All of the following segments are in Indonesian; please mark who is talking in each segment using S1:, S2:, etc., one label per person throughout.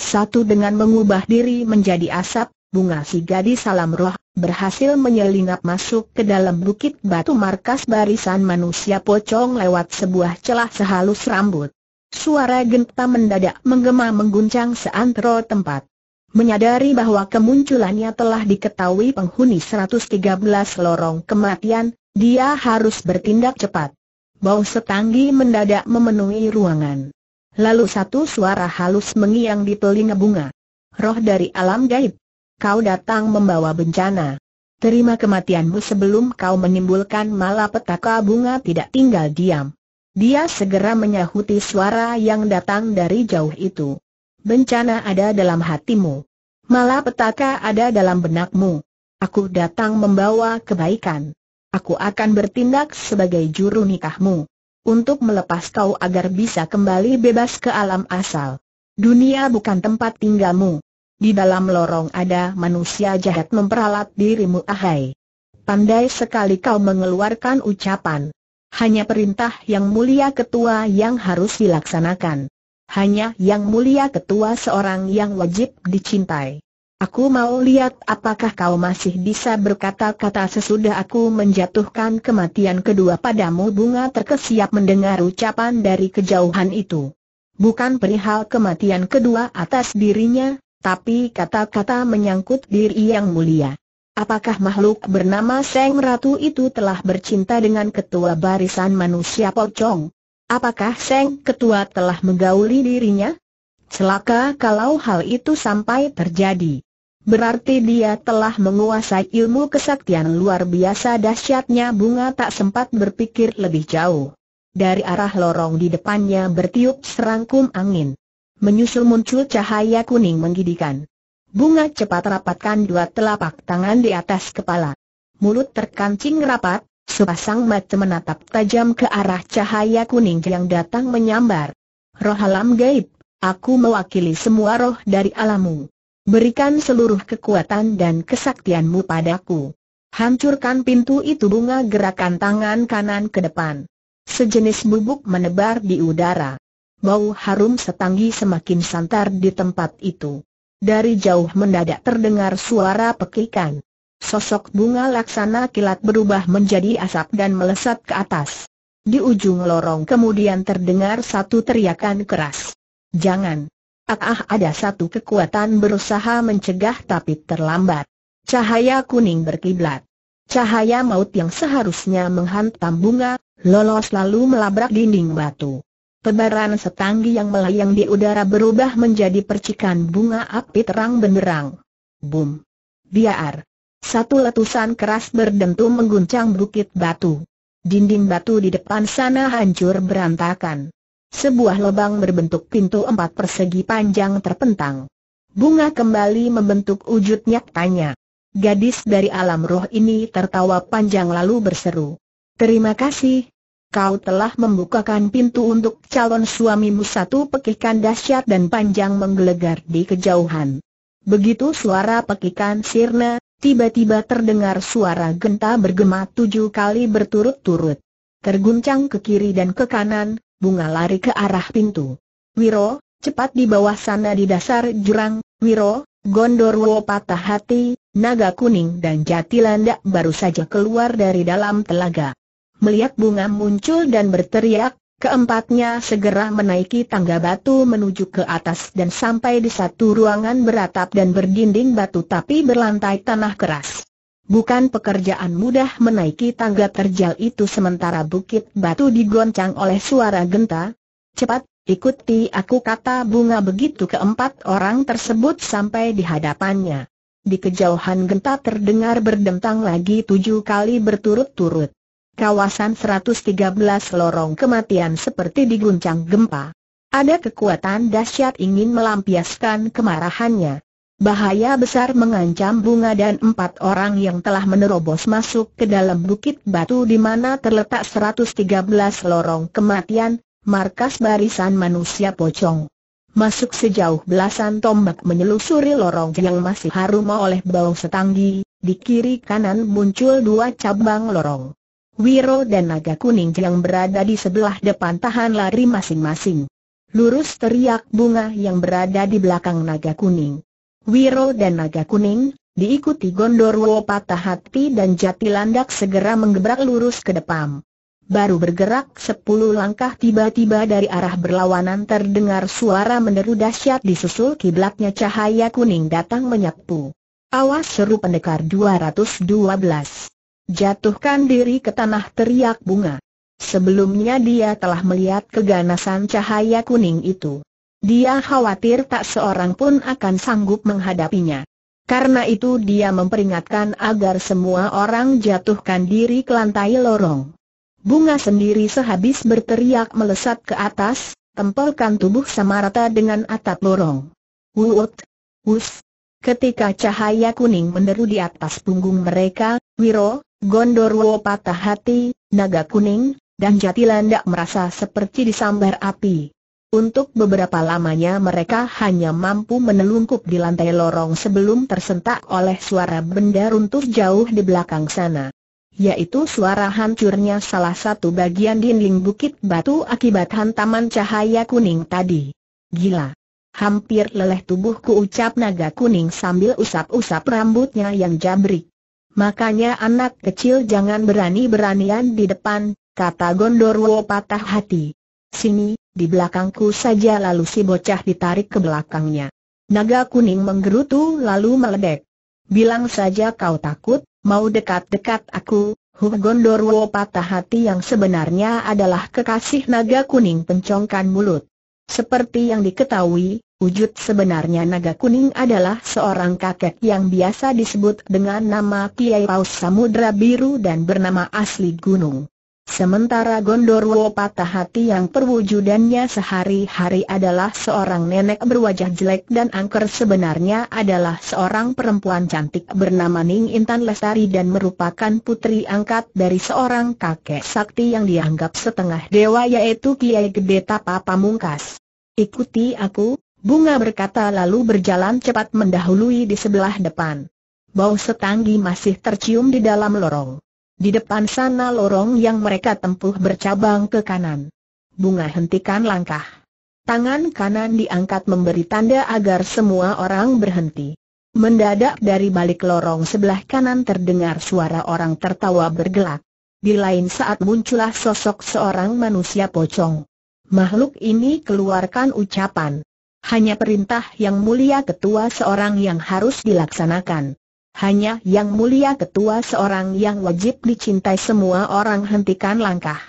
S1: Satu dengan mengubah diri menjadi asap, bunga si gadis salam roh, berhasil menyelinap masuk ke dalam bukit batu markas barisan manusia pocong lewat sebuah celah sehalus rambut. Suara genta mendadak menggema mengguncang seantero tempat. Menyadari bahwa kemunculannya telah diketahui penghuni 113 lorong kematian, dia harus bertindak cepat. Bau setanggi mendadak memenuhi ruangan. Lalu satu suara halus mengiang di telinga bunga. Roh dari alam gaib. Kau datang membawa bencana. Terima kematianmu sebelum kau menimbulkan malapetaka bunga tidak tinggal diam. Dia segera menyahuti suara yang datang dari jauh itu. Bencana ada dalam hatimu. Malapetaka ada dalam benakmu. Aku datang membawa kebaikan. Aku akan bertindak sebagai juru nikahmu untuk melepas kau agar bisa kembali bebas ke alam asal. Dunia bukan tempat tinggalmu. Di dalam lorong ada manusia jahat memperalat dirimu ahai. Pandai sekali kau mengeluarkan ucapan. Hanya perintah yang mulia ketua yang harus dilaksanakan. Hanya yang mulia ketua seorang yang wajib dicintai. Aku mau lihat apakah kau masih bisa berkata-kata sesudah aku menjatuhkan kematian kedua padamu bunga terkesiap mendengar ucapan dari kejauhan itu. Bukan perihal kematian kedua atas dirinya, tapi kata-kata menyangkut diri yang mulia. Apakah makhluk bernama Seng Ratu itu telah bercinta dengan ketua barisan manusia pocong? Apakah Seng Ketua telah menggauli dirinya? Celaka kalau hal itu sampai terjadi. Berarti dia telah menguasai ilmu kesaktian luar biasa dahsyatnya bunga tak sempat berpikir lebih jauh. Dari arah lorong di depannya bertiup serangkum angin. Menyusul muncul cahaya kuning menggidikan. Bunga cepat rapatkan dua telapak tangan di atas kepala. Mulut terkancing rapat, sepasang mata menatap tajam ke arah cahaya kuning yang datang menyambar. Roh alam gaib, aku mewakili semua roh dari alammu. Berikan seluruh kekuatan dan kesaktianmu padaku. Hancurkan pintu itu bunga gerakan tangan kanan ke depan. Sejenis bubuk menebar di udara. Bau harum setanggi semakin santar di tempat itu. Dari jauh mendadak terdengar suara pekikan. Sosok bunga laksana kilat berubah menjadi asap dan melesat ke atas. Di ujung lorong kemudian terdengar satu teriakan keras. Jangan! Ah, ada satu kekuatan berusaha mencegah tapi terlambat. Cahaya kuning berkiblat. Cahaya maut yang seharusnya menghantam bunga, lolos lalu melabrak dinding batu. Tebaran setanggi yang melayang di udara berubah menjadi percikan bunga api terang benderang. Boom. Biar! Satu letusan keras berdentum mengguncang bukit batu. Dinding batu di depan sana hancur berantakan sebuah lubang berbentuk pintu empat persegi panjang terpentang. Bunga kembali membentuk wujud nyatanya. Gadis dari alam roh ini tertawa panjang lalu berseru. Terima kasih. Kau telah membukakan pintu untuk calon suamimu satu pekikan dahsyat dan panjang menggelegar di kejauhan. Begitu suara pekikan sirna, tiba-tiba terdengar suara genta bergema tujuh kali berturut-turut. Terguncang ke kiri dan ke kanan, bunga lari ke arah pintu. Wiro, cepat di bawah sana di dasar jurang, Wiro, Gondorwo patah hati, naga kuning dan jati landak baru saja keluar dari dalam telaga. Melihat bunga muncul dan berteriak, Keempatnya segera menaiki tangga batu menuju ke atas dan sampai di satu ruangan beratap dan berdinding batu tapi berlantai tanah keras. Bukan pekerjaan mudah menaiki tangga terjal itu sementara bukit batu digoncang oleh suara genta. Cepat, ikuti aku kata bunga begitu keempat orang tersebut sampai di hadapannya. Di kejauhan genta terdengar berdentang lagi tujuh kali berturut-turut. Kawasan 113 lorong kematian seperti diguncang gempa. Ada kekuatan dahsyat ingin melampiaskan kemarahannya. Bahaya besar mengancam bunga dan empat orang yang telah menerobos masuk ke dalam bukit batu di mana terletak 113 lorong kematian, markas barisan manusia pocong. Masuk sejauh belasan tombak menyelusuri lorong yang masih harum oleh bau setanggi, di kiri kanan muncul dua cabang lorong. Wiro dan Naga Kuning yang berada di sebelah depan tahan lari masing-masing. Lurus teriak bunga yang berada di belakang Naga Kuning. Wiro dan Naga Kuning, diikuti Gondorwo patah hati dan jati landak segera menggebrak lurus ke depan. Baru bergerak sepuluh langkah tiba-tiba dari arah berlawanan terdengar suara meneru dahsyat disusul kiblatnya cahaya kuning datang menyapu. Awas seru pendekar 212. Jatuhkan diri ke tanah teriak bunga. Sebelumnya dia telah melihat keganasan cahaya kuning itu. Dia khawatir tak seorang pun akan sanggup menghadapinya. Karena itu dia memperingatkan agar semua orang jatuhkan diri ke lantai lorong. Bunga sendiri sehabis berteriak melesat ke atas, tempelkan tubuh sama rata dengan atap lorong. Wuut! Wus! Ketika cahaya kuning menderu di atas punggung mereka, Wiro, Gondorwo patah hati, naga kuning, dan Jatilandak merasa seperti disambar api. Untuk beberapa lamanya mereka hanya mampu menelungkup di lantai lorong sebelum tersentak oleh suara benda runtuh jauh di belakang sana. Yaitu suara hancurnya salah satu bagian dinding bukit batu akibat hantaman cahaya kuning tadi. Gila! Hampir leleh tubuhku ucap naga kuning sambil usap-usap rambutnya yang jabrik. Makanya anak kecil jangan berani-beranian di depan, kata Gondorwo patah hati. Sini, di belakangku saja lalu si bocah ditarik ke belakangnya. Naga kuning menggerutu lalu meledek. Bilang saja kau takut, mau dekat-dekat aku, Huh Gondorwo patah hati yang sebenarnya adalah kekasih naga kuning pencongkan mulut. Seperti yang diketahui, wujud sebenarnya naga kuning adalah seorang kakek yang biasa disebut dengan nama Kiai Paus Samudra Biru dan bernama asli Gunung. Sementara Gondorwo patah hati yang perwujudannya sehari-hari adalah seorang nenek berwajah jelek dan angker sebenarnya adalah seorang perempuan cantik bernama Ning Intan Lestari dan merupakan putri angkat dari seorang kakek sakti yang dianggap setengah dewa yaitu Kiai Gede Tapa Pamungkas. Ikuti aku, Bunga berkata lalu berjalan cepat mendahului di sebelah depan. Bau setanggi masih tercium di dalam lorong. Di depan sana lorong yang mereka tempuh bercabang ke kanan. Bunga hentikan langkah. Tangan kanan diangkat memberi tanda agar semua orang berhenti. Mendadak dari balik lorong sebelah kanan terdengar suara orang tertawa bergelak. Di lain saat muncullah sosok seorang manusia pocong. Makhluk ini keluarkan ucapan. Hanya perintah yang mulia ketua seorang yang harus dilaksanakan. Hanya yang mulia ketua seorang yang wajib dicintai semua orang hentikan langkah.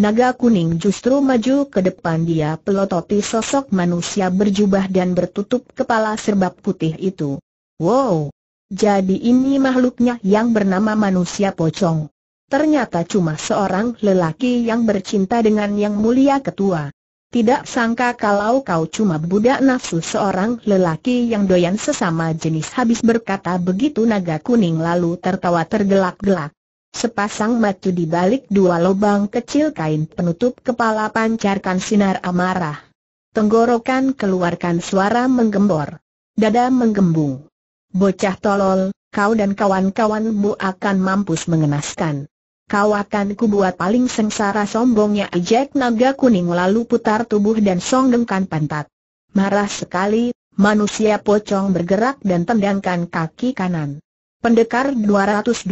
S1: Naga kuning justru maju ke depan dia pelototi sosok manusia berjubah dan bertutup kepala serbab putih itu. Wow! Jadi ini makhluknya yang bernama manusia pocong. Ternyata cuma seorang lelaki yang bercinta dengan yang mulia ketua. Tidak sangka kalau kau cuma budak nafsu seorang lelaki yang doyan sesama jenis habis berkata begitu naga kuning lalu tertawa tergelak-gelak. Sepasang mata di balik dua lubang kecil kain penutup kepala pancarkan sinar amarah. Tenggorokan keluarkan suara menggembor. Dada menggembung. Bocah tolol, kau dan kawan-kawanmu akan mampus mengenaskan. Kau akan kubuat paling sengsara sombongnya ejek naga kuning lalu putar tubuh dan songgengkan pantat. Marah sekali, manusia pocong bergerak dan tendangkan kaki kanan. Pendekar 212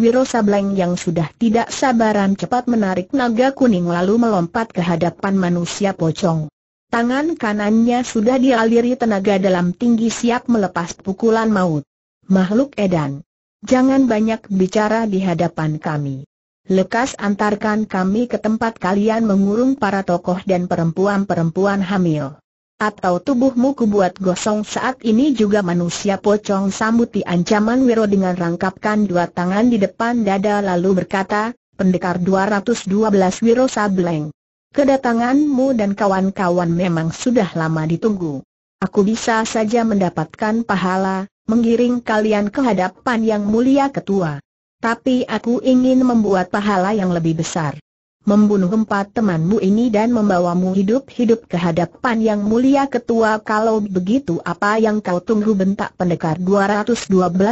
S1: Wiro Sableng yang sudah tidak sabaran cepat menarik naga kuning lalu melompat ke hadapan manusia pocong. Tangan kanannya sudah dialiri tenaga dalam tinggi siap melepas pukulan maut. Makhluk edan. Jangan banyak bicara di hadapan kami lekas antarkan kami ke tempat kalian mengurung para tokoh dan perempuan-perempuan hamil. Atau tubuhmu kubuat gosong saat ini juga manusia pocong sambuti ancaman Wiro dengan rangkapkan dua tangan di depan dada lalu berkata, Pendekar 212 Wiro Sableng. Kedatanganmu dan kawan-kawan memang sudah lama ditunggu. Aku bisa saja mendapatkan pahala, mengiring kalian ke hadapan yang mulia ketua. Tapi aku ingin membuat pahala yang lebih besar. Membunuh empat temanmu ini dan membawamu hidup-hidup ke hadapan yang mulia ketua kalau begitu apa yang kau tunggu bentak pendekar 212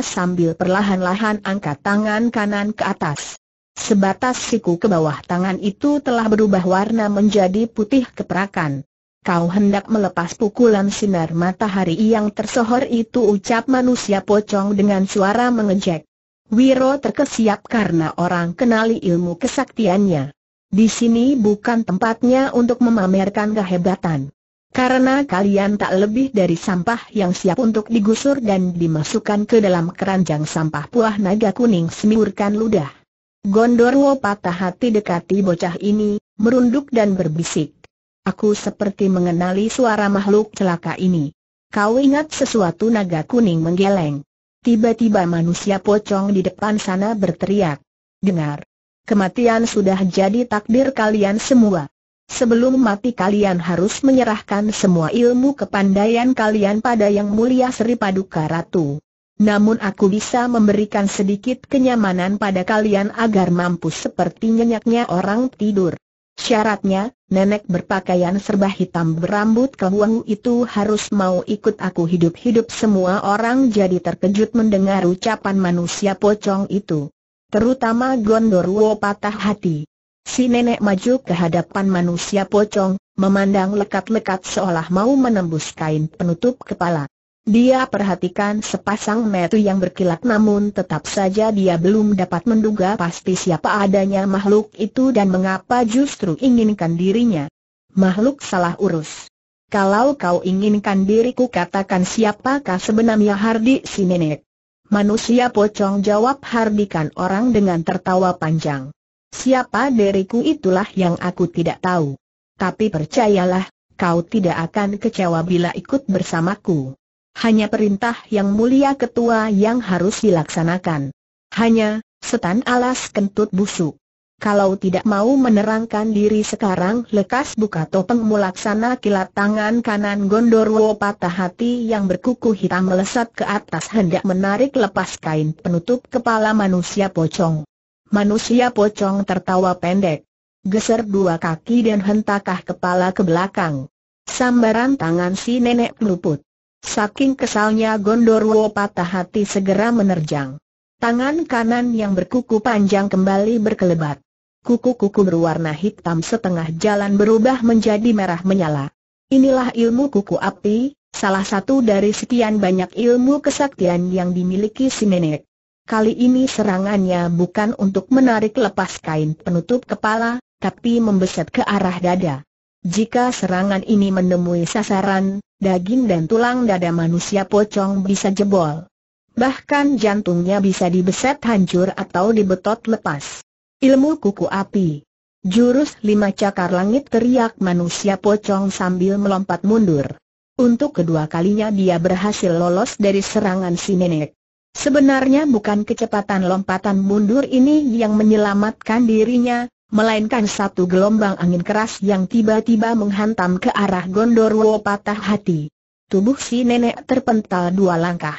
S1: sambil perlahan-lahan angkat tangan kanan ke atas. Sebatas siku ke bawah tangan itu telah berubah warna menjadi putih keperakan. Kau hendak melepas pukulan sinar matahari yang tersohor itu ucap manusia pocong dengan suara mengejek. Wiro terkesiap karena orang kenali ilmu kesaktiannya. Di sini bukan tempatnya untuk memamerkan kehebatan. Karena kalian tak lebih dari sampah yang siap untuk digusur dan dimasukkan ke dalam keranjang sampah Puah, naga kuning semiurkan ludah. Gondorwo patah hati dekati bocah ini, merunduk dan berbisik. Aku seperti mengenali suara makhluk celaka ini. Kau ingat sesuatu naga kuning menggeleng. Tiba-tiba manusia pocong di depan sana berteriak. Dengar. Kematian sudah jadi takdir kalian semua. Sebelum mati kalian harus menyerahkan semua ilmu kepandaian kalian pada yang mulia Sri Paduka Ratu. Namun aku bisa memberikan sedikit kenyamanan pada kalian agar mampu seperti nyenyaknya orang tidur. Syaratnya, Nenek berpakaian serba hitam berambut keluang itu harus mau ikut aku hidup-hidup semua orang jadi terkejut mendengar ucapan manusia pocong itu. Terutama Gondorwo patah hati. Si nenek maju ke hadapan manusia pocong, memandang lekat-lekat seolah mau menembus kain penutup kepala. Dia perhatikan sepasang metu yang berkilat namun tetap saja dia belum dapat menduga pasti siapa adanya makhluk itu dan mengapa justru inginkan dirinya. Makhluk salah urus. Kalau kau inginkan diriku katakan siapakah sebenarnya Hardi si nenek. Manusia pocong jawab Hardikan orang dengan tertawa panjang. Siapa diriku itulah yang aku tidak tahu. Tapi percayalah, kau tidak akan kecewa bila ikut bersamaku hanya perintah yang mulia ketua yang harus dilaksanakan. Hanya, setan alas kentut busuk. Kalau tidak mau menerangkan diri sekarang lekas buka topeng mulaksana kilat tangan kanan Gondorwo patah hati yang berkuku hitam melesat ke atas hendak menarik lepas kain penutup kepala manusia pocong. Manusia pocong tertawa pendek. Geser dua kaki dan hentakah kepala ke belakang. Sambaran tangan si nenek meluput. Saking kesalnya Gondorwo patah hati segera menerjang. Tangan kanan yang berkuku panjang kembali berkelebat. Kuku-kuku berwarna hitam setengah jalan berubah menjadi merah menyala. Inilah ilmu kuku api, salah satu dari sekian banyak ilmu kesaktian yang dimiliki si nenek. Kali ini serangannya bukan untuk menarik lepas kain penutup kepala, tapi membeset ke arah dada. Jika serangan ini menemui sasaran, daging dan tulang dada manusia pocong bisa jebol. Bahkan jantungnya bisa dibeset hancur atau dibetot lepas. Ilmu kuku api. Jurus lima cakar langit teriak manusia pocong sambil melompat mundur. Untuk kedua kalinya dia berhasil lolos dari serangan si nenek. Sebenarnya bukan kecepatan lompatan mundur ini yang menyelamatkan dirinya, melainkan satu gelombang angin keras yang tiba-tiba menghantam ke arah Gondorwo patah hati. Tubuh si nenek terpental dua langkah.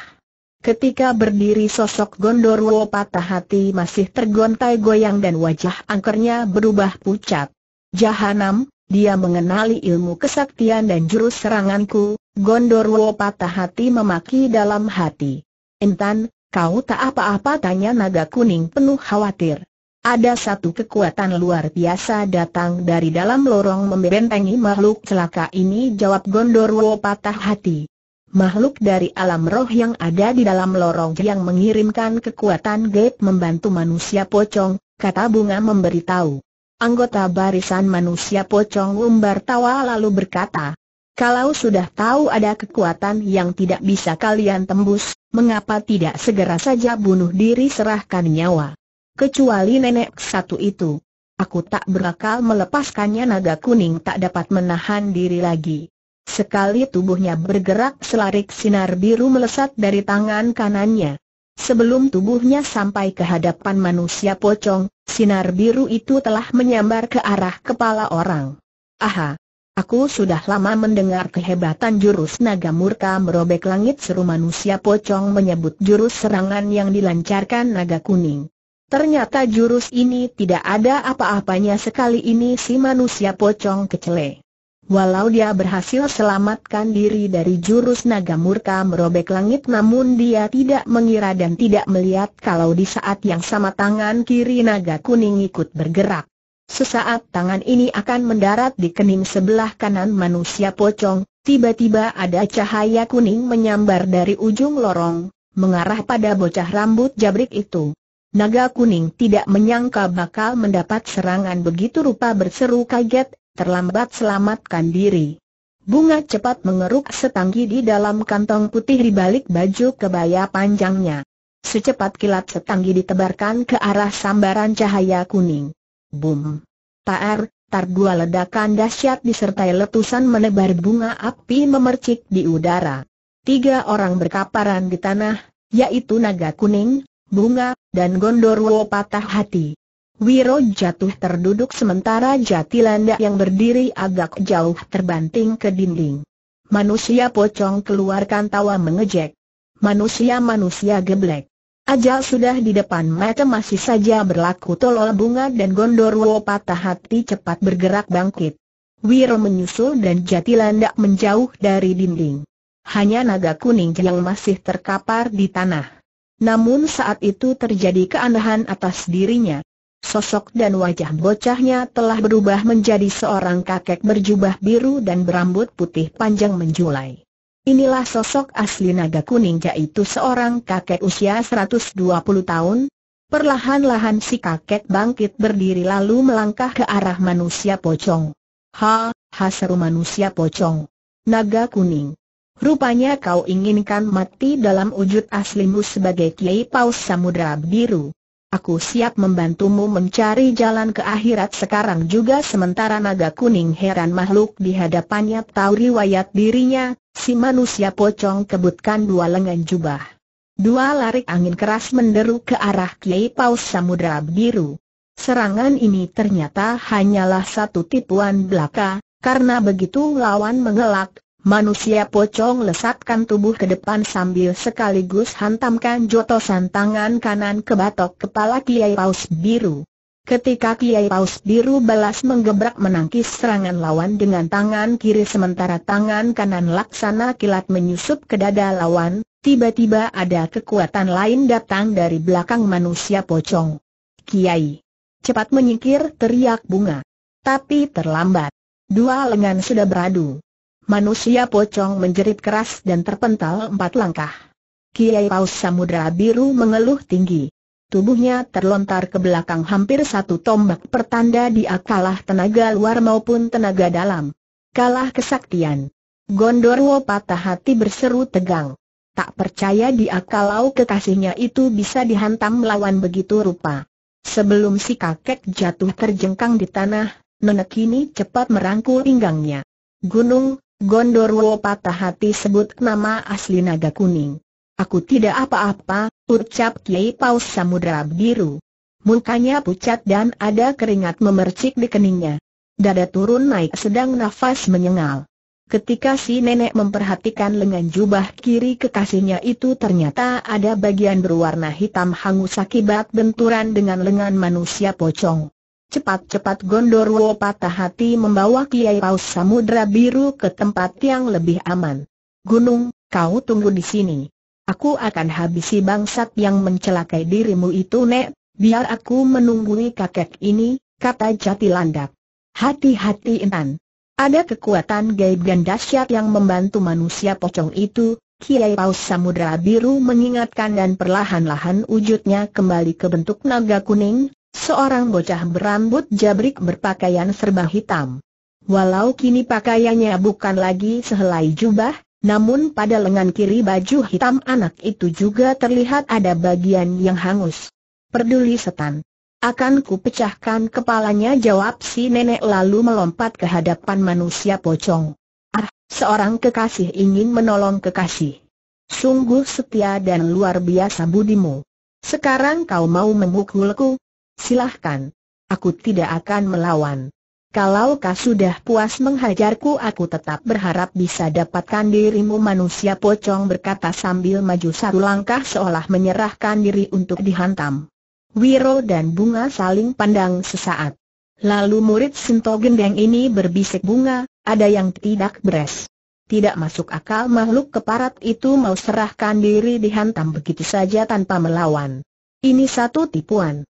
S1: Ketika berdiri sosok Gondorwo patah hati masih tergontai goyang dan wajah angkernya berubah pucat. Jahanam, dia mengenali ilmu kesaktian dan jurus seranganku, Gondorwo patah hati memaki dalam hati. Intan, kau tak apa-apa tanya naga kuning penuh khawatir. Ada satu kekuatan luar biasa datang dari dalam lorong membentengi makhluk celaka ini jawab Gondorwo patah hati. Makhluk dari alam roh yang ada di dalam lorong yang mengirimkan kekuatan gaib membantu manusia pocong, kata Bunga memberitahu. Anggota barisan manusia pocong umbar tawa lalu berkata, kalau sudah tahu ada kekuatan yang tidak bisa kalian tembus, mengapa tidak segera saja bunuh diri serahkan nyawa? kecuali nenek satu itu. Aku tak berakal melepaskannya naga kuning tak dapat menahan diri lagi. Sekali tubuhnya bergerak selarik sinar biru melesat dari tangan kanannya. Sebelum tubuhnya sampai ke hadapan manusia pocong, sinar biru itu telah menyambar ke arah kepala orang. Aha! Aku sudah lama mendengar kehebatan jurus naga murka merobek langit seru manusia pocong menyebut jurus serangan yang dilancarkan naga kuning. Ternyata jurus ini tidak ada apa-apanya sekali ini si manusia pocong kecele. Walau dia berhasil selamatkan diri dari jurus naga murka merobek langit namun dia tidak mengira dan tidak melihat kalau di saat yang sama tangan kiri naga kuning ikut bergerak. Sesaat tangan ini akan mendarat di kening sebelah kanan manusia pocong, tiba-tiba ada cahaya kuning menyambar dari ujung lorong, mengarah pada bocah rambut jabrik itu. Naga kuning tidak menyangka bakal mendapat serangan begitu rupa berseru kaget, terlambat selamatkan diri. Bunga cepat mengeruk setanggi di dalam kantong putih di balik baju kebaya panjangnya. Secepat kilat setanggi ditebarkan ke arah sambaran cahaya kuning. Boom. Taer, tar dua ledakan dahsyat disertai letusan menebar bunga api memercik di udara. Tiga orang berkaparan di tanah, yaitu naga kuning, bunga, dan Gondorwo patah hati. Wiro jatuh terduduk sementara Jatilanda yang berdiri agak jauh terbanting ke dinding. Manusia pocong keluarkan tawa mengejek. Manusia-manusia geblek. Ajal sudah di depan mata masih saja berlaku tolol bunga dan Gondorwo patah hati cepat bergerak bangkit. Wiro menyusul dan Jatilanda menjauh dari dinding. Hanya naga kuning yang masih terkapar di tanah. Namun saat itu terjadi keanehan atas dirinya. Sosok dan wajah bocahnya telah berubah menjadi seorang kakek berjubah biru dan berambut putih panjang menjulai. Inilah sosok asli naga kuning yaitu seorang kakek usia 120 tahun, Perlahan-lahan si kakek bangkit berdiri lalu melangkah ke arah manusia pocong. Ha, ha seru manusia pocong. Naga kuning. Rupanya kau inginkan mati dalam wujud aslimu sebagai Kiai Paus Samudra Biru. Aku siap membantumu mencari jalan ke akhirat sekarang juga sementara naga kuning heran makhluk di hadapannya tahu riwayat dirinya, si manusia pocong kebutkan dua lengan jubah. Dua larik angin keras menderu ke arah Kiai Paus Samudra Biru. Serangan ini ternyata hanyalah satu tipuan belaka, karena begitu lawan mengelak, Manusia pocong lesatkan tubuh ke depan sambil sekaligus hantamkan jotosan tangan kanan ke batok kepala Kiai Paus Biru. Ketika Kiai Paus Biru balas menggebrak menangkis serangan lawan dengan tangan kiri sementara tangan kanan laksana kilat menyusup ke dada lawan, tiba-tiba ada kekuatan lain datang dari belakang manusia pocong. Kiai! Cepat menyingkir teriak bunga. Tapi terlambat. Dua lengan sudah beradu. Manusia pocong menjerit keras dan terpental empat langkah. Kiai Paus Samudra Biru mengeluh tinggi. Tubuhnya terlontar ke belakang hampir satu tombak pertanda dia kalah tenaga luar maupun tenaga dalam. Kalah kesaktian. Gondorwo patah hati berseru tegang. Tak percaya dia kalau kekasihnya itu bisa dihantam melawan begitu rupa. Sebelum si kakek jatuh terjengkang di tanah, nenek ini cepat merangkul pinggangnya. Gunung, Gondorwo patah hati sebut nama asli naga kuning. Aku tidak apa-apa, ucap Kiai Paus Samudra Biru. Mukanya pucat dan ada keringat memercik di keningnya. Dada turun naik sedang nafas menyengal. Ketika si nenek memperhatikan lengan jubah kiri kekasihnya itu ternyata ada bagian berwarna hitam hangus akibat benturan dengan lengan manusia pocong. Cepat-cepat Gondorwo patah hati membawa Kiai Paus Samudra Biru ke tempat yang lebih aman. Gunung, kau tunggu di sini. Aku akan habisi bangsat yang mencelakai dirimu itu Nek, biar aku menunggui kakek ini, kata Jati Landak. Hati-hati Intan. Ada kekuatan gaib dan dahsyat yang membantu manusia pocong itu, Kiai Paus Samudra Biru mengingatkan dan perlahan-lahan wujudnya kembali ke bentuk naga kuning, Seorang bocah berambut jabrik berpakaian serba hitam. Walau kini pakaiannya bukan lagi sehelai jubah, namun pada lengan kiri baju hitam anak itu juga terlihat ada bagian yang hangus. Perduli setan. Akan ku pecahkan kepalanya jawab si nenek lalu melompat ke hadapan manusia pocong. Ah, seorang kekasih ingin menolong kekasih. Sungguh setia dan luar biasa budimu. Sekarang kau mau memukulku, silahkan. Aku tidak akan melawan. Kalau kau sudah puas menghajarku aku tetap berharap bisa dapatkan dirimu manusia pocong berkata sambil maju satu langkah seolah menyerahkan diri untuk dihantam. Wiro dan Bunga saling pandang sesaat. Lalu murid Sinto Gendeng ini berbisik Bunga, ada yang tidak beres. Tidak masuk akal makhluk keparat itu mau serahkan diri dihantam begitu saja tanpa melawan. Ini satu tipuan.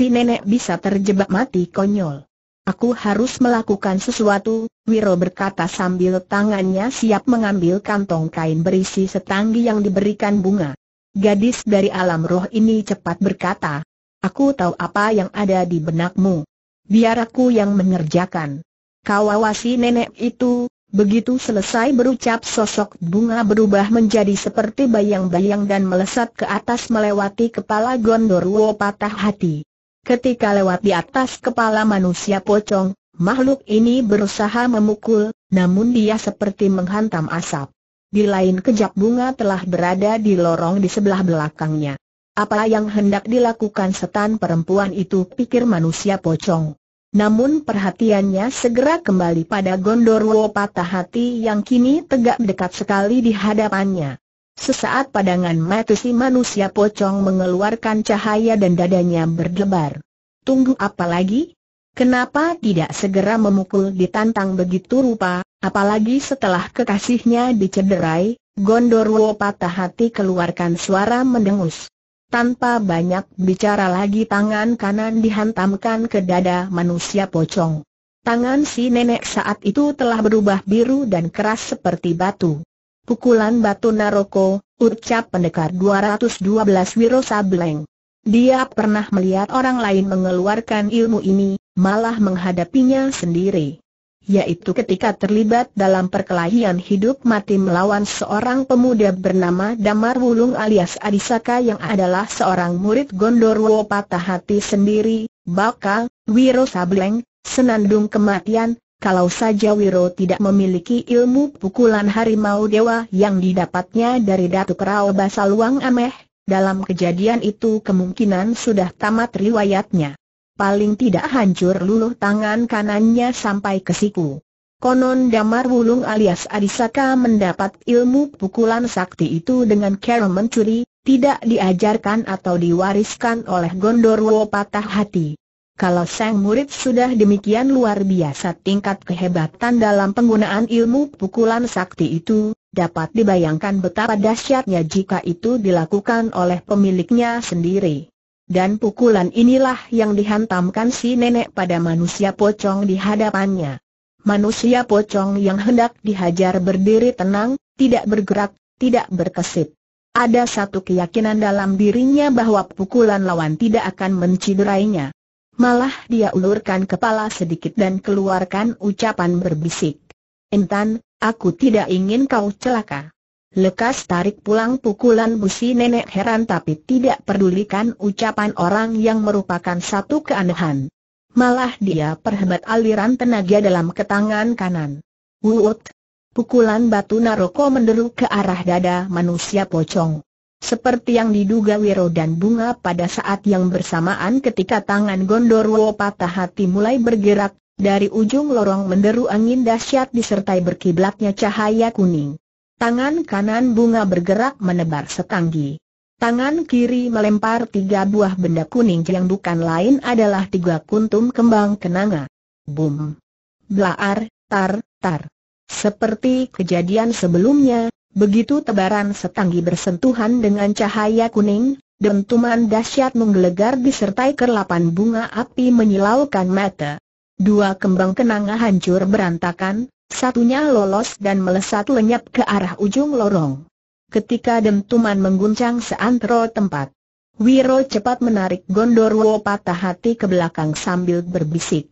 S1: Si nenek bisa terjebak mati konyol. Aku harus melakukan sesuatu, Wiro berkata sambil tangannya siap mengambil kantong kain berisi setanggi yang diberikan bunga. Gadis dari alam roh ini cepat berkata, Aku tahu apa yang ada di benakmu. Biar aku yang mengerjakan. Kau awasi nenek itu, Begitu selesai berucap sosok bunga berubah menjadi seperti bayang-bayang dan melesat ke atas melewati kepala Gondorwo patah hati. Ketika lewat di atas kepala manusia pocong, makhluk ini berusaha memukul, namun dia seperti menghantam asap. Di lain kejap bunga telah berada di lorong di sebelah belakangnya. Apa yang hendak dilakukan setan perempuan itu pikir manusia pocong. Namun perhatiannya segera kembali pada Gondorwo patah hati yang kini tegak dekat sekali di hadapannya. Sesaat pandangan mata si manusia pocong mengeluarkan cahaya dan dadanya berdebar. Tunggu apa lagi? Kenapa tidak segera memukul ditantang begitu rupa, apalagi setelah kekasihnya dicederai, Gondorwo patah hati keluarkan suara mendengus. Tanpa banyak bicara lagi tangan kanan dihantamkan ke dada manusia pocong. Tangan si nenek saat itu telah berubah biru dan keras seperti batu. Pukulan batu naroko, ucap pendekar 212 Wiro Sableng. Dia pernah melihat orang lain mengeluarkan ilmu ini, malah menghadapinya sendiri. Yaitu ketika terlibat dalam perkelahian hidup mati melawan seorang pemuda bernama Damar Wulung alias Adisaka yang adalah seorang murid Gondorwo patah hati sendiri, bakal, Wiro Sableng, senandung kematian, kalau saja Wiro tidak memiliki ilmu pukulan harimau dewa yang didapatnya dari Datuk Rao Basaluang Ameh, dalam kejadian itu kemungkinan sudah tamat riwayatnya. Paling tidak hancur luluh tangan kanannya sampai ke siku. Konon Damar Wulung alias Adisaka mendapat ilmu pukulan sakti itu dengan cara mencuri, tidak diajarkan atau diwariskan oleh Gondorwo patah hati. Kalau sang murid sudah demikian luar biasa tingkat kehebatan dalam penggunaan ilmu pukulan sakti itu, dapat dibayangkan betapa dahsyatnya jika itu dilakukan oleh pemiliknya sendiri. Dan pukulan inilah yang dihantamkan si nenek pada manusia pocong di hadapannya. Manusia pocong yang hendak dihajar berdiri tenang, tidak bergerak, tidak berkesip. Ada satu keyakinan dalam dirinya bahwa pukulan lawan tidak akan menciderainya. Malah dia ulurkan kepala sedikit dan keluarkan ucapan berbisik. Intan, aku tidak ingin kau celaka. Lekas tarik pulang pukulan busi nenek heran tapi tidak pedulikan ucapan orang yang merupakan satu keanehan. Malah dia perhebat aliran tenaga dalam ketangan kanan. Wuut! Pukulan batu naroko menderu ke arah dada manusia pocong. Seperti yang diduga Wiro dan Bunga pada saat yang bersamaan ketika tangan Gondorwo patah hati mulai bergerak, dari ujung lorong menderu angin dahsyat disertai berkiblatnya cahaya kuning. Tangan kanan Bunga bergerak menebar setanggi. Tangan kiri melempar tiga buah benda kuning yang bukan lain adalah tiga kuntum kembang kenanga. Bum! Blaar, tar, tar. Seperti kejadian sebelumnya, Begitu tebaran setanggi bersentuhan dengan cahaya kuning, dentuman dahsyat menggelegar disertai kerlapan bunga api menyilaukan mata. Dua kembang kenanga hancur berantakan, satunya lolos dan melesat lenyap ke arah ujung lorong. Ketika dentuman mengguncang seantero tempat, Wiro cepat menarik Gondorwo patah hati ke belakang sambil berbisik.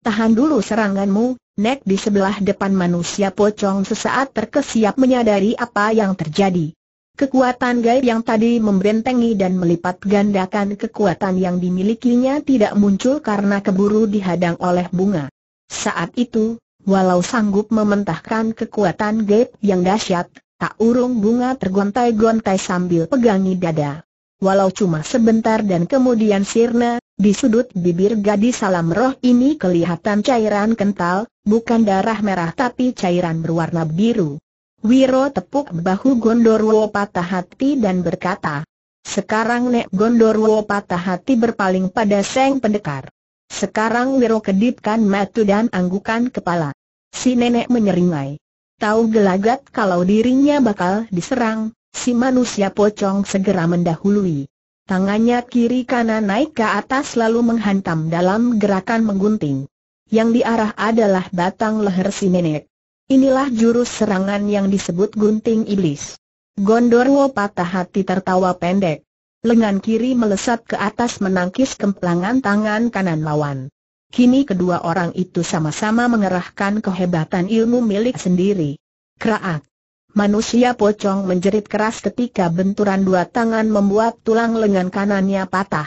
S1: Tahan dulu seranganmu, Nek di sebelah depan manusia pocong sesaat terkesiap menyadari apa yang terjadi. Kekuatan gaib yang tadi membentengi dan melipat gandakan kekuatan yang dimilikinya tidak muncul karena keburu dihadang oleh bunga. Saat itu, walau sanggup mementahkan kekuatan gaib yang dahsyat, tak urung bunga tergontai-gontai sambil pegangi dada walau cuma sebentar dan kemudian sirna, di sudut bibir gadis salam roh ini kelihatan cairan kental, bukan darah merah tapi cairan berwarna biru. Wiro tepuk bahu Gondorwo patah hati dan berkata, Sekarang Nek Gondorwo patah hati berpaling pada Seng Pendekar. Sekarang Wiro kedipkan matu dan anggukan kepala. Si nenek menyeringai. Tahu gelagat kalau dirinya bakal diserang, Si manusia pocong segera mendahului. Tangannya kiri kanan naik ke atas lalu menghantam dalam gerakan menggunting. Yang diarah adalah batang leher si nenek. Inilah jurus serangan yang disebut gunting iblis. Gondorwo patah hati tertawa pendek. Lengan kiri melesat ke atas menangkis kemplangan tangan kanan lawan. Kini kedua orang itu sama-sama mengerahkan kehebatan ilmu milik sendiri. Kraak. Manusia pocong menjerit keras ketika benturan dua tangan membuat tulang lengan kanannya patah.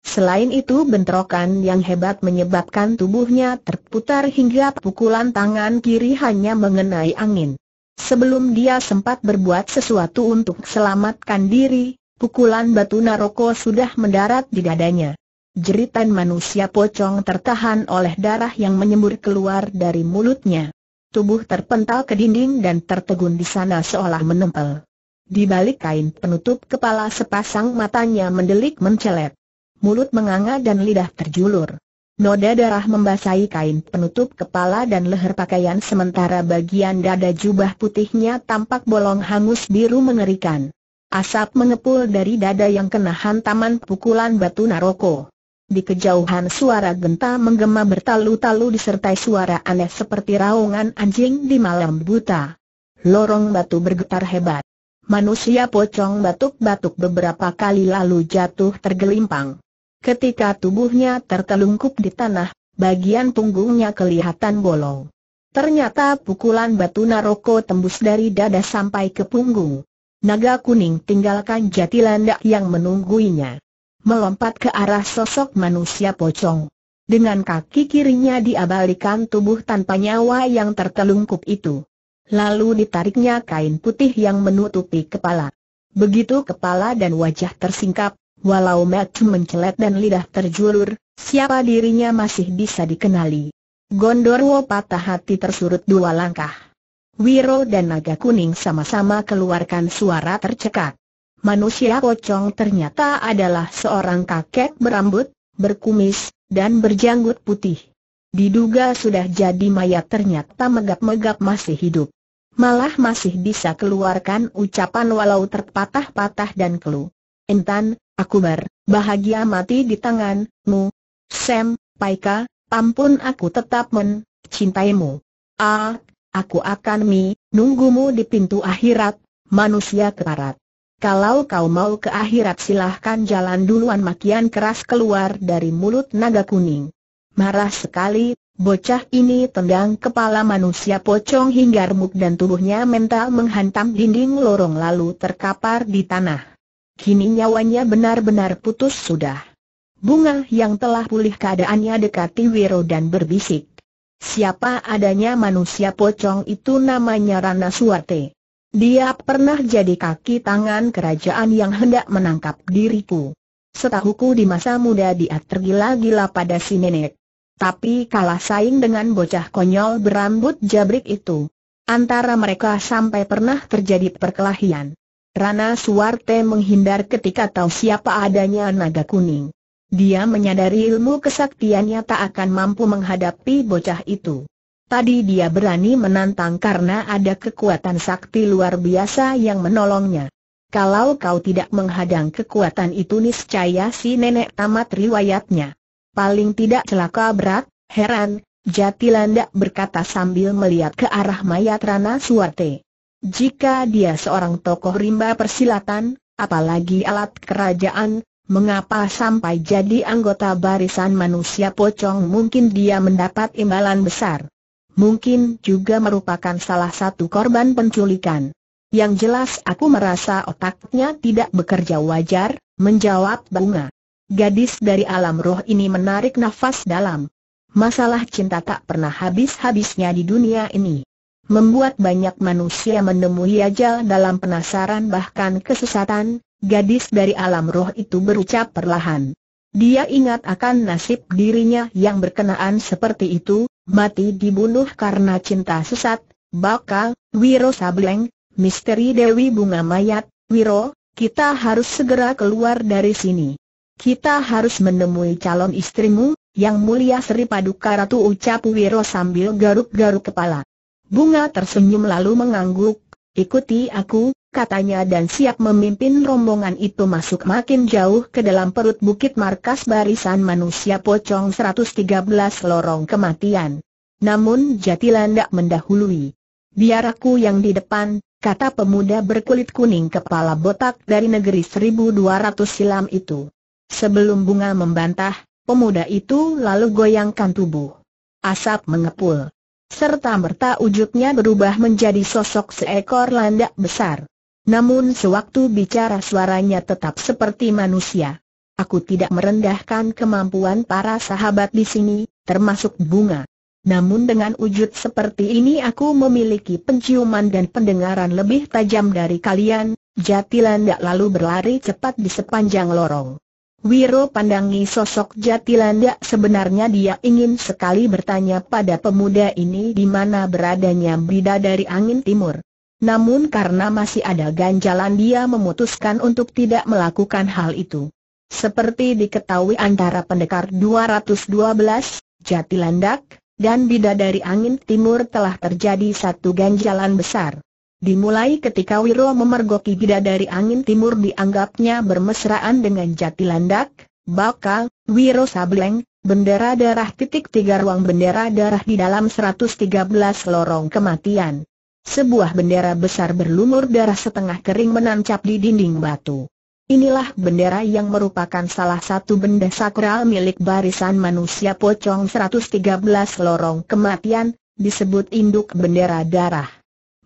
S1: Selain itu bentrokan yang hebat menyebabkan tubuhnya terputar hingga pukulan tangan kiri hanya mengenai angin. Sebelum dia sempat berbuat sesuatu untuk selamatkan diri, pukulan batu naroko sudah mendarat di dadanya. Jeritan manusia pocong tertahan oleh darah yang menyembur keluar dari mulutnya. Tubuh terpental ke dinding dan tertegun di sana seolah menempel. Di balik kain penutup kepala sepasang matanya mendelik mencelet. Mulut menganga dan lidah terjulur. Noda darah membasahi kain penutup kepala dan leher pakaian sementara bagian dada jubah putihnya tampak bolong hangus biru mengerikan. Asap mengepul dari dada yang kena hantaman pukulan batu naroko. Di kejauhan suara genta menggema bertalu-talu disertai suara aneh seperti raungan anjing di malam buta. Lorong batu bergetar hebat. Manusia pocong batuk-batuk beberapa kali lalu jatuh tergelimpang. Ketika tubuhnya tertelungkup di tanah, bagian punggungnya kelihatan bolong. Ternyata pukulan batu naroko tembus dari dada sampai ke punggung. Naga kuning tinggalkan Jatilandak yang menungguinya melompat ke arah sosok manusia pocong. Dengan kaki kirinya diabalikan tubuh tanpa nyawa yang tertelungkup itu. Lalu ditariknya kain putih yang menutupi kepala. Begitu kepala dan wajah tersingkap, walau mata mencelat dan lidah terjulur, siapa dirinya masih bisa dikenali. Gondorwo patah hati tersurut dua langkah. Wiro dan naga kuning sama-sama keluarkan suara tercekat manusia pocong ternyata adalah seorang kakek berambut, berkumis, dan berjanggut putih. Diduga sudah jadi mayat ternyata megap-megap masih hidup. Malah masih bisa keluarkan ucapan walau terpatah-patah dan kelu. Intan, aku berbahagia mati di tanganmu. Sam, Paika, ampun aku tetap mencintaimu. Ah, aku akan mi, nunggumu di pintu akhirat, manusia keparat. Kalau kau mau ke akhirat silahkan jalan duluan makian keras keluar dari mulut naga kuning. Marah sekali, bocah ini tendang kepala manusia pocong hingga remuk dan tubuhnya mental menghantam dinding lorong lalu terkapar di tanah. Kini nyawanya benar-benar putus sudah. Bunga yang telah pulih keadaannya dekati Wiro dan berbisik. Siapa adanya manusia pocong itu namanya Rana Suwate. Dia pernah jadi kaki tangan kerajaan yang hendak menangkap diriku. Setahuku di masa muda dia tergila-gila pada si nenek. Tapi kalah saing dengan bocah konyol berambut jabrik itu. Antara mereka sampai pernah terjadi perkelahian. Rana Suwarte menghindar ketika tahu siapa adanya naga kuning. Dia menyadari ilmu kesaktiannya tak akan mampu menghadapi bocah itu. Tadi dia berani menantang karena ada kekuatan sakti luar biasa yang menolongnya. Kalau kau tidak menghadang kekuatan itu niscaya si nenek tamat riwayatnya. Paling tidak celaka berat, heran, Jatilanda berkata sambil melihat ke arah mayat Rana Suwate. Jika dia seorang tokoh rimba persilatan, apalagi alat kerajaan, Mengapa sampai jadi anggota barisan manusia pocong mungkin dia mendapat imbalan besar? mungkin juga merupakan salah satu korban penculikan. Yang jelas aku merasa otaknya tidak bekerja wajar, menjawab bunga. Gadis dari alam roh ini menarik nafas dalam. Masalah cinta tak pernah habis-habisnya di dunia ini. Membuat banyak manusia menemui ajal dalam penasaran bahkan kesesatan, gadis dari alam roh itu berucap perlahan. Dia ingat akan nasib dirinya yang berkenaan seperti itu, mati dibunuh karena cinta sesat, bakal, Wiro Sableng, misteri Dewi Bunga Mayat, Wiro, kita harus segera keluar dari sini. Kita harus menemui calon istrimu, yang mulia Sri Paduka Ratu ucap Wiro sambil garuk-garuk kepala. Bunga tersenyum lalu mengangguk, ikuti aku, katanya dan siap memimpin rombongan itu masuk makin jauh ke dalam perut bukit markas barisan manusia pocong 113 lorong kematian. Namun jatilanda mendahului. Biar aku yang di depan, kata pemuda berkulit kuning kepala botak dari negeri 1200 silam itu. Sebelum bunga membantah, pemuda itu lalu goyangkan tubuh. Asap mengepul serta merta wujudnya berubah menjadi sosok seekor landak besar. Namun sewaktu bicara suaranya tetap seperti manusia. Aku tidak merendahkan kemampuan para sahabat di sini, termasuk bunga. Namun dengan wujud seperti ini aku memiliki penciuman dan pendengaran lebih tajam dari kalian, Jatilandak lalu berlari cepat di sepanjang lorong. Wiro pandangi sosok Jatilandak sebenarnya dia ingin sekali bertanya pada pemuda ini di mana beradanya bida dari angin timur. Namun karena masih ada ganjalan dia memutuskan untuk tidak melakukan hal itu. Seperti diketahui antara pendekar 212, Jatilandak, dan Bidadari Angin Timur telah terjadi satu ganjalan besar. Dimulai ketika Wiro memergoki Bidadari Angin Timur dianggapnya bermesraan dengan Jatilandak, Bakal, Wiro Sableng, Bendera Darah titik tiga ruang bendera darah di dalam 113 lorong kematian sebuah bendera besar berlumur darah setengah kering menancap di dinding batu. Inilah bendera yang merupakan salah satu benda sakral milik barisan manusia pocong 113 lorong kematian, disebut induk bendera darah.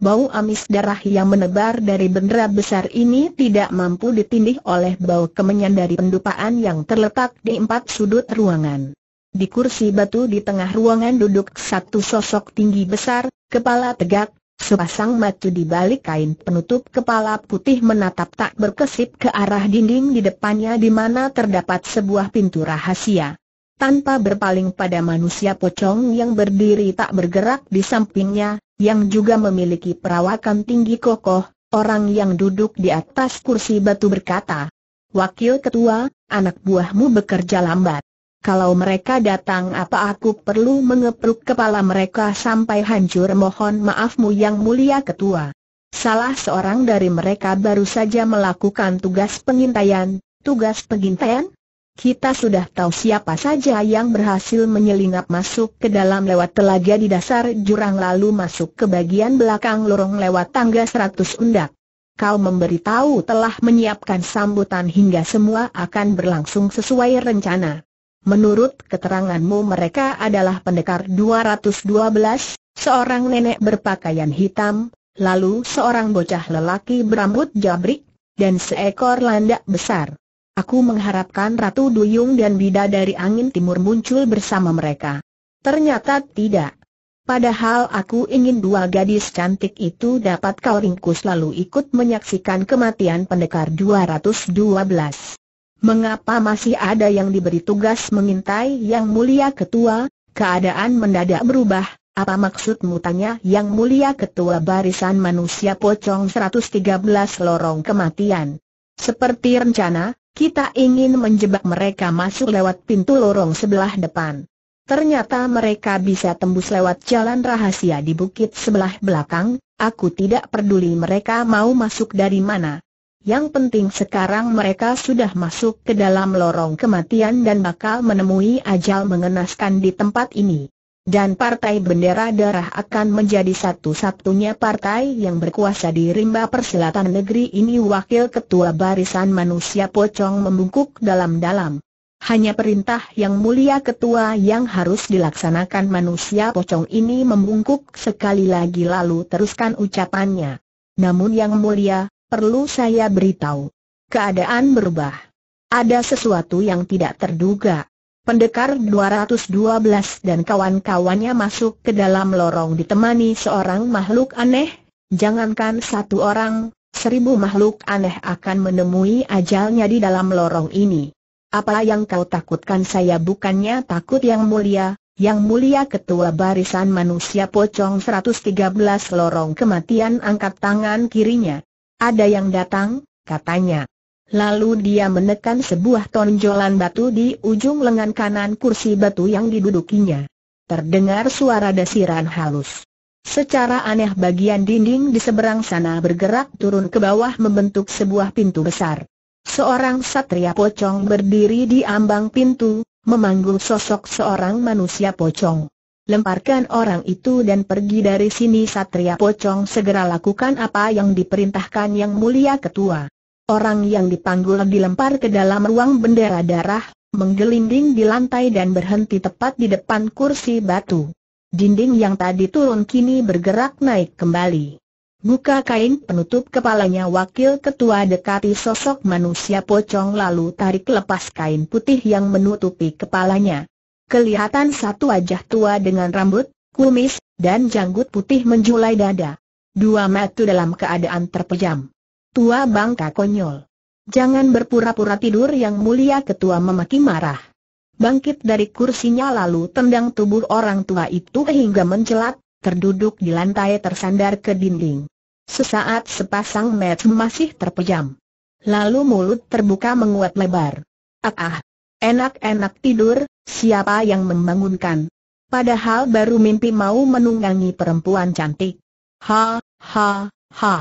S1: Bau amis darah yang menebar dari bendera besar ini tidak mampu ditindih oleh bau kemenyan dari pendupaan yang terletak di empat sudut ruangan. Di kursi batu di tengah ruangan duduk satu sosok tinggi besar, kepala tegak, Sepasang mata di balik kain penutup kepala putih menatap tak berkesip ke arah dinding di depannya di mana terdapat sebuah pintu rahasia. Tanpa berpaling pada manusia pocong yang berdiri tak bergerak di sampingnya, yang juga memiliki perawakan tinggi kokoh, orang yang duduk di atas kursi batu berkata, Wakil Ketua, anak buahmu bekerja lambat. Kalau mereka datang apa aku perlu mengepruk kepala mereka sampai hancur mohon maafmu yang mulia ketua. Salah seorang dari mereka baru saja melakukan tugas pengintaian, tugas pengintaian? Kita sudah tahu siapa saja yang berhasil menyelinap masuk ke dalam lewat telaga di dasar jurang lalu masuk ke bagian belakang lorong lewat tangga seratus undak. Kau memberitahu telah menyiapkan sambutan hingga semua akan berlangsung sesuai rencana. Menurut keteranganmu mereka adalah pendekar 212, seorang nenek berpakaian hitam, lalu seorang bocah lelaki berambut jabrik, dan seekor landak besar. Aku mengharapkan Ratu Duyung dan Bida dari angin timur muncul bersama mereka. Ternyata tidak. Padahal aku ingin dua gadis cantik itu dapat kau ringkus lalu ikut menyaksikan kematian pendekar 212. Mengapa masih ada yang diberi tugas mengintai yang mulia ketua? Keadaan mendadak berubah, apa maksudmu tanya yang mulia ketua barisan manusia pocong 113 lorong kematian? Seperti rencana, kita ingin menjebak mereka masuk lewat pintu lorong sebelah depan. Ternyata mereka bisa tembus lewat jalan rahasia di bukit sebelah belakang, aku tidak peduli mereka mau masuk dari mana. Yang penting sekarang mereka sudah masuk ke dalam lorong kematian dan bakal menemui ajal mengenaskan di tempat ini. Dan partai bendera darah akan menjadi satu-satunya partai yang berkuasa di rimba persilatan negeri ini wakil ketua barisan manusia pocong membungkuk dalam-dalam. Hanya perintah yang mulia ketua yang harus dilaksanakan manusia pocong ini membungkuk sekali lagi lalu teruskan ucapannya. Namun yang mulia, perlu saya beritahu. Keadaan berubah. Ada sesuatu yang tidak terduga. Pendekar 212 dan kawan-kawannya masuk ke dalam lorong ditemani seorang makhluk aneh. Jangankan satu orang, seribu makhluk aneh akan menemui ajalnya di dalam lorong ini. Apa yang kau takutkan saya bukannya takut yang mulia, yang mulia ketua barisan manusia pocong 113 lorong kematian angkat tangan kirinya. Ada yang datang, katanya. Lalu dia menekan sebuah tonjolan batu di ujung lengan kanan kursi batu yang didudukinya. Terdengar suara desiran halus. Secara aneh bagian dinding di seberang sana bergerak turun ke bawah membentuk sebuah pintu besar. Seorang satria pocong berdiri di ambang pintu, memanggul sosok seorang manusia pocong. Lemparkan orang itu dan pergi dari sini Satria Pocong segera lakukan apa yang diperintahkan yang mulia ketua. Orang yang dipanggul dilempar ke dalam ruang bendera darah, menggelinding di lantai dan berhenti tepat di depan kursi batu. Dinding yang tadi turun kini bergerak naik kembali. Buka kain penutup kepalanya wakil ketua dekati sosok manusia pocong lalu tarik lepas kain putih yang menutupi kepalanya. Kelihatan satu wajah tua dengan rambut, kumis, dan janggut putih menjulai dada. Dua mata dalam keadaan terpejam. Tua bangka konyol. Jangan berpura-pura tidur yang mulia ketua memaki marah. Bangkit dari kursinya lalu tendang tubuh orang tua itu hingga mencelat, terduduk di lantai tersandar ke dinding. Sesaat sepasang mata masih terpejam. Lalu mulut terbuka menguat lebar. Ah ah, Enak-enak tidur, siapa yang membangunkan? Padahal baru mimpi mau menunggangi perempuan cantik. Ha, ha, ha.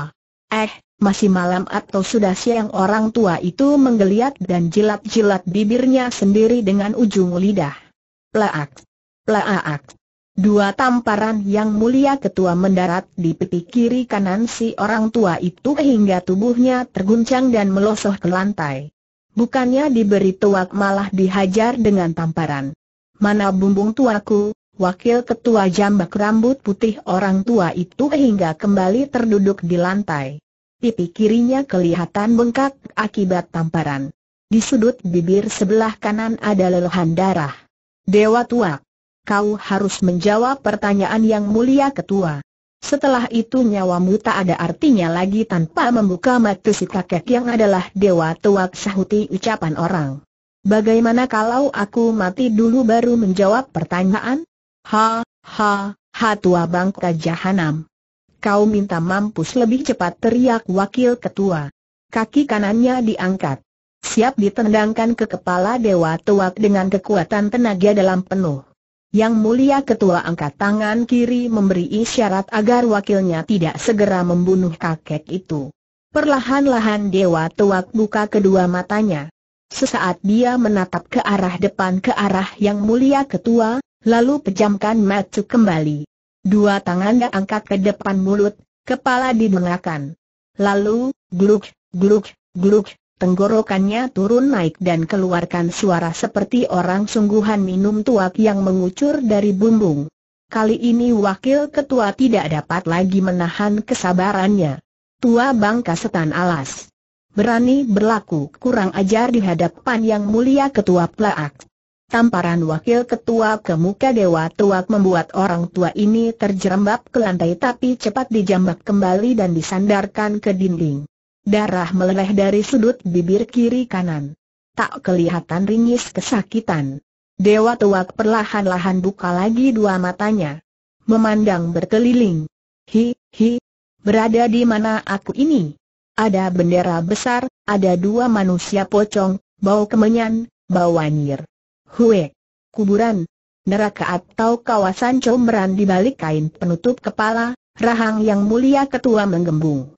S1: Eh, masih malam atau sudah siang orang tua itu menggeliat dan jilat-jilat bibirnya sendiri dengan ujung lidah. Plaak. Plaak. Dua tamparan yang mulia ketua mendarat di pipi kiri kanan si orang tua itu hingga tubuhnya terguncang dan melosoh ke lantai. Bukannya diberi tuak malah dihajar dengan tamparan. Mana bumbung tuaku, wakil ketua jambak rambut putih orang tua itu hingga kembali terduduk di lantai. Pipi kirinya kelihatan bengkak akibat tamparan. Di sudut bibir sebelah kanan ada lelehan darah. Dewa tuak, kau harus menjawab pertanyaan yang mulia ketua. Setelah itu nyawamu tak ada artinya lagi tanpa membuka mata si kakek yang adalah dewa tua sahuti ucapan orang. Bagaimana kalau aku mati dulu baru menjawab pertanyaan? Ha, ha, ha tua bangka jahanam. Kau minta mampus lebih cepat teriak wakil ketua. Kaki kanannya diangkat. Siap ditendangkan ke kepala dewa tuak dengan kekuatan tenaga dalam penuh. Yang mulia ketua angkat tangan kiri memberi isyarat agar wakilnya tidak segera membunuh kakek itu. Perlahan-lahan Dewa Tuak buka kedua matanya. Sesaat dia menatap ke arah depan ke arah yang mulia ketua, lalu pejamkan mata kembali. Dua tangannya angkat ke depan mulut, kepala didengarkan. Lalu, gluk, gluk, gluk, Tenggorokannya turun naik dan keluarkan suara seperti orang sungguhan minum tuak yang mengucur dari bumbung. Kali ini wakil ketua tidak dapat lagi menahan kesabarannya. Tua bangka setan alas. Berani berlaku kurang ajar di hadapan yang mulia ketua Plaak. Tamparan wakil ketua ke muka dewa tuak membuat orang tua ini terjerembab ke lantai tapi cepat dijambak kembali dan disandarkan ke dinding. Darah meleleh dari sudut bibir kiri kanan. Tak kelihatan ringis kesakitan. Dewa tuak perlahan-lahan buka lagi dua matanya. Memandang berkeliling. Hi, hi. Berada di mana aku ini? Ada bendera besar, ada dua manusia pocong, bau kemenyan, bau anjir. Hue. Kuburan. Neraka atau kawasan comberan di balik kain penutup kepala, rahang yang mulia ketua menggembung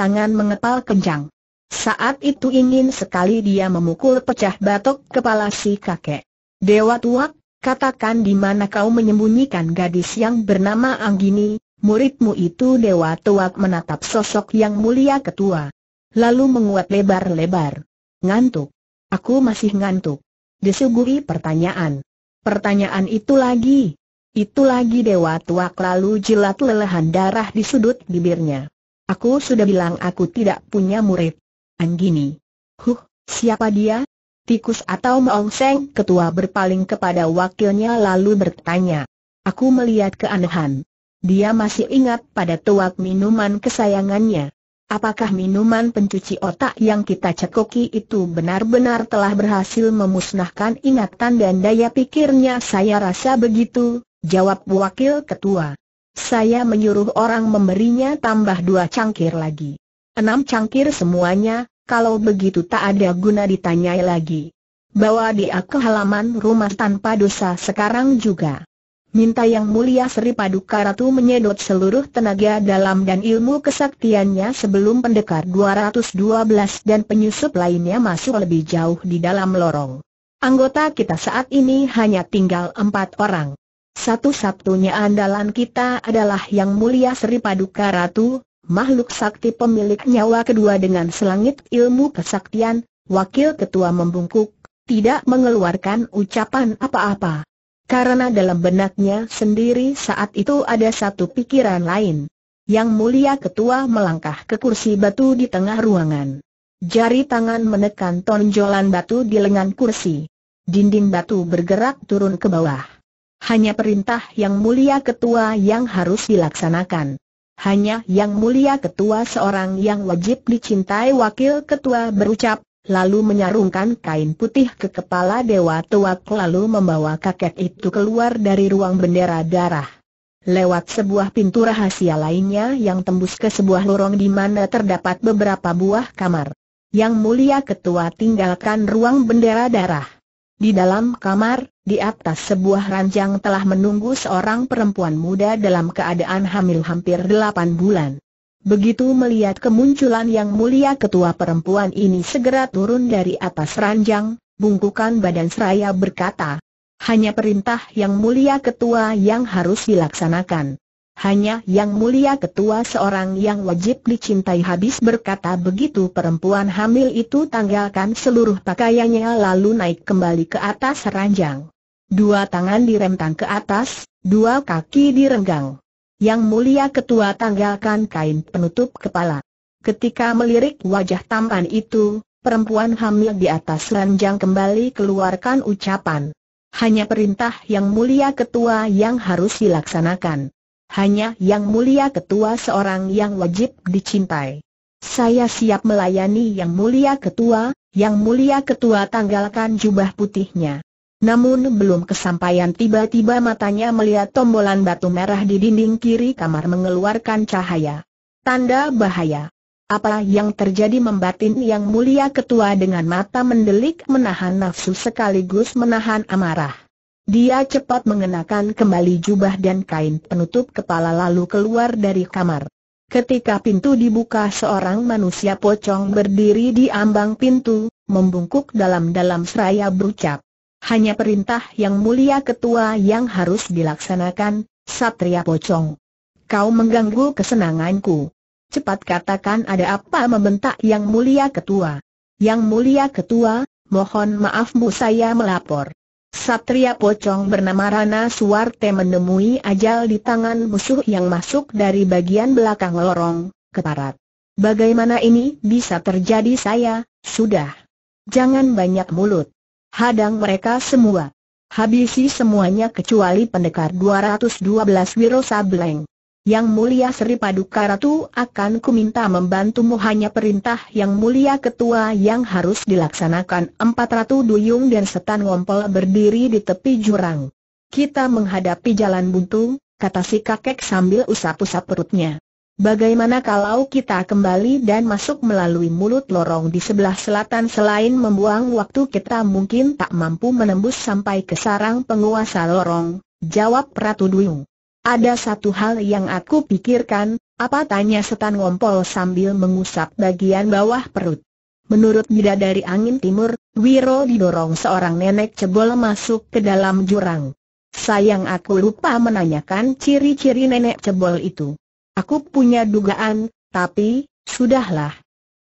S1: tangan mengepal kencang. Saat itu ingin sekali dia memukul pecah batok kepala si kakek. Dewa tuak, katakan di mana kau menyembunyikan gadis yang bernama Anggini, muridmu itu Dewa tuak menatap sosok yang mulia ketua. Lalu menguat lebar-lebar. Ngantuk. Aku masih ngantuk. Disuguhi pertanyaan. Pertanyaan itu lagi. Itu lagi Dewa Tuak lalu jilat lelehan darah di sudut bibirnya. Aku sudah bilang aku tidak punya murid. Anggini. Huh, siapa dia? Tikus atau Maong Seng? Ketua berpaling kepada wakilnya lalu bertanya. Aku melihat keanehan. Dia masih ingat pada tuak minuman kesayangannya. Apakah minuman pencuci otak yang kita cekoki itu benar-benar telah berhasil memusnahkan ingatan dan daya pikirnya? Saya rasa begitu, jawab wakil ketua saya menyuruh orang memberinya tambah dua cangkir lagi. Enam cangkir semuanya, kalau begitu tak ada guna ditanyai lagi. Bawa dia ke halaman rumah tanpa dosa sekarang juga. Minta yang mulia Sri Paduka Ratu menyedot seluruh tenaga dalam dan ilmu kesaktiannya sebelum pendekar 212 dan penyusup lainnya masuk lebih jauh di dalam lorong. Anggota kita saat ini hanya tinggal empat orang. Satu-satunya andalan kita adalah yang mulia Sri Paduka Ratu, makhluk sakti pemilik nyawa kedua dengan selangit ilmu kesaktian, wakil ketua membungkuk, tidak mengeluarkan ucapan apa-apa. Karena dalam benaknya sendiri saat itu ada satu pikiran lain. Yang mulia ketua melangkah ke kursi batu di tengah ruangan. Jari tangan menekan tonjolan batu di lengan kursi. Dinding batu bergerak turun ke bawah. Hanya perintah yang mulia ketua yang harus dilaksanakan. Hanya yang mulia ketua seorang yang wajib dicintai wakil ketua berucap, lalu menyarungkan kain putih ke kepala dewa tua, lalu membawa kakek itu keluar dari ruang bendera darah. Lewat sebuah pintu rahasia lainnya yang tembus ke sebuah lorong di mana terdapat beberapa buah kamar. Yang mulia ketua tinggalkan ruang bendera darah. Di dalam kamar, di atas sebuah ranjang telah menunggu seorang perempuan muda dalam keadaan hamil hampir delapan bulan. Begitu melihat kemunculan yang mulia ketua perempuan ini segera turun dari atas ranjang, bungkukan badan seraya berkata, hanya perintah yang mulia ketua yang harus dilaksanakan. Hanya yang mulia ketua seorang yang wajib dicintai habis berkata begitu perempuan hamil itu tanggalkan seluruh pakaiannya lalu naik kembali ke atas ranjang. Dua tangan direntang ke atas, dua kaki direnggang. Yang mulia ketua tanggalkan kain penutup kepala. Ketika melirik wajah tampan itu, perempuan hamil di atas ranjang kembali keluarkan ucapan. Hanya perintah yang mulia ketua yang harus dilaksanakan hanya yang mulia ketua seorang yang wajib dicintai. Saya siap melayani yang mulia ketua, yang mulia ketua tanggalkan jubah putihnya. Namun belum kesampaian tiba-tiba matanya melihat tombolan batu merah di dinding kiri kamar mengeluarkan cahaya. Tanda bahaya. Apa yang terjadi membatin yang mulia ketua dengan mata mendelik menahan nafsu sekaligus menahan amarah. Dia cepat mengenakan kembali jubah dan kain penutup kepala lalu keluar dari kamar. Ketika pintu dibuka seorang manusia pocong berdiri di ambang pintu, membungkuk dalam-dalam seraya berucap. Hanya perintah yang mulia ketua yang harus dilaksanakan, Satria Pocong. Kau mengganggu kesenanganku. Cepat katakan ada apa membentak yang mulia ketua. Yang mulia ketua, mohon maafmu saya melapor. Satria pocong bernama Rana Suwarte menemui ajal di tangan musuh yang masuk dari bagian belakang lorong, keparat. Bagaimana ini bisa terjadi saya, sudah. Jangan banyak mulut. Hadang mereka semua. Habisi semuanya kecuali pendekar 212 Wiro Sableng. Yang mulia Sri Paduka Ratu akan kuminta membantumu hanya perintah yang mulia ketua yang harus dilaksanakan empat ratu duyung dan setan ngompol berdiri di tepi jurang. Kita menghadapi jalan buntu, kata si kakek sambil usap-usap perutnya. Bagaimana kalau kita kembali dan masuk melalui mulut lorong di sebelah selatan selain membuang waktu kita mungkin tak mampu menembus sampai ke sarang penguasa lorong, jawab Ratu Duyung. Ada satu hal yang aku pikirkan, apa tanya setan ngompol sambil mengusap bagian bawah perut. Menurut bida dari angin timur, Wiro didorong seorang nenek cebol masuk ke dalam jurang. Sayang aku lupa menanyakan ciri-ciri nenek cebol itu. Aku punya dugaan, tapi, sudahlah.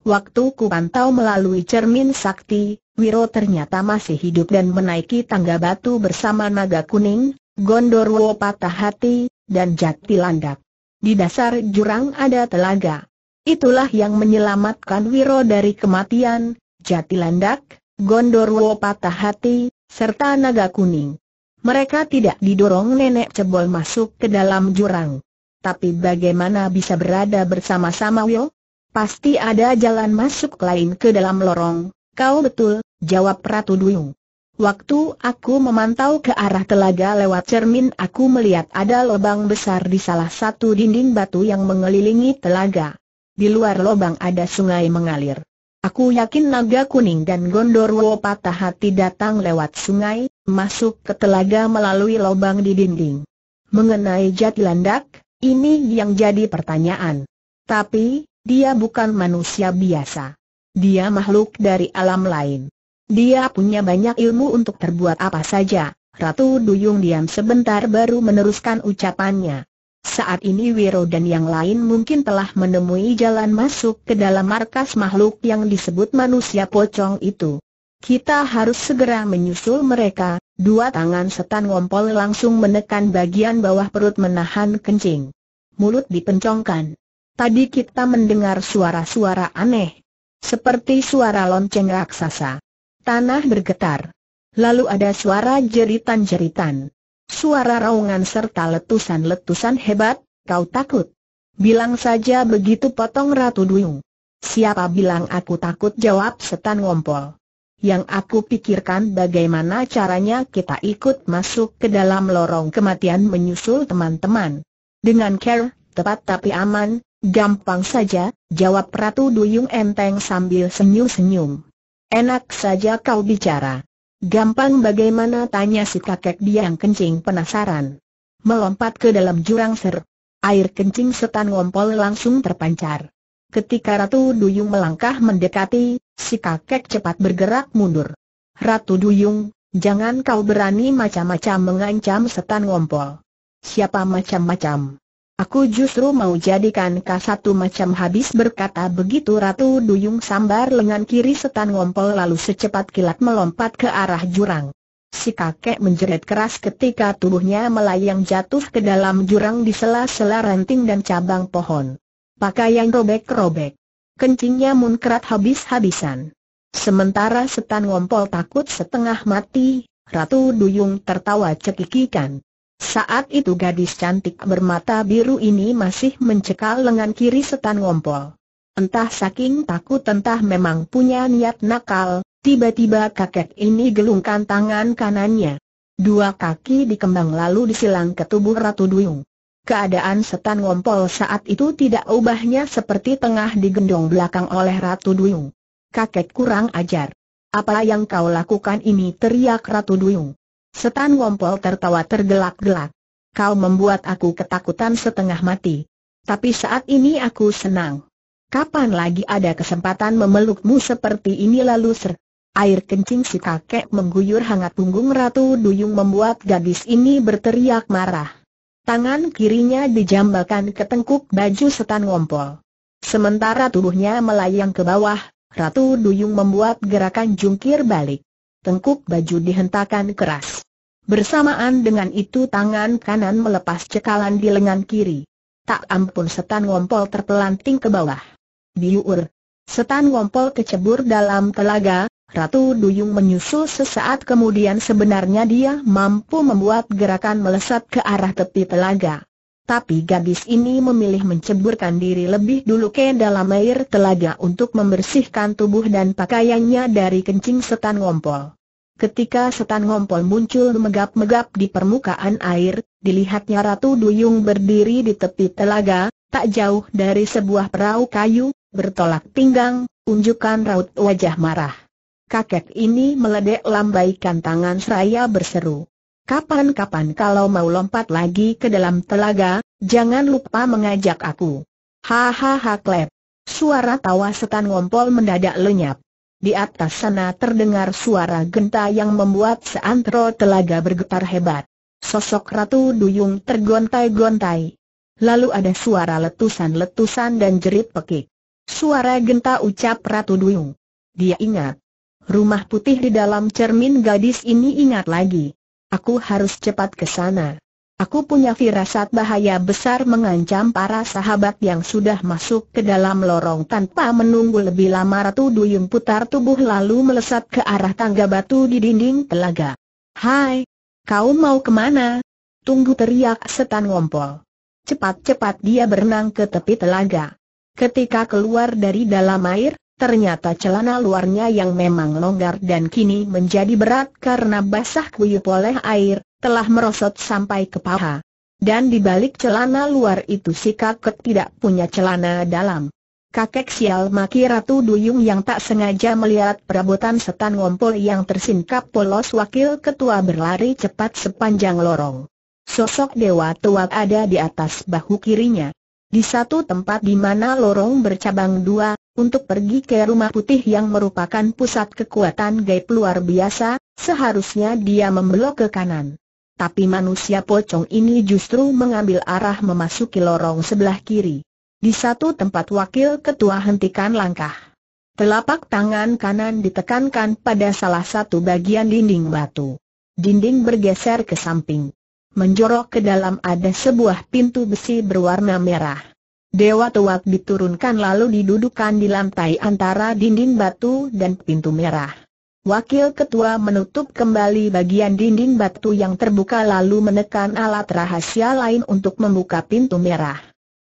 S1: Waktu ku pantau melalui cermin sakti, Wiro ternyata masih hidup dan menaiki tangga batu bersama naga kuning, Gondorwo patah hati, dan jati landak. Di dasar jurang ada telaga. Itulah yang menyelamatkan Wiro dari kematian, jati landak, gondorwo patah hati, serta naga kuning. Mereka tidak didorong nenek cebol masuk ke dalam jurang. Tapi bagaimana bisa berada bersama-sama Wiro? Pasti ada jalan masuk lain ke dalam lorong, kau betul, jawab Ratu Duyung. Waktu aku memantau ke arah telaga lewat cermin aku melihat ada lubang besar di salah satu dinding batu yang mengelilingi telaga. Di luar lubang ada sungai mengalir. Aku yakin naga kuning dan gondorwo patah hati datang lewat sungai, masuk ke telaga melalui lubang di dinding. Mengenai Jatilandak, ini yang jadi pertanyaan. Tapi, dia bukan manusia biasa. Dia makhluk dari alam lain. Dia punya banyak ilmu untuk terbuat apa saja. Ratu Duyung diam sebentar baru meneruskan ucapannya. Saat ini Wiro dan yang lain mungkin telah menemui jalan masuk ke dalam markas makhluk yang disebut manusia pocong itu. Kita harus segera menyusul mereka, dua tangan setan ngompol langsung menekan bagian bawah perut menahan kencing. Mulut dipencongkan. Tadi kita mendengar suara-suara aneh. Seperti suara lonceng raksasa. Tanah bergetar. Lalu ada suara jeritan-jeritan. Suara raungan serta letusan-letusan hebat, kau takut. Bilang saja begitu potong Ratu Duyung. Siapa bilang aku takut jawab setan ngompol. Yang aku pikirkan bagaimana caranya kita ikut masuk ke dalam lorong kematian menyusul teman-teman. Dengan care, tepat tapi aman, gampang saja, jawab Ratu Duyung enteng sambil senyum-senyum. Enak saja kau bicara. Gampang bagaimana tanya si kakek dia yang kencing penasaran. Melompat ke dalam jurang ser. Air kencing setan ngompol langsung terpancar. Ketika Ratu Duyung melangkah mendekati, si kakek cepat bergerak mundur. Ratu Duyung, jangan kau berani macam-macam mengancam setan ngompol. Siapa macam-macam? Aku justru mau jadikan kau satu macam habis berkata begitu Ratu Duyung sambar lengan kiri setan ngompol lalu secepat kilat melompat ke arah jurang. Si kakek menjerit keras ketika tubuhnya melayang jatuh ke dalam jurang di sela-sela ranting dan cabang pohon. Pakaian robek-robek. Kencingnya munkrat habis-habisan. Sementara setan ngompol takut setengah mati, Ratu Duyung tertawa cekikikan. Saat itu gadis cantik bermata biru ini masih mencekal lengan kiri setan ngompol. Entah saking takut entah memang punya niat nakal, tiba-tiba kakek ini gelungkan tangan kanannya. Dua kaki dikembang lalu disilang ke tubuh Ratu Duyung. Keadaan setan ngompol saat itu tidak ubahnya seperti tengah digendong belakang oleh Ratu Duyung. Kakek kurang ajar. Apa yang kau lakukan ini teriak Ratu Duyung. Setan Wompol tertawa tergelak-gelak. Kau membuat aku ketakutan setengah mati. Tapi saat ini aku senang. Kapan lagi ada kesempatan memelukmu seperti ini lalu ser? Air kencing si kakek mengguyur hangat punggung Ratu Duyung membuat gadis ini berteriak marah. Tangan kirinya dijambakan ke tengkuk baju setan ngompol. Sementara tubuhnya melayang ke bawah, Ratu Duyung membuat gerakan jungkir balik. Tengkuk baju dihentakkan keras. Bersamaan dengan itu tangan kanan melepas cekalan di lengan kiri. Tak ampun setan ngompol terpelanting ke bawah. Biur. Setan ngompol kecebur dalam telaga, Ratu Duyung menyusul sesaat kemudian sebenarnya dia mampu membuat gerakan melesat ke arah tepi telaga. Tapi gadis ini memilih menceburkan diri lebih dulu ke dalam air telaga untuk membersihkan tubuh dan pakaiannya dari kencing setan ngompol. Ketika setan ngompol muncul megap-megap di permukaan air, dilihatnya Ratu Duyung berdiri di tepi telaga, tak jauh dari sebuah perahu kayu, bertolak pinggang, unjukkan raut wajah marah. Kakek ini meledek lambaikan tangan seraya berseru. Kapan-kapan kalau mau lompat lagi ke dalam telaga, jangan lupa mengajak aku. Hahaha klep. Suara tawa setan ngompol mendadak lenyap. Di atas sana terdengar suara genta yang membuat seantero telaga bergetar hebat. Sosok Ratu Duyung tergontai-gontai. Lalu ada suara letusan-letusan dan jerit pekik. Suara genta ucap Ratu Duyung. Dia ingat. Rumah putih di dalam cermin gadis ini ingat lagi. Aku harus cepat ke sana. Aku punya firasat bahaya besar mengancam para sahabat yang sudah masuk ke dalam lorong tanpa menunggu lebih lama Ratu Duyung putar tubuh lalu melesat ke arah tangga batu di dinding telaga. Hai, kau mau kemana? Tunggu teriak setan ngompol. Cepat-cepat dia berenang ke tepi telaga. Ketika keluar dari dalam air, ternyata celana luarnya yang memang longgar dan kini menjadi berat karena basah kuyup oleh air, telah merosot sampai ke paha. Dan di balik celana luar itu si kakek tidak punya celana dalam. Kakek sial maki Ratu Duyung yang tak sengaja melihat perabotan setan ngompol yang tersingkap polos wakil ketua berlari cepat sepanjang lorong. Sosok dewa tua ada di atas bahu kirinya. Di satu tempat di mana lorong bercabang dua, untuk pergi ke rumah putih yang merupakan pusat kekuatan gaib luar biasa, seharusnya dia membelok ke kanan tapi manusia pocong ini justru mengambil arah memasuki lorong sebelah kiri. Di satu tempat wakil ketua hentikan langkah. Telapak tangan kanan ditekankan pada salah satu bagian dinding batu. Dinding bergeser ke samping. Menjorok ke dalam ada sebuah pintu besi berwarna merah. Dewa Tuak diturunkan lalu didudukan di lantai antara dinding batu dan pintu merah. Wakil Ketua menutup kembali bagian dinding batu yang terbuka lalu menekan alat rahasia lain untuk membuka pintu merah.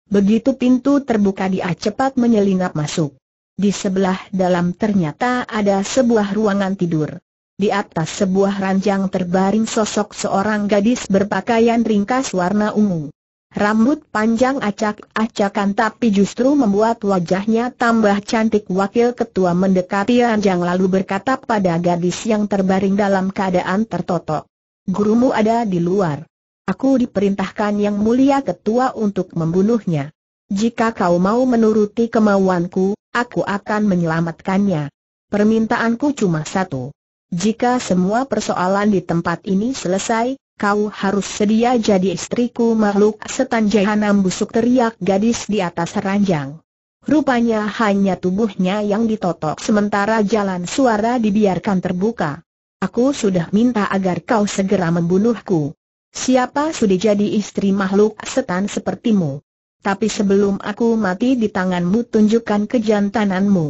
S1: Begitu pintu terbuka dia cepat menyelinap masuk. Di sebelah dalam ternyata ada sebuah ruangan tidur. Di atas sebuah ranjang terbaring sosok seorang gadis berpakaian ringkas warna ungu. Rambut panjang acak-acakan tapi justru membuat wajahnya tambah cantik Wakil Ketua mendekati Anjang lalu berkata pada gadis yang terbaring dalam keadaan tertotok Gurumu ada di luar Aku diperintahkan yang mulia ketua untuk membunuhnya Jika kau mau menuruti kemauanku, aku akan menyelamatkannya Permintaanku cuma satu jika semua persoalan di tempat ini selesai, kau harus sedia jadi istriku makhluk setan jahanam busuk teriak gadis di atas ranjang. Rupanya hanya tubuhnya yang ditotok sementara jalan suara dibiarkan terbuka. Aku sudah minta agar kau segera membunuhku. Siapa sudah jadi istri makhluk setan sepertimu? Tapi sebelum aku mati di tanganmu tunjukkan kejantananmu.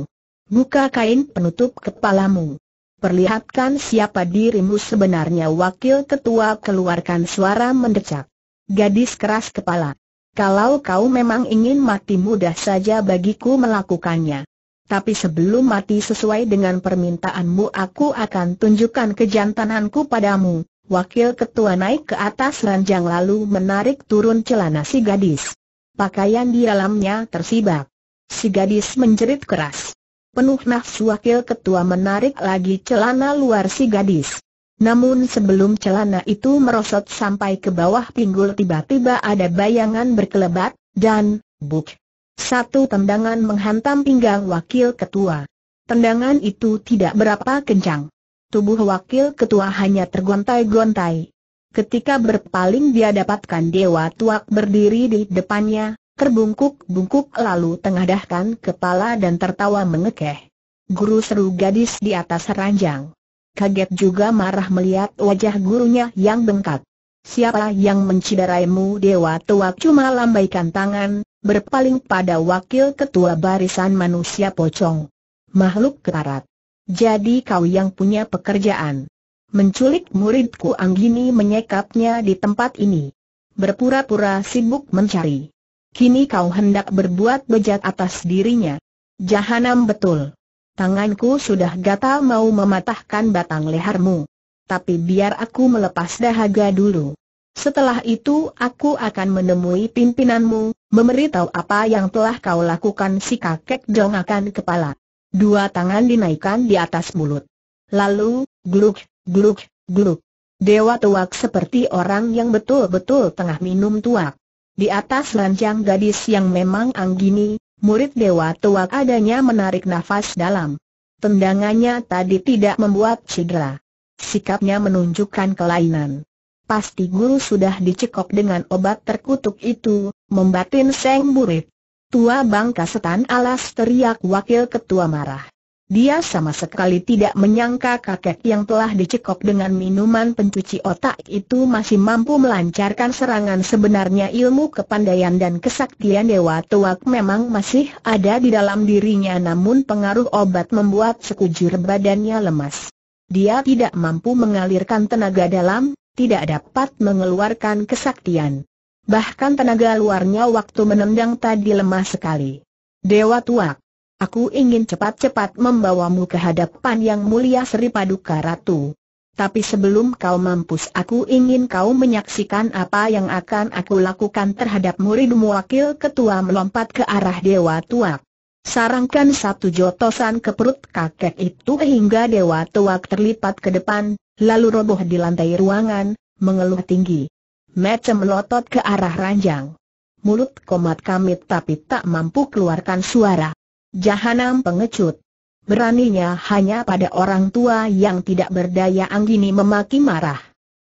S1: Buka kain penutup kepalamu. Perlihatkan siapa dirimu sebenarnya wakil ketua keluarkan suara mendecak. Gadis keras kepala. Kalau kau memang ingin mati mudah saja bagiku melakukannya. Tapi sebelum mati sesuai dengan permintaanmu aku akan tunjukkan kejantananku padamu. Wakil ketua naik ke atas ranjang lalu menarik turun celana si gadis. Pakaian di dalamnya tersibak. Si gadis menjerit keras penuh nafsu wakil ketua menarik lagi celana luar si gadis. Namun sebelum celana itu merosot sampai ke bawah pinggul tiba-tiba ada bayangan berkelebat, dan, buk. Satu tendangan menghantam pinggang wakil ketua. Tendangan itu tidak berapa kencang. Tubuh wakil ketua hanya tergontai-gontai. Ketika berpaling dia dapatkan dewa tuak berdiri di depannya, terbungkuk-bungkuk lalu tengadahkan kepala dan tertawa mengekeh. Guru seru gadis di atas ranjang. Kaget juga marah melihat wajah gurunya yang bengkak. Siapa yang mencideraimu Dewa Tua cuma lambaikan tangan, berpaling pada wakil ketua barisan manusia pocong. Makhluk kerat. Jadi kau yang punya pekerjaan. Menculik muridku Anggini menyekapnya di tempat ini. Berpura-pura sibuk mencari. Kini kau hendak berbuat bejat atas dirinya. Jahanam betul. Tanganku sudah gatal mau mematahkan batang lehermu. Tapi biar aku melepas dahaga dulu. Setelah itu aku akan menemui pimpinanmu, memberitahu apa yang telah kau lakukan si kakek dongakan kepala. Dua tangan dinaikkan di atas mulut. Lalu, gluk, gluk, gluk. Dewa tuak seperti orang yang betul-betul tengah minum tuak. Di atas ranjang gadis yang memang anggini, murid dewa tua adanya menarik nafas dalam. Tendangannya tadi tidak membuat cedera. Sikapnya menunjukkan kelainan. Pasti guru sudah dicekok dengan obat terkutuk itu, membatin seng murid. Tua bangka setan alas teriak wakil ketua marah. Dia sama sekali tidak menyangka kakek yang telah dicekok dengan minuman pencuci otak itu masih mampu melancarkan serangan sebenarnya ilmu kepandaian dan kesaktian Dewa Tuak memang masih ada di dalam dirinya namun pengaruh obat membuat sekujur badannya lemas. Dia tidak mampu mengalirkan tenaga dalam, tidak dapat mengeluarkan kesaktian. Bahkan tenaga luarnya waktu menendang tadi lemah sekali. Dewa Tuak Aku ingin cepat-cepat membawamu ke hadapan yang mulia Sri Paduka Ratu. Tapi sebelum kau mampus aku ingin kau menyaksikan apa yang akan aku lakukan terhadap muridmu wakil ketua melompat ke arah Dewa Tuak. Sarangkan satu jotosan ke perut kakek itu hingga Dewa Tuak terlipat ke depan, lalu roboh di lantai ruangan, mengeluh tinggi. Macam melotot ke arah ranjang. Mulut komat kamit tapi tak mampu keluarkan suara. Jahanam pengecut. Beraninya hanya pada orang tua yang tidak berdaya Anggini memaki marah.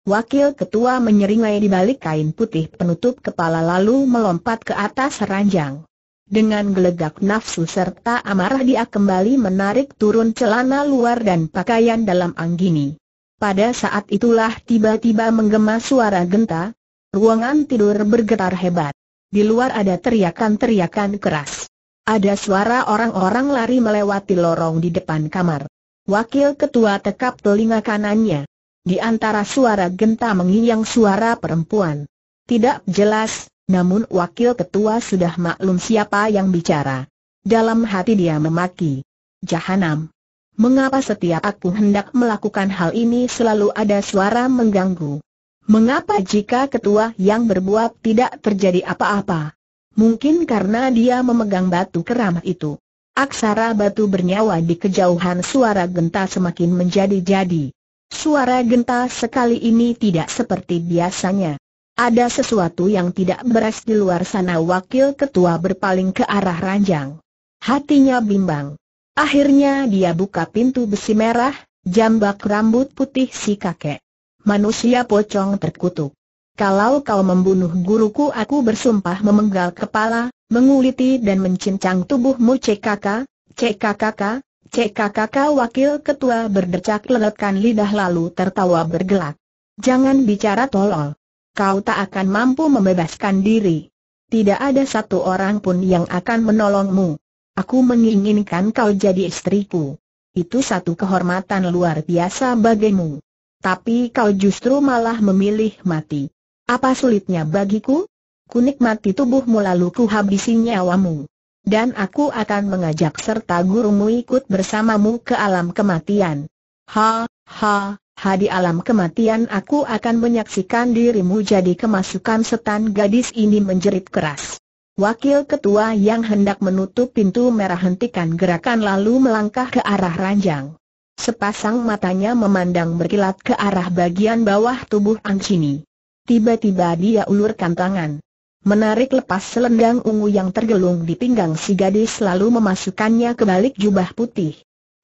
S1: Wakil ketua menyeringai di balik kain putih penutup kepala lalu melompat ke atas ranjang. Dengan gelegak nafsu serta amarah dia kembali menarik turun celana luar dan pakaian dalam Anggini. Pada saat itulah tiba-tiba menggema suara genta, ruangan tidur bergetar hebat. Di luar ada teriakan-teriakan keras. Ada suara orang-orang lari melewati lorong di depan kamar. Wakil ketua tekap telinga kanannya. Di antara suara genta mengingat suara perempuan. Tidak jelas, namun wakil ketua sudah maklum siapa yang bicara. Dalam hati dia memaki. Jahanam. Mengapa setiap aku hendak melakukan hal ini selalu ada suara mengganggu? Mengapa jika ketua yang berbuat tidak terjadi apa-apa? Mungkin karena dia memegang batu keramat itu. Aksara batu bernyawa di kejauhan suara genta semakin menjadi-jadi. Suara genta sekali ini tidak seperti biasanya. Ada sesuatu yang tidak beres di luar sana wakil ketua berpaling ke arah ranjang. Hatinya bimbang. Akhirnya dia buka pintu besi merah, jambak rambut putih si kakek. Manusia pocong terkutuk. Kalau kau membunuh guruku aku bersumpah memenggal kepala, menguliti dan mencincang tubuhmu CKK, CKKK, CKKK wakil ketua berdecak leletkan lidah lalu tertawa bergelak. Jangan bicara tolol. Kau tak akan mampu membebaskan diri. Tidak ada satu orang pun yang akan menolongmu. Aku menginginkan kau jadi istriku. Itu satu kehormatan luar biasa bagimu. Tapi kau justru malah memilih mati. Apa sulitnya bagiku? Ku nikmati tubuhmu lalu ku habisi nyawamu. Dan aku akan mengajak serta gurumu ikut bersamamu ke alam kematian. Ha, ha, ha di alam kematian aku akan menyaksikan dirimu jadi kemasukan setan gadis ini menjerit keras. Wakil ketua yang hendak menutup pintu merah hentikan gerakan lalu melangkah ke arah ranjang. Sepasang matanya memandang berkilat ke arah bagian bawah tubuh Angcini. Tiba-tiba dia ulurkan tangan. Menarik lepas selendang ungu yang tergelung di pinggang si gadis lalu memasukkannya ke balik jubah putih.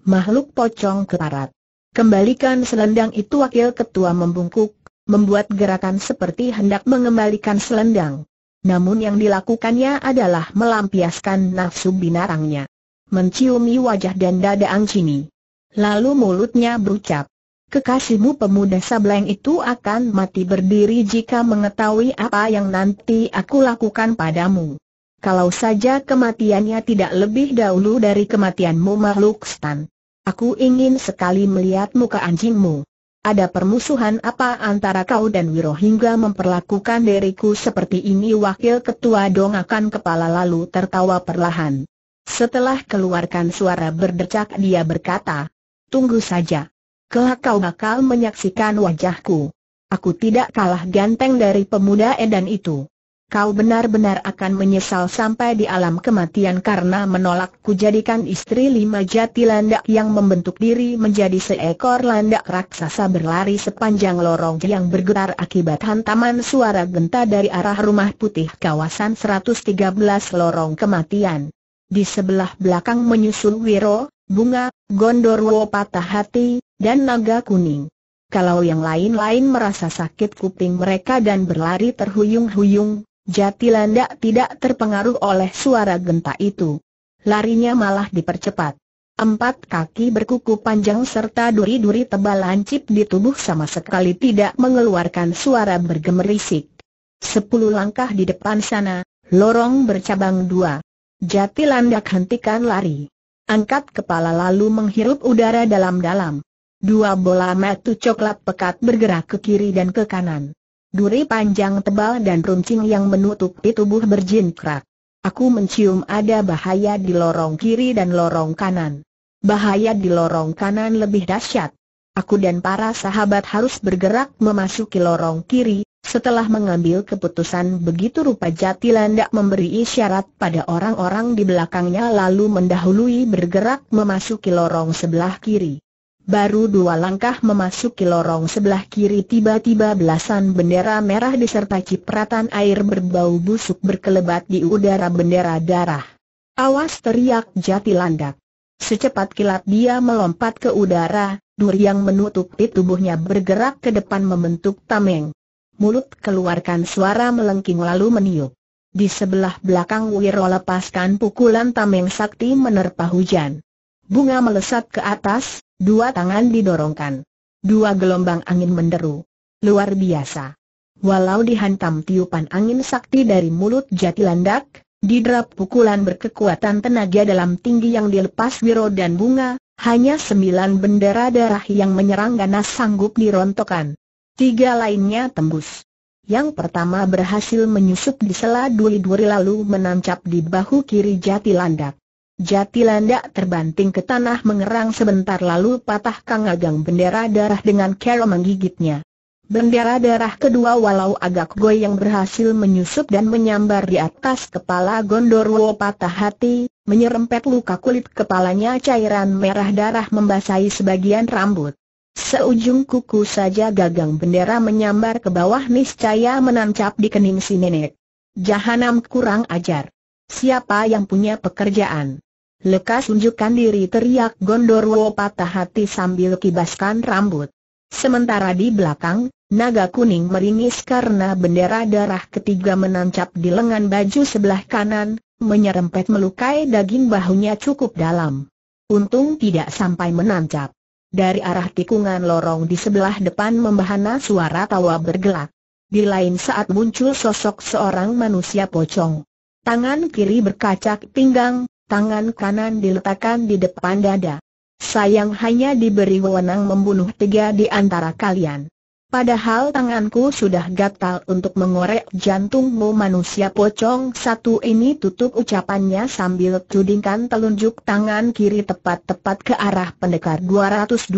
S1: Makhluk pocong keparat. Kembalikan selendang itu wakil ketua membungkuk, membuat gerakan seperti hendak mengembalikan selendang. Namun yang dilakukannya adalah melampiaskan nafsu binarangnya. Menciumi wajah dan dada Angcini. Lalu mulutnya berucap, kekasihmu pemuda sableng itu akan mati berdiri jika mengetahui apa yang nanti aku lakukan padamu. Kalau saja kematiannya tidak lebih dahulu dari kematianmu makhluk stan. Aku ingin sekali melihat muka anjingmu. Ada permusuhan apa antara kau dan Wiro hingga memperlakukan diriku seperti ini wakil ketua dongakan kepala lalu tertawa perlahan. Setelah keluarkan suara berdecak dia berkata, Tunggu saja kelak kau bakal menyaksikan wajahku. Aku tidak kalah ganteng dari pemuda edan itu. Kau benar-benar akan menyesal sampai di alam kematian karena menolak kujadikan istri lima jati landak yang membentuk diri menjadi seekor landak raksasa berlari sepanjang lorong yang bergetar akibat hantaman suara genta dari arah rumah putih kawasan 113 lorong kematian. Di sebelah belakang menyusul Wiro, Bunga, Gondorwo patah hati, dan naga kuning. Kalau yang lain-lain merasa sakit kuping mereka dan berlari terhuyung-huyung, Jatilanda tidak terpengaruh oleh suara genta itu. Larinya malah dipercepat. Empat kaki berkuku panjang serta duri-duri tebal lancip di tubuh sama sekali tidak mengeluarkan suara bergemerisik. Sepuluh langkah di depan sana, lorong bercabang dua. Jati Landa hentikan lari. Angkat kepala lalu menghirup udara dalam-dalam. Dua bola metu coklat pekat bergerak ke kiri dan ke kanan. Duri panjang tebal dan runcing yang menutupi tubuh berjingkrak. Aku mencium ada bahaya di lorong kiri dan lorong kanan. Bahaya di lorong kanan lebih dahsyat. Aku dan para sahabat harus bergerak memasuki lorong kiri, setelah mengambil keputusan begitu rupa Jatilandak memberi isyarat pada orang-orang di belakangnya lalu mendahului bergerak memasuki lorong sebelah kiri baru dua langkah memasuki lorong sebelah kiri tiba-tiba belasan bendera merah diserta cipratan air berbau busuk berkelebat di udara bendera darah. Awas teriak jati landak. Secepat kilat dia melompat ke udara, dur yang menutupi tubuhnya bergerak ke depan membentuk tameng. Mulut keluarkan suara melengking lalu meniup. Di sebelah belakang Wiro lepaskan pukulan tameng sakti menerpa hujan. Bunga melesat ke atas, Dua tangan didorongkan. Dua gelombang angin menderu. Luar biasa. Walau dihantam tiupan angin sakti dari mulut Jatilandak, landak, pukulan berkekuatan tenaga dalam tinggi yang dilepas Wiro dan Bunga, hanya sembilan bendera darah yang menyerang ganas sanggup dirontokkan. Tiga lainnya tembus. Yang pertama berhasil menyusup di sela duri-duri lalu menancap di bahu kiri Jatilandak. Jati terbanting ke tanah mengerang sebentar lalu patah Kang bendera darah dengan kera menggigitnya. Bendera darah kedua walau agak goyang berhasil menyusup dan menyambar di atas kepala Gondorwo patah hati, menyerempet luka kulit kepalanya cairan merah darah membasahi sebagian rambut. Seujung kuku saja gagang bendera menyambar ke bawah niscaya menancap di kening si nenek. Jahanam kurang ajar. Siapa yang punya pekerjaan? Lekas unjukkan diri teriak Gondorwo patah hati sambil kibaskan rambut. Sementara di belakang, naga kuning meringis karena bendera darah ketiga menancap di lengan baju sebelah kanan, menyerempet melukai daging bahunya cukup dalam. Untung tidak sampai menancap. Dari arah tikungan lorong di sebelah depan membahana suara tawa bergelak. Di lain saat muncul sosok seorang manusia pocong. Tangan kiri berkacak pinggang, tangan kanan diletakkan di depan dada. Sayang hanya diberi wewenang membunuh tiga di antara kalian. Padahal tanganku sudah gatal untuk mengorek jantungmu manusia pocong satu ini tutup ucapannya sambil tudingkan telunjuk tangan kiri tepat-tepat ke arah pendekar 212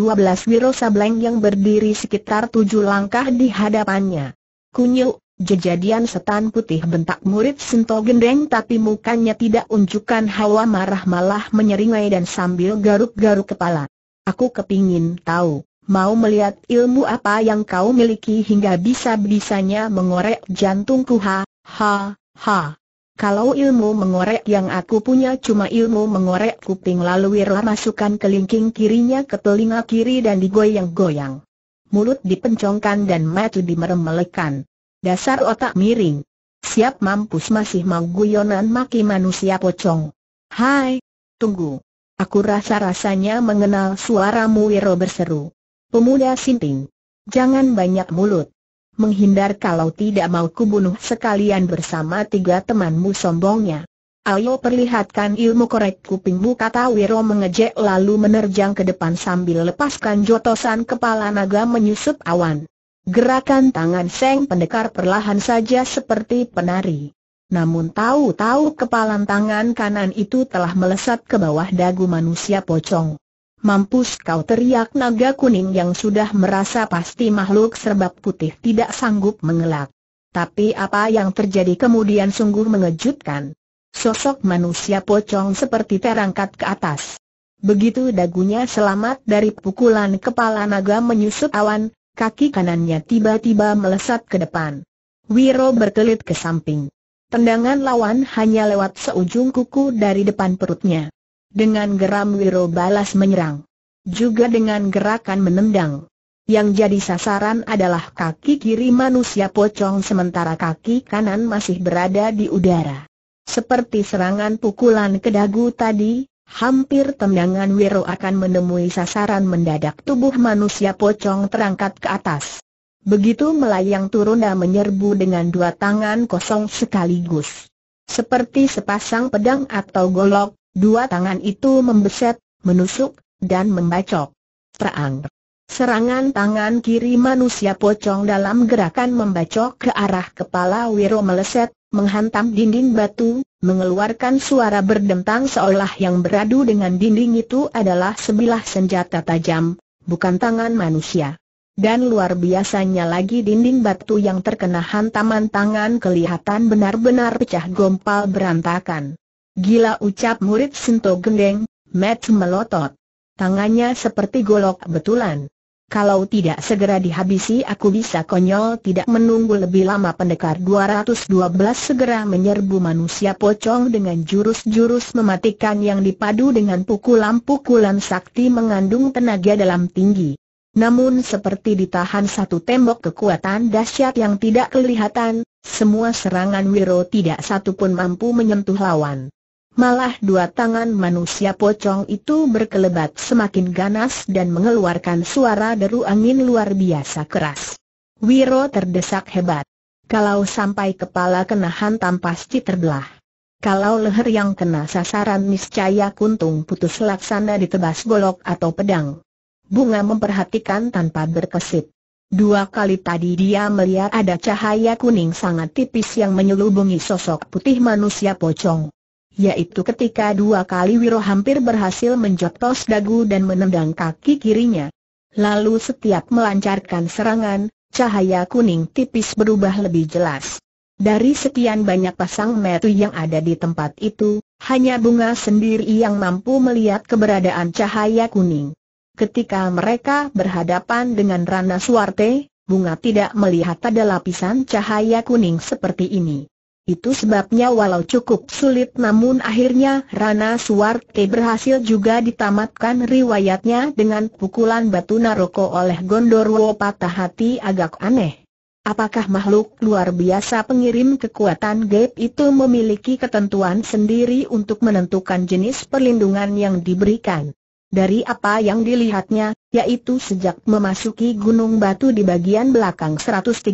S1: Wiro Sableng yang berdiri sekitar tujuh langkah di hadapannya. Kunyuk, Jejadian setan putih bentak murid Sinto gendeng tapi mukanya tidak unjukkan hawa marah malah menyeringai dan sambil garuk-garuk kepala. Aku kepingin tahu, mau melihat ilmu apa yang kau miliki hingga bisa-bisanya mengorek jantungku ha, ha, ha. Kalau ilmu mengorek yang aku punya cuma ilmu mengorek kuping lalu Wirla masukkan kelingking kirinya ke telinga kiri dan digoyang-goyang. Mulut dipencongkan dan mata dimeremelekan. Dasar otak miring. Siap mampus masih mau guyonan maki manusia pocong. Hai, tunggu. Aku rasa-rasanya mengenal suaramu Wiro berseru. Pemuda sinting. Jangan banyak mulut. Menghindar kalau tidak mau kubunuh sekalian bersama tiga temanmu sombongnya. Ayo perlihatkan ilmu korek kupingmu kata Wiro mengejek lalu menerjang ke depan sambil lepaskan jotosan kepala naga menyusup awan. Gerakan tangan Seng Pendekar perlahan saja seperti penari. Namun tahu-tahu kepalan tangan kanan itu telah melesat ke bawah dagu manusia pocong. Mampus kau teriak naga kuning yang sudah merasa pasti makhluk serbab putih tidak sanggup mengelak. Tapi apa yang terjadi kemudian sungguh mengejutkan. Sosok manusia pocong seperti terangkat ke atas. Begitu dagunya selamat dari pukulan kepala naga menyusut awan, kaki kanannya tiba-tiba melesat ke depan. Wiro berkelit ke samping. Tendangan lawan hanya lewat seujung kuku dari depan perutnya. Dengan geram Wiro balas menyerang. Juga dengan gerakan menendang. Yang jadi sasaran adalah kaki kiri manusia pocong sementara kaki kanan masih berada di udara. Seperti serangan pukulan ke dagu tadi, Hampir tendangan Wiro akan menemui sasaran mendadak tubuh manusia pocong terangkat ke atas. Begitu melayang turun dan menyerbu dengan dua tangan kosong sekaligus. Seperti sepasang pedang atau golok, dua tangan itu membeset, menusuk, dan membacok. Terang. Serangan tangan kiri manusia pocong dalam gerakan membacok ke arah kepala Wiro meleset, menghantam dinding batu, mengeluarkan suara berdentang seolah yang beradu dengan dinding itu adalah sebilah senjata tajam, bukan tangan manusia. Dan luar biasanya lagi dinding batu yang terkena hantaman tangan kelihatan benar-benar pecah gompal berantakan. Gila ucap murid Sinto Gendeng, Matt melotot. Tangannya seperti golok betulan. Kalau tidak segera dihabisi aku bisa konyol tidak menunggu lebih lama pendekar 212 segera menyerbu manusia pocong dengan jurus-jurus mematikan yang dipadu dengan pukulan-pukulan sakti mengandung tenaga dalam tinggi. Namun seperti ditahan satu tembok kekuatan dahsyat yang tidak kelihatan, semua serangan Wiro tidak satupun mampu menyentuh lawan. Malah dua tangan manusia pocong itu berkelebat semakin ganas dan mengeluarkan suara deru angin luar biasa keras. Wiro terdesak hebat. Kalau sampai kepala kena hantam pasti terbelah. Kalau leher yang kena sasaran niscaya kuntung putus laksana ditebas golok atau pedang. Bunga memperhatikan tanpa berkesip. Dua kali tadi dia melihat ada cahaya kuning sangat tipis yang menyelubungi sosok putih manusia pocong yaitu ketika dua kali Wiro hampir berhasil menjotos dagu dan menendang kaki kirinya. Lalu setiap melancarkan serangan, cahaya kuning tipis berubah lebih jelas. Dari sekian banyak pasang metu yang ada di tempat itu, hanya bunga sendiri yang mampu melihat keberadaan cahaya kuning. Ketika mereka berhadapan dengan Rana Suarte, bunga tidak melihat ada lapisan cahaya kuning seperti ini. Itu sebabnya walau cukup sulit namun akhirnya Rana Suwarte berhasil juga ditamatkan riwayatnya dengan pukulan batu naroko oleh Gondorwo patah hati agak aneh. Apakah makhluk luar biasa pengirim kekuatan gaib itu memiliki ketentuan sendiri untuk menentukan jenis perlindungan yang diberikan? Dari apa yang dilihatnya, yaitu sejak memasuki Gunung Batu di bagian belakang 113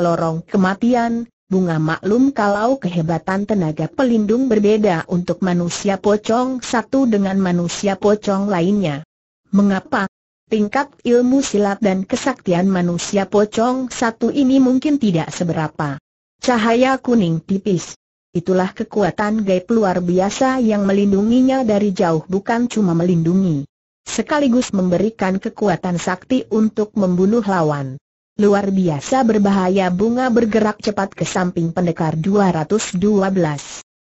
S1: lorong kematian, Bunga maklum kalau kehebatan tenaga pelindung berbeda untuk manusia pocong satu dengan manusia pocong lainnya. Mengapa? Tingkat ilmu silat dan kesaktian manusia pocong satu ini mungkin tidak seberapa. Cahaya kuning tipis. Itulah kekuatan gaib luar biasa yang melindunginya dari jauh bukan cuma melindungi. Sekaligus memberikan kekuatan sakti untuk membunuh lawan. Luar biasa berbahaya bunga bergerak cepat ke samping pendekar 212.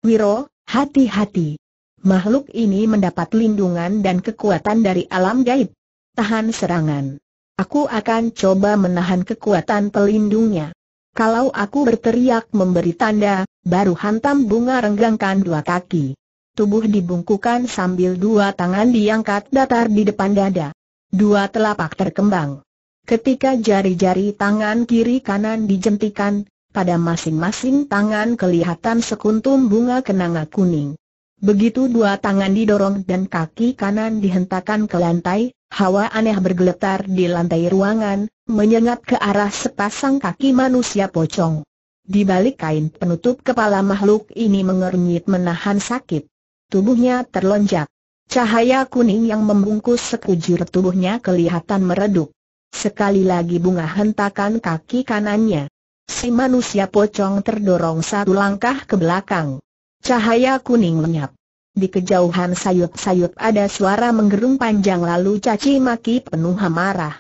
S1: Wiro, hati-hati. Makhluk ini mendapat lindungan dan kekuatan dari alam gaib. Tahan serangan. Aku akan coba menahan kekuatan pelindungnya. Kalau aku berteriak memberi tanda, baru hantam bunga renggangkan dua kaki. Tubuh dibungkukan sambil dua tangan diangkat datar di depan dada. Dua telapak terkembang. Ketika jari-jari tangan kiri kanan dijentikan, pada masing-masing tangan kelihatan sekuntum bunga kenanga kuning. Begitu dua tangan didorong dan kaki kanan dihentakkan ke lantai, hawa aneh bergeletar di lantai ruangan, menyengat ke arah sepasang kaki manusia pocong. Di balik kain penutup kepala makhluk ini mengernyit menahan sakit. Tubuhnya terlonjak. Cahaya kuning yang membungkus sekujur tubuhnya kelihatan meredup. Sekali lagi bunga hentakan kaki kanannya. Si manusia pocong terdorong satu langkah ke belakang. Cahaya kuning lenyap. Di kejauhan sayup-sayup ada suara menggerung panjang lalu caci maki penuh amarah.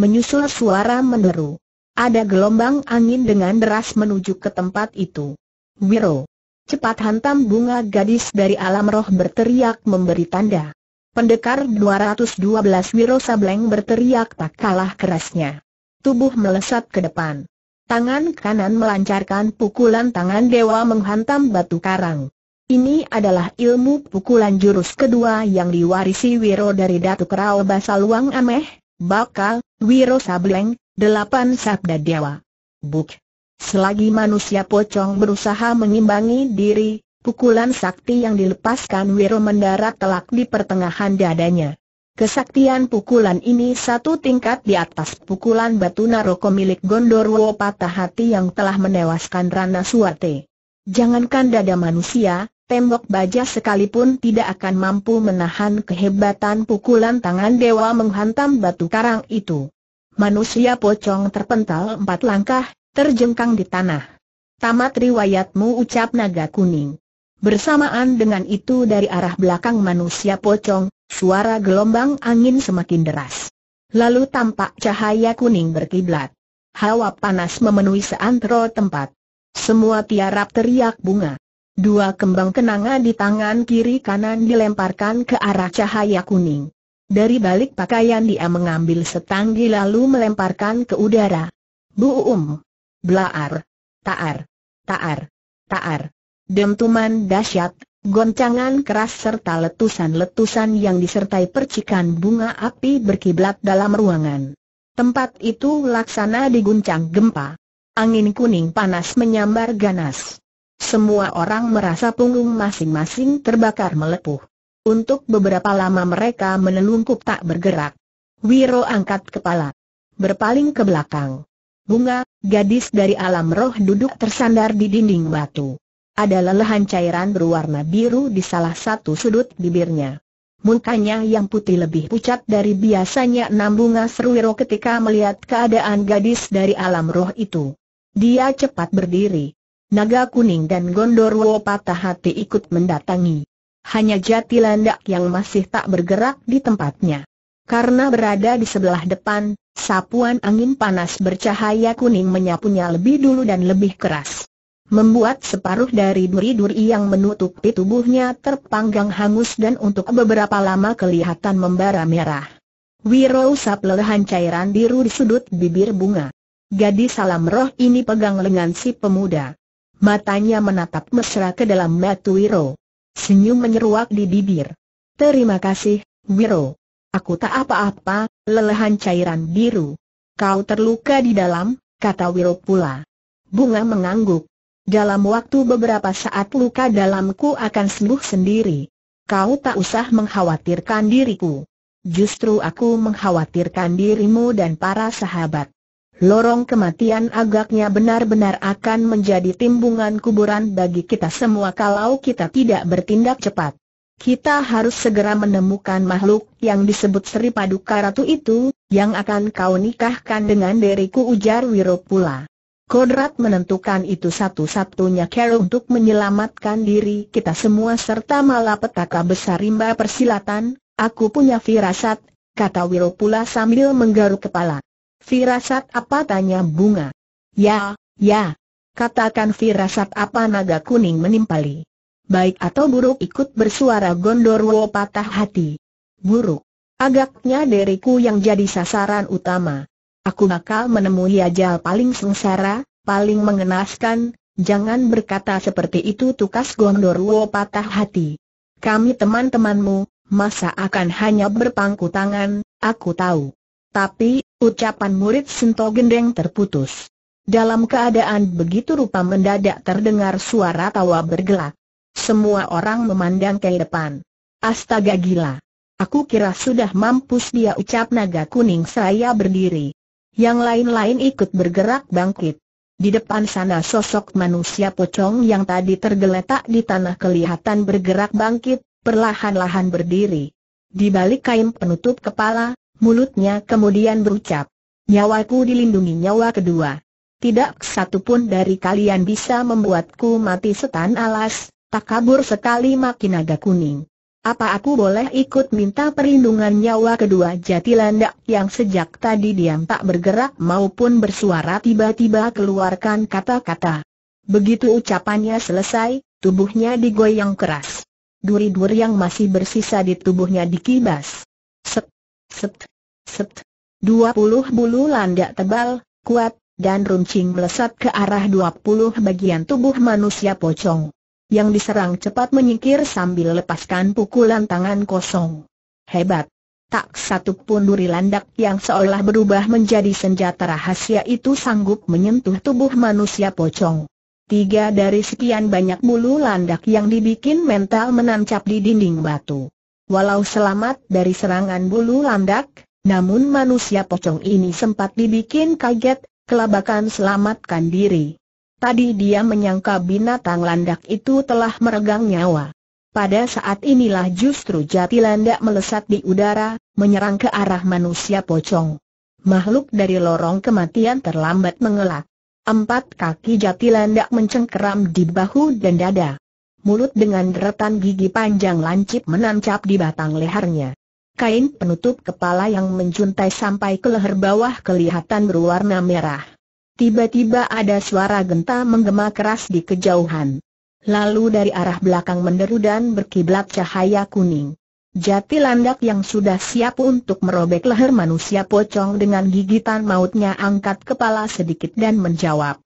S1: Menyusul suara meneru. Ada gelombang angin dengan deras menuju ke tempat itu. Wiro. Cepat hantam bunga gadis dari alam roh berteriak memberi tanda. Pendekar 212 Wiro Sableng berteriak tak kalah kerasnya. Tubuh melesat ke depan. Tangan kanan melancarkan pukulan tangan dewa menghantam batu karang. Ini adalah ilmu pukulan jurus kedua yang diwarisi Wiro dari Datuk Rao Basaluang Ameh, bakal, Wiro Sableng, delapan sabda dewa. Buk. Selagi manusia pocong berusaha mengimbangi diri, Pukulan sakti yang dilepaskan Wiro mendarat telak di pertengahan dadanya. Kesaktian pukulan ini satu tingkat di atas pukulan batu naroko milik Gondorwo patah hati yang telah menewaskan Rana Suwate. Jangankan dada manusia, tembok baja sekalipun tidak akan mampu menahan kehebatan pukulan tangan dewa menghantam batu karang itu. Manusia pocong terpental empat langkah, terjengkang di tanah. Tamat riwayatmu ucap naga kuning. Bersamaan dengan itu dari arah belakang manusia pocong, suara gelombang angin semakin deras. Lalu tampak cahaya kuning berkiblat. Hawa panas memenuhi seantero tempat. Semua tiarap teriak bunga. Dua kembang kenanga di tangan kiri kanan dilemparkan ke arah cahaya kuning. Dari balik pakaian dia mengambil setanggi lalu melemparkan ke udara. Buum! Blaar! Taar! Taar! Taar! dentuman dahsyat, goncangan keras serta letusan-letusan yang disertai percikan bunga api berkiblat dalam ruangan. Tempat itu laksana diguncang gempa. Angin kuning panas menyambar ganas. Semua orang merasa punggung masing-masing terbakar melepuh. Untuk beberapa lama mereka menelungkup tak bergerak. Wiro angkat kepala. Berpaling ke belakang. Bunga, gadis dari alam roh duduk tersandar di dinding batu. Ada lelehan cairan berwarna biru di salah satu sudut bibirnya. Mukanya yang putih lebih pucat dari biasanya enam bunga seruiro ketika melihat keadaan gadis dari alam roh itu. Dia cepat berdiri. Naga kuning dan gondorwo patah hati ikut mendatangi. Hanya jati landak yang masih tak bergerak di tempatnya. Karena berada di sebelah depan, sapuan angin panas bercahaya kuning menyapunya lebih dulu dan lebih keras membuat separuh dari duri-duri yang menutupi tubuhnya terpanggang hangus dan untuk beberapa lama kelihatan membara merah. Wiro usap lelehan cairan biru di sudut bibir bunga. Gadis salam roh ini pegang lengan si pemuda. Matanya menatap mesra ke dalam mata Wiro. Senyum menyeruak di bibir. Terima kasih, Wiro. Aku tak apa-apa, lelehan cairan biru. Kau terluka di dalam, kata Wiro pula. Bunga mengangguk. Dalam waktu beberapa saat luka dalamku akan sembuh sendiri. Kau tak usah mengkhawatirkan diriku. Justru aku mengkhawatirkan dirimu dan para sahabat. Lorong kematian agaknya benar-benar akan menjadi timbungan kuburan bagi kita semua kalau kita tidak bertindak cepat. Kita harus segera menemukan makhluk yang disebut Sri Paduka Ratu itu, yang akan kau nikahkan dengan diriku ujar Wiro pula. Kodrat menentukan itu satu-satunya cara untuk menyelamatkan diri kita semua serta malah petaka besar rimba persilatan, aku punya firasat, kata Will pula sambil menggaruk kepala. Firasat apa tanya bunga? Ya, ya. Katakan firasat apa naga kuning menimpali. Baik atau buruk ikut bersuara Gondorwo patah hati. Buruk. Agaknya deriku yang jadi sasaran utama aku bakal menemui ajal paling sengsara, paling mengenaskan, jangan berkata seperti itu tukas Gondorwo patah hati. Kami teman-temanmu, masa akan hanya berpangku tangan, aku tahu. Tapi, ucapan murid Sento Gendeng terputus. Dalam keadaan begitu rupa mendadak terdengar suara tawa bergelak. Semua orang memandang ke depan. Astaga gila! Aku kira sudah mampus dia ucap naga kuning saya berdiri. Yang lain-lain ikut bergerak bangkit. Di depan sana sosok manusia pocong yang tadi tergeletak di tanah kelihatan bergerak bangkit, perlahan-lahan berdiri. Di balik kain penutup kepala, mulutnya kemudian berucap, Nyawaku dilindungi nyawa kedua. Tidak satu pun dari kalian bisa membuatku mati setan alas, tak kabur sekali makin naga kuning. Apa aku boleh ikut minta perlindungan nyawa kedua jati yang sejak tadi diam tak bergerak maupun bersuara tiba-tiba keluarkan kata-kata. Begitu ucapannya selesai, tubuhnya digoyang keras. Duri-duri yang masih bersisa di tubuhnya dikibas. Set, set, set. Dua puluh bulu landak tebal, kuat, dan runcing melesat ke arah dua puluh bagian tubuh manusia pocong yang diserang cepat menyingkir sambil lepaskan pukulan tangan kosong. Hebat! Tak satu pun duri landak yang seolah berubah menjadi senjata rahasia itu sanggup menyentuh tubuh manusia pocong. Tiga dari sekian banyak bulu landak yang dibikin mental menancap di dinding batu. Walau selamat dari serangan bulu landak, namun manusia pocong ini sempat dibikin kaget, kelabakan selamatkan diri. Tadi dia menyangka binatang landak itu telah meregang nyawa. Pada saat inilah justru jati landak melesat di udara, menyerang ke arah manusia pocong. Makhluk dari lorong kematian terlambat mengelak. Empat kaki jati landak mencengkeram di bahu dan dada. Mulut dengan deretan gigi panjang lancip menancap di batang lehernya. Kain penutup kepala yang menjuntai sampai ke leher bawah kelihatan berwarna merah. Tiba-tiba ada suara genta menggema keras di kejauhan. Lalu dari arah belakang menderu dan berkiblat cahaya kuning. Jati landak yang sudah siap untuk merobek leher manusia pocong dengan gigitan mautnya angkat kepala sedikit dan menjawab.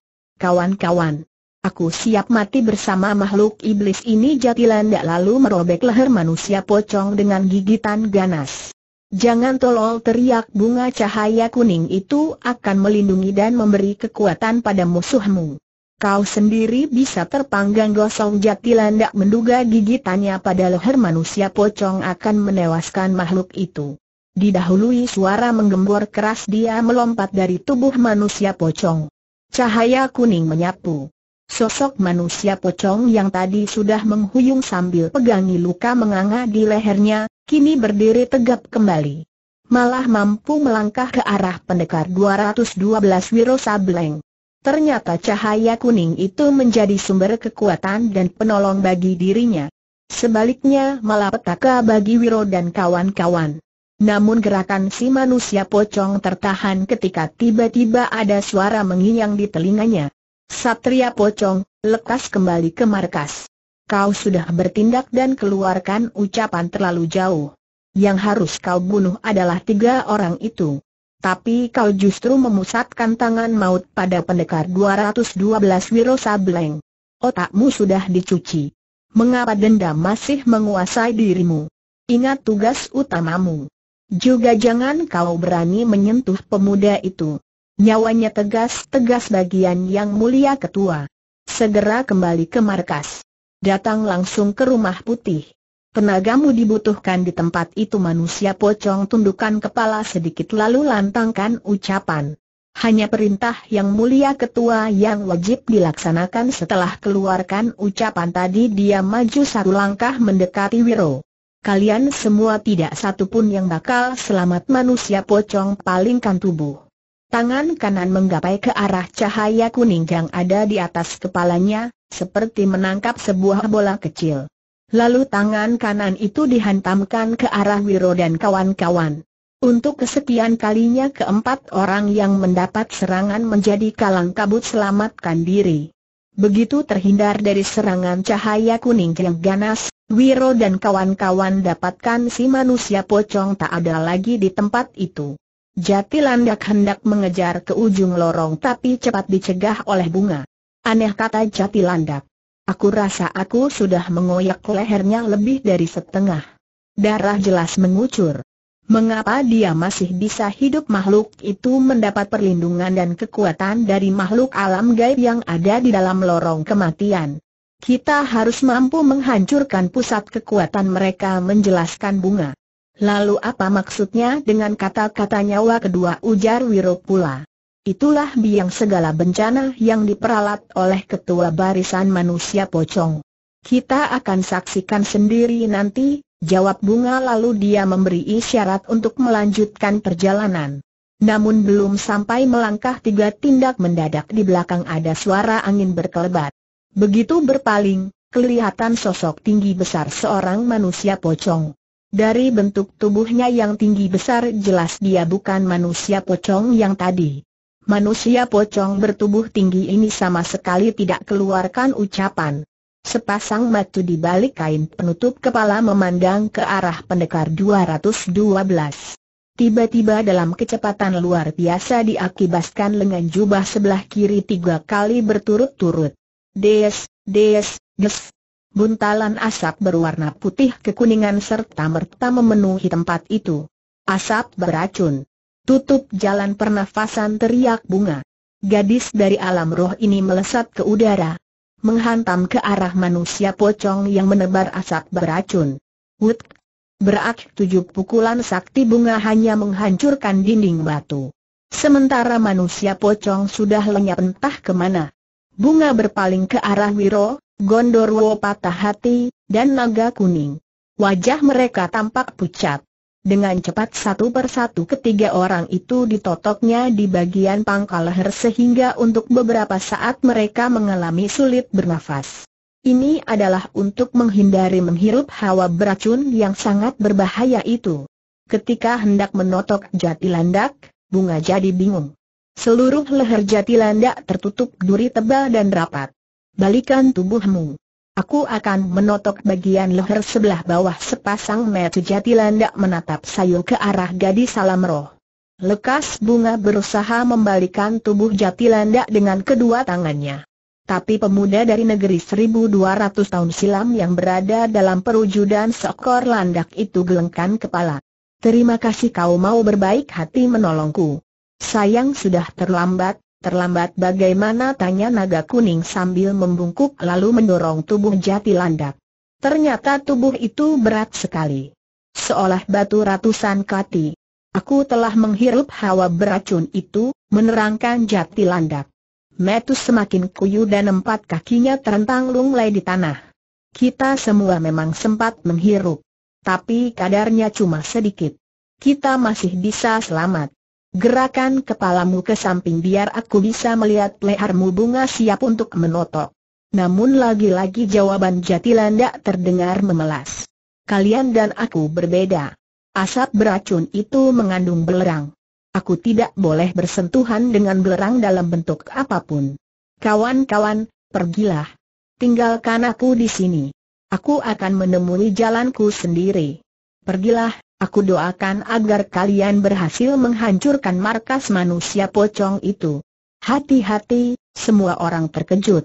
S1: Kawan-kawan, aku siap mati bersama makhluk iblis ini Jati landak lalu merobek leher manusia pocong dengan gigitan ganas. Jangan tolol teriak bunga cahaya kuning itu akan melindungi dan memberi kekuatan pada musuhmu. Kau sendiri bisa terpanggang gosong jati landak menduga gigitannya pada leher manusia pocong akan menewaskan makhluk itu. Didahului suara menggembor keras dia melompat dari tubuh manusia pocong. Cahaya kuning menyapu. Sosok manusia pocong yang tadi sudah menghuyung sambil pegangi luka menganga di lehernya, kini berdiri tegap kembali. Malah mampu melangkah ke arah pendekar 212 Wiro Sableng. Ternyata cahaya kuning itu menjadi sumber kekuatan dan penolong bagi dirinya. Sebaliknya malah petaka bagi Wiro dan kawan-kawan. Namun gerakan si manusia pocong tertahan ketika tiba-tiba ada suara menginyang di telinganya. Satria Pocong, lekas kembali ke markas. Kau sudah bertindak dan keluarkan ucapan terlalu jauh. Yang harus kau bunuh adalah tiga orang itu. Tapi kau justru memusatkan tangan maut pada pendekar 212 Wiro Sableng. Otakmu sudah dicuci. Mengapa dendam masih menguasai dirimu? Ingat tugas utamamu. Juga jangan kau berani menyentuh pemuda itu. Nyawanya tegas-tegas bagian yang mulia ketua. Segera kembali ke markas. Datang langsung ke rumah putih. Tenagamu dibutuhkan di tempat itu manusia pocong Tundukkan kepala sedikit lalu lantangkan ucapan. Hanya perintah yang mulia ketua yang wajib dilaksanakan setelah keluarkan ucapan tadi dia maju satu langkah mendekati Wiro. Kalian semua tidak satupun yang bakal selamat manusia pocong palingkan tubuh. Tangan kanan menggapai ke arah cahaya kuning yang ada di atas kepalanya, seperti menangkap sebuah bola kecil. Lalu tangan kanan itu dihantamkan ke arah Wiro dan kawan-kawan. Untuk kesekian kalinya keempat orang yang mendapat serangan menjadi kalang kabut selamatkan diri. Begitu terhindar dari serangan cahaya kuning yang ganas, Wiro dan kawan-kawan dapatkan si manusia pocong tak ada lagi di tempat itu. Jati landak hendak mengejar ke ujung lorong tapi cepat dicegah oleh bunga. Aneh kata jati landak. Aku rasa aku sudah mengoyak lehernya lebih dari setengah. Darah jelas mengucur. Mengapa dia masih bisa hidup makhluk itu mendapat perlindungan dan kekuatan dari makhluk alam gaib yang ada di dalam lorong kematian? Kita harus mampu menghancurkan pusat kekuatan mereka menjelaskan bunga. Lalu apa maksudnya dengan kata-kata nyawa kedua ujar Wiro pula? Itulah biang segala bencana yang diperalat oleh ketua barisan manusia pocong. Kita akan saksikan sendiri nanti, jawab bunga lalu dia memberi isyarat untuk melanjutkan perjalanan. Namun belum sampai melangkah tiga tindak mendadak di belakang ada suara angin berkelebat. Begitu berpaling, kelihatan sosok tinggi besar seorang manusia pocong. Dari bentuk tubuhnya yang tinggi besar jelas dia bukan manusia pocong yang tadi. Manusia pocong bertubuh tinggi ini sama sekali tidak keluarkan ucapan. Sepasang mata di balik kain penutup kepala memandang ke arah pendekar 212. Tiba-tiba dalam kecepatan luar biasa diakibatkan lengan jubah sebelah kiri tiga kali berturut-turut. Des, des, des, buntalan asap berwarna putih kekuningan serta merta memenuhi tempat itu. Asap beracun. Tutup jalan pernafasan teriak bunga. Gadis dari alam roh ini melesat ke udara. Menghantam ke arah manusia pocong yang menebar asap beracun. Wut! Berak tujuh pukulan sakti bunga hanya menghancurkan dinding batu. Sementara manusia pocong sudah lenyap entah kemana. Bunga berpaling ke arah Wiro, Gondorwo patah hati, dan naga kuning. Wajah mereka tampak pucat. Dengan cepat satu persatu ketiga orang itu ditotoknya di bagian pangkal leher sehingga untuk beberapa saat mereka mengalami sulit bernafas. Ini adalah untuk menghindari menghirup hawa beracun yang sangat berbahaya itu. Ketika hendak menotok jati landak, bunga jadi bingung. Seluruh leher jati landak tertutup duri tebal dan rapat balikan tubuhmu. Aku akan menotok bagian leher sebelah bawah sepasang mata jati menatap sayu ke arah gadis salam roh. Lekas bunga berusaha membalikan tubuh jati dengan kedua tangannya. Tapi pemuda dari negeri 1200 tahun silam yang berada dalam perwujudan seekor landak itu gelengkan kepala. Terima kasih kau mau berbaik hati menolongku. Sayang sudah terlambat, Terlambat bagaimana tanya naga kuning sambil membungkuk lalu mendorong tubuh jati landak. Ternyata tubuh itu berat sekali. Seolah batu ratusan kati. Aku telah menghirup hawa beracun itu, menerangkan jati landak. Metus semakin kuyu dan empat kakinya terentang lunglai di tanah. Kita semua memang sempat menghirup. Tapi kadarnya cuma sedikit. Kita masih bisa selamat. Gerakan kepalamu ke samping biar aku bisa melihat lehermu bunga siap untuk menotok. Namun lagi-lagi jawaban Jatilanda terdengar memelas. Kalian dan aku berbeda. Asap beracun itu mengandung belerang. Aku tidak boleh bersentuhan dengan belerang dalam bentuk apapun. Kawan-kawan, pergilah. Tinggalkan aku di sini. Aku akan menemui jalanku sendiri. Pergilah, Aku doakan agar kalian berhasil menghancurkan markas manusia pocong itu. Hati-hati, semua orang terkejut.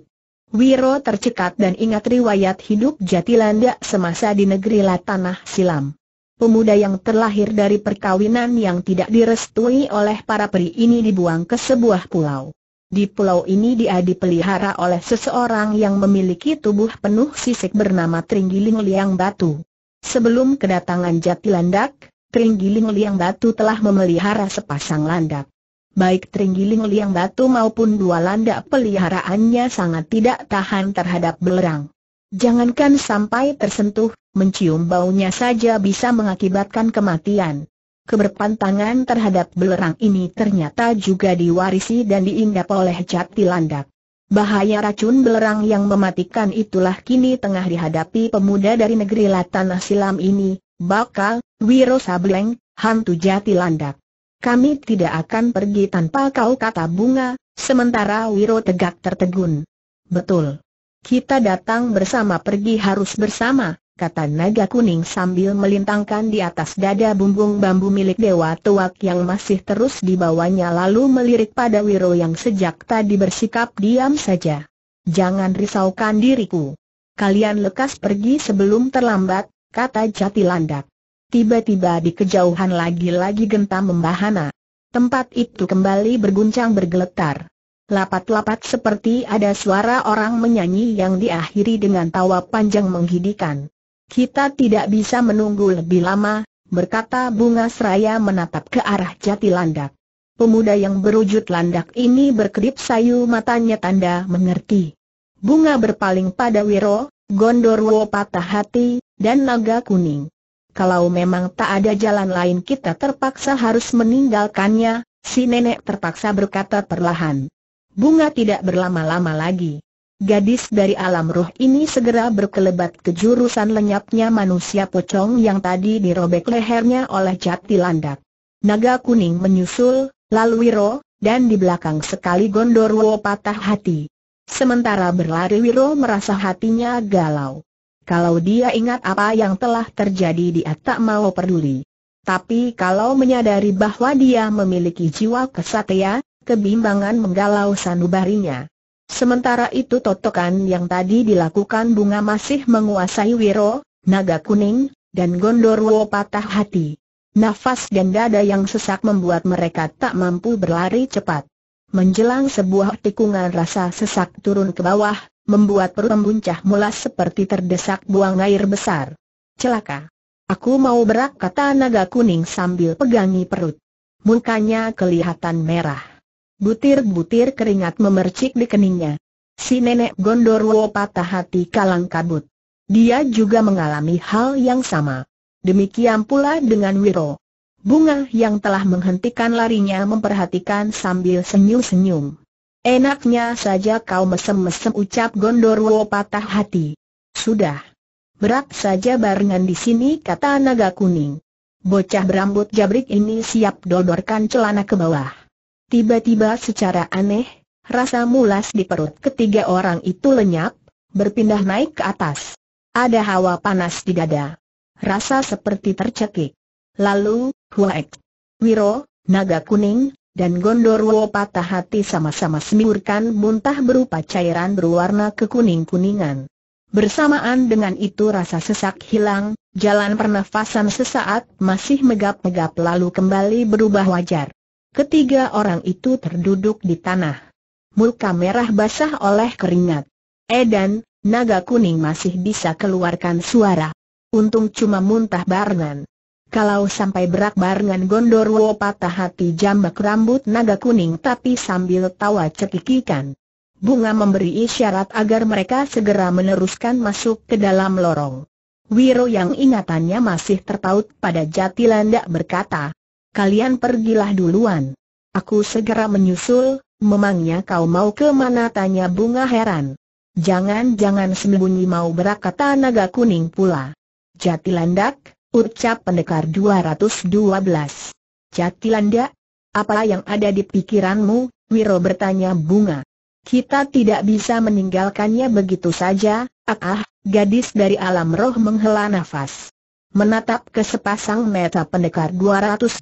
S1: Wiro tercekat dan ingat riwayat hidup Jatilanda semasa di negeri Latanah Silam. Pemuda yang terlahir dari perkawinan yang tidak direstui oleh para peri ini dibuang ke sebuah pulau. Di pulau ini dia dipelihara oleh seseorang yang memiliki tubuh penuh sisik bernama Tringgiling Liang Batu. Sebelum kedatangan Jati Landak, Tringgiling Liang Batu telah memelihara sepasang landak. Baik Tringgiling Liang Batu maupun dua landak peliharaannya sangat tidak tahan terhadap belerang. Jangankan sampai tersentuh, mencium baunya saja bisa mengakibatkan kematian. Keberpantangan terhadap belerang ini ternyata juga diwarisi dan diindap oleh Jati Landak. Bahaya racun belerang yang mematikan itulah kini tengah dihadapi pemuda dari negeri Tanah Silam ini, bakal, Wiro Sableng, hantu jati landak. Kami tidak akan pergi tanpa kau kata bunga, sementara Wiro tegak tertegun. Betul. Kita datang bersama pergi harus bersama, kata naga kuning sambil melintangkan di atas dada bumbung bambu milik dewa tuak yang masih terus dibawanya lalu melirik pada Wiro yang sejak tadi bersikap diam saja. Jangan risaukan diriku. Kalian lekas pergi sebelum terlambat, kata jati landak. Tiba-tiba di kejauhan lagi-lagi genta membahana. Tempat itu kembali berguncang bergeletar. Lapat-lapat seperti ada suara orang menyanyi yang diakhiri dengan tawa panjang menghidikan. Kita tidak bisa menunggu lebih lama, berkata Bunga Seraya menatap ke arah jati landak. Pemuda yang berwujud landak ini berkedip sayu matanya tanda mengerti. Bunga berpaling pada Wiro, Gondorwo patah hati, dan naga kuning. Kalau memang tak ada jalan lain kita terpaksa harus meninggalkannya, si nenek terpaksa berkata perlahan. Bunga tidak berlama-lama lagi. Gadis dari alam roh ini segera berkelebat ke jurusan lenyapnya manusia pocong yang tadi dirobek lehernya oleh jati landak. Naga kuning menyusul, lalu Wiro, dan di belakang sekali Gondorwo patah hati. Sementara berlari Wiro merasa hatinya galau. Kalau dia ingat apa yang telah terjadi dia tak mau peduli. Tapi kalau menyadari bahwa dia memiliki jiwa kesatria, kebimbangan menggalau sanubarinya. Sementara itu totokan yang tadi dilakukan bunga masih menguasai Wiro, naga kuning, dan Gondorwo patah hati. Nafas dan dada yang sesak membuat mereka tak mampu berlari cepat. Menjelang sebuah tikungan rasa sesak turun ke bawah, membuat perut membuncah mulas seperti terdesak buang air besar. Celaka! Aku mau berak kata naga kuning sambil pegangi perut. Mukanya kelihatan merah. Butir-butir keringat memercik di keningnya. Si nenek Gondorwo patah hati kalang kabut. Dia juga mengalami hal yang sama. Demikian pula dengan Wiro. Bunga yang telah menghentikan larinya memperhatikan sambil senyum-senyum. Enaknya saja kau mesem-mesem ucap Gondorwo patah hati. Sudah. Berat saja barengan di sini kata naga kuning. Bocah berambut jabrik ini siap dodorkan celana ke bawah. Tiba-tiba secara aneh, rasa mulas di perut ketiga orang itu lenyap, berpindah naik ke atas. Ada hawa panas di dada. Rasa seperti tercekik. Lalu, Huaek, Wiro, Naga Kuning, dan Gondorwo patah hati sama-sama semiurkan muntah berupa cairan berwarna kekuning-kuningan. Bersamaan dengan itu rasa sesak hilang, jalan pernafasan sesaat masih megap-megap lalu kembali berubah wajar. Ketiga orang itu terduduk di tanah. Muka merah basah oleh keringat. Edan, naga kuning masih bisa keluarkan suara. Untung cuma muntah barengan. Kalau sampai berak barengan Gondorwo patah hati jambak rambut naga kuning tapi sambil tawa cekikikan. Bunga memberi isyarat agar mereka segera meneruskan masuk ke dalam lorong. Wiro yang ingatannya masih terpaut pada jatilanda berkata, kalian pergilah duluan. Aku segera menyusul, memangnya kau mau ke mana tanya bunga heran. Jangan-jangan sembunyi mau berakata naga kuning pula. Jatilandak, ucap pendekar 212. Jatilandak, apa yang ada di pikiranmu, Wiro bertanya bunga. Kita tidak bisa meninggalkannya begitu saja, ah, ah gadis dari alam roh menghela nafas. Menatap ke sepasang mata pendekar 212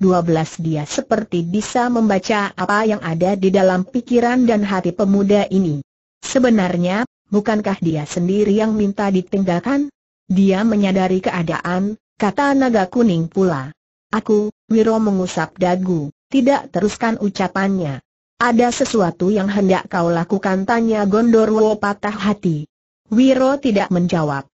S1: dia seperti bisa membaca apa yang ada di dalam pikiran dan hati pemuda ini. Sebenarnya, bukankah dia sendiri yang minta ditinggalkan? Dia menyadari keadaan, kata naga kuning pula. Aku, Wiro mengusap dagu, tidak teruskan ucapannya. Ada sesuatu yang hendak kau lakukan tanya Gondorwo patah hati. Wiro tidak menjawab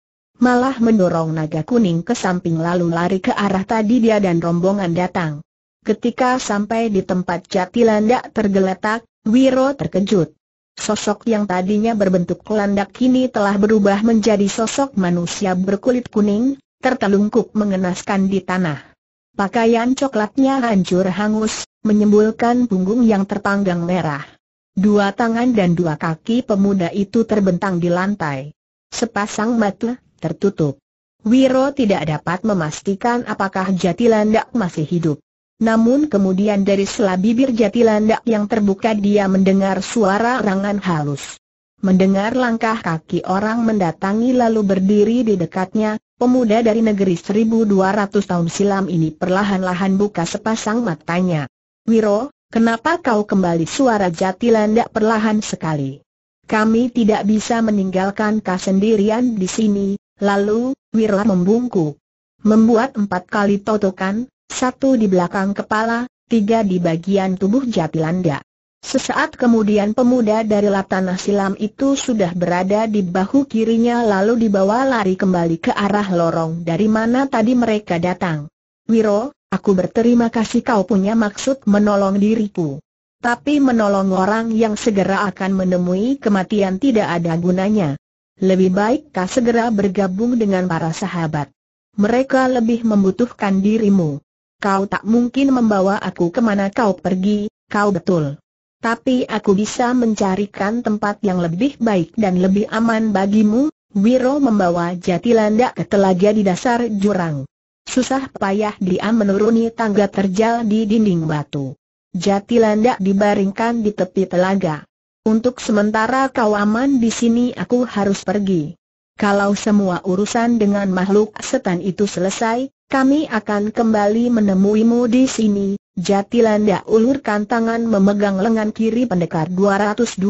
S1: malah mendorong naga kuning ke samping lalu lari ke arah tadi dia dan rombongan datang. Ketika sampai di tempat jati landak tergeletak, Wiro terkejut. Sosok yang tadinya berbentuk landak kini telah berubah menjadi sosok manusia berkulit kuning, tertelungkup mengenaskan di tanah. Pakaian coklatnya hancur hangus, menyembulkan punggung yang terpanggang merah. Dua tangan dan dua kaki pemuda itu terbentang di lantai. Sepasang mata, tertutup. Wiro tidak dapat memastikan apakah Jatilandak masih hidup. Namun kemudian dari selah bibir Jatilandak yang terbuka dia mendengar suara rangan halus. Mendengar langkah kaki orang mendatangi lalu berdiri di dekatnya, pemuda dari negeri 1200 tahun silam ini perlahan-lahan buka sepasang matanya. Wiro, kenapa kau kembali suara Jatilandak perlahan sekali? Kami tidak bisa meninggalkan kau sendirian di sini, Lalu, Wiro membungku. Membuat empat kali totokan, satu di belakang kepala, tiga di bagian tubuh Jatilanda. Sesaat kemudian pemuda dari Latanah Silam itu sudah berada di bahu kirinya lalu dibawa lari kembali ke arah lorong dari mana tadi mereka datang. Wiro, aku berterima kasih kau punya maksud menolong diriku. Tapi menolong orang yang segera akan menemui kematian tidak ada gunanya lebih baikkah segera bergabung dengan para sahabat? Mereka lebih membutuhkan dirimu. Kau tak mungkin membawa aku kemana kau pergi, kau betul. Tapi aku bisa mencarikan tempat yang lebih baik dan lebih aman bagimu, Wiro membawa Jatilanda ke telaga di dasar jurang. Susah payah dia menuruni tangga terjal di dinding batu. Jatilanda dibaringkan di tepi telaga. Untuk sementara kau aman di sini aku harus pergi. Kalau semua urusan dengan makhluk setan itu selesai, kami akan kembali menemuimu di sini. Jatilanda ulurkan tangan memegang lengan kiri pendekar 212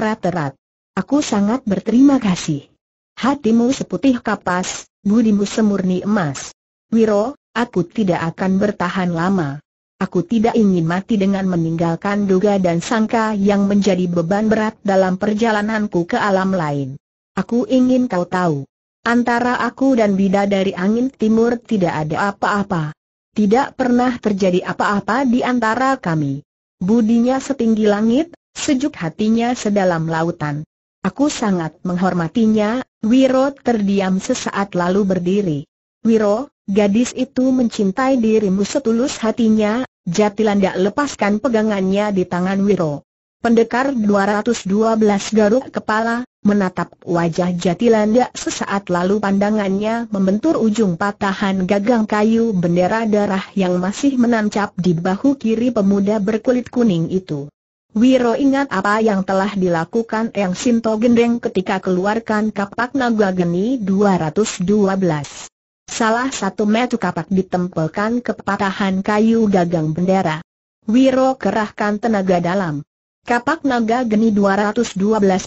S1: rat-rat. Aku sangat berterima kasih. Hatimu seputih kapas, budimu semurni emas. Wiro, aku tidak akan bertahan lama. Aku tidak ingin mati dengan meninggalkan duga dan sangka yang menjadi beban berat dalam perjalananku ke alam lain. Aku ingin kau tahu. Antara aku dan bida dari angin timur tidak ada apa-apa. Tidak pernah terjadi apa-apa di antara kami. Budinya setinggi langit, sejuk hatinya sedalam lautan. Aku sangat menghormatinya, Wiro terdiam sesaat lalu berdiri. Wiro, Gadis itu mencintai dirimu setulus hatinya, Jatilanda lepaskan pegangannya di tangan Wiro. Pendekar 212 garuk kepala, menatap wajah Jatilanda sesaat lalu pandangannya membentur ujung patahan gagang kayu bendera darah yang masih menancap di bahu kiri pemuda berkulit kuning itu. Wiro ingat apa yang telah dilakukan Yang Sinto Gendeng ketika keluarkan kapak naga geni 212. Salah satu metu kapak ditempelkan ke patahan kayu gagang bendera. Wiro kerahkan tenaga dalam. Kapak naga geni 212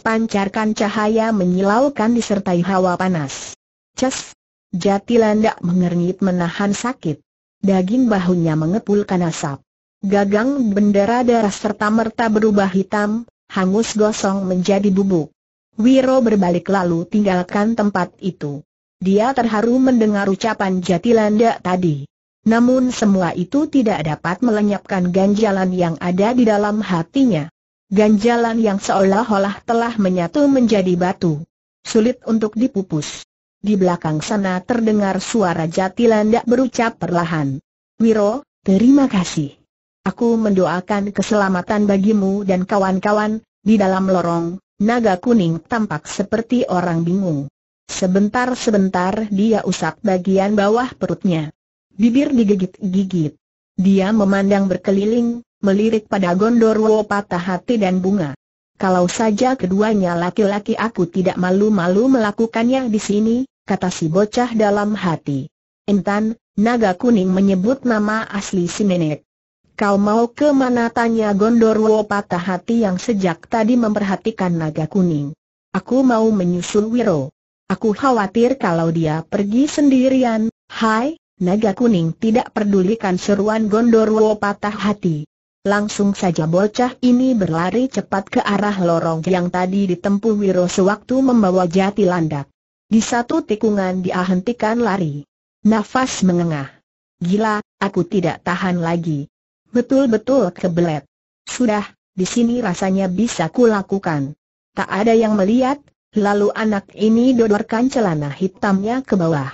S1: pancarkan cahaya menyilaukan disertai hawa panas. Ces! Jati landak mengernyit menahan sakit. Daging bahunya mengepulkan asap. Gagang bendera darah serta merta berubah hitam, hangus gosong menjadi bubuk. Wiro berbalik lalu tinggalkan tempat itu. Dia terharu mendengar ucapan Jatilanda tadi. Namun semua itu tidak dapat melenyapkan ganjalan yang ada di dalam hatinya. Ganjalan yang seolah-olah telah menyatu menjadi batu. Sulit untuk dipupus. Di belakang sana terdengar suara Jatilanda berucap perlahan. Wiro, terima kasih. Aku mendoakan keselamatan bagimu dan kawan-kawan, di dalam lorong, naga kuning tampak seperti orang bingung. Sebentar-sebentar dia usap bagian bawah perutnya. Bibir digigit-gigit. Dia memandang berkeliling, melirik pada Gondorwo patah hati dan bunga. Kalau saja keduanya laki-laki aku tidak malu-malu melakukannya di sini, kata si bocah dalam hati. Intan, naga kuning menyebut nama asli si nenek. Kau mau ke mana tanya Gondorwo patah hati yang sejak tadi memperhatikan naga kuning. Aku mau menyusul Wiro. Aku khawatir kalau dia pergi sendirian. Hai, naga kuning tidak pedulikan seruan Gondorwo patah hati. Langsung saja bocah ini berlari cepat ke arah lorong yang tadi ditempuh Wiro sewaktu membawa jati landak. Di satu tikungan dia hentikan lari. Nafas mengengah. Gila, aku tidak tahan lagi. Betul-betul kebelet. Sudah, di sini rasanya bisa kulakukan. Tak ada yang melihat, Lalu anak ini dodorkan celana hitamnya ke bawah.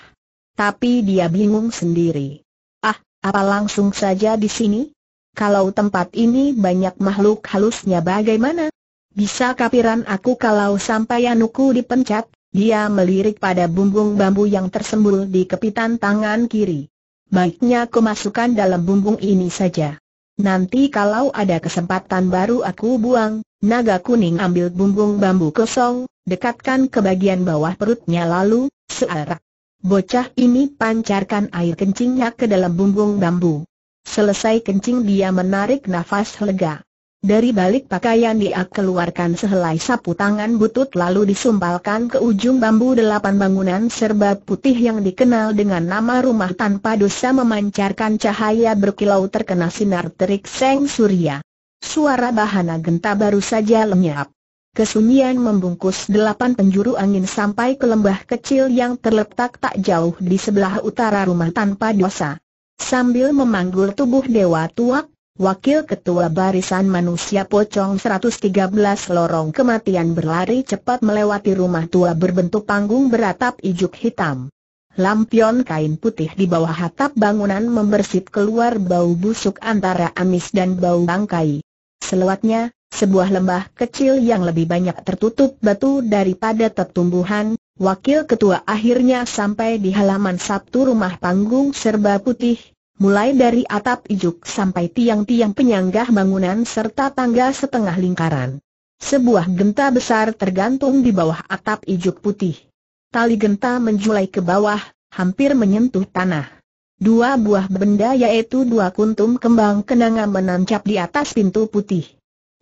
S1: Tapi dia bingung sendiri. Ah, apa langsung saja di sini? Kalau tempat ini banyak makhluk halusnya bagaimana? Bisa kapiran aku kalau sampai anuku dipencet, dia melirik pada bumbung bambu yang tersembul di kepitan tangan kiri. Baiknya kemasukan dalam bumbung ini saja. Nanti kalau ada kesempatan baru aku buang, Naga kuning ambil bumbung bambu kosong, dekatkan ke bagian bawah perutnya lalu, searak. Bocah ini pancarkan air kencingnya ke dalam bumbung bambu. Selesai kencing dia menarik nafas lega. Dari balik pakaian dia keluarkan sehelai sapu tangan butut lalu disumpalkan ke ujung bambu delapan bangunan serba putih yang dikenal dengan nama rumah tanpa dosa memancarkan cahaya berkilau terkena sinar terik seng surya suara bahana genta baru saja lenyap. Kesunyian membungkus delapan penjuru angin sampai ke lembah kecil yang terletak tak jauh di sebelah utara rumah tanpa dosa. Sambil memanggul tubuh Dewa tua, Wakil Ketua Barisan Manusia Pocong 113 Lorong Kematian berlari cepat melewati rumah tua berbentuk panggung beratap ijuk hitam. Lampion kain putih di bawah atap bangunan membersit keluar bau busuk antara amis dan bau bangkai. Selewatnya, sebuah lembah kecil yang lebih banyak tertutup batu daripada tertumbuhan. wakil ketua akhirnya sampai di halaman sabtu rumah panggung serba putih, mulai dari atap ijuk sampai tiang-tiang penyanggah bangunan serta tangga setengah lingkaran. Sebuah genta besar tergantung di bawah atap ijuk putih. Tali genta menjulai ke bawah, hampir menyentuh tanah. Dua buah benda yaitu dua kuntum kembang kenanga menancap di atas pintu putih.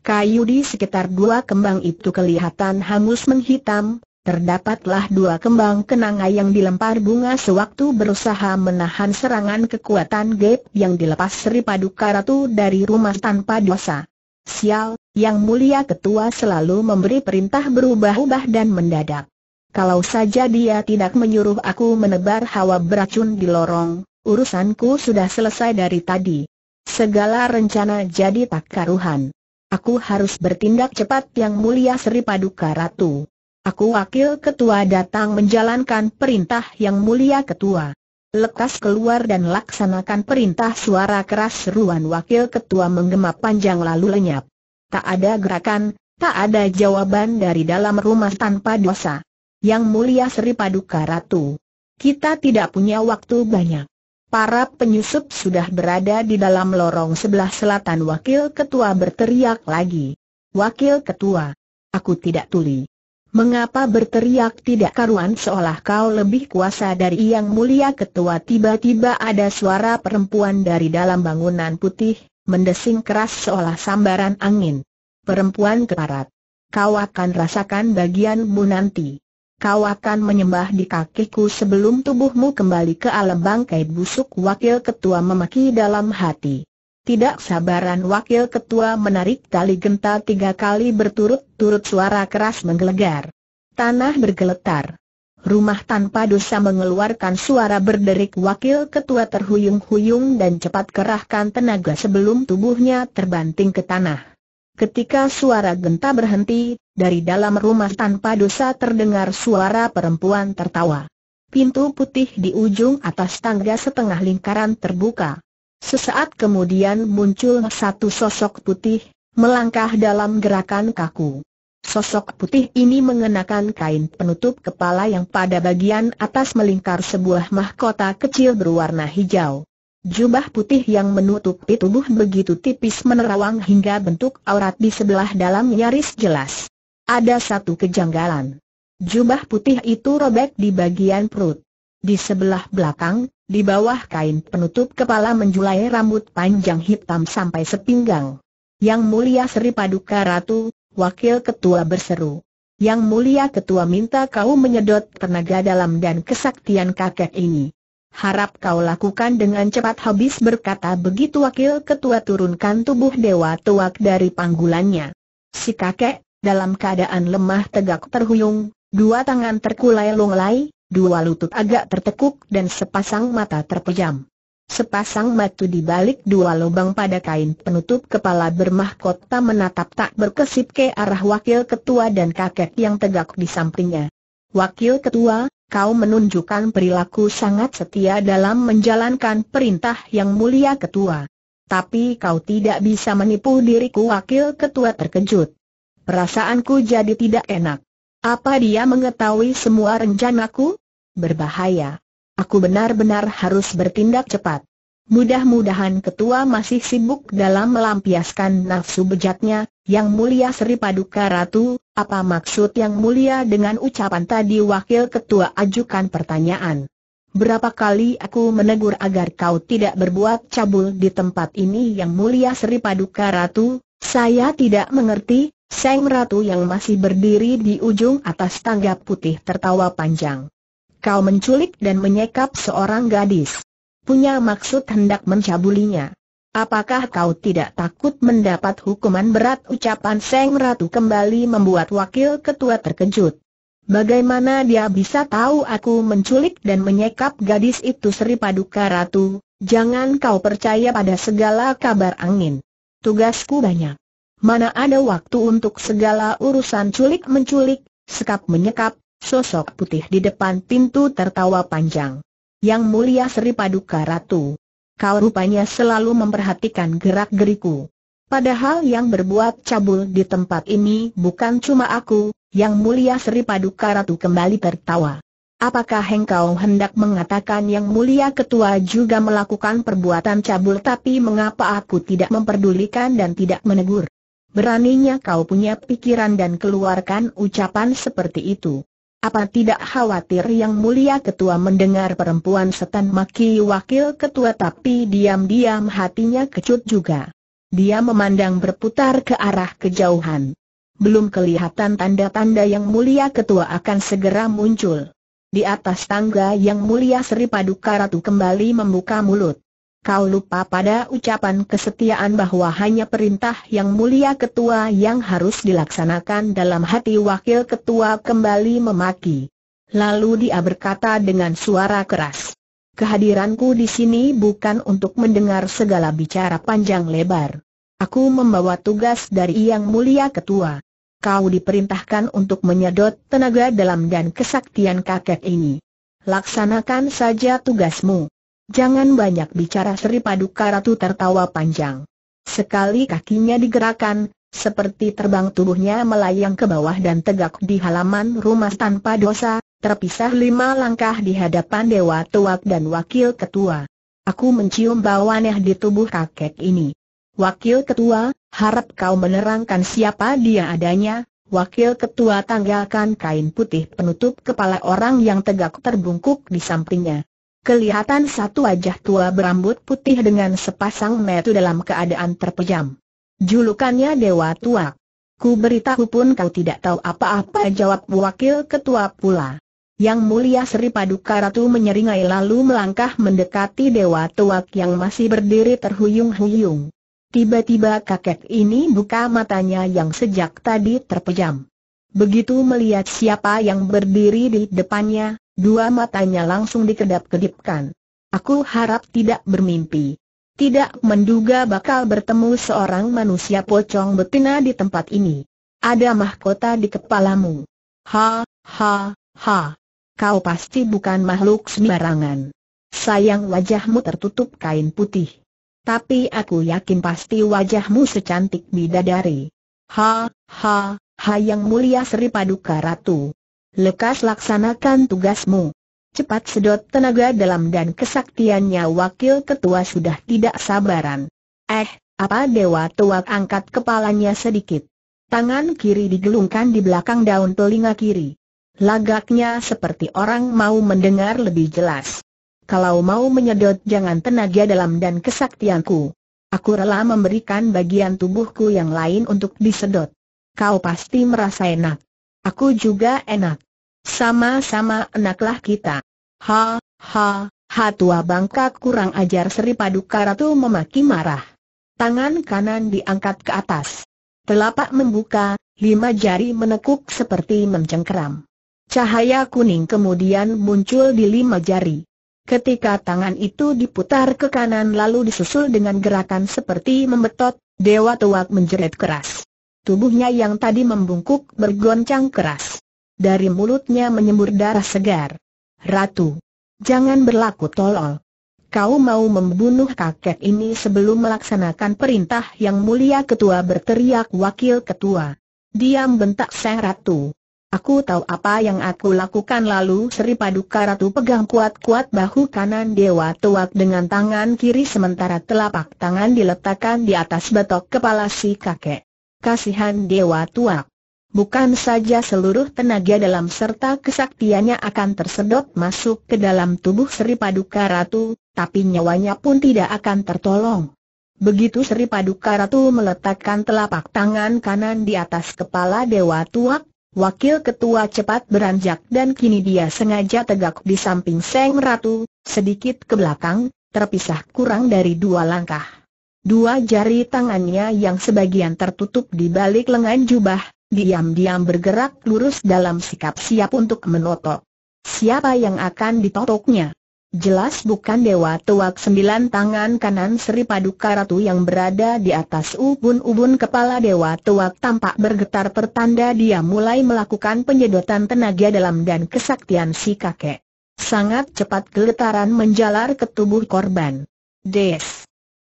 S1: Kayu di sekitar dua kembang itu kelihatan hangus menghitam, terdapatlah dua kembang kenanga yang dilempar bunga sewaktu berusaha menahan serangan kekuatan gap yang dilepas Sri Paduka Ratu dari rumah tanpa dosa. Sial, yang mulia ketua selalu memberi perintah berubah-ubah dan mendadak. Kalau saja dia tidak menyuruh aku menebar hawa beracun di lorong, Urusanku sudah selesai dari tadi. Segala rencana jadi tak karuhan. Aku harus bertindak cepat yang mulia Sri Paduka Ratu. Aku wakil ketua datang menjalankan perintah yang mulia ketua. Lekas keluar dan laksanakan perintah suara keras seruan wakil ketua menggema panjang lalu lenyap. Tak ada gerakan, tak ada jawaban dari dalam rumah tanpa dosa. Yang mulia Sri Paduka Ratu. Kita tidak punya waktu banyak. Para penyusup sudah berada di dalam lorong sebelah selatan Wakil Ketua berteriak lagi. Wakil Ketua, aku tidak tuli. Mengapa berteriak tidak karuan seolah kau lebih kuasa dari yang mulia ketua tiba-tiba ada suara perempuan dari dalam bangunan putih, mendesing keras seolah sambaran angin. Perempuan keparat. Kau akan rasakan bagianmu nanti kau akan menyembah di kakiku sebelum tubuhmu kembali ke alam bangkai busuk wakil ketua memaki dalam hati. Tidak sabaran wakil ketua menarik tali genta tiga kali berturut-turut suara keras menggelegar. Tanah bergeletar. Rumah tanpa dosa mengeluarkan suara berderik wakil ketua terhuyung-huyung dan cepat kerahkan tenaga sebelum tubuhnya terbanting ke tanah. Ketika suara genta berhenti, dari dalam rumah tanpa dosa terdengar suara perempuan tertawa. Pintu putih di ujung atas tangga setengah lingkaran terbuka. Sesaat kemudian muncul satu sosok putih, melangkah dalam gerakan kaku. Sosok putih ini mengenakan kain penutup kepala yang pada bagian atas melingkar sebuah mahkota kecil berwarna hijau. Jubah putih yang menutupi tubuh begitu tipis menerawang hingga bentuk aurat di sebelah dalam nyaris jelas. Ada satu kejanggalan. Jubah putih itu robek di bagian perut. Di sebelah belakang, di bawah kain penutup kepala menjulai rambut panjang hitam sampai sepinggang. Yang mulia Sri Paduka Ratu, Wakil Ketua berseru. Yang mulia Ketua minta kau menyedot tenaga dalam dan kesaktian kakek ini. Harap kau lakukan dengan cepat habis berkata begitu Wakil Ketua turunkan tubuh Dewa Tuak dari panggulannya. Si kakek dalam keadaan lemah tegak terhuyung, dua tangan terkulai lunglai, dua lutut agak tertekuk dan sepasang mata terpejam. Sepasang mata di balik dua lubang pada kain penutup kepala bermahkota menatap tak berkesip ke arah wakil ketua dan kakek yang tegak di sampingnya. Wakil ketua, kau menunjukkan perilaku sangat setia dalam menjalankan perintah yang mulia ketua. Tapi kau tidak bisa menipu diriku wakil ketua terkejut. Perasaanku jadi tidak enak. Apa dia mengetahui semua rencanaku? Berbahaya. Aku benar-benar harus bertindak cepat. Mudah-mudahan ketua masih sibuk dalam melampiaskan nafsu bejatnya, yang mulia Sri Paduka Ratu, apa maksud yang mulia dengan ucapan tadi wakil ketua ajukan pertanyaan. Berapa kali aku menegur agar kau tidak berbuat cabul di tempat ini yang mulia Sri Paduka Ratu, saya tidak mengerti, Seng Ratu yang masih berdiri di ujung atas tangga putih tertawa panjang. Kau menculik dan menyekap seorang gadis. Punya maksud hendak mencabulinya. Apakah kau tidak takut mendapat hukuman berat? Ucapan Seng Ratu kembali membuat wakil ketua terkejut. Bagaimana dia bisa tahu aku menculik dan menyekap gadis itu Sri Paduka Ratu? Jangan kau percaya pada segala kabar angin. Tugasku banyak. Mana ada waktu untuk segala urusan culik-menculik, sekap-menyekap, sosok putih di depan pintu tertawa panjang. Yang mulia Sri Paduka Ratu. Kau rupanya selalu memperhatikan gerak-geriku. Padahal yang berbuat cabul di tempat ini bukan cuma aku, yang mulia Sri Paduka Ratu kembali tertawa. Apakah hengkau hendak mengatakan yang mulia ketua juga melakukan perbuatan cabul tapi mengapa aku tidak memperdulikan dan tidak menegur? Beraninya kau punya pikiran dan keluarkan ucapan seperti itu. Apa tidak khawatir yang mulia ketua mendengar perempuan setan maki wakil ketua tapi diam-diam hatinya kecut juga. Dia memandang berputar ke arah kejauhan. Belum kelihatan tanda-tanda yang mulia ketua akan segera muncul. Di atas tangga yang mulia Sri Paduka Ratu kembali membuka mulut. Kau lupa pada ucapan kesetiaan bahwa hanya perintah yang mulia ketua yang harus dilaksanakan dalam hati wakil ketua kembali memaki. Lalu dia berkata dengan suara keras. Kehadiranku di sini bukan untuk mendengar segala bicara panjang lebar. Aku membawa tugas dari yang mulia ketua. Kau diperintahkan untuk menyedot tenaga dalam dan kesaktian kakek ini. Laksanakan saja tugasmu. Jangan banyak bicara Sri Paduka Ratu tertawa panjang. Sekali kakinya digerakkan, seperti terbang tubuhnya melayang ke bawah dan tegak di halaman rumah tanpa dosa, terpisah lima langkah di hadapan Dewa Tuak dan Wakil Ketua. Aku mencium bau aneh di tubuh kakek ini. Wakil Ketua, harap kau menerangkan siapa dia adanya, Wakil Ketua tanggalkan kain putih penutup kepala orang yang tegak terbungkuk di sampingnya kelihatan satu wajah tua berambut putih dengan sepasang metu dalam keadaan terpejam. Julukannya Dewa Tua. Ku beritahu pun kau tidak tahu apa-apa jawab wakil ketua pula. Yang mulia Sri Paduka Ratu menyeringai lalu melangkah mendekati Dewa Tua yang masih berdiri terhuyung-huyung. Tiba-tiba kakek ini buka matanya yang sejak tadi terpejam. Begitu melihat siapa yang berdiri di depannya, Dua matanya langsung dikedap-kedipkan. Aku harap tidak bermimpi. Tidak menduga bakal bertemu seorang manusia pocong betina di tempat ini. Ada mahkota di kepalamu. Ha, ha, ha. Kau pasti bukan makhluk sembarangan. Sayang wajahmu tertutup kain putih. Tapi aku yakin pasti wajahmu secantik bidadari. Ha, ha, ha yang mulia Sri Paduka Ratu lekas laksanakan tugasmu. Cepat sedot tenaga dalam dan kesaktiannya wakil ketua sudah tidak sabaran. Eh, apa dewa tua angkat kepalanya sedikit. Tangan kiri digelungkan di belakang daun telinga kiri. Lagaknya seperti orang mau mendengar lebih jelas. Kalau mau menyedot jangan tenaga dalam dan kesaktianku. Aku rela memberikan bagian tubuhku yang lain untuk disedot. Kau pasti merasa enak. Aku juga enak. Sama-sama enaklah kita. Ha, ha, ha tua bangka kurang ajar Sri Paduka Ratu memaki marah. Tangan kanan diangkat ke atas. Telapak membuka, lima jari menekuk seperti mencengkeram. Cahaya kuning kemudian muncul di lima jari. Ketika tangan itu diputar ke kanan lalu disusul dengan gerakan seperti membetot, Dewa Tuak menjerit keras. Tubuhnya yang tadi membungkuk bergoncang keras. Dari mulutnya menyembur darah segar. Ratu, jangan berlaku tolol. Kau mau membunuh kakek ini sebelum melaksanakan perintah yang mulia ketua berteriak wakil ketua. Diam bentak sang ratu. Aku tahu apa yang aku lakukan lalu Sri Paduka Ratu pegang kuat-kuat bahu kanan Dewa Tuak dengan tangan kiri sementara telapak tangan diletakkan di atas batok kepala si kakek kasihan dewa tua. Bukan saja seluruh tenaga dalam serta kesaktiannya akan tersedot masuk ke dalam tubuh Sri Paduka Ratu, tapi nyawanya pun tidak akan tertolong. Begitu Sri Paduka Ratu meletakkan telapak tangan kanan di atas kepala Dewa Tuak, Wakil Ketua cepat beranjak dan kini dia sengaja tegak di samping Seng Ratu, sedikit ke belakang, terpisah kurang dari dua langkah. Dua jari tangannya yang sebagian tertutup di balik lengan jubah, diam-diam bergerak lurus dalam sikap siap untuk menotok. Siapa yang akan ditotoknya? Jelas bukan Dewa Tuak sembilan tangan kanan Sri Paduka Ratu yang berada di atas ubun-ubun kepala Dewa Tuak tampak bergetar pertanda dia mulai melakukan penyedotan tenaga dalam dan kesaktian si kakek. Sangat cepat geletaran menjalar ke tubuh korban. Des!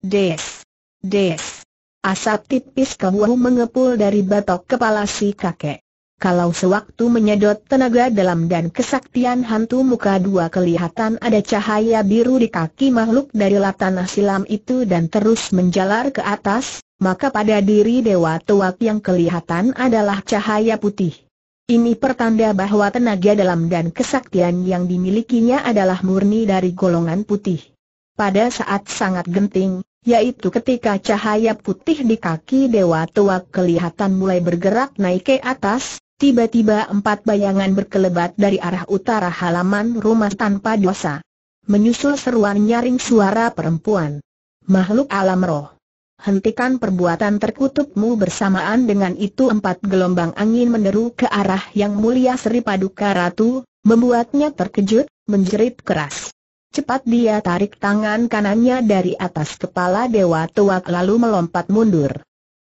S1: Des! Des. Asap tipis kewu mengepul dari batok kepala si kakek. Kalau sewaktu menyedot tenaga dalam dan kesaktian hantu muka dua kelihatan ada cahaya biru di kaki makhluk dari latanah silam itu dan terus menjalar ke atas, maka pada diri Dewa Tuak yang kelihatan adalah cahaya putih. Ini pertanda bahwa tenaga dalam dan kesaktian yang dimilikinya adalah murni dari golongan putih. Pada saat sangat genting, yaitu ketika cahaya putih di kaki Dewa Tua kelihatan mulai bergerak naik ke atas, tiba-tiba empat bayangan berkelebat dari arah utara halaman rumah tanpa dosa. Menyusul seruan nyaring suara perempuan. Makhluk alam roh. Hentikan perbuatan terkutukmu bersamaan dengan itu empat gelombang angin meneru ke arah yang mulia Sri Paduka Ratu, membuatnya terkejut, menjerit keras. Cepat dia tarik tangan kanannya dari atas kepala Dewa Tuak lalu melompat mundur.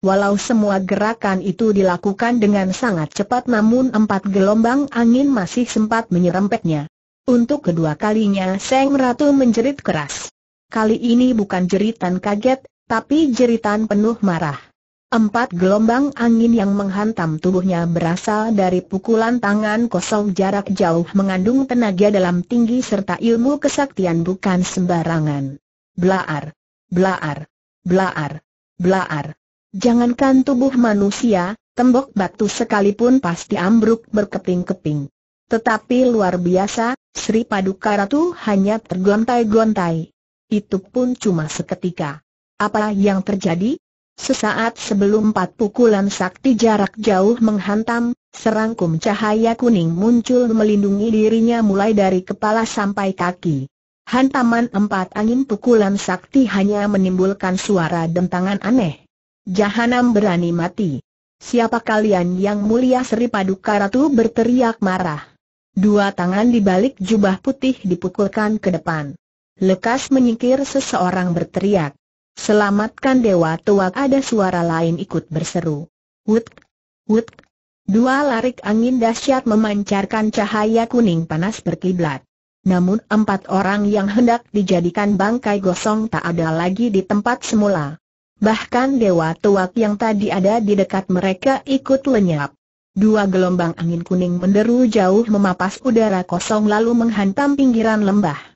S1: Walau semua gerakan itu dilakukan dengan sangat cepat namun empat gelombang angin masih sempat menyerempetnya. Untuk kedua kalinya Seng Ratu menjerit keras. Kali ini bukan jeritan kaget, tapi jeritan penuh marah. Empat gelombang angin yang menghantam tubuhnya berasal dari pukulan tangan kosong jarak jauh mengandung tenaga dalam tinggi serta ilmu kesaktian bukan sembarangan. Blaar, blaar, blaar, blaar. Jangankan tubuh manusia, tembok batu sekalipun pasti ambruk berkeping-keping. Tetapi luar biasa, Sri Paduka Ratu hanya tergontai-gontai. Itu pun cuma seketika. Apa yang terjadi? Sesaat sebelum empat pukulan sakti jarak jauh menghantam, serangkum cahaya kuning muncul melindungi dirinya mulai dari kepala sampai kaki. Hantaman empat angin pukulan sakti hanya menimbulkan suara dentangan aneh. Jahanam berani mati. Siapa kalian yang mulia Sri Paduka Ratu berteriak marah. Dua tangan di balik jubah putih dipukulkan ke depan. Lekas menyingkir seseorang berteriak. Selamatkan Dewa Tuak ada suara lain ikut berseru. Wut, wut. Dua larik angin dahsyat memancarkan cahaya kuning panas berkiblat. Namun empat orang yang hendak dijadikan bangkai gosong tak ada lagi di tempat semula. Bahkan dewa tuak yang tadi ada di dekat mereka ikut lenyap. Dua gelombang angin kuning menderu jauh memapas udara kosong lalu menghantam pinggiran lembah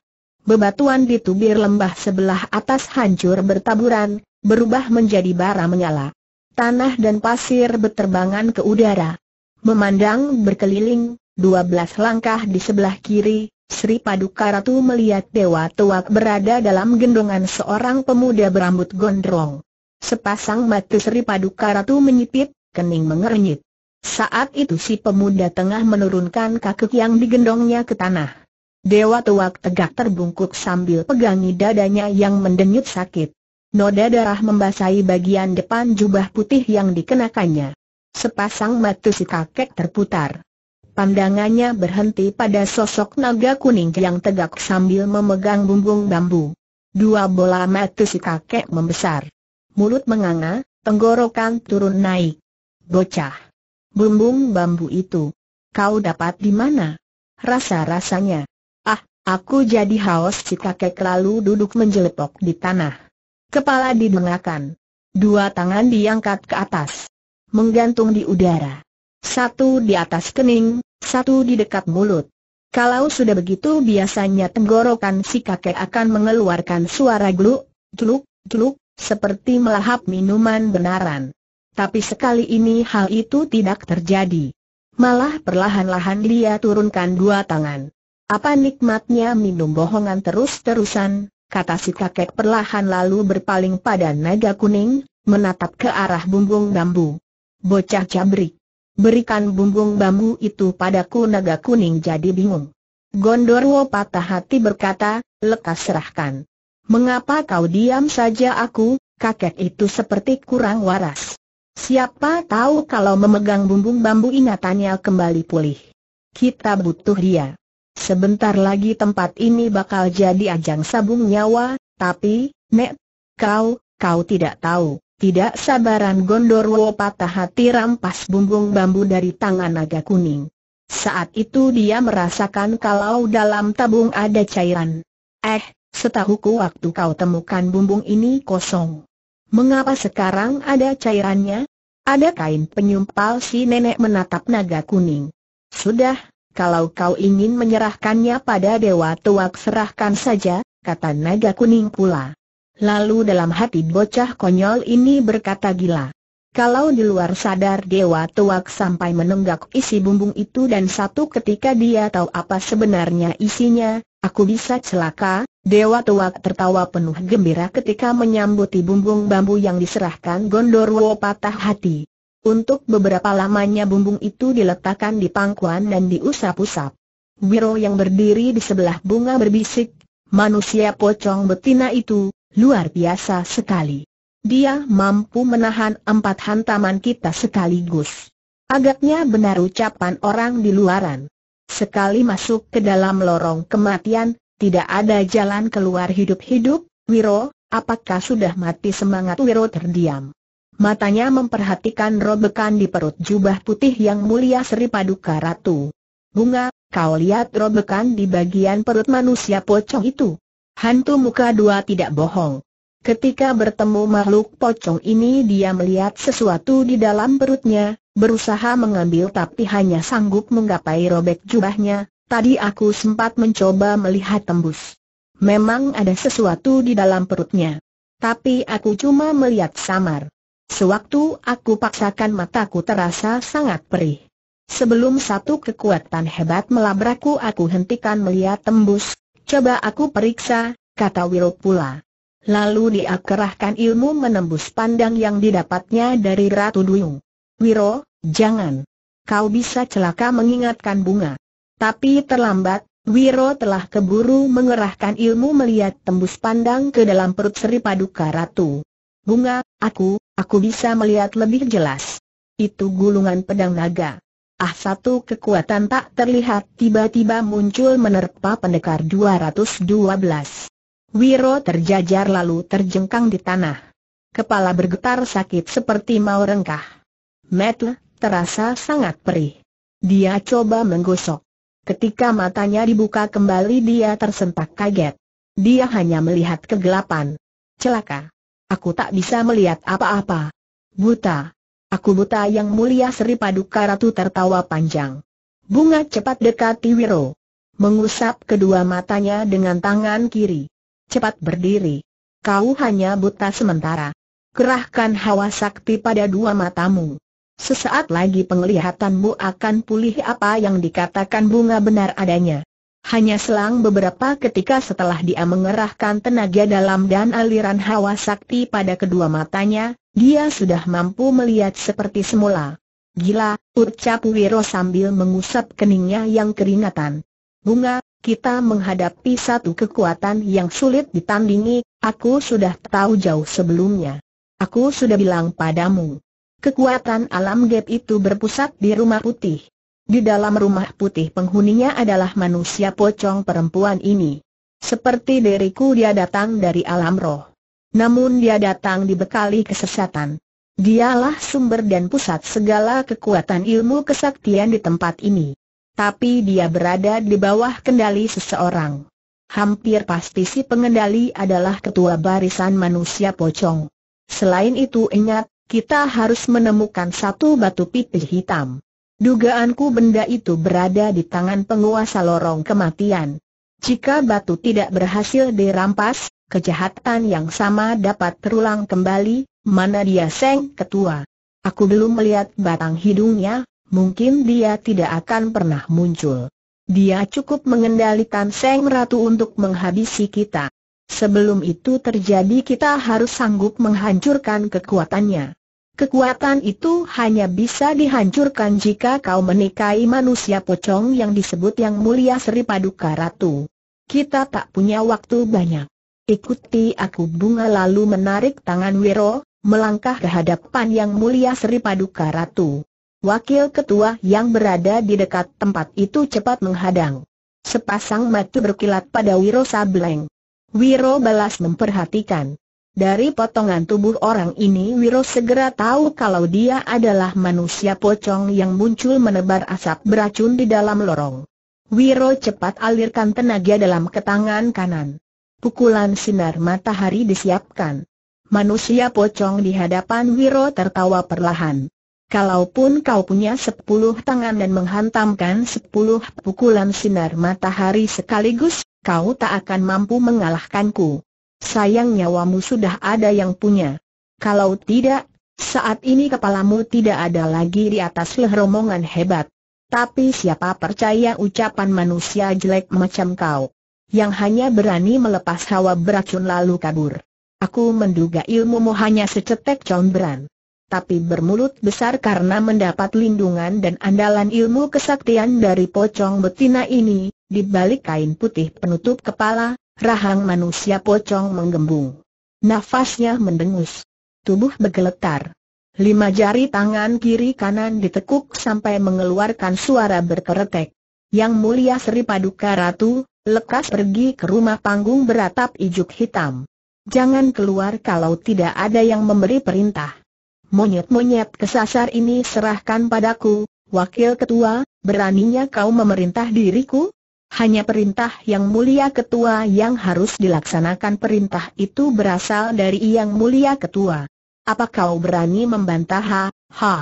S1: bebatuan di tubir lembah sebelah atas hancur bertaburan, berubah menjadi bara menyala. Tanah dan pasir berterbangan ke udara. Memandang berkeliling, dua belas langkah di sebelah kiri, Sri Paduka Ratu melihat Dewa Tuak berada dalam gendongan seorang pemuda berambut gondrong. Sepasang mata Sri Paduka Ratu menyipit, kening mengernyit. Saat itu si pemuda tengah menurunkan kakek yang digendongnya ke tanah. Dewa tuak tegak terbungkuk sambil pegangi dadanya yang mendenyut sakit. Noda darah membasahi bagian depan jubah putih yang dikenakannya. Sepasang mata si kakek terputar. Pandangannya berhenti pada sosok naga kuning yang tegak sambil memegang bumbung bambu. Dua bola mata si kakek membesar. Mulut menganga, tenggorokan turun naik. Bocah. Bumbung bambu itu. Kau dapat di mana? Rasa-rasanya Aku jadi haus si kakek lalu duduk menjelepok di tanah. Kepala didengarkan, Dua tangan diangkat ke atas. Menggantung di udara. Satu di atas kening, satu di dekat mulut. Kalau sudah begitu biasanya tenggorokan si kakek akan mengeluarkan suara gluk, gluk, gluk, seperti melahap minuman benaran. Tapi sekali ini hal itu tidak terjadi. Malah perlahan-lahan dia turunkan dua tangan. Apa nikmatnya minum bohongan terus-terusan, kata si kakek perlahan lalu berpaling pada naga kuning, menatap ke arah bumbung bambu. Bocah cabrik. Berikan bumbung bambu itu padaku naga kuning jadi bingung. Gondorwo patah hati berkata, lekas serahkan. Mengapa kau diam saja aku, kakek itu seperti kurang waras. Siapa tahu kalau memegang bumbung bambu ingatannya kembali pulih. Kita butuh dia. Sebentar lagi tempat ini bakal jadi ajang sabung nyawa, tapi, Nek, kau, kau tidak tahu. Tidak sabaran Gondorwo patah hati rampas bumbung bambu dari tangan naga kuning. Saat itu dia merasakan kalau dalam tabung ada cairan. Eh, setahuku waktu kau temukan bumbung ini kosong. Mengapa sekarang ada cairannya? Ada kain penyumpal si nenek menatap naga kuning. Sudah, kalau kau ingin menyerahkannya pada Dewa Tuak serahkan saja, kata naga kuning pula. Lalu dalam hati bocah konyol ini berkata gila. Kalau di luar sadar Dewa Tuak sampai menenggak isi bumbung itu dan satu ketika dia tahu apa sebenarnya isinya, aku bisa celaka, Dewa Tuak tertawa penuh gembira ketika menyambuti bumbung bambu yang diserahkan Gondorwo patah hati. Untuk beberapa lamanya bumbung itu diletakkan di pangkuan dan diusap-usap. Wiro yang berdiri di sebelah bunga berbisik, manusia pocong betina itu, luar biasa sekali. Dia mampu menahan empat hantaman kita sekaligus. Agaknya benar ucapan orang di luaran. Sekali masuk ke dalam lorong kematian, tidak ada jalan keluar hidup-hidup, Wiro, apakah sudah mati semangat Wiro terdiam matanya memperhatikan robekan di perut jubah putih yang mulia Sri Paduka Ratu. Bunga, kau lihat robekan di bagian perut manusia pocong itu. Hantu muka dua tidak bohong. Ketika bertemu makhluk pocong ini dia melihat sesuatu di dalam perutnya, berusaha mengambil tapi hanya sanggup menggapai robek jubahnya, tadi aku sempat mencoba melihat tembus. Memang ada sesuatu di dalam perutnya. Tapi aku cuma melihat samar. Sewaktu aku paksakan mataku terasa sangat perih. Sebelum satu kekuatan hebat melabrakku aku hentikan melihat tembus, coba aku periksa, kata Wiro pula. Lalu dia kerahkan ilmu menembus pandang yang didapatnya dari Ratu Duyung. Wiro, jangan. Kau bisa celaka mengingatkan bunga. Tapi terlambat, Wiro telah keburu mengerahkan ilmu melihat tembus pandang ke dalam perut Sri Paduka Ratu. Bunga, aku, Aku bisa melihat lebih jelas. Itu gulungan pedang naga. Ah satu kekuatan tak terlihat tiba-tiba muncul menerpa pendekar 212. Wiro terjajar lalu terjengkang di tanah. Kepala bergetar sakit seperti mau rengkah. Metle, terasa sangat perih. Dia coba menggosok. Ketika matanya dibuka kembali dia tersentak kaget. Dia hanya melihat kegelapan. Celaka. Aku tak bisa melihat apa-apa. Buta. Aku buta yang mulia Sri Paduka Ratu tertawa panjang. Bunga cepat dekati Wiro. Mengusap kedua matanya dengan tangan kiri. Cepat berdiri. Kau hanya buta sementara. Kerahkan hawa sakti pada dua matamu. Sesaat lagi penglihatanmu akan pulih apa yang dikatakan bunga benar adanya. Hanya selang beberapa ketika setelah dia mengerahkan tenaga dalam dan aliran hawa sakti pada kedua matanya, dia sudah mampu melihat seperti semula. Gila, ucap Wiro sambil mengusap keningnya yang keringatan. Bunga, kita menghadapi satu kekuatan yang sulit ditandingi, aku sudah tahu jauh sebelumnya. Aku sudah bilang padamu. Kekuatan alam gap itu berpusat di rumah putih. Di dalam rumah putih penghuninya adalah manusia pocong perempuan ini. Seperti diriku dia datang dari alam roh. Namun dia datang dibekali kesesatan. Dialah sumber dan pusat segala kekuatan ilmu kesaktian di tempat ini. Tapi dia berada di bawah kendali seseorang. Hampir pasti si pengendali adalah ketua barisan manusia pocong. Selain itu ingat, kita harus menemukan satu batu pipih hitam. Dugaanku benda itu berada di tangan penguasa lorong kematian. Jika batu tidak berhasil dirampas, kejahatan yang sama dapat terulang kembali, mana dia Seng Ketua. Aku belum melihat batang hidungnya, mungkin dia tidak akan pernah muncul. Dia cukup mengendalikan Seng Ratu untuk menghabisi kita. Sebelum itu terjadi kita harus sanggup menghancurkan kekuatannya. Kekuatan itu hanya bisa dihancurkan jika kau menikahi manusia pocong yang disebut yang mulia Sri Paduka Ratu. Kita tak punya waktu banyak. Ikuti aku bunga lalu menarik tangan Wiro, melangkah ke hadapan yang mulia Sri Paduka Ratu. Wakil ketua yang berada di dekat tempat itu cepat menghadang. Sepasang mata berkilat pada Wiro Sableng. Wiro balas memperhatikan. Dari potongan tubuh orang ini Wiro segera tahu kalau dia adalah manusia pocong yang muncul menebar asap beracun di dalam lorong. Wiro cepat alirkan tenaga dalam ke tangan kanan. Pukulan sinar matahari disiapkan. Manusia pocong di hadapan Wiro tertawa perlahan. Kalaupun kau punya sepuluh tangan dan menghantamkan sepuluh pukulan sinar matahari sekaligus, kau tak akan mampu mengalahkanku sayang nyawamu sudah ada yang punya. Kalau tidak, saat ini kepalamu tidak ada lagi di atas leher rombongan hebat. Tapi siapa percaya ucapan manusia jelek macam kau? Yang hanya berani melepas hawa beracun lalu kabur. Aku menduga ilmu mu hanya secetek comberan. Tapi bermulut besar karena mendapat lindungan dan andalan ilmu kesaktian dari pocong betina ini, di balik kain putih penutup kepala, Rahang manusia pocong menggembung. Nafasnya mendengus. Tubuh bergeletar. Lima jari tangan kiri kanan ditekuk sampai mengeluarkan suara berkeretek. Yang mulia Sri Paduka Ratu, lekas pergi ke rumah panggung beratap ijuk hitam. Jangan keluar kalau tidak ada yang memberi perintah. Monyet-monyet kesasar ini serahkan padaku, Wakil Ketua, beraninya kau memerintah diriku? Hanya perintah yang mulia ketua yang harus dilaksanakan perintah itu berasal dari yang mulia ketua. Apa kau berani membantah ha? Ha!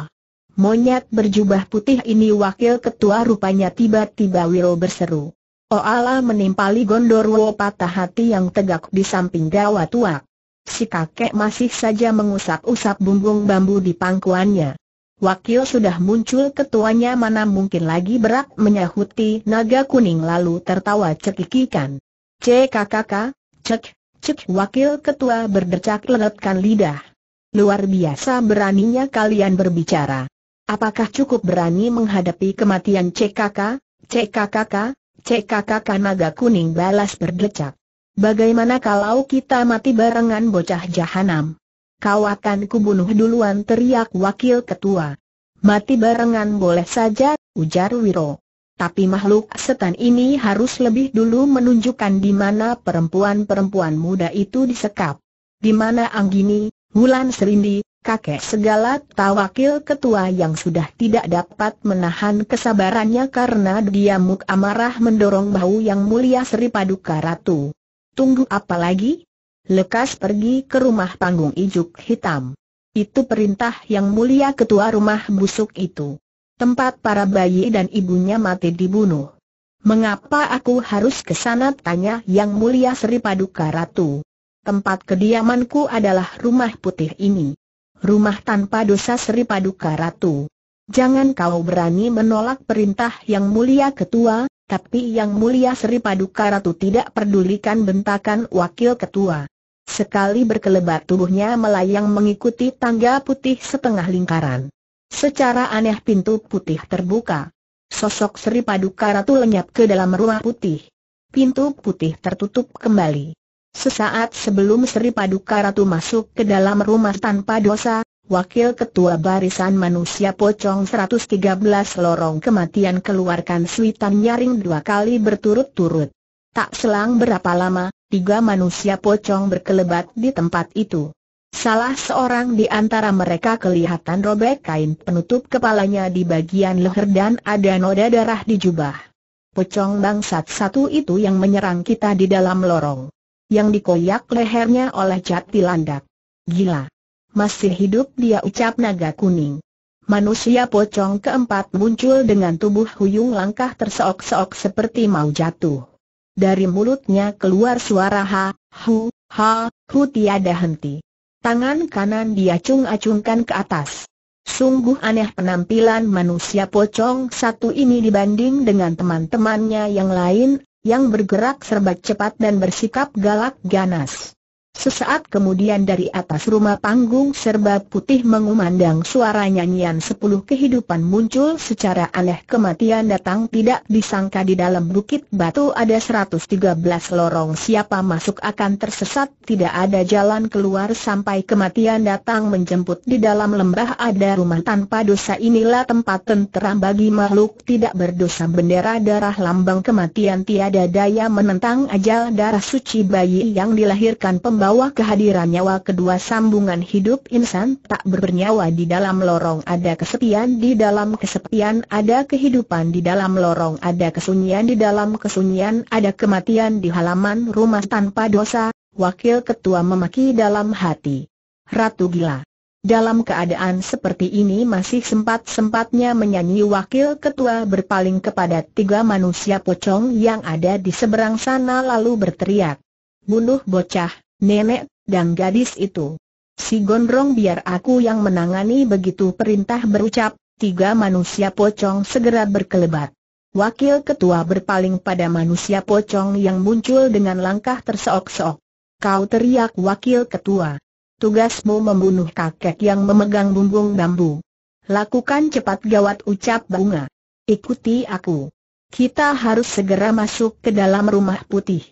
S1: Monyet berjubah putih ini wakil ketua rupanya tiba-tiba Wiro berseru. Oh Allah, menimpali Gondorwo patah hati yang tegak di samping gawat tua. Si kakek masih saja mengusap-usap bumbung bambu di pangkuannya. Wakil sudah muncul ketuanya mana mungkin lagi berat menyahuti naga kuning lalu tertawa cekikikan. CKKK, cek, cek wakil ketua berdecak lengketkan lidah. Luar biasa beraninya kalian berbicara. Apakah cukup berani menghadapi kematian CKK, CKKK, CKKK naga kuning balas berdecak. Bagaimana kalau kita mati barengan bocah jahanam? kau akan kubunuh duluan teriak wakil ketua. Mati barengan boleh saja, ujar Wiro. Tapi makhluk setan ini harus lebih dulu menunjukkan di mana perempuan-perempuan muda itu disekap. Di mana Anggini, Wulan Serindi, kakek segala tawakil ketua yang sudah tidak dapat menahan kesabarannya karena diamuk amarah mendorong bau yang mulia Sri Paduka Ratu. Tunggu apa lagi? lekas pergi ke rumah panggung ijuk hitam. Itu perintah yang mulia ketua rumah busuk itu. Tempat para bayi dan ibunya mati dibunuh. Mengapa aku harus ke sana tanya yang mulia Sri Paduka Ratu? Tempat kediamanku adalah rumah putih ini. Rumah tanpa dosa Sri Paduka Ratu. Jangan kau berani menolak perintah yang mulia ketua, tapi yang mulia Sri Paduka Ratu tidak pedulikan bentakan wakil ketua. Sekali berkelebat tubuhnya melayang mengikuti tangga putih setengah lingkaran. Secara aneh pintu putih terbuka. Sosok Sri Paduka Ratu lenyap ke dalam ruang putih. Pintu putih tertutup kembali. Sesaat sebelum Sri Paduka Ratu masuk ke dalam rumah tanpa dosa, Wakil Ketua Barisan Manusia Pocong 113 Lorong Kematian keluarkan suitan nyaring dua kali berturut-turut. Tak selang berapa lama, tiga manusia pocong berkelebat di tempat itu. Salah seorang di antara mereka kelihatan robek kain penutup kepalanya di bagian leher dan ada noda darah di jubah. Pocong bangsat satu itu yang menyerang kita di dalam lorong. Yang dikoyak lehernya oleh jati landak. Gila. Masih hidup dia ucap naga kuning. Manusia pocong keempat muncul dengan tubuh huyung langkah terseok-seok seperti mau jatuh. Dari mulutnya keluar suara ha, hu, ha, hu tiada henti. Tangan kanan dia cung-acungkan ke atas. Sungguh aneh penampilan manusia pocong satu ini dibanding dengan teman-temannya yang lain, yang bergerak serba cepat dan bersikap galak ganas. Sesaat kemudian dari atas rumah panggung serba putih mengumandang suara nyanyian sepuluh kehidupan muncul secara aneh kematian datang tidak disangka di dalam bukit batu ada seratus tiga belas lorong siapa masuk akan tersesat tidak ada jalan keluar sampai kematian datang menjemput di dalam lembah ada rumah tanpa dosa inilah tempat tenteram bagi makhluk tidak berdosa bendera darah lambang kematian tiada daya menentang ajal darah suci bayi yang dilahirkan pembangunan bahwa kehadiran nyawa kedua sambungan hidup insan tak bernyawa di dalam lorong ada kesepian di dalam kesepian ada kehidupan di dalam lorong ada kesunyian di dalam kesunyian ada kematian di halaman rumah tanpa dosa, wakil ketua memaki dalam hati. Ratu gila. Dalam keadaan seperti ini masih sempat-sempatnya menyanyi wakil ketua berpaling kepada tiga manusia pocong yang ada di seberang sana lalu berteriak. Bunuh bocah, Nenek, dan gadis itu. Si gondrong biar aku yang menangani begitu perintah berucap, tiga manusia pocong segera berkelebat. Wakil ketua berpaling pada manusia pocong yang muncul dengan langkah terseok-seok. Kau teriak wakil ketua. Tugasmu membunuh kakek yang memegang bumbung bambu. Lakukan cepat gawat ucap bunga. Ikuti aku. Kita harus segera masuk ke dalam rumah putih.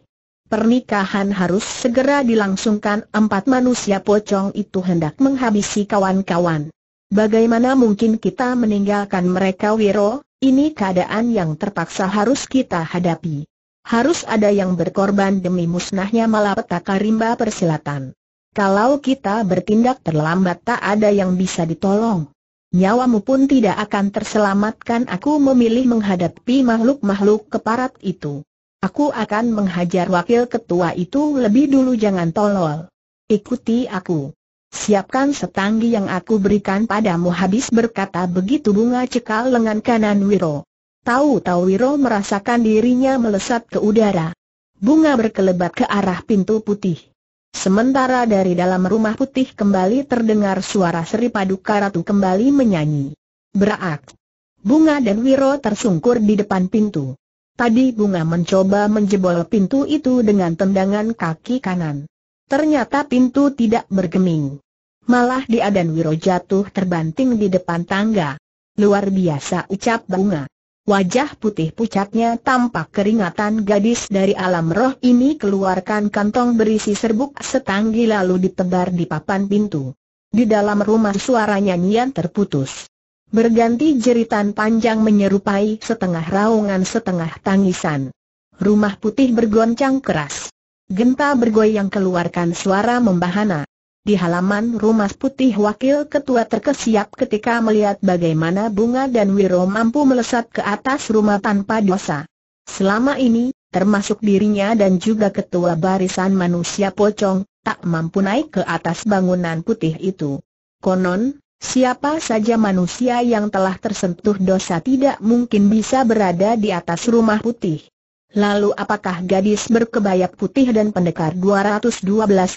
S1: Pernikahan harus segera dilangsungkan empat manusia pocong itu hendak menghabisi kawan-kawan. Bagaimana mungkin kita meninggalkan mereka Wiro, ini keadaan yang terpaksa harus kita hadapi. Harus ada yang berkorban demi musnahnya malapetaka rimba persilatan. Kalau kita bertindak terlambat tak ada yang bisa ditolong. Nyawamu pun tidak akan terselamatkan aku memilih menghadapi makhluk-makhluk keparat itu. Aku akan menghajar wakil ketua itu lebih dulu jangan tolol. Ikuti aku. Siapkan setanggi yang aku berikan padamu habis berkata begitu bunga cekal lengan kanan Wiro. Tahu-tahu Wiro merasakan dirinya melesat ke udara. Bunga berkelebat ke arah pintu putih. Sementara dari dalam rumah putih kembali terdengar suara Sri Paduka Ratu kembali menyanyi. Berak. Bunga dan Wiro tersungkur di depan pintu. Tadi bunga mencoba menjebol pintu itu dengan tendangan kaki kanan. Ternyata pintu tidak bergeming. Malah dia dan Wiro jatuh terbanting di depan tangga. Luar biasa ucap bunga. Wajah putih pucatnya tampak keringatan gadis dari alam roh ini keluarkan kantong berisi serbuk setanggi lalu ditebar di papan pintu. Di dalam rumah suara nyanyian terputus. Berganti jeritan panjang menyerupai setengah raungan setengah tangisan. Rumah putih bergoncang keras. Genta bergoyang keluarkan suara membahana. Di halaman rumah putih wakil ketua terkesiap ketika melihat bagaimana bunga dan Wiro mampu melesat ke atas rumah tanpa dosa. Selama ini, termasuk dirinya dan juga ketua barisan manusia pocong, tak mampu naik ke atas bangunan putih itu. Konon, Siapa saja manusia yang telah tersentuh dosa tidak mungkin bisa berada di atas rumah putih. Lalu apakah gadis berkebaya putih dan pendekar 212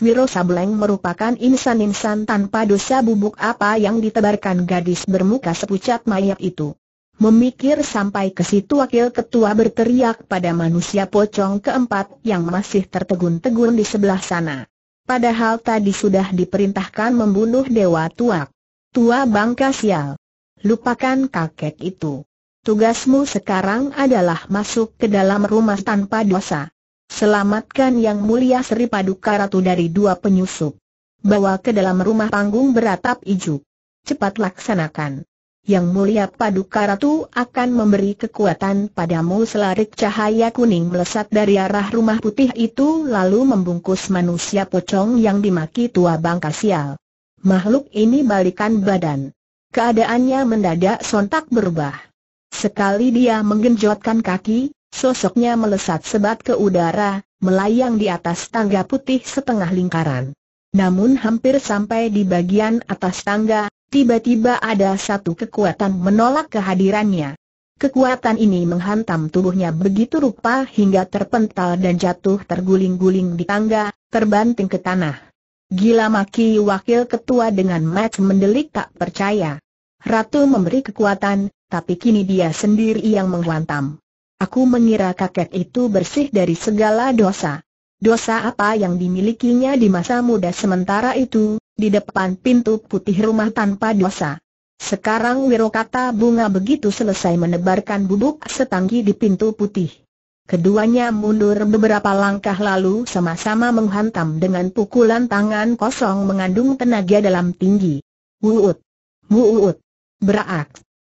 S1: Wiro Sableng merupakan insan-insan tanpa dosa bubuk apa yang ditebarkan gadis bermuka sepucat mayat itu? Memikir sampai ke situ wakil ketua berteriak pada manusia pocong keempat yang masih tertegun-tegun di sebelah sana. Padahal tadi sudah diperintahkan membunuh Dewa Tuak. Tua bangka sial. Lupakan kakek itu. Tugasmu sekarang adalah masuk ke dalam rumah tanpa dosa. Selamatkan yang mulia Sri Paduka Ratu dari dua penyusup. Bawa ke dalam rumah panggung beratap ijuk. Cepat laksanakan. Yang mulia Paduka Ratu akan memberi kekuatan padamu selarik cahaya kuning melesat dari arah rumah putih itu lalu membungkus manusia pocong yang dimaki tua bangka sial. Makhluk ini balikan badan. Keadaannya mendadak sontak berubah. Sekali dia menggenjotkan kaki, sosoknya melesat sebat ke udara, melayang di atas tangga putih setengah lingkaran. Namun hampir sampai di bagian atas tangga, tiba-tiba ada satu kekuatan menolak kehadirannya. Kekuatan ini menghantam tubuhnya begitu rupa hingga terpental dan jatuh terguling-guling di tangga, terbanting ke tanah. Gila maki wakil ketua dengan match mendelik tak percaya. Ratu memberi kekuatan, tapi kini dia sendiri yang menghantam. Aku mengira kakek itu bersih dari segala dosa. Dosa apa yang dimilikinya di masa muda sementara itu, di depan pintu putih rumah tanpa dosa. Sekarang Wirokata Bunga begitu selesai menebarkan bubuk setangki di pintu putih. Keduanya mundur beberapa langkah lalu sama-sama menghantam dengan pukulan tangan kosong mengandung tenaga dalam tinggi. Wuut! Wuut! berak.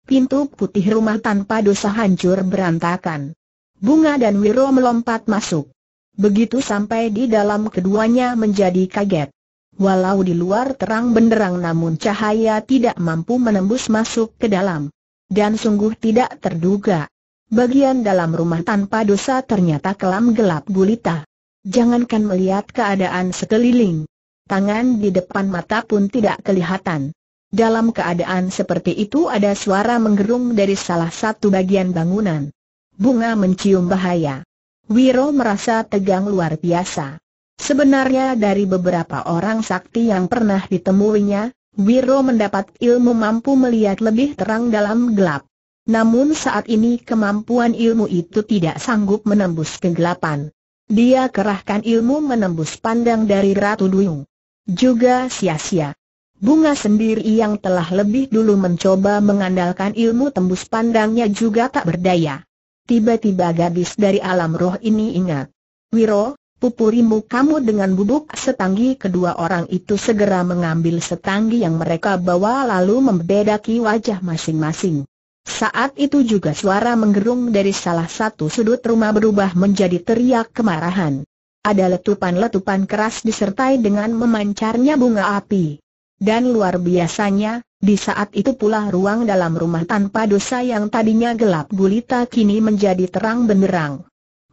S1: Pintu putih rumah tanpa dosa hancur berantakan. Bunga dan Wiro melompat masuk. Begitu sampai di dalam keduanya menjadi kaget. Walau di luar terang benderang namun cahaya tidak mampu menembus masuk ke dalam. Dan sungguh tidak terduga. Bagian dalam rumah tanpa dosa ternyata kelam gelap gulita. Jangankan melihat keadaan sekeliling. Tangan di depan mata pun tidak kelihatan. Dalam keadaan seperti itu ada suara menggerung dari salah satu bagian bangunan. Bunga mencium bahaya. Wiro merasa tegang luar biasa. Sebenarnya dari beberapa orang sakti yang pernah ditemuinya, Wiro mendapat ilmu mampu melihat lebih terang dalam gelap. Namun saat ini kemampuan ilmu itu tidak sanggup menembus kegelapan. Dia kerahkan ilmu menembus pandang dari Ratu Duyung. Juga sia-sia. Bunga sendiri yang telah lebih dulu mencoba mengandalkan ilmu tembus pandangnya juga tak berdaya. Tiba-tiba gadis dari alam roh ini ingat. Wiro, pupurimu kamu dengan bubuk setanggi kedua orang itu segera mengambil setanggi yang mereka bawa lalu membedaki wajah masing-masing. Saat itu juga suara menggerung dari salah satu sudut rumah berubah menjadi teriak kemarahan. Ada letupan-letupan keras disertai dengan memancarnya bunga api. Dan luar biasanya, di saat itu pula ruang dalam rumah tanpa dosa yang tadinya gelap gulita kini menjadi terang benderang.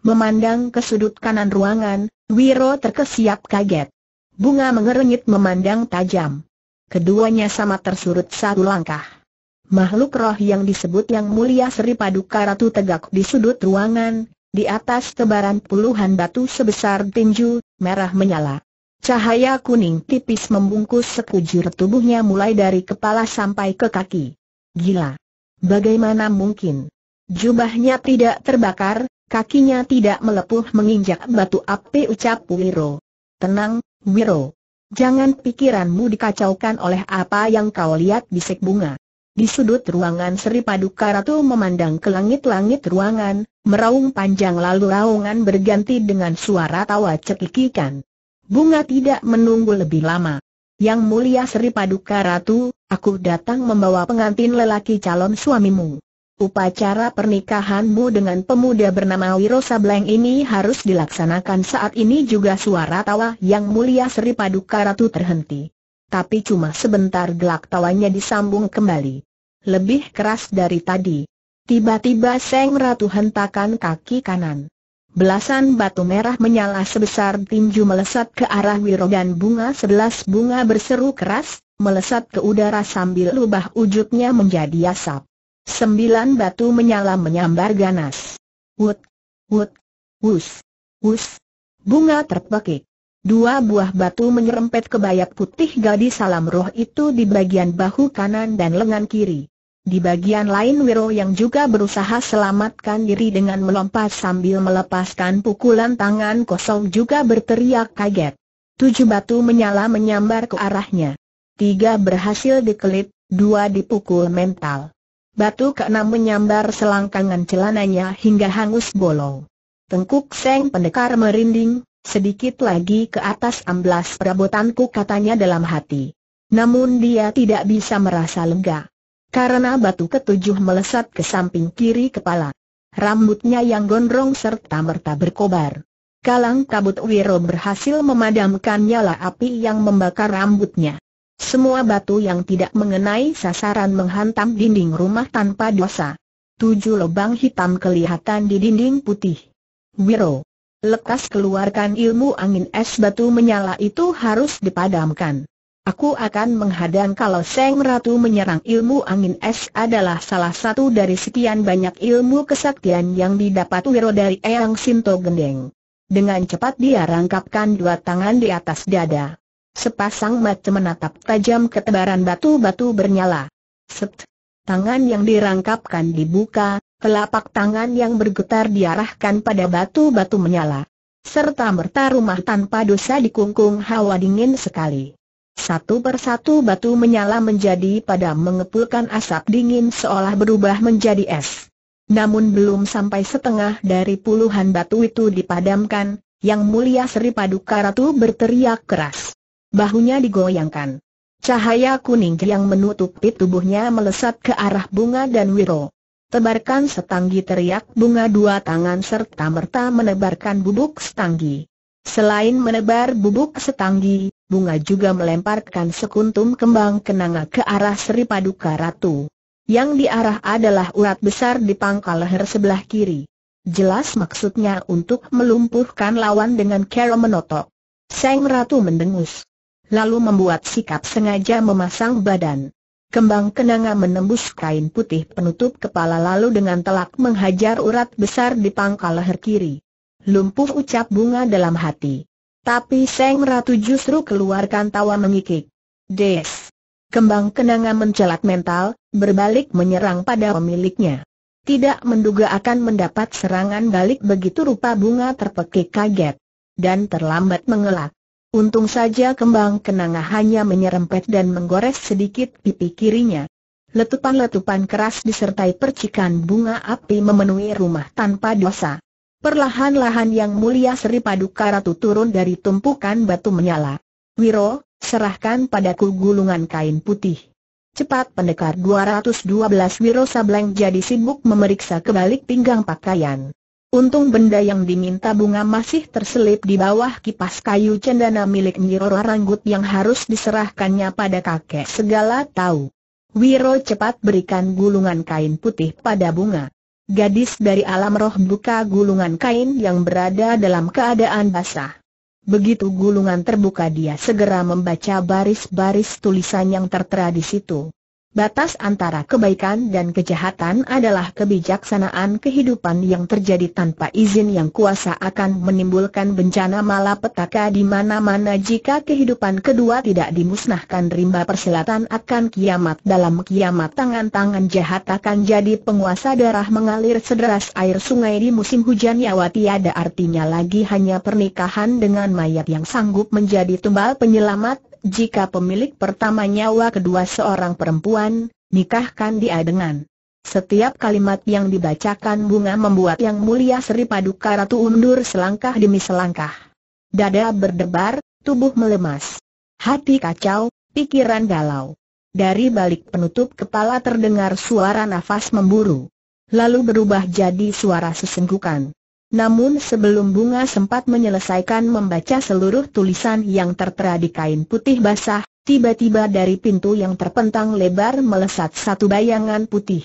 S1: Memandang ke sudut kanan ruangan, Wiro terkesiap kaget. Bunga mengerenyit memandang tajam. Keduanya sama tersurut satu langkah. Makhluk roh yang disebut yang mulia Sri Paduka Ratu tegak di sudut ruangan, di atas tebaran puluhan batu sebesar tinju, merah menyala. Cahaya kuning tipis membungkus sekujur tubuhnya mulai dari kepala sampai ke kaki. Gila! Bagaimana mungkin? Jubahnya tidak terbakar, kakinya tidak melepuh menginjak batu api ucap Wiro. Tenang, Wiro. Jangan pikiranmu dikacaukan oleh apa yang kau lihat bisik bunga. Di sudut ruangan Sri Paduka Ratu memandang ke langit-langit ruangan, meraung panjang lalu raungan berganti dengan suara tawa cekikikan. Bunga tidak menunggu lebih lama. Yang mulia Sri Paduka Ratu, aku datang membawa pengantin lelaki calon suamimu. Upacara pernikahanmu dengan pemuda bernama Wiro Sableng ini harus dilaksanakan saat ini juga suara tawa yang mulia Sri Paduka Ratu terhenti tapi cuma sebentar gelak tawanya disambung kembali. Lebih keras dari tadi. Tiba-tiba Seng Ratu hentakan kaki kanan. Belasan batu merah menyala sebesar tinju melesat ke arah Wiro dan bunga sebelas bunga berseru keras, melesat ke udara sambil lubah wujudnya menjadi asap. Sembilan batu menyala menyambar ganas. Wut, wut, wus, wus. Bunga terpekik. Dua buah batu menyerempet ke bayak putih gadis salam roh itu di bagian bahu kanan dan lengan kiri. Di bagian lain Wiro yang juga berusaha selamatkan diri dengan melompat sambil melepaskan pukulan tangan kosong juga berteriak kaget. Tujuh batu menyala menyambar ke arahnya. Tiga berhasil dikelit, dua dipukul mental. Batu keenam menyambar selangkangan celananya hingga hangus bolong. Tengkuk Seng Pendekar merinding, Sedikit lagi ke atas amblas perabotanku katanya dalam hati. Namun dia tidak bisa merasa lega. Karena batu ketujuh melesat ke samping kiri kepala. Rambutnya yang gondrong serta merta berkobar. Kalang kabut Wiro berhasil memadamkan nyala api yang membakar rambutnya. Semua batu yang tidak mengenai sasaran menghantam dinding rumah tanpa dosa. Tujuh lubang hitam kelihatan di dinding putih. Wiro lekas keluarkan ilmu angin es batu menyala itu harus dipadamkan. Aku akan menghadang kalau Seng Ratu menyerang ilmu angin es adalah salah satu dari sekian banyak ilmu kesaktian yang didapat Wiro dari Eyang Sinto Gendeng. Dengan cepat dia rangkapkan dua tangan di atas dada. Sepasang mata menatap tajam ketebaran batu-batu bernyala. Set. Tangan yang dirangkapkan dibuka, Telapak tangan yang bergetar diarahkan pada batu-batu menyala. Serta merta rumah tanpa dosa dikungkung hawa dingin sekali. Satu persatu batu menyala menjadi pada mengepulkan asap dingin seolah berubah menjadi es. Namun belum sampai setengah dari puluhan batu itu dipadamkan, yang mulia Sri Paduka Ratu berteriak keras. Bahunya digoyangkan. Cahaya kuning yang menutupi tubuhnya melesat ke arah bunga dan wiro. Tebarkan setanggi teriak bunga dua tangan serta merta menebarkan bubuk setanggi. Selain menebar bubuk setanggi, bunga juga melemparkan sekuntum kembang kenanga ke arah Sri Paduka Ratu. Yang diarah adalah urat besar di pangkal leher sebelah kiri. Jelas maksudnya untuk melumpuhkan lawan dengan kera menotok. Seng Ratu mendengus. Lalu membuat sikap sengaja memasang badan. Kembang kenanga menembus kain putih penutup kepala lalu dengan telak menghajar urat besar di pangkal leher kiri. Lumpuh ucap bunga dalam hati. Tapi Seng Ratu justru keluarkan tawa mengikik. Des! Kembang kenanga mencelat mental, berbalik menyerang pada pemiliknya. Tidak menduga akan mendapat serangan balik begitu rupa bunga terpekik kaget. Dan terlambat mengelak. Untung saja kembang kenanga hanya menyerempet dan menggores sedikit pipi kirinya. Letupan-letupan keras disertai percikan bunga api memenuhi rumah tanpa dosa. Perlahan-lahan yang mulia Sri Paduka Ratu turun dari tumpukan batu menyala. Wiro, serahkan padaku gulungan kain putih. Cepat pendekar 212 Wiro Sableng jadi sibuk memeriksa kebalik pinggang pakaian. Untung benda yang diminta bunga masih terselip di bawah kipas kayu cendana milik Nyirora Ranggut yang harus diserahkannya pada kakek segala tahu. Wiro cepat berikan gulungan kain putih pada bunga. Gadis dari alam roh buka gulungan kain yang berada dalam keadaan basah. Begitu gulungan terbuka dia segera membaca baris-baris tulisan yang tertera di situ. Batas antara kebaikan dan kejahatan adalah kebijaksanaan kehidupan yang terjadi tanpa izin yang kuasa akan menimbulkan bencana malapetaka di mana-mana jika kehidupan kedua tidak dimusnahkan rimba persilatan akan kiamat dalam kiamat tangan-tangan jahat akan jadi penguasa darah mengalir sederas air sungai di musim hujan nyawa tiada artinya lagi hanya pernikahan dengan mayat yang sanggup menjadi tumbal penyelamat jika pemilik pertama nyawa kedua seorang perempuan, nikahkan dia dengan. Setiap kalimat yang dibacakan bunga membuat yang mulia Sri Paduka Ratu undur selangkah demi selangkah. Dada berdebar, tubuh melemas. Hati kacau, pikiran galau. Dari balik penutup kepala terdengar suara nafas memburu. Lalu berubah jadi suara sesenggukan. Namun sebelum bunga sempat menyelesaikan membaca seluruh tulisan yang tertera di kain putih basah, tiba-tiba dari pintu yang terpentang lebar melesat satu bayangan putih.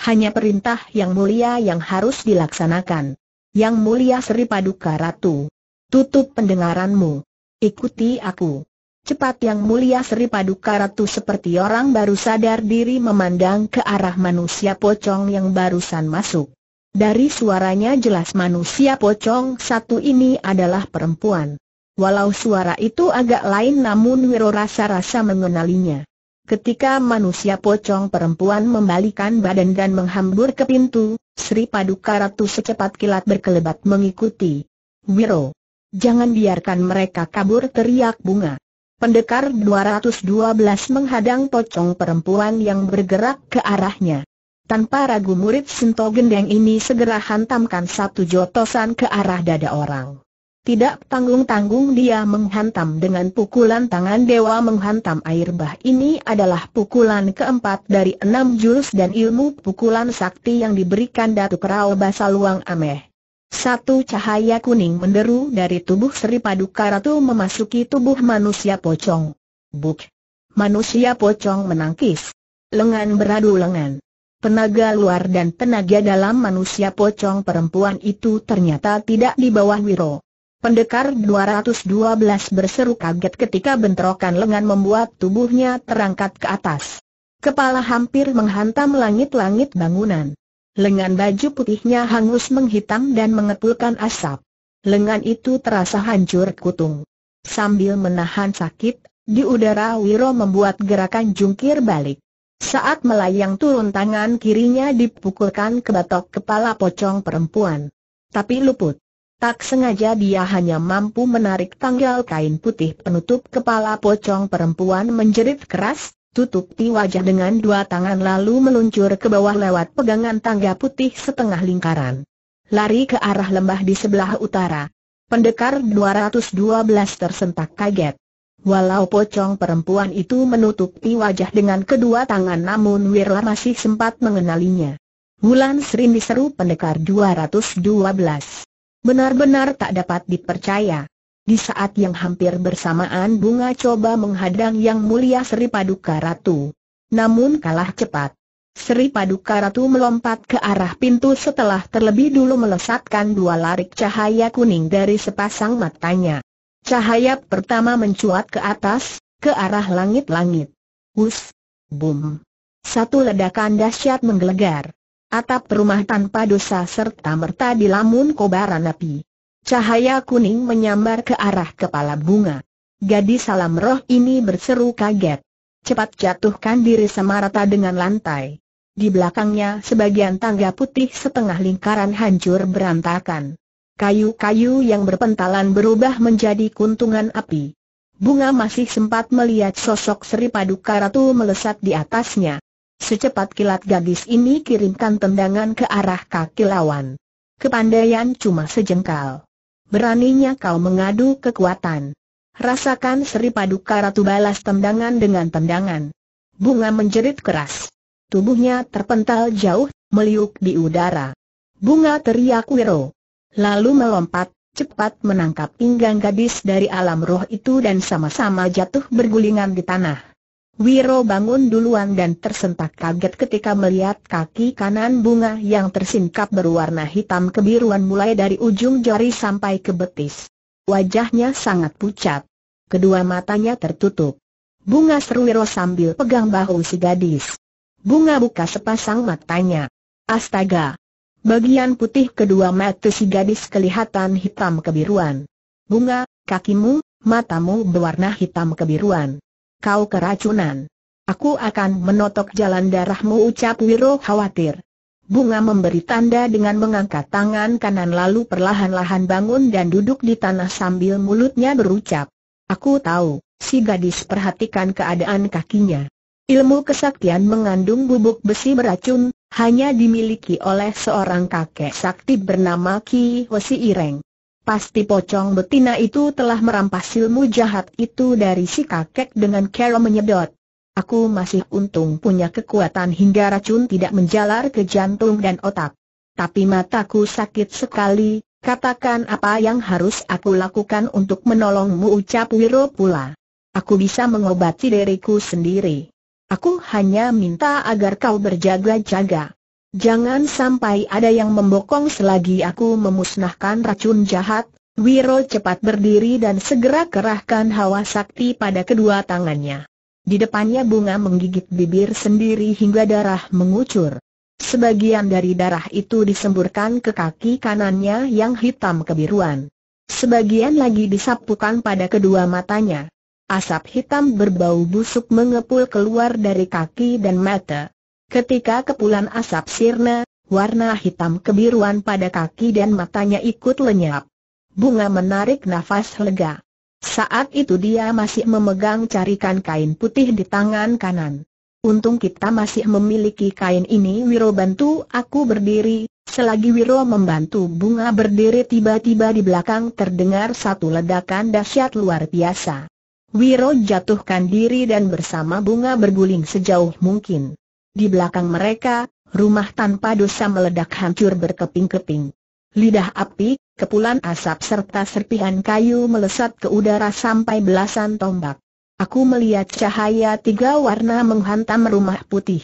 S1: Hanya perintah yang mulia yang harus dilaksanakan. Yang mulia Sri Paduka Ratu. Tutup pendengaranmu. Ikuti aku. Cepat yang mulia Sri Paduka Ratu seperti orang baru sadar diri memandang ke arah manusia pocong yang barusan masuk. Dari suaranya jelas manusia pocong satu ini adalah perempuan. Walau suara itu agak lain namun Wiro rasa-rasa mengenalinya. Ketika manusia pocong perempuan membalikan badan dan menghambur ke pintu, Sri Paduka Ratu secepat kilat berkelebat mengikuti. Wiro! Jangan biarkan mereka kabur teriak bunga. Pendekar 212 menghadang pocong perempuan yang bergerak ke arahnya. Tanpa ragu murid Sento Gendeng ini segera hantamkan satu jotosan ke arah dada orang. Tidak tanggung-tanggung dia menghantam dengan pukulan tangan dewa menghantam air bah ini adalah pukulan keempat dari enam jurus dan ilmu pukulan sakti yang diberikan datuk rao Basaluang Ameh. Satu cahaya kuning menderu dari tubuh Sri Paduka Ratu memasuki tubuh manusia pocong. Buk! Manusia pocong menangkis. Lengan beradu lengan. Tenaga luar dan tenaga dalam manusia pocong perempuan itu ternyata tidak di bawah Wiro. Pendekar 212 berseru kaget ketika bentrokan lengan membuat tubuhnya terangkat ke atas. Kepala hampir menghantam langit-langit bangunan. Lengan baju putihnya hangus menghitam dan mengepulkan asap. Lengan itu terasa hancur kutung. Sambil menahan sakit, di udara Wiro membuat gerakan jungkir balik. Saat melayang turun tangan kirinya dipukulkan ke batok kepala pocong perempuan. Tapi luput. Tak sengaja dia hanya mampu menarik tanggal kain putih penutup kepala pocong perempuan menjerit keras, tutupi wajah dengan dua tangan lalu meluncur ke bawah lewat pegangan tangga putih setengah lingkaran. Lari ke arah lembah di sebelah utara. Pendekar 212 tersentak kaget. Walau pocong perempuan itu menutupi wajah dengan kedua tangan namun Wirla masih sempat mengenalinya. Wulan Srin diseru pendekar 212. Benar-benar tak dapat dipercaya. Di saat yang hampir bersamaan bunga coba menghadang yang mulia Sri Paduka Ratu. Namun kalah cepat. Sri Paduka Ratu melompat ke arah pintu setelah terlebih dulu melesatkan dua larik cahaya kuning dari sepasang matanya. Cahaya pertama mencuat ke atas, ke arah langit-langit. Hus, Bum! Satu ledakan dahsyat menggelegar. Atap rumah tanpa dosa serta merta dilamun kobaran api. Cahaya kuning menyambar ke arah kepala bunga. Gadis salam roh ini berseru kaget. Cepat jatuhkan diri semarata dengan lantai. Di belakangnya sebagian tangga putih setengah lingkaran hancur berantakan. Kayu-kayu yang berpentalan berubah menjadi kuntungan api. Bunga masih sempat melihat sosok Sri Paduka Ratu melesat di atasnya. Secepat kilat gadis ini kirimkan tendangan ke arah kaki lawan. Kepandaian cuma sejengkal. Beraninya kau mengadu kekuatan. Rasakan Sri Paduka Ratu balas tendangan dengan tendangan. Bunga menjerit keras. Tubuhnya terpental jauh, meliuk di udara. Bunga teriak Wiro lalu melompat, cepat menangkap pinggang gadis dari alam roh itu dan sama-sama jatuh bergulingan di tanah. Wiro bangun duluan dan tersentak kaget ketika melihat kaki kanan bunga yang tersingkap berwarna hitam kebiruan mulai dari ujung jari sampai ke betis. Wajahnya sangat pucat. Kedua matanya tertutup. Bunga seru Wiro sambil pegang bahu si gadis. Bunga buka sepasang matanya. Astaga! Bagian putih kedua mata si gadis kelihatan hitam kebiruan. Bunga, kakimu, matamu berwarna hitam kebiruan. Kau keracunan. Aku akan menotok jalan darahmu ucap Wiro khawatir. Bunga memberi tanda dengan mengangkat tangan kanan lalu perlahan-lahan bangun dan duduk di tanah sambil mulutnya berucap. Aku tahu, si gadis perhatikan keadaan kakinya. Ilmu kesaktian mengandung bubuk besi beracun, hanya dimiliki oleh seorang kakek sakti bernama Ki Wesi Ireng. Pasti pocong betina itu telah merampas ilmu jahat itu dari si kakek dengan cara menyedot. Aku masih untung punya kekuatan hingga racun tidak menjalar ke jantung dan otak. Tapi mataku sakit sekali, katakan apa yang harus aku lakukan untuk menolongmu ucap Wiro pula. Aku bisa mengobati diriku sendiri. Aku hanya minta agar kau berjaga-jaga. Jangan sampai ada yang membokong selagi aku memusnahkan racun jahat. Wiro cepat berdiri dan segera kerahkan hawa sakti pada kedua tangannya. Di depannya bunga menggigit bibir sendiri hingga darah mengucur. Sebagian dari darah itu disemburkan ke kaki kanannya yang hitam kebiruan. Sebagian lagi disapukan pada kedua matanya. Asap hitam berbau busuk mengepul keluar dari kaki dan mata. Ketika kepulan asap sirna, warna hitam kebiruan pada kaki dan matanya ikut lenyap. Bunga menarik nafas lega. Saat itu dia masih memegang carikan kain putih di tangan kanan. Untung kita masih memiliki kain ini Wiro bantu aku berdiri, selagi Wiro membantu bunga berdiri tiba-tiba di belakang terdengar satu ledakan dahsyat luar biasa. Wiro jatuhkan diri dan bersama bunga berguling sejauh mungkin. Di belakang mereka, rumah tanpa dosa meledak hancur berkeping-keping. Lidah api, kepulan asap serta serpihan kayu melesat ke udara sampai belasan tombak. Aku melihat cahaya tiga warna menghantam rumah putih.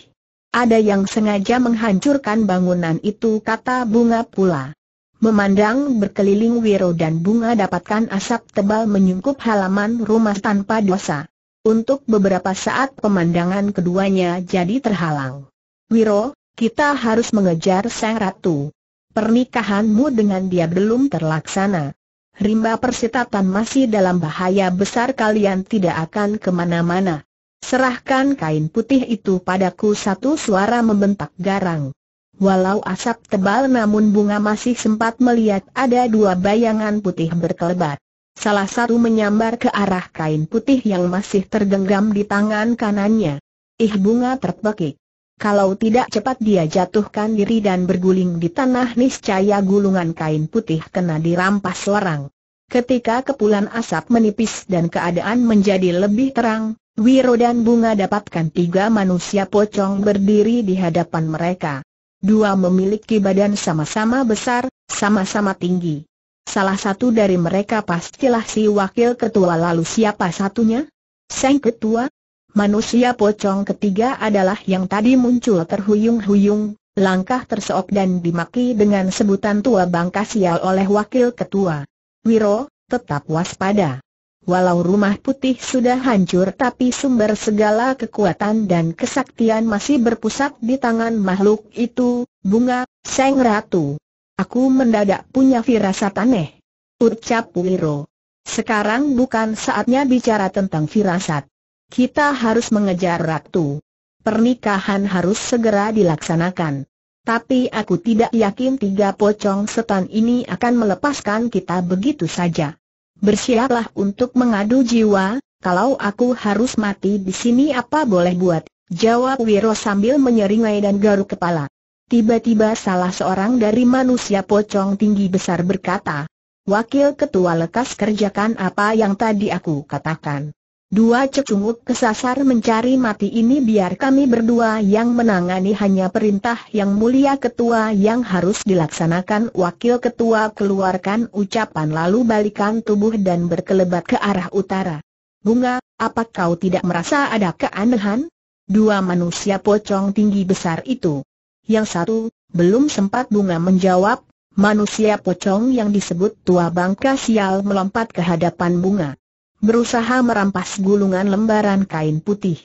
S1: Ada yang sengaja menghancurkan bangunan itu kata bunga pula. Memandang berkeliling Wiro dan Bunga dapatkan asap tebal menyungkup halaman rumah tanpa dosa. Untuk beberapa saat pemandangan keduanya jadi terhalang. Wiro, kita harus mengejar Sang Ratu. Pernikahanmu dengan dia belum terlaksana. Rimba persitatan masih dalam bahaya besar kalian tidak akan kemana-mana. Serahkan kain putih itu padaku satu suara membentak garang. Walau asap tebal namun bunga masih sempat melihat ada dua bayangan putih berkelebat. Salah satu menyambar ke arah kain putih yang masih tergenggam di tangan kanannya. Ih bunga terpekik. Kalau tidak cepat dia jatuhkan diri dan berguling di tanah niscaya gulungan kain putih kena dirampas orang. Ketika kepulan asap menipis dan keadaan menjadi lebih terang, Wiro dan Bunga dapatkan tiga manusia pocong berdiri di hadapan mereka. Dua memiliki badan sama-sama besar, sama-sama tinggi. Salah satu dari mereka pastilah si wakil ketua lalu siapa satunya? Sang ketua? Manusia pocong ketiga adalah yang tadi muncul terhuyung-huyung, langkah terseok dan dimaki dengan sebutan tua bangka sial oleh wakil ketua. Wiro, tetap waspada. Walau rumah putih sudah hancur tapi sumber segala kekuatan dan kesaktian masih berpusat di tangan makhluk itu, bunga, Seng Ratu. Aku mendadak punya firasat aneh. Ucap Wiro. Sekarang bukan saatnya bicara tentang firasat. Kita harus mengejar Ratu. Pernikahan harus segera dilaksanakan. Tapi aku tidak yakin tiga pocong setan ini akan melepaskan kita begitu saja bersiaplah untuk mengadu jiwa, kalau aku harus mati di sini apa boleh buat, jawab Wiro sambil menyeringai dan garuk kepala. Tiba-tiba salah seorang dari manusia pocong tinggi besar berkata, Wakil Ketua lekas kerjakan apa yang tadi aku katakan. Dua cecunguk kesasar mencari mati ini biar kami berdua yang menangani hanya perintah yang mulia ketua yang harus dilaksanakan wakil ketua keluarkan ucapan lalu balikan tubuh dan berkelebat ke arah utara. Bunga, apa kau tidak merasa ada keanehan? Dua manusia pocong tinggi besar itu. Yang satu, belum sempat bunga menjawab, manusia pocong yang disebut tua bangka sial melompat ke hadapan bunga berusaha merampas gulungan lembaran kain putih.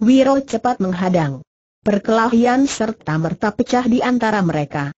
S1: Wiro cepat menghadang. Perkelahian serta merta pecah di antara mereka.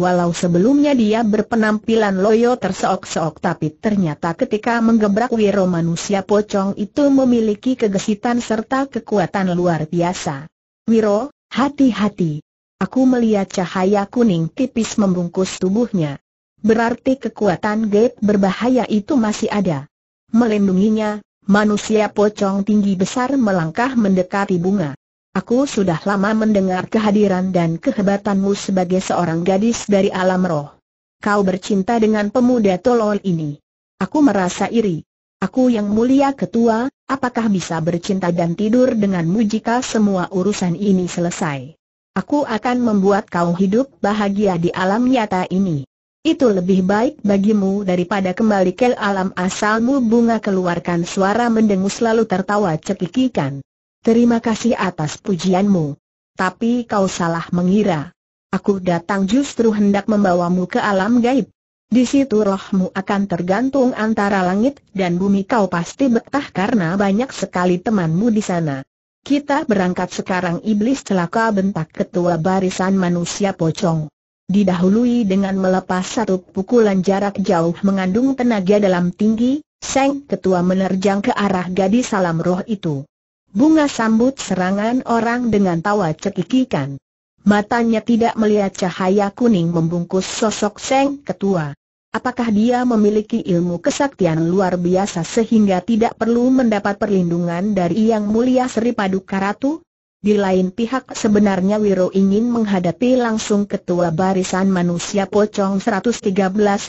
S1: Walau sebelumnya dia berpenampilan loyo terseok-seok tapi ternyata ketika menggebrak Wiro manusia pocong itu memiliki kegesitan serta kekuatan luar biasa. Wiro, hati-hati. Aku melihat cahaya kuning tipis membungkus tubuhnya. Berarti kekuatan gaib berbahaya itu masih ada melindunginya, manusia pocong tinggi besar melangkah mendekati bunga. Aku sudah lama mendengar kehadiran dan kehebatanmu sebagai seorang gadis dari alam roh. Kau bercinta dengan pemuda tolol ini. Aku merasa iri. Aku yang mulia ketua, apakah bisa bercinta dan tidur denganmu jika semua urusan ini selesai? Aku akan membuat kau hidup bahagia di alam nyata ini. Itu lebih baik bagimu daripada kembali ke alam asalmu bunga keluarkan suara mendengus lalu tertawa cekikikan. Terima kasih atas pujianmu. Tapi kau salah mengira. Aku datang justru hendak membawamu ke alam gaib. Di situ rohmu akan tergantung antara langit dan bumi kau pasti betah karena banyak sekali temanmu di sana. Kita berangkat sekarang iblis celaka bentak ketua barisan manusia pocong didahului dengan melepas satu pukulan jarak jauh mengandung tenaga dalam tinggi, Seng Ketua menerjang ke arah gadis salam roh itu. Bunga sambut serangan orang dengan tawa cekikikan. Matanya tidak melihat cahaya kuning membungkus sosok Seng Ketua. Apakah dia memiliki ilmu kesaktian luar biasa sehingga tidak perlu mendapat perlindungan dari Yang Mulia Sri Paduka Ratu? Di lain pihak sebenarnya Wiro ingin menghadapi langsung ketua barisan manusia pocong 113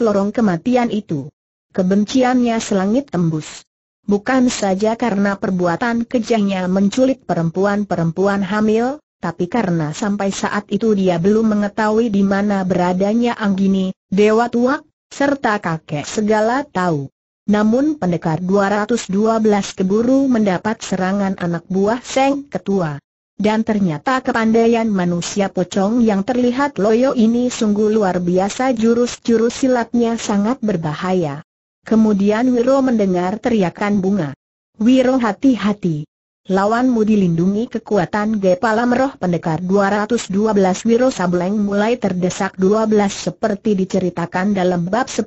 S1: lorong kematian itu. Kebenciannya selangit tembus. Bukan saja karena perbuatan kejahnya menculik perempuan-perempuan hamil, tapi karena sampai saat itu dia belum mengetahui di mana beradanya Anggini, Dewa Tuak, serta kakek segala tahu. Namun pendekar 212 keburu mendapat serangan anak buah Seng Ketua. Dan ternyata kepandaian manusia pocong yang terlihat loyo ini sungguh luar biasa jurus-jurus silatnya sangat berbahaya. Kemudian Wiro mendengar teriakan bunga. Wiro hati-hati. Lawanmu dilindungi kekuatan Gepala Meroh Pendekar 212 Wiro Sableng mulai terdesak 12 seperti diceritakan dalam bab 10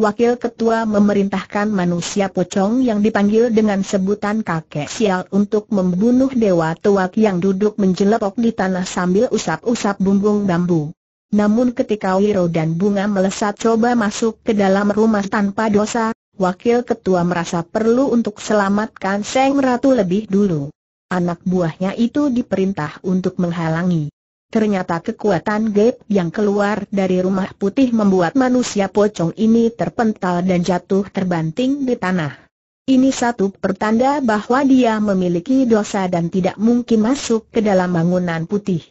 S1: Wakil Ketua memerintahkan manusia pocong yang dipanggil dengan sebutan kakek sial untuk membunuh dewa tuak yang duduk menjelepok di tanah sambil usap-usap bumbung bambu. Namun ketika Wiro dan Bunga melesat coba masuk ke dalam rumah tanpa dosa, Wakil Ketua merasa perlu untuk selamatkan Seng Ratu lebih dulu. Anak buahnya itu diperintah untuk menghalangi. Ternyata kekuatan gap yang keluar dari rumah putih membuat manusia pocong ini terpental dan jatuh terbanting di tanah. Ini satu pertanda bahwa dia memiliki dosa dan tidak mungkin masuk ke dalam bangunan putih.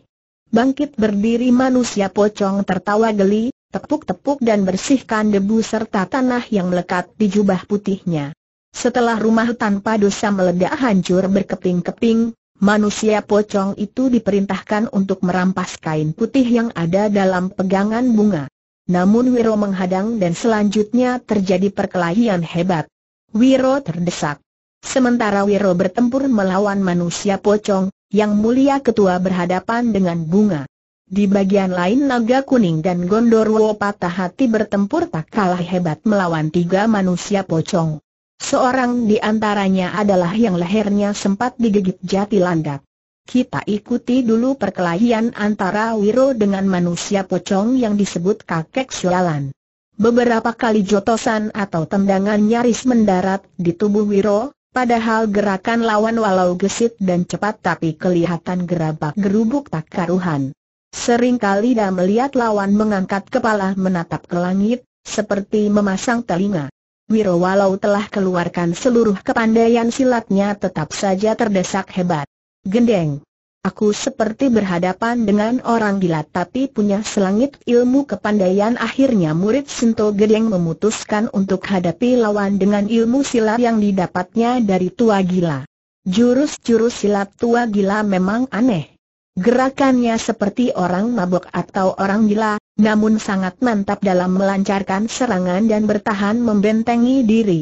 S1: Bangkit berdiri manusia pocong tertawa geli, tepuk-tepuk dan bersihkan debu serta tanah yang melekat di jubah putihnya. Setelah rumah tanpa dosa meledak hancur berkeping-keping, Manusia pocong itu diperintahkan untuk merampas kain putih yang ada dalam pegangan bunga. Namun Wiro menghadang dan selanjutnya terjadi perkelahian hebat. Wiro terdesak. Sementara Wiro bertempur melawan manusia pocong, yang mulia ketua berhadapan dengan bunga. Di bagian lain naga kuning dan gondorwo patah hati bertempur tak kalah hebat melawan tiga manusia pocong. Seorang di antaranya adalah yang lehernya sempat digigit jati landak. Kita ikuti dulu perkelahian antara Wiro dengan manusia pocong yang disebut kakek sialan. Beberapa kali jotosan atau tendangan nyaris mendarat di tubuh Wiro, padahal gerakan lawan walau gesit dan cepat tapi kelihatan gerabak gerubuk tak karuhan. Seringkali dia melihat lawan mengangkat kepala menatap ke langit, seperti memasang telinga. Wiro walau telah keluarkan seluruh kepandaian silatnya tetap saja terdesak hebat. Gendeng. Aku seperti berhadapan dengan orang gila tapi punya selangit ilmu kepandaian akhirnya murid Sinto Gedeng memutuskan untuk hadapi lawan dengan ilmu silat yang didapatnya dari tua gila. Jurus-jurus silat tua gila memang aneh. Gerakannya seperti orang mabuk atau orang gila, namun sangat mantap dalam melancarkan serangan dan bertahan membentengi diri.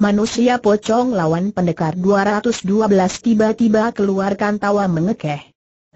S1: Manusia pocong lawan pendekar 212 tiba-tiba keluarkan tawa mengekeh.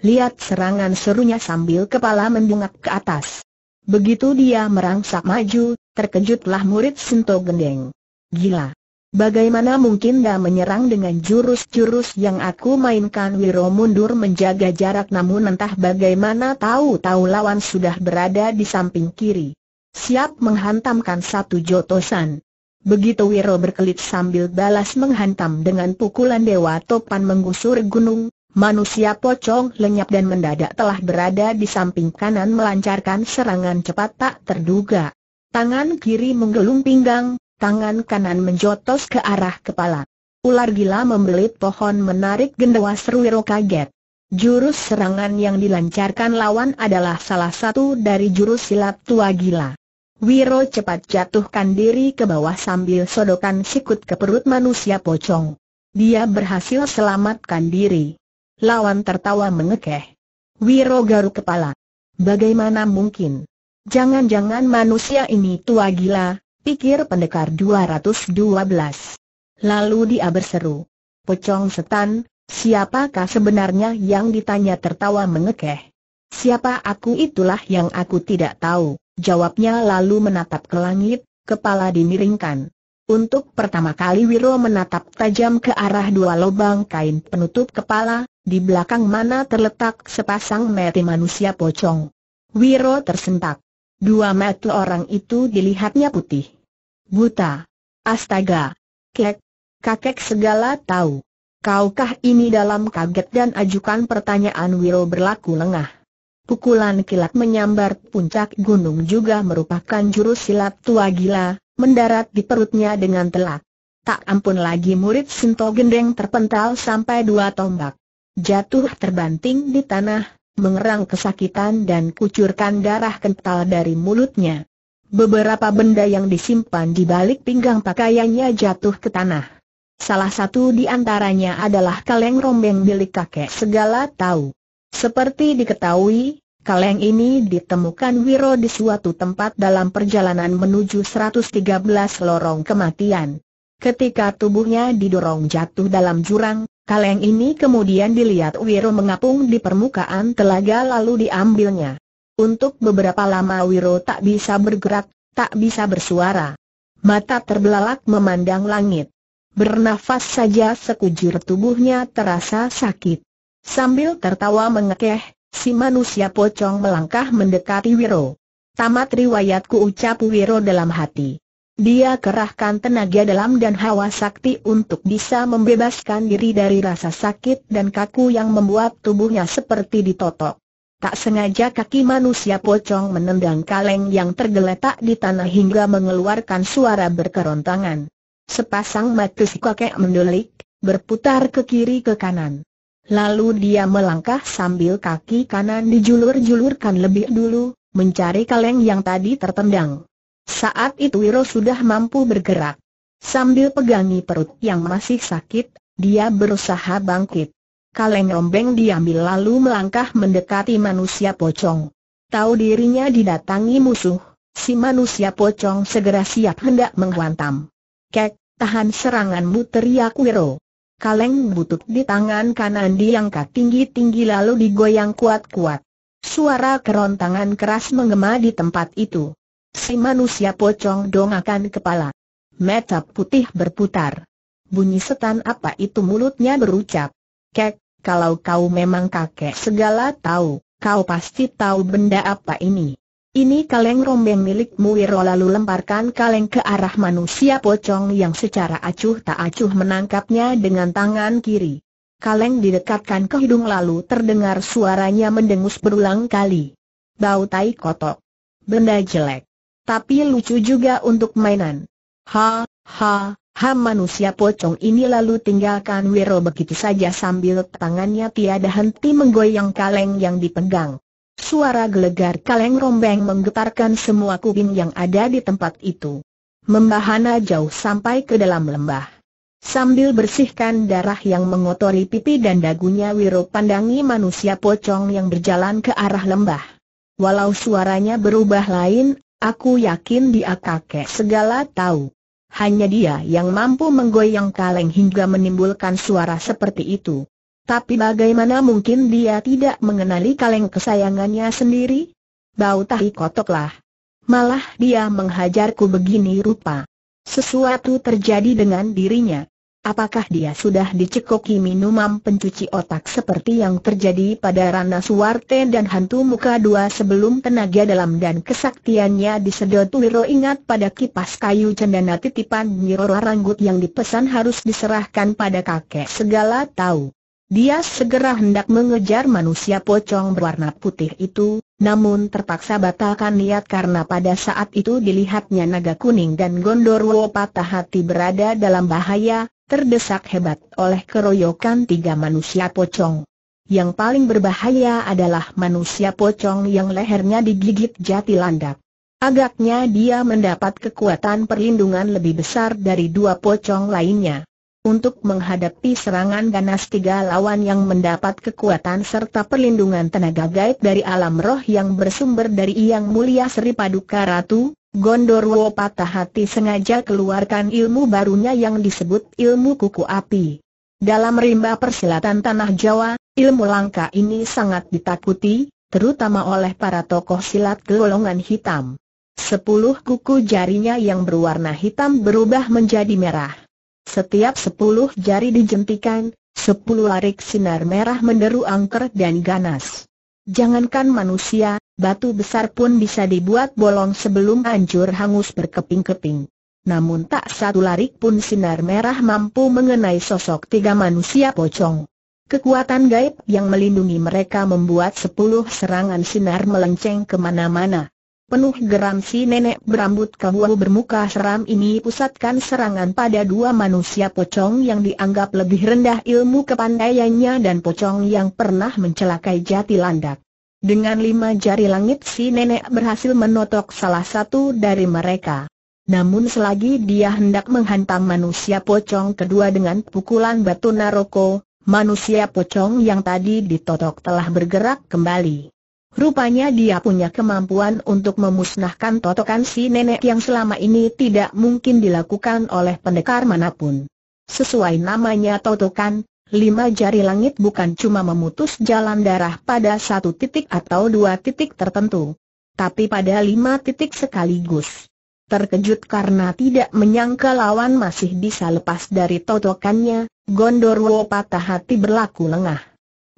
S1: Lihat serangan serunya sambil kepala mendungak ke atas. Begitu dia merangsak maju, terkejutlah murid Sinto Gendeng. Gila! Bagaimana mungkin dia menyerang dengan jurus-jurus yang aku mainkan Wiro mundur menjaga jarak namun entah bagaimana tahu-tahu lawan sudah berada di samping kiri. Siap menghantamkan satu jotosan. Begitu Wiro berkelit sambil balas menghantam dengan pukulan Dewa Topan menggusur gunung, manusia pocong lenyap dan mendadak telah berada di samping kanan melancarkan serangan cepat tak terduga. Tangan kiri menggelung pinggang, tangan kanan menjotos ke arah kepala. Ular gila membelit pohon menarik gendawa Serwiro kaget. Jurus serangan yang dilancarkan lawan adalah salah satu dari jurus silat tua gila. Wiro cepat jatuhkan diri ke bawah sambil sodokan sikut ke perut manusia pocong. Dia berhasil selamatkan diri. Lawan tertawa mengekeh. Wiro garuk kepala. Bagaimana mungkin? Jangan-jangan manusia ini tua gila, pikir pendekar 212. Lalu dia berseru. Pocong setan, siapakah sebenarnya yang ditanya tertawa mengekeh? Siapa aku itulah yang aku tidak tahu, jawabnya lalu menatap ke langit, kepala dimiringkan. Untuk pertama kali Wiro menatap tajam ke arah dua lubang kain penutup kepala, di belakang mana terletak sepasang mata manusia pocong. Wiro tersentak. Dua mata orang itu dilihatnya putih buta. Astaga! Kek! Kakek segala tahu. Kaukah ini dalam kaget dan ajukan pertanyaan Wiro berlaku lengah. Pukulan kilat menyambar puncak gunung juga merupakan jurus silat tua gila, mendarat di perutnya dengan telak. Tak ampun lagi murid Sinto Gendeng terpental sampai dua tombak. Jatuh terbanting di tanah, mengerang kesakitan dan kucurkan darah kental dari mulutnya. Beberapa benda yang disimpan di balik pinggang pakaiannya jatuh ke tanah. Salah satu di antaranya adalah kaleng rombeng milik kakek segala tahu. Seperti diketahui, kaleng ini ditemukan Wiro di suatu tempat dalam perjalanan menuju 113 lorong kematian. Ketika tubuhnya didorong jatuh dalam jurang, kaleng ini kemudian dilihat Wiro mengapung di permukaan telaga lalu diambilnya. Untuk beberapa lama Wiro tak bisa bergerak, tak bisa bersuara. Mata terbelalak memandang langit. Bernafas saja sekujur tubuhnya terasa sakit. Sambil tertawa mengekeh, si manusia pocong melangkah mendekati Wiro. Tamat riwayatku ucap Wiro dalam hati. Dia kerahkan tenaga dalam dan hawa sakti untuk bisa membebaskan diri dari rasa sakit dan kaku yang membuat tubuhnya seperti ditotok. Tak sengaja kaki manusia pocong menendang kaleng yang tergeletak di tanah hingga mengeluarkan suara berkerontangan. Sepasang mata si kakek mendelik, berputar ke kiri ke kanan. Lalu dia melangkah sambil kaki kanan dijulur-julurkan lebih dulu, mencari kaleng yang tadi tertendang. Saat itu Wiro sudah mampu bergerak. Sambil pegangi perut yang masih sakit, dia berusaha bangkit kaleng rombeng diambil lalu melangkah mendekati manusia pocong. Tahu dirinya didatangi musuh, si manusia pocong segera siap hendak menghantam. Kek, tahan seranganmu teriak Wiro. Kaleng butut di tangan kanan diangkat tinggi-tinggi lalu digoyang kuat-kuat. Suara kerontangan keras menggema di tempat itu. Si manusia pocong dongakan kepala. Mata putih berputar. Bunyi setan apa itu mulutnya berucap. Kek, kalau kau memang kakek segala tahu, kau pasti tahu benda apa ini. Ini kaleng rombeng milikmu Wiro lalu lemparkan kaleng ke arah manusia pocong yang secara acuh tak acuh menangkapnya dengan tangan kiri. Kaleng didekatkan ke hidung lalu terdengar suaranya mendengus berulang kali. Bau tai kotok. Benda jelek. Tapi lucu juga untuk mainan. Ha, Ha, ha manusia pocong ini lalu tinggalkan Wiro begitu saja sambil tangannya tiada henti menggoyang kaleng yang dipegang. Suara gelegar kaleng rombeng menggetarkan semua kubing yang ada di tempat itu. Membahana jauh sampai ke dalam lembah. Sambil bersihkan darah yang mengotori pipi dan dagunya Wiro pandangi manusia pocong yang berjalan ke arah lembah. Walau suaranya berubah lain, aku yakin dia kakek segala tahu hanya dia yang mampu menggoyang kaleng hingga menimbulkan suara seperti itu. Tapi bagaimana mungkin dia tidak mengenali kaleng kesayangannya sendiri? Bau tahi kotoklah. Malah dia menghajarku begini rupa. Sesuatu terjadi dengan dirinya. Apakah dia sudah dicekoki minuman pencuci otak seperti yang terjadi pada Rana Suwarte dan hantu muka dua sebelum tenaga dalam dan kesaktiannya disedot Wiro ingat pada kipas kayu cendana titipan Nyiro Ranggut yang dipesan harus diserahkan pada kakek segala tahu. Dia segera hendak mengejar manusia pocong berwarna putih itu, namun terpaksa batalkan niat karena pada saat itu dilihatnya naga kuning dan gondorwo patah hati berada dalam bahaya, terdesak hebat oleh keroyokan tiga manusia pocong. Yang paling berbahaya adalah manusia pocong yang lehernya digigit jati landak. Agaknya dia mendapat kekuatan perlindungan lebih besar dari dua pocong lainnya. Untuk menghadapi serangan ganas tiga lawan yang mendapat kekuatan serta perlindungan tenaga gaib dari alam roh yang bersumber dari Yang Mulia Sri Paduka Ratu, Gondorwo patah hati sengaja keluarkan ilmu barunya yang disebut ilmu kuku api. Dalam rimba persilatan tanah Jawa, ilmu langka ini sangat ditakuti, terutama oleh para tokoh silat golongan hitam. Sepuluh kuku jarinya yang berwarna hitam berubah menjadi merah. Setiap sepuluh jari dijentikan, sepuluh larik sinar merah menderu angker dan ganas. Jangankan manusia, batu besar pun bisa dibuat bolong sebelum hancur hangus berkeping-keping. Namun tak satu larik pun sinar merah mampu mengenai sosok tiga manusia pocong. Kekuatan gaib yang melindungi mereka membuat sepuluh serangan sinar melenceng kemana-mana. Penuh geram si nenek berambut kawu bermuka seram ini pusatkan serangan pada dua manusia pocong yang dianggap lebih rendah ilmu kepandaiannya dan pocong yang pernah mencelakai jati landak. Dengan lima jari langit si nenek berhasil menotok salah satu dari mereka. Namun selagi dia hendak menghantam manusia pocong kedua dengan pukulan batu naroko, manusia pocong yang tadi ditotok telah bergerak kembali. Rupanya dia punya kemampuan untuk memusnahkan totokan si nenek yang selama ini tidak mungkin dilakukan oleh pendekar manapun. Sesuai namanya totokan, lima jari langit bukan cuma memutus jalan darah pada satu titik atau dua titik tertentu. Tapi pada lima titik sekaligus. Terkejut karena tidak menyangka lawan masih bisa lepas dari totokannya, Gondorwo patah hati berlaku lengah.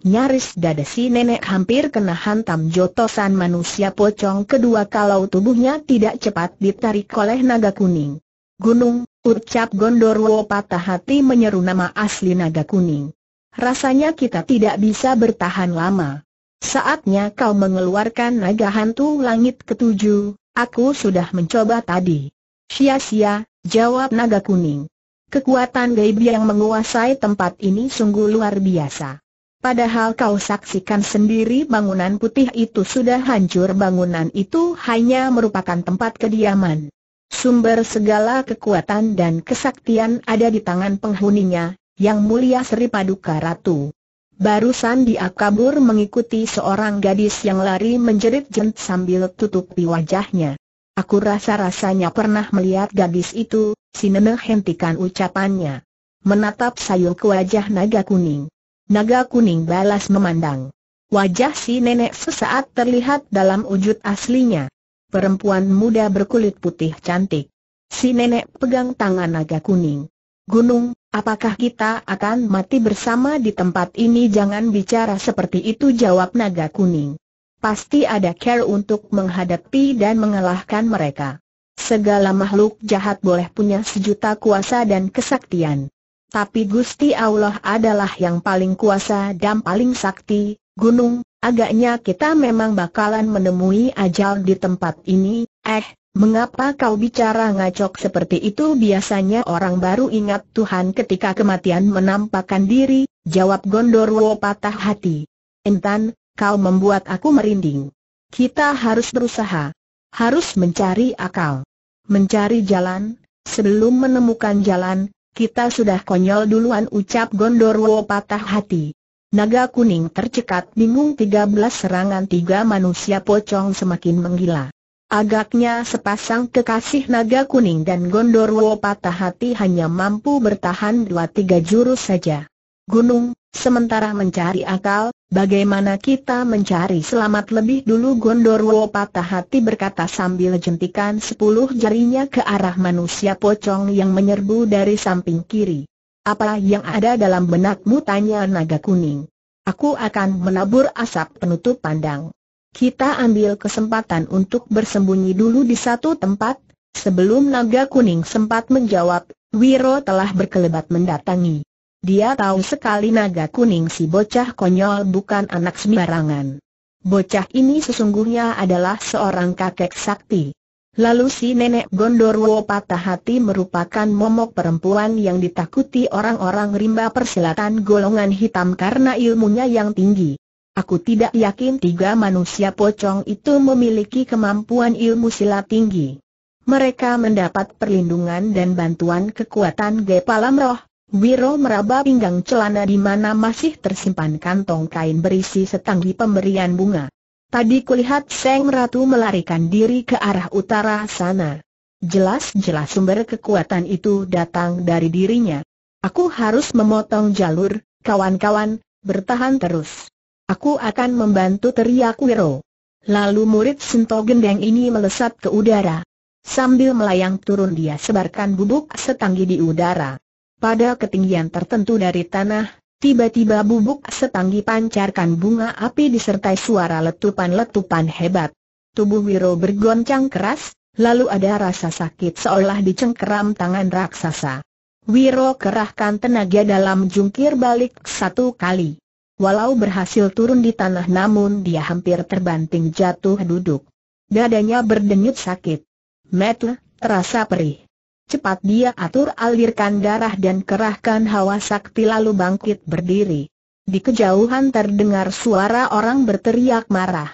S1: Nyaris dada si nenek hampir kena hantam jotosan manusia pocong kedua kalau tubuhnya tidak cepat ditarik oleh naga kuning. Gunung, Ucap Gondorwo patah hati menyeru nama asli naga kuning. Rasanya kita tidak bisa bertahan lama. Saatnya kau mengeluarkan naga hantu langit ketujuh, aku sudah mencoba tadi. Sia-sia, jawab naga kuning. Kekuatan gaib yang menguasai tempat ini sungguh luar biasa. Padahal kau saksikan sendiri bangunan putih itu sudah hancur bangunan itu hanya merupakan tempat kediaman. Sumber segala kekuatan dan kesaktian ada di tangan penghuninya, yang mulia Sri Paduka Ratu. Barusan dia kabur mengikuti seorang gadis yang lari menjerit-jerit sambil tutupi wajahnya. Aku rasa-rasanya pernah melihat gadis itu, si nenek hentikan ucapannya. Menatap sayul ke wajah naga kuning. Naga kuning balas memandang. Wajah si nenek sesaat terlihat dalam wujud aslinya perempuan muda berkulit putih cantik. Si nenek pegang tangan naga kuning. Gunung, apakah kita akan mati bersama di tempat ini? Jangan bicara seperti itu jawab naga kuning. Pasti ada care untuk menghadapi dan mengalahkan mereka. Segala makhluk jahat boleh punya sejuta kuasa dan kesaktian. Tapi Gusti Allah adalah yang paling kuasa dan paling sakti, gunung, agaknya kita memang bakalan menemui ajal di tempat ini, eh, mengapa kau bicara ngacok seperti itu biasanya orang baru ingat Tuhan ketika kematian menampakkan diri, jawab Gondorwo patah hati. Entan, kau membuat aku merinding. Kita harus berusaha. Harus mencari akal. Mencari jalan, sebelum menemukan jalan, kita sudah konyol duluan ucap Gondorwo patah hati. Naga kuning tercekat bingung 13 serangan tiga manusia pocong semakin menggila. Agaknya sepasang kekasih naga kuning dan Gondorwo patah hati hanya mampu bertahan dua tiga jurus saja. Gunung, sementara mencari akal, bagaimana kita mencari selamat lebih dulu Gondorwo patah hati berkata sambil jentikan sepuluh jarinya ke arah manusia pocong yang menyerbu dari samping kiri. Apa yang ada dalam benakmu tanya naga kuning. Aku akan menabur asap penutup pandang. Kita ambil kesempatan untuk bersembunyi dulu di satu tempat, sebelum naga kuning sempat menjawab, Wiro telah berkelebat mendatangi. Dia tahu sekali naga kuning si bocah konyol bukan anak sembarangan. Bocah ini sesungguhnya adalah seorang kakek sakti. Lalu si nenek Gondorwo patah hati merupakan momok perempuan yang ditakuti orang-orang rimba persilatan golongan hitam karena ilmunya yang tinggi. Aku tidak yakin tiga manusia pocong itu memiliki kemampuan ilmu silat tinggi. Mereka mendapat perlindungan dan bantuan kekuatan Gepalam Roh. Wiro meraba pinggang celana di mana masih tersimpan kantong kain berisi setanggi pemberian bunga. Tadi kulihat Seng Ratu melarikan diri ke arah utara sana. Jelas-jelas sumber kekuatan itu datang dari dirinya. Aku harus memotong jalur, kawan-kawan, bertahan terus. Aku akan membantu teriak Wiro. Lalu murid Sinto Gendeng ini melesat ke udara. Sambil melayang turun dia sebarkan bubuk setanggi di udara. Pada ketinggian tertentu dari tanah, Tiba-tiba bubuk setanggi pancarkan bunga api disertai suara letupan-letupan hebat. Tubuh Wiro bergoncang keras, lalu ada rasa sakit seolah dicengkeram tangan raksasa. Wiro kerahkan tenaga dalam jungkir balik satu kali. Walau berhasil turun di tanah namun dia hampir terbanting jatuh duduk. Dadanya berdenyut sakit. Metu, terasa perih. Cepat dia atur alirkan darah dan kerahkan hawa sakti lalu bangkit berdiri. Di kejauhan terdengar suara orang berteriak marah.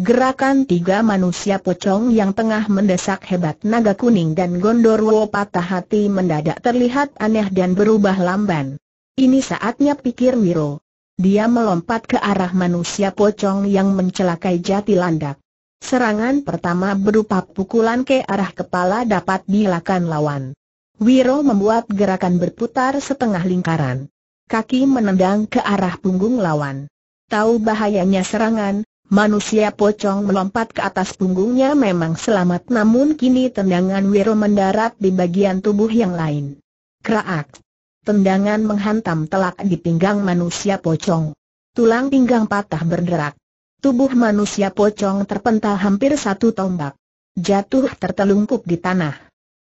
S1: Gerakan tiga manusia pocong yang tengah mendesak hebat naga kuning dan gondorwo patah hati mendadak terlihat aneh dan berubah lamban. Ini saatnya pikir Wiro. Dia melompat ke arah manusia pocong yang mencelakai jati landak. Serangan pertama berupa pukulan ke arah kepala dapat dilakukan lawan. Wiro membuat gerakan berputar setengah lingkaran. Kaki menendang ke arah punggung lawan. Tahu bahayanya serangan, manusia pocong melompat ke atas punggungnya memang selamat namun kini tendangan Wiro mendarat di bagian tubuh yang lain. Kraak. Tendangan menghantam telak di pinggang manusia pocong. Tulang pinggang patah berderak. Tubuh manusia pocong terpental hampir satu tombak. Jatuh tertelungkup di tanah.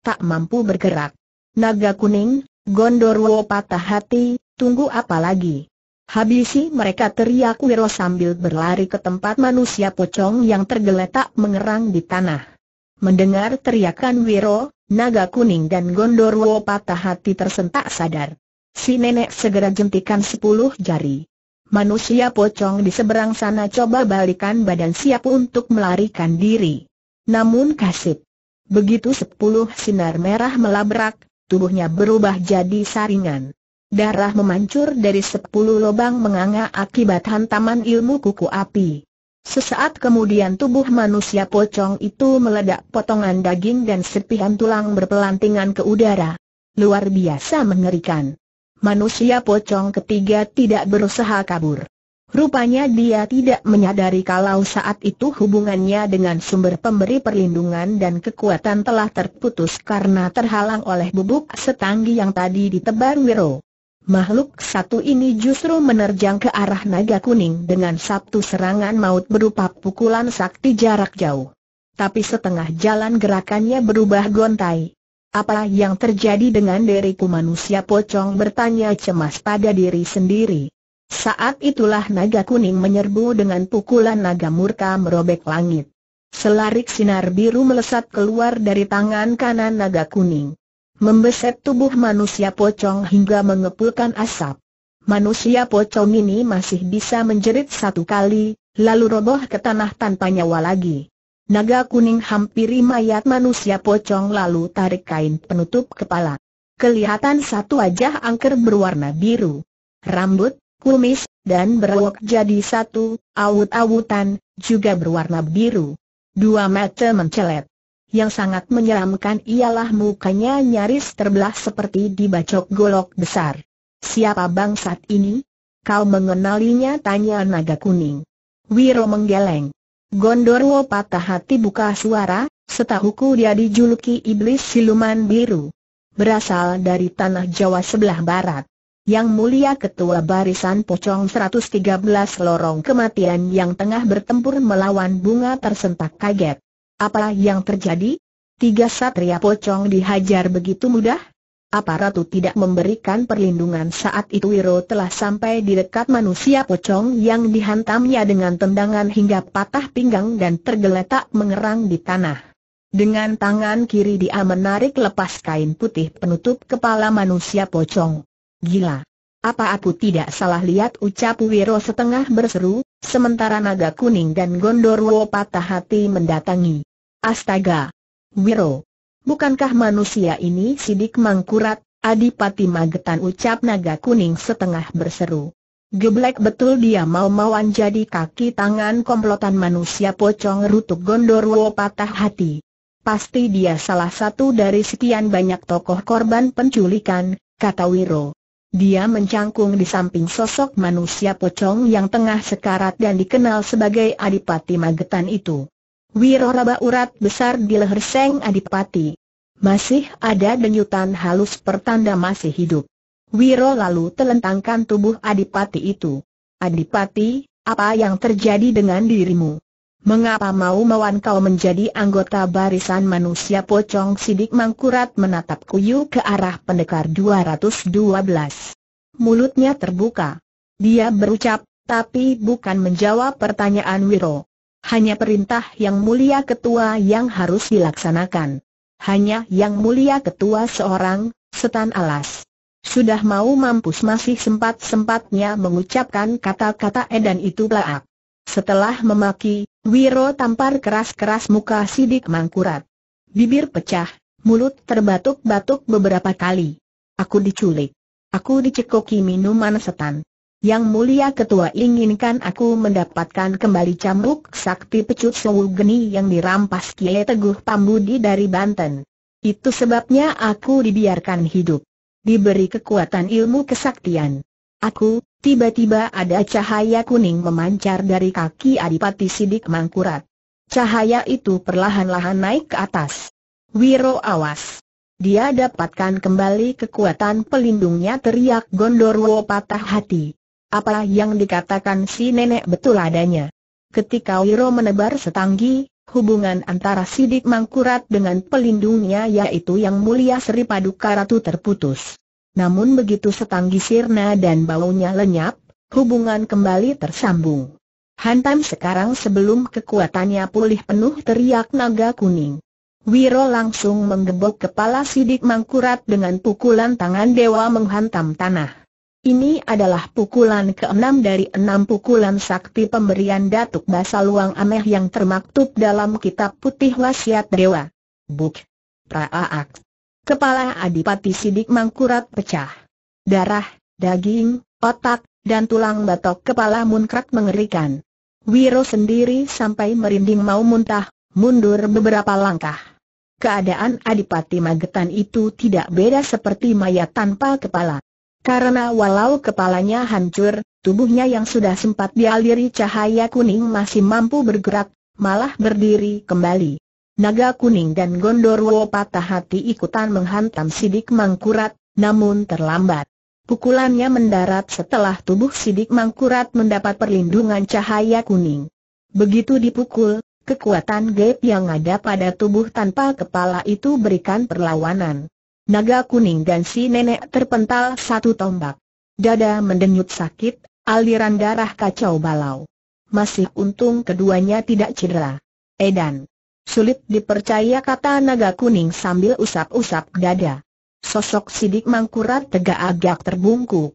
S1: Tak mampu bergerak. Naga kuning, Gondorwo patah hati, tunggu apa lagi? Habisi mereka teriak Wiro sambil berlari ke tempat manusia pocong yang tergeletak mengerang di tanah. Mendengar teriakan Wiro, naga kuning dan Gondorwo patah hati tersentak sadar. Si nenek segera jentikan sepuluh jari. Manusia pocong di seberang sana coba balikan badan siap untuk melarikan diri. Namun kasip. Begitu sepuluh sinar merah melabrak, tubuhnya berubah jadi saringan. Darah memancur dari sepuluh lubang menganga akibat hantaman ilmu kuku api. Sesaat kemudian tubuh manusia pocong itu meledak potongan daging dan serpihan tulang berpelantingan ke udara. Luar biasa mengerikan manusia pocong ketiga tidak berusaha kabur. Rupanya dia tidak menyadari kalau saat itu hubungannya dengan sumber pemberi perlindungan dan kekuatan telah terputus karena terhalang oleh bubuk setanggi yang tadi ditebar Wiro. Makhluk satu ini justru menerjang ke arah naga kuning dengan satu serangan maut berupa pukulan sakti jarak jauh. Tapi setengah jalan gerakannya berubah gontai. Apa yang terjadi dengan diriku manusia pocong bertanya cemas pada diri sendiri. Saat itulah naga kuning menyerbu dengan pukulan naga murka merobek langit. Selarik sinar biru melesat keluar dari tangan kanan naga kuning. Membeset tubuh manusia pocong hingga mengepulkan asap. Manusia pocong ini masih bisa menjerit satu kali, lalu roboh ke tanah tanpa nyawa lagi. Naga kuning hampiri mayat manusia pocong lalu tarik kain penutup kepala. Kelihatan satu wajah angker berwarna biru. Rambut, kumis, dan berwok jadi satu, awut-awutan, juga berwarna biru. Dua mata mencelet. Yang sangat menyeramkan ialah mukanya nyaris terbelah seperti dibacok golok besar. Siapa bangsat ini? Kau mengenalinya tanya naga kuning. Wiro menggeleng. Gondorwo patah hati buka suara, setahuku dia dijuluki iblis siluman biru. Berasal dari tanah Jawa sebelah barat. Yang mulia ketua barisan pocong 113 lorong kematian yang tengah bertempur melawan bunga tersentak kaget. Apa yang terjadi? Tiga satria pocong dihajar begitu mudah? Aparatu tidak memberikan perlindungan saat itu Wiro telah sampai di dekat manusia pocong yang dihantamnya dengan tendangan hingga patah pinggang dan tergeletak mengerang di tanah. Dengan tangan kiri dia menarik lepas kain putih penutup kepala manusia pocong. Gila! Apa aku tidak salah lihat ucap Wiro setengah berseru, sementara naga kuning dan gondorwo patah hati mendatangi. Astaga! Wiro! Bukankah manusia ini sidik mangkurat, Adipati Magetan ucap naga kuning setengah berseru. Geblek betul dia mau-mauan jadi kaki tangan komplotan manusia pocong rutuk gondorwo patah hati. Pasti dia salah satu dari sekian banyak tokoh korban penculikan, kata Wiro. Dia mencangkung di samping sosok manusia pocong yang tengah sekarat dan dikenal sebagai Adipati Magetan itu. Wiroraba urat besar di leher Seng Adipati. Masih ada denyutan halus pertanda masih hidup. Wiro lalu telentangkan tubuh Adipati itu. Adipati, apa yang terjadi dengan dirimu? Mengapa mau mawan kau menjadi anggota barisan manusia pocong sidik mangkurat menatap kuyu ke arah pendekar 212? Mulutnya terbuka. Dia berucap, tapi bukan menjawab pertanyaan Wiro. Hanya perintah yang mulia ketua yang harus dilaksanakan. Hanya yang mulia ketua seorang, setan alas. Sudah mau mampus masih sempat-sempatnya mengucapkan kata-kata edan itu belak. Setelah memaki, Wiro tampar keras-keras muka sidik mangkurat. Bibir pecah, mulut terbatuk-batuk beberapa kali. Aku diculik. Aku dicekoki minuman setan. Yang mulia ketua inginkan aku mendapatkan kembali cambuk sakti pecut sewu geni yang dirampas Kiai Teguh Pambudi dari Banten. Itu sebabnya aku dibiarkan hidup. Diberi kekuatan ilmu kesaktian. Aku, tiba-tiba ada cahaya kuning memancar dari kaki Adipati Sidik Mangkurat. Cahaya itu perlahan-lahan naik ke atas. Wiro awas! Dia dapatkan kembali kekuatan pelindungnya teriak Gondorwo patah hati. Apa yang dikatakan si nenek betul adanya. Ketika Wiro menebar setanggi, hubungan antara Sidik Mangkurat dengan pelindungnya yaitu yang mulia Sri Paduka Ratu terputus. Namun begitu setanggi sirna dan baunya lenyap, hubungan kembali tersambung. Hantam sekarang sebelum kekuatannya pulih penuh teriak naga kuning. Wiro langsung menggebok kepala sidik mangkurat dengan pukulan tangan dewa menghantam tanah. Ini adalah pukulan keenam dari enam pukulan sakti pemberian Datuk Basaluang Ameh yang termaktub dalam kitab putih wasiat dewa. Buk. Praaak. Kepala Adipati Sidik Mangkurat pecah. Darah, daging, otak, dan tulang batok kepala munkrat mengerikan. Wiro sendiri sampai merinding mau muntah, mundur beberapa langkah. Keadaan Adipati Magetan itu tidak beda seperti mayat tanpa kepala. Karena walau kepalanya hancur, tubuhnya yang sudah sempat dialiri cahaya kuning masih mampu bergerak, malah berdiri kembali. Naga kuning dan Gondorwo patah hati ikutan menghantam sidik mangkurat, namun terlambat. Pukulannya mendarat setelah tubuh sidik mangkurat mendapat perlindungan cahaya kuning. Begitu dipukul, kekuatan gaib yang ada pada tubuh tanpa kepala itu berikan perlawanan naga kuning dan si nenek terpental satu tombak. Dada mendenyut sakit, aliran darah kacau balau. Masih untung keduanya tidak cedera. Edan. Sulit dipercaya kata naga kuning sambil usap-usap dada. Sosok sidik mangkurat tegak agak terbungku.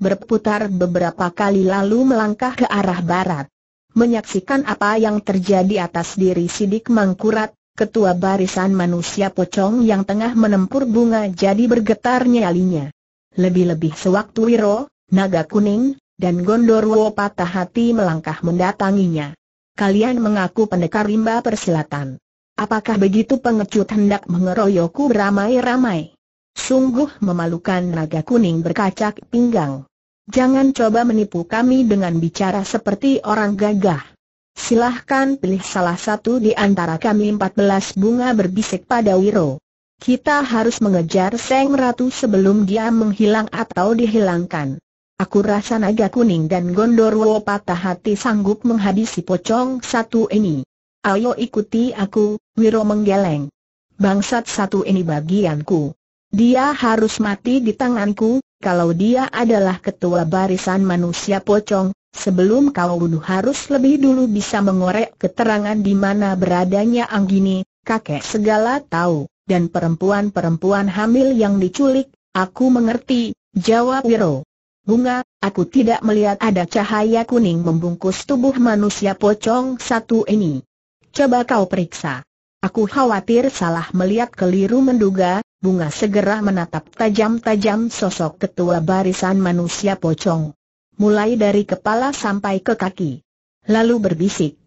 S1: Berputar beberapa kali lalu melangkah ke arah barat. Menyaksikan apa yang terjadi atas diri sidik mangkurat, ketua barisan manusia pocong yang tengah menempur bunga jadi bergetar nyalinya. Lebih-lebih sewaktu Wiro, Naga Kuning, dan Gondorwo patah hati melangkah mendatanginya. Kalian mengaku pendekar rimba persilatan. Apakah begitu pengecut hendak mengeroyokku beramai-ramai? Sungguh memalukan naga kuning berkacak pinggang. Jangan coba menipu kami dengan bicara seperti orang gagah. Silahkan pilih salah satu di antara kami 14 bunga berbisik pada Wiro. Kita harus mengejar Seng Ratu sebelum dia menghilang atau dihilangkan. Aku rasa naga kuning dan gondorwo patah hati sanggup menghabisi pocong satu ini. Ayo ikuti aku, Wiro menggeleng. Bangsat satu ini bagianku. Dia harus mati di tanganku, kalau dia adalah ketua barisan manusia pocong, Sebelum kau bunuh harus lebih dulu bisa mengorek keterangan di mana beradanya Anggini, kakek segala tahu, dan perempuan-perempuan hamil yang diculik, aku mengerti, jawab Wiro. Bunga, aku tidak melihat ada cahaya kuning membungkus tubuh manusia pocong satu ini. Coba kau periksa. Aku khawatir salah melihat keliru menduga, Bunga segera menatap tajam-tajam sosok ketua barisan manusia pocong mulai dari kepala sampai ke kaki. Lalu berbisik.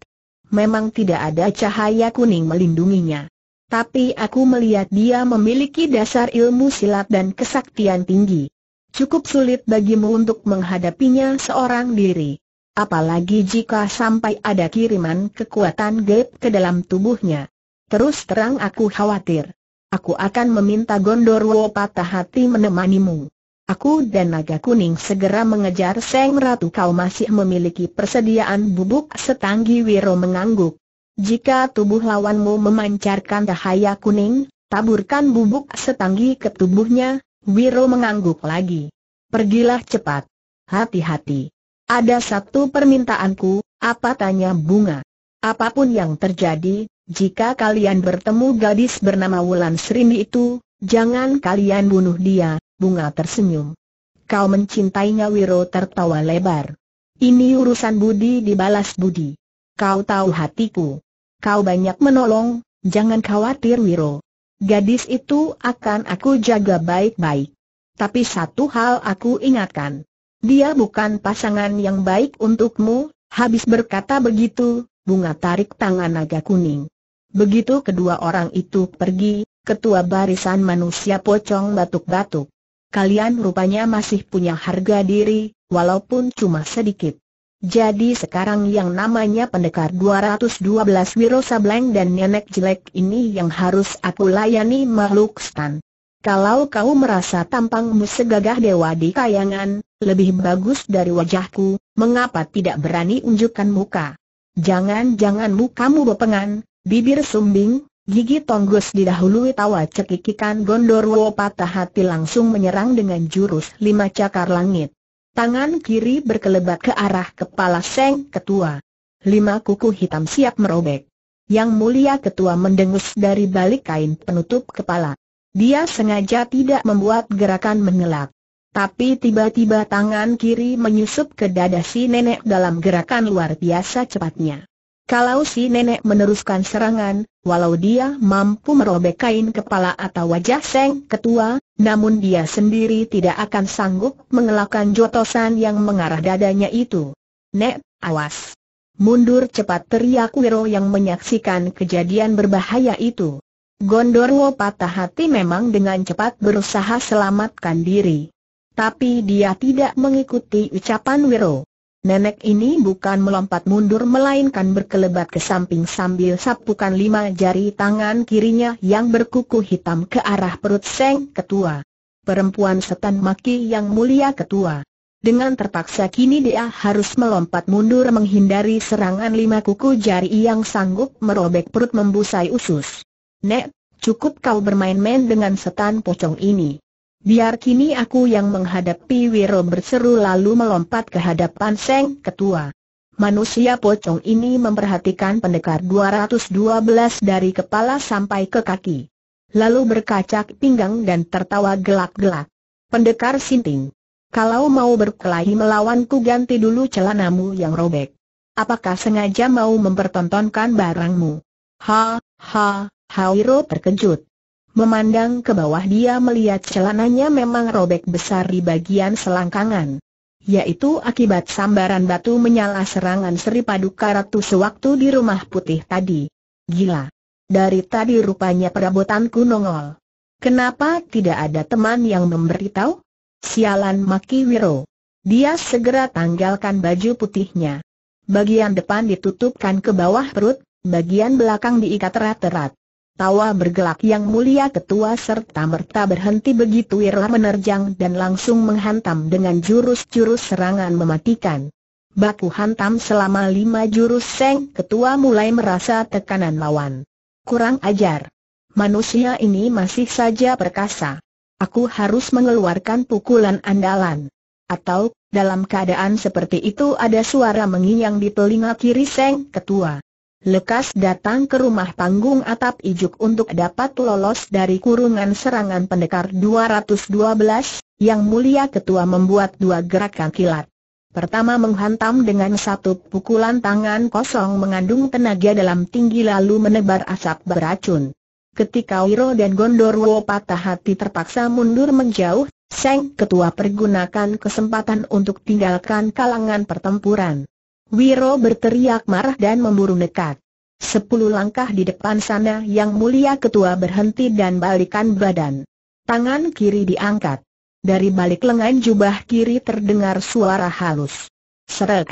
S1: Memang tidak ada cahaya kuning melindunginya. Tapi aku melihat dia memiliki dasar ilmu silat dan kesaktian tinggi. Cukup sulit bagimu untuk menghadapinya seorang diri. Apalagi jika sampai ada kiriman kekuatan gap ke dalam tubuhnya. Terus terang aku khawatir. Aku akan meminta Gondorwo patah hati menemanimu. Aku dan naga kuning segera mengejar Seng Ratu kau masih memiliki persediaan bubuk setanggi Wiro mengangguk. Jika tubuh lawanmu memancarkan cahaya kuning, taburkan bubuk setanggi ke tubuhnya, Wiro mengangguk lagi. Pergilah cepat. Hati-hati. Ada satu permintaanku, apa tanya bunga. Apapun yang terjadi, jika kalian bertemu gadis bernama Wulan Srini itu, jangan kalian bunuh dia, Bunga tersenyum. Kau mencintainya Wiro tertawa lebar. Ini urusan budi dibalas budi. Kau tahu hatiku. Kau banyak menolong, jangan khawatir Wiro. Gadis itu akan aku jaga baik-baik. Tapi satu hal aku ingatkan. Dia bukan pasangan yang baik untukmu, habis berkata begitu, bunga tarik tangan naga kuning. Begitu kedua orang itu pergi, ketua barisan manusia pocong batuk-batuk kalian rupanya masih punya harga diri, walaupun cuma sedikit. Jadi sekarang yang namanya pendekar 212 Wiro Sableng dan nenek jelek ini yang harus aku layani makhluk stan. Kalau kau merasa tampangmu segagah dewa di kayangan, lebih bagus dari wajahku, mengapa tidak berani unjukkan muka? Jangan-jangan mukamu bepengan, bibir sumbing, Gigi Tonggus didahului tawa cekikikan Gondorwo patah hati langsung menyerang dengan jurus lima cakar langit. Tangan kiri berkelebat ke arah kepala Seng Ketua. Lima kuku hitam siap merobek. Yang mulia ketua mendengus dari balik kain penutup kepala. Dia sengaja tidak membuat gerakan mengelak. Tapi tiba-tiba tangan kiri menyusup ke dada si nenek dalam gerakan luar biasa cepatnya. Kalau si nenek meneruskan serangan, walau dia mampu merobek kain kepala atau wajah Seng Ketua, namun dia sendiri tidak akan sanggup mengelakkan jotosan yang mengarah dadanya itu. Nek, awas! Mundur cepat teriak Wiro yang menyaksikan kejadian berbahaya itu. Gondorwo patah hati memang dengan cepat berusaha selamatkan diri. Tapi dia tidak mengikuti ucapan Wiro. Nenek ini bukan melompat mundur melainkan berkelebat ke samping sambil sapukan lima jari tangan kirinya yang berkuku hitam ke arah perut Seng Ketua. Perempuan setan maki yang mulia Ketua. Dengan terpaksa kini dia harus melompat mundur menghindari serangan lima kuku jari yang sanggup merobek perut membusai usus. Nek, cukup kau bermain-main dengan setan pocong ini. Biar kini aku yang menghadapi Wiro berseru lalu melompat ke hadapan Seng Ketua. Manusia pocong ini memperhatikan pendekar 212 dari kepala sampai ke kaki. Lalu berkacak pinggang dan tertawa gelak-gelak. Pendekar Sinting. Kalau mau berkelahi melawanku ganti dulu celanamu yang robek. Apakah sengaja mau mempertontonkan barangmu? Ha, ha, ha Wiro terkejut. Memandang ke bawah dia melihat celananya memang robek besar di bagian selangkangan. Yaitu akibat sambaran batu menyala serangan Sri Paduka Ratu sewaktu di rumah putih tadi. Gila. Dari tadi rupanya perabotanku nongol. Kenapa tidak ada teman yang memberitahu? Sialan Maki Wiro. Dia segera tanggalkan baju putihnya. Bagian depan ditutupkan ke bawah perut, bagian belakang diikat rat-rat. Tawa bergelak yang mulia ketua serta merta berhenti begitu Wirla menerjang dan langsung menghantam dengan jurus-jurus serangan mematikan. Baku hantam selama lima jurus Seng ketua mulai merasa tekanan lawan. Kurang ajar. Manusia ini masih saja perkasa. Aku harus mengeluarkan pukulan andalan. Atau, dalam keadaan seperti itu ada suara menginyang di telinga kiri Seng ketua lekas datang ke rumah panggung atap ijuk untuk dapat lolos dari kurungan serangan pendekar 212, yang mulia ketua membuat dua gerakan kilat. Pertama menghantam dengan satu pukulan tangan kosong mengandung tenaga dalam tinggi lalu menebar asap beracun. Ketika Wiro dan Gondorwo patah hati terpaksa mundur menjauh, Seng Ketua pergunakan kesempatan untuk tinggalkan kalangan pertempuran. Wiro berteriak marah dan memburu nekat. Sepuluh langkah di depan sana yang mulia ketua berhenti dan balikan badan. Tangan kiri diangkat. Dari balik lengan jubah kiri terdengar suara halus. Seret.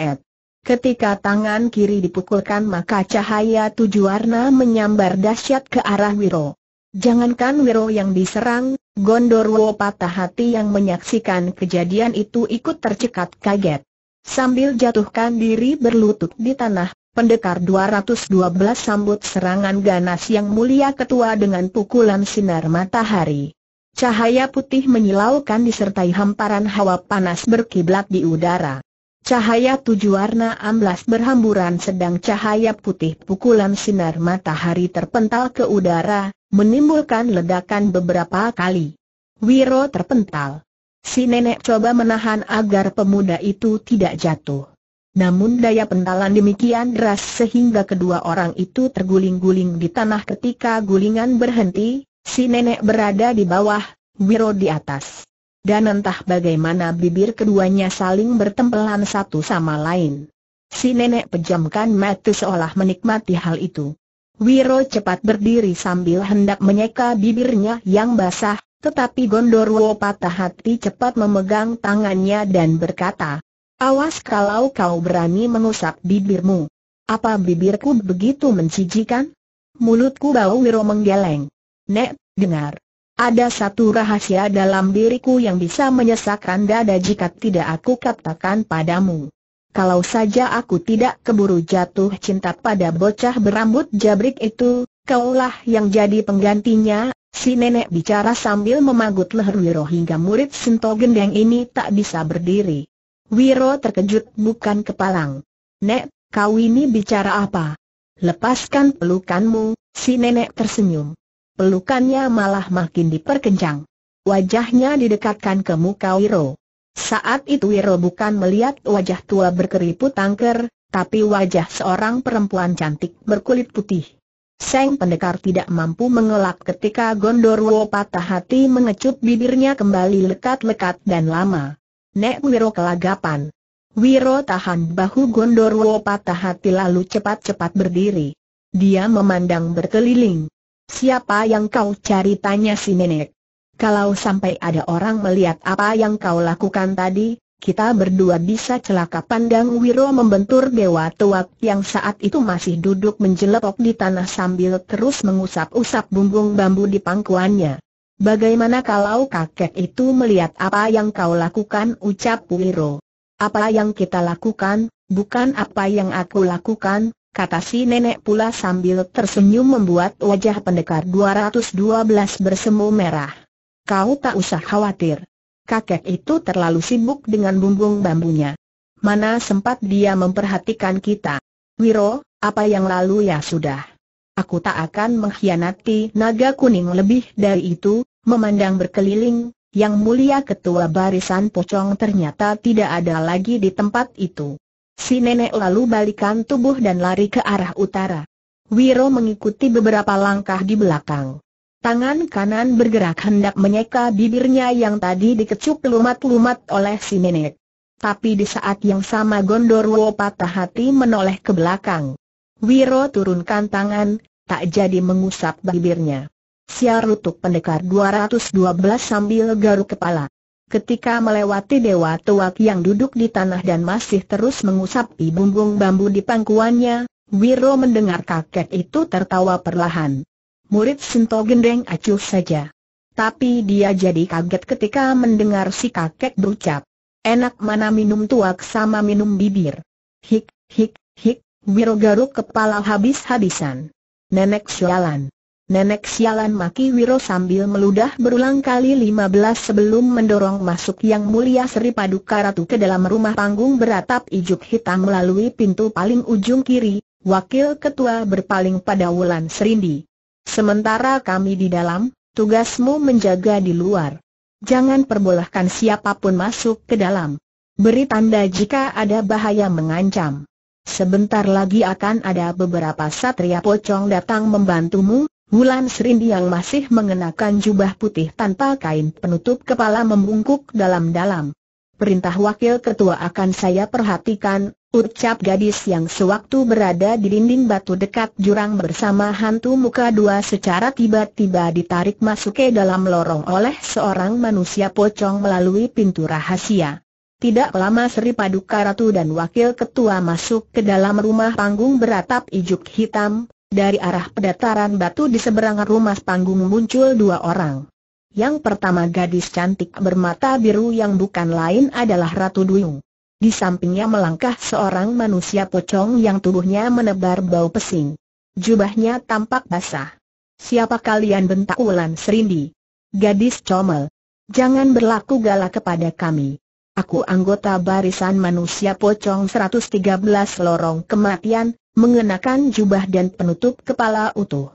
S1: Ketika tangan kiri dipukulkan maka cahaya tujuh warna menyambar dahsyat ke arah Wiro. Jangankan Wiro yang diserang, Gondorwo patah hati yang menyaksikan kejadian itu ikut tercekat kaget. Sambil jatuhkan diri berlutut di tanah, Pendekar 212 sambut serangan ganas yang mulia ketua dengan pukulan sinar matahari. Cahaya putih menyilaukan disertai hamparan hawa panas berkiblat di udara. Cahaya tujuh warna amblas berhamburan sedang cahaya putih pukulan sinar matahari terpental ke udara, menimbulkan ledakan beberapa kali. Wiro terpental. Si nenek coba menahan agar pemuda itu tidak jatuh. Namun daya pentalan demikian deras sehingga kedua orang itu terguling-guling di tanah ketika gulingan berhenti, si nenek berada di bawah, Wiro di atas. Dan entah bagaimana bibir keduanya saling bertempelan satu sama lain. Si nenek pejamkan mata seolah menikmati hal itu. Wiro cepat berdiri sambil hendak menyeka bibirnya yang basah, tetapi Gondorwo patah hati cepat memegang tangannya dan berkata, Awas kalau kau berani mengusap bibirmu. Apa bibirku begitu mencijikan? Mulutku bau wiro menggeleng. Nek, dengar. Ada satu rahasia dalam diriku yang bisa menyesakkan dada jika tidak aku katakan padamu. Kalau saja aku tidak keburu jatuh cinta pada bocah berambut jabrik itu, kaulah yang jadi penggantinya, Si nenek bicara sambil memanggut leher Wiro hingga murid Sinto Gendeng ini tak bisa berdiri. Wiro terkejut bukan kepalang. Nek, kau ini bicara apa? Lepaskan pelukanmu, si nenek tersenyum. Pelukannya malah makin diperkencang. Wajahnya didekatkan ke muka Wiro. Saat itu Wiro bukan melihat wajah tua berkeriput angker, tapi wajah seorang perempuan cantik berkulit putih. Seng pendekar tidak mampu mengelak ketika Gondorwo patah hati mengecup bibirnya kembali lekat-lekat dan lama. Nek Wiro kelagapan. Wiro tahan bahu Gondorwo patah hati lalu cepat-cepat berdiri. Dia memandang berkeliling. Siapa yang kau cari tanya si nenek. Kalau sampai ada orang melihat apa yang kau lakukan tadi, kita berdua bisa celaka pandang Wiro membentur Dewa Tuak yang saat itu masih duduk menjelepok di tanah sambil terus mengusap-usap bumbung bambu di pangkuannya. Bagaimana kalau kakek itu melihat apa yang kau lakukan ucap Wiro. Apa yang kita lakukan, bukan apa yang aku lakukan, kata si nenek pula sambil tersenyum membuat wajah pendekar 212 bersemu merah. Kau tak usah khawatir kakek itu terlalu sibuk dengan bumbung bambunya. Mana sempat dia memperhatikan kita. Wiro, apa yang lalu ya sudah. Aku tak akan mengkhianati naga kuning lebih dari itu, memandang berkeliling, yang mulia ketua barisan pocong ternyata tidak ada lagi di tempat itu. Si nenek lalu balikan tubuh dan lari ke arah utara. Wiro mengikuti beberapa langkah di belakang. Tangan kanan bergerak hendak menyeka bibirnya yang tadi dikecup lumat-lumat oleh si nenek. Tapi di saat yang sama Gondorwo patah hati menoleh ke belakang. Wiro turunkan tangan, tak jadi mengusap bibirnya. Siar rutuk pendekar 212 sambil garuk kepala. Ketika melewati dewa tuak yang duduk di tanah dan masih terus mengusapi bumbung bambu di pangkuannya, Wiro mendengar kakek itu tertawa perlahan murid Sinto Gendeng acuh saja. Tapi dia jadi kaget ketika mendengar si kakek berucap. Enak mana minum tuak sama minum bibir. Hik, hik, hik, Wiro garuk kepala habis-habisan. Nenek sialan. Nenek sialan maki Wiro sambil meludah berulang kali 15 sebelum mendorong masuk yang mulia Sri Paduka Ratu ke dalam rumah panggung beratap ijuk hitam melalui pintu paling ujung kiri, wakil ketua berpaling pada Wulan Serindi. Sementara kami di dalam, tugasmu menjaga di luar. Jangan perbolehkan siapapun masuk ke dalam. Beri tanda jika ada bahaya mengancam. Sebentar lagi akan ada beberapa satria pocong datang membantumu, Wulan Serindi yang masih mengenakan jubah putih tanpa kain penutup kepala membungkuk dalam-dalam. Perintah Wakil Ketua akan saya perhatikan, Ucap gadis yang sewaktu berada di dinding batu dekat jurang bersama hantu muka dua secara tiba-tiba ditarik masuk ke dalam lorong oleh seorang manusia pocong melalui pintu rahasia. Tidak lama Sri Paduka Ratu dan Wakil Ketua masuk ke dalam rumah panggung beratap ijuk hitam, dari arah pedataran batu di seberang rumah panggung muncul dua orang. Yang pertama gadis cantik bermata biru yang bukan lain adalah Ratu Duyung. Di sampingnya melangkah seorang manusia pocong yang tubuhnya menebar bau pesing. Jubahnya tampak basah. Siapa kalian bentak Ulan Serindi? Gadis comel. Jangan berlaku galak kepada kami. Aku anggota barisan manusia pocong 113 lorong kematian, mengenakan jubah dan penutup kepala utuh.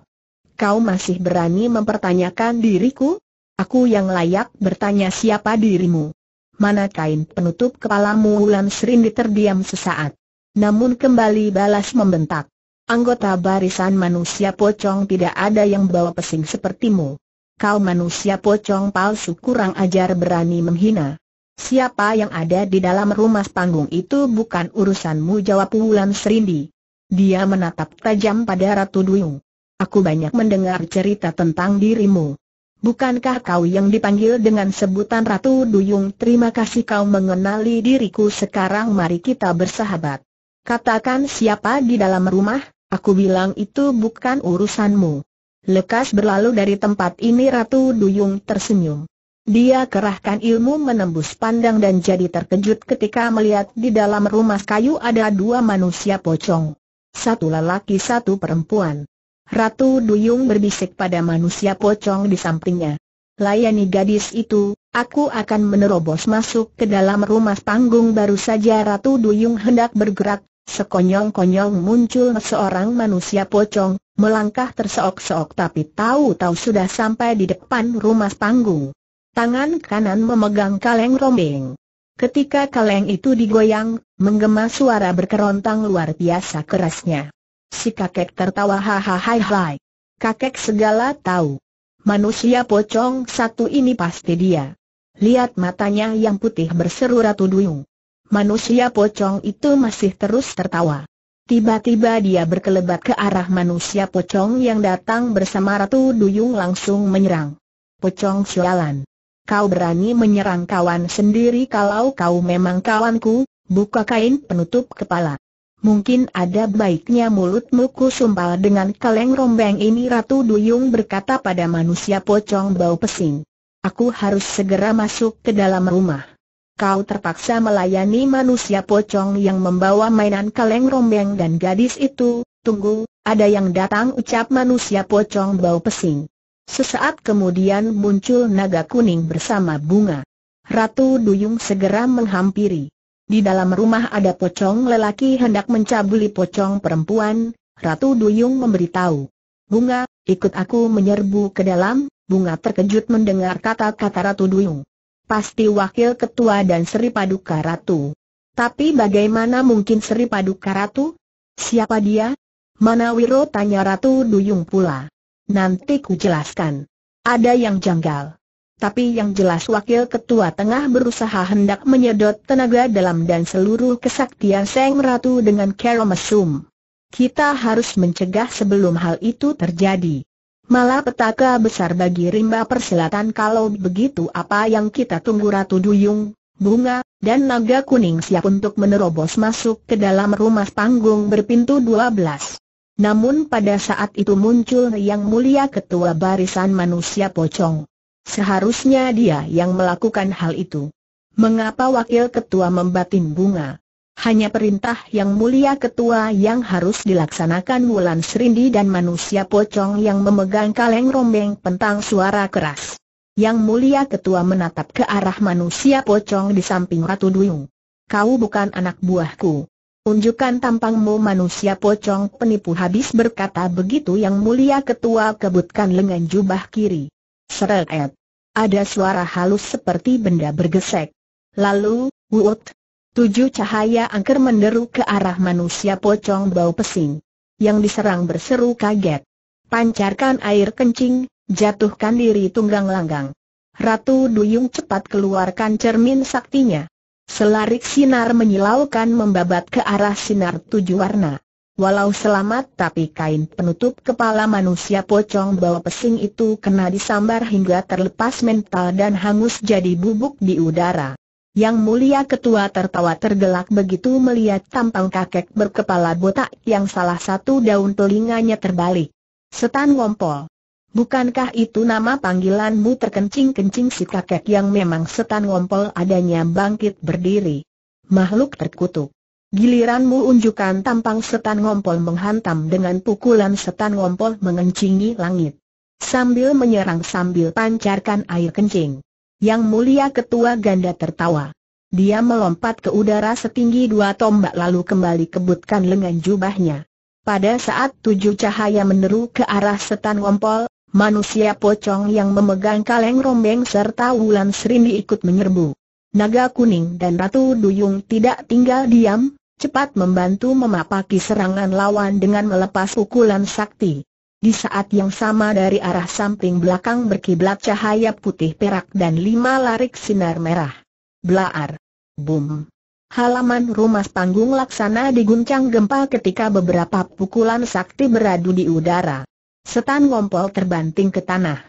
S1: Kau masih berani mempertanyakan diriku? Aku yang layak bertanya siapa dirimu? mana kain penutup kepalamu Wulan Serindi terdiam sesaat. Namun kembali balas membentak. Anggota barisan manusia pocong tidak ada yang bawa pesing sepertimu. Kau manusia pocong palsu kurang ajar berani menghina. Siapa yang ada di dalam rumah panggung itu bukan urusanmu jawab Wulan Serindi. Dia menatap tajam pada Ratu Duyung. Aku banyak mendengar cerita tentang dirimu. Bukankah kau yang dipanggil dengan sebutan Ratu Duyung? Terima kasih kau mengenali diriku sekarang mari kita bersahabat. Katakan siapa di dalam rumah, aku bilang itu bukan urusanmu. Lekas berlalu dari tempat ini Ratu Duyung tersenyum. Dia kerahkan ilmu menembus pandang dan jadi terkejut ketika melihat di dalam rumah kayu ada dua manusia pocong. Satu lelaki satu perempuan. Ratu Duyung berbisik pada manusia pocong di sampingnya. Layani gadis itu, aku akan menerobos masuk ke dalam rumah panggung baru saja Ratu Duyung hendak bergerak, sekonyong-konyong muncul seorang manusia pocong, melangkah terseok-seok tapi tahu-tahu sudah sampai di depan rumah panggung. Tangan kanan memegang kaleng rombeng. Ketika kaleng itu digoyang, menggema suara berkerontang luar biasa kerasnya. Si kakek tertawa hahaha. Kakek segala tahu. Manusia pocong satu ini pasti dia. Lihat matanya yang putih berseru Ratu Duyung. Manusia pocong itu masih terus tertawa. Tiba-tiba dia berkelebat ke arah manusia pocong yang datang bersama Ratu Duyung langsung menyerang. Pocong sialan. Kau berani menyerang kawan sendiri kalau kau memang kawanku, buka kain penutup kepala. Mungkin ada baiknya mulutmu sumpal dengan kaleng rombeng ini Ratu Duyung berkata pada manusia pocong bau pesing. Aku harus segera masuk ke dalam rumah. Kau terpaksa melayani manusia pocong yang membawa mainan kaleng rombeng dan gadis itu, tunggu, ada yang datang ucap manusia pocong bau pesing. Sesaat kemudian muncul naga kuning bersama bunga. Ratu Duyung segera menghampiri. Di dalam rumah ada pocong lelaki hendak mencabuli pocong perempuan, Ratu Duyung memberitahu. Bunga, ikut aku menyerbu ke dalam, Bunga terkejut mendengar kata-kata Ratu Duyung. Pasti wakil ketua dan Sri Paduka Ratu. Tapi bagaimana mungkin Sri Paduka Ratu? Siapa dia? Mana Wiro tanya Ratu Duyung pula. Nanti ku jelaskan. Ada yang janggal. Tapi yang jelas wakil ketua tengah berusaha hendak menyedot tenaga dalam dan seluruh kesaktian Seng Ratu dengan mesum. Kita harus mencegah sebelum hal itu terjadi. Malah petaka besar bagi rimba persilatan kalau begitu apa yang kita tunggu Ratu Duyung, bunga, dan naga kuning siap untuk menerobos masuk ke dalam rumah panggung berpintu 12. Namun pada saat itu muncul yang mulia ketua barisan manusia pocong. Seharusnya dia yang melakukan hal itu. Mengapa wakil ketua membatin bunga? Hanya perintah yang mulia ketua yang harus dilaksanakan Wulan Serindi dan manusia pocong yang memegang kaleng rombeng pentang suara keras. Yang mulia ketua menatap ke arah manusia pocong di samping Ratu Duyung. Kau bukan anak buahku. Unjukkan tampangmu manusia pocong penipu habis berkata begitu yang mulia ketua kebutkan lengan jubah kiri. Seret. Ada suara halus seperti benda bergesek. Lalu, wut, tujuh cahaya angker menderu ke arah manusia pocong bau pesing. Yang diserang berseru kaget. Pancarkan air kencing, jatuhkan diri tunggang langgang. Ratu Duyung cepat keluarkan cermin saktinya. Selarik sinar menyilaukan membabat ke arah sinar tujuh warna. Walau selamat tapi kain penutup kepala manusia pocong bawa pesing itu kena disambar hingga terlepas mental dan hangus jadi bubuk di udara. Yang mulia ketua tertawa tergelak begitu melihat tampang kakek berkepala botak yang salah satu daun telinganya terbalik. Setan ngompol. Bukankah itu nama panggilanmu terkencing-kencing si kakek yang memang setan ngompol adanya bangkit berdiri? Makhluk terkutuk. Giliranmu unjukkan tampang setan ngompol menghantam dengan pukulan setan ngompol mengencingi langit. Sambil menyerang sambil pancarkan air kencing. Yang mulia ketua ganda tertawa. Dia melompat ke udara setinggi dua tombak lalu kembali kebutkan lengan jubahnya. Pada saat tujuh cahaya meneru ke arah setan ngompol, manusia pocong yang memegang kaleng rombeng serta wulan serindi ikut menyerbu. Naga Kuning dan Ratu Duyung tidak tinggal diam, cepat membantu memapaki serangan lawan dengan melepas pukulan sakti. Di saat yang sama dari arah samping belakang berkiblat cahaya putih perak dan lima larik sinar merah. Blaar. Boom. Halaman rumah panggung laksana diguncang gempa ketika beberapa pukulan sakti beradu di udara. Setan ngompol terbanting ke tanah.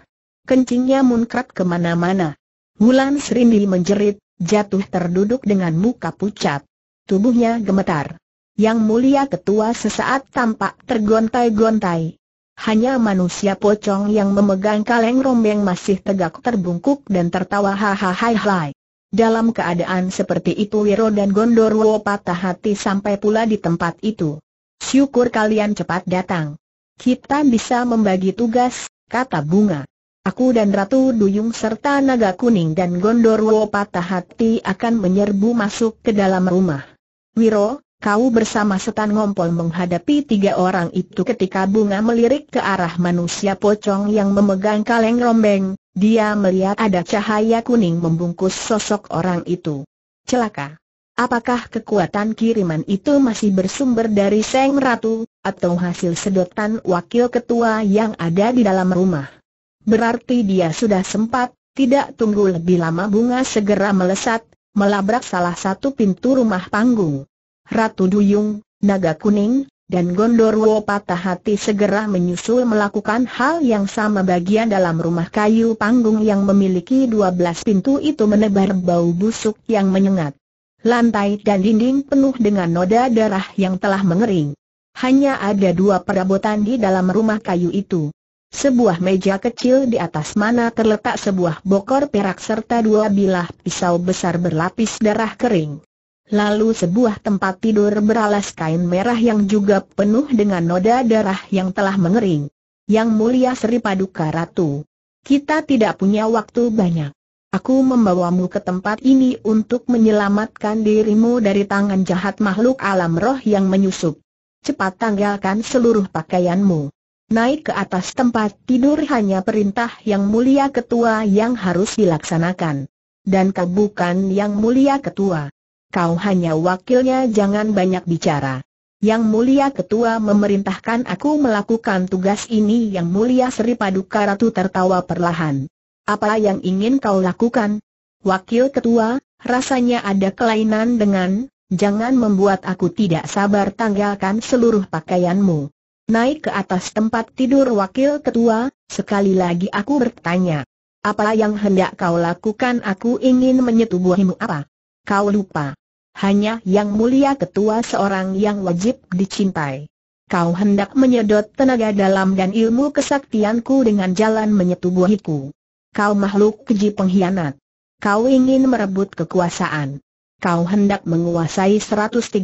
S1: Kencingnya munkrat kemana-mana. Wulan Serindi menjerit, jatuh terduduk dengan muka pucat. Tubuhnya gemetar. Yang mulia ketua sesaat tampak tergontai-gontai. Hanya manusia pocong yang memegang kaleng rombeng masih tegak terbungkuk dan tertawa hahaha. Dalam keadaan seperti itu Wiro dan Gondorwo patah hati sampai pula di tempat itu. Syukur kalian cepat datang. Kita bisa membagi tugas, kata Bunga. Aku dan Ratu Duyung serta Naga Kuning dan Gondorwo patah hati akan menyerbu masuk ke dalam rumah. Wiro, kau bersama setan ngompol menghadapi tiga orang itu ketika bunga melirik ke arah manusia pocong yang memegang kaleng rombeng, dia melihat ada cahaya kuning membungkus sosok orang itu. Celaka! Apakah kekuatan kiriman itu masih bersumber dari Seng Ratu, atau hasil sedotan wakil ketua yang ada di dalam rumah? Berarti dia sudah sempat, tidak tunggu lebih lama bunga segera melesat, melabrak salah satu pintu rumah panggung. Ratu Duyung, Naga Kuning, dan Gondorwo patah hati segera menyusul melakukan hal yang sama bagian dalam rumah kayu panggung yang memiliki dua belas pintu itu menebar bau busuk yang menyengat. Lantai dan dinding penuh dengan noda darah yang telah mengering. Hanya ada dua perabotan di dalam rumah kayu itu sebuah meja kecil di atas mana terletak sebuah bokor perak serta dua bilah pisau besar berlapis darah kering. Lalu sebuah tempat tidur beralas kain merah yang juga penuh dengan noda darah yang telah mengering. Yang mulia Sri Paduka Ratu. Kita tidak punya waktu banyak. Aku membawamu ke tempat ini untuk menyelamatkan dirimu dari tangan jahat makhluk alam roh yang menyusup. Cepat tanggalkan seluruh pakaianmu. Naik ke atas tempat tidur hanya perintah yang mulia ketua yang harus dilaksanakan. Dan kau bukan yang mulia ketua. Kau hanya wakilnya jangan banyak bicara. Yang mulia ketua memerintahkan aku melakukan tugas ini yang mulia Sri Paduka Ratu tertawa perlahan. Apa yang ingin kau lakukan? Wakil ketua, rasanya ada kelainan dengan, jangan membuat aku tidak sabar tanggalkan seluruh pakaianmu. Naik ke atas tempat tidur wakil ketua, sekali lagi aku bertanya. Apa yang hendak kau lakukan aku ingin menyetubuhimu apa? Kau lupa. Hanya yang mulia ketua seorang yang wajib dicintai. Kau hendak menyedot tenaga dalam dan ilmu kesaktianku dengan jalan menyetubuhiku. Kau makhluk keji pengkhianat. Kau ingin merebut kekuasaan kau hendak menguasai 113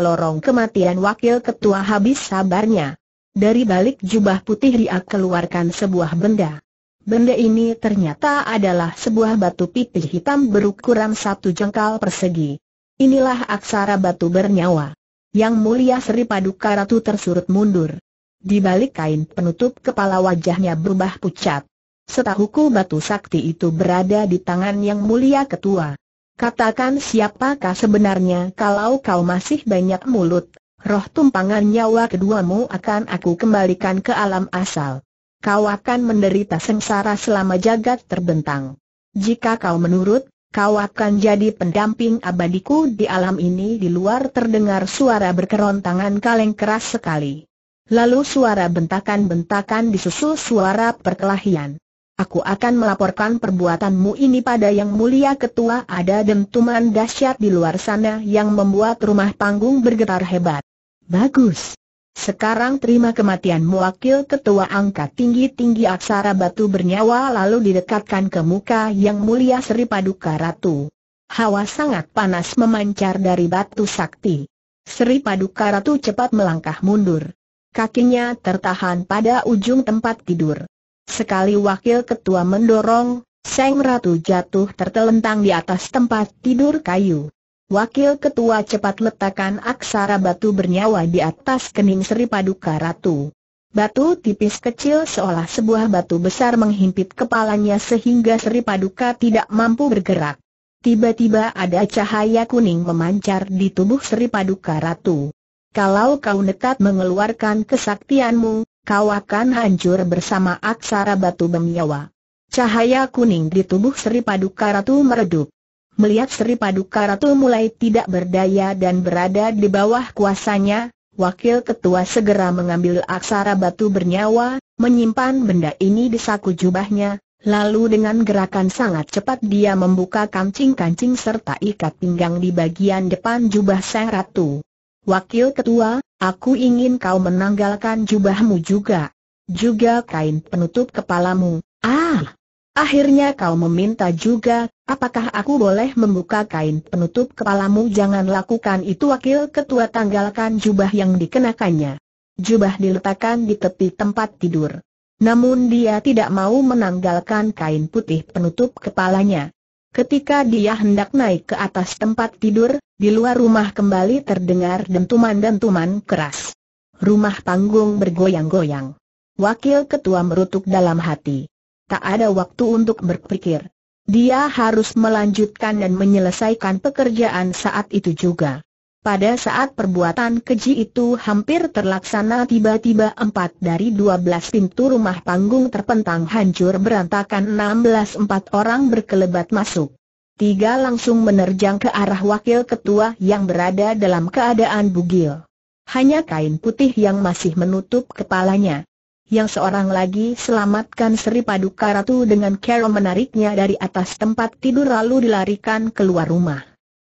S1: lorong kematian wakil ketua habis sabarnya. Dari balik jubah putih dia keluarkan sebuah benda. Benda ini ternyata adalah sebuah batu pipih hitam berukuran satu jengkal persegi. Inilah aksara batu bernyawa. Yang mulia Sri Paduka Ratu tersurut mundur. Di balik kain penutup kepala wajahnya berubah pucat. Setahuku batu sakti itu berada di tangan yang mulia ketua. Katakan siapakah sebenarnya kalau kau masih banyak mulut, roh tumpangan nyawa keduamu akan aku kembalikan ke alam asal. Kau akan menderita sengsara selama jagat terbentang. Jika kau menurut, kau akan jadi pendamping abadiku di alam ini di luar terdengar suara berkerontangan kaleng keras sekali. Lalu suara bentakan-bentakan disusul suara perkelahian. Aku akan melaporkan perbuatanmu ini pada yang mulia ketua ada dentuman dahsyat di luar sana yang membuat rumah panggung bergetar hebat. Bagus. Sekarang terima kematianmu wakil ketua angkat tinggi-tinggi aksara batu bernyawa lalu didekatkan ke muka yang mulia Sri Paduka Ratu. Hawa sangat panas memancar dari batu sakti. Sri Paduka Ratu cepat melangkah mundur. Kakinya tertahan pada ujung tempat tidur. Sekali wakil ketua mendorong, Seng Ratu jatuh tertelentang di atas tempat tidur kayu. Wakil ketua cepat letakkan aksara batu bernyawa di atas kening Sri Paduka Ratu. Batu tipis kecil seolah sebuah batu besar menghimpit kepalanya sehingga Sri Paduka tidak mampu bergerak. Tiba-tiba ada cahaya kuning memancar di tubuh Sri Paduka Ratu. Kalau kau nekat mengeluarkan kesaktianmu, kau akan hancur bersama aksara batu bemiawa. Cahaya kuning di tubuh Sri Paduka Ratu meredup. Melihat Sri Paduka Ratu mulai tidak berdaya dan berada di bawah kuasanya, Wakil Ketua segera mengambil aksara batu bernyawa, menyimpan benda ini di saku jubahnya, lalu dengan gerakan sangat cepat dia membuka kancing-kancing serta ikat pinggang di bagian depan jubah sang ratu. Wakil Ketua, Aku ingin kau menanggalkan jubahmu juga. Juga kain penutup kepalamu. Ah! Akhirnya kau meminta juga, apakah aku boleh membuka kain penutup kepalamu? Jangan lakukan itu wakil ketua tanggalkan jubah yang dikenakannya. Jubah diletakkan di tepi tempat tidur. Namun dia tidak mau menanggalkan kain putih penutup kepalanya. Ketika dia hendak naik ke atas tempat tidur, di luar rumah kembali terdengar dentuman-dentuman keras. Rumah panggung bergoyang-goyang. Wakil ketua merutuk dalam hati. Tak ada waktu untuk berpikir. Dia harus melanjutkan dan menyelesaikan pekerjaan saat itu juga. Pada saat perbuatan keji itu hampir terlaksana tiba-tiba empat dari dua belas pintu rumah panggung terpentang hancur berantakan enam belas empat orang berkelebat masuk tiga langsung menerjang ke arah wakil ketua yang berada dalam keadaan bugil. Hanya kain putih yang masih menutup kepalanya. Yang seorang lagi selamatkan Sri Paduka Ratu dengan cara menariknya dari atas tempat tidur lalu dilarikan keluar rumah.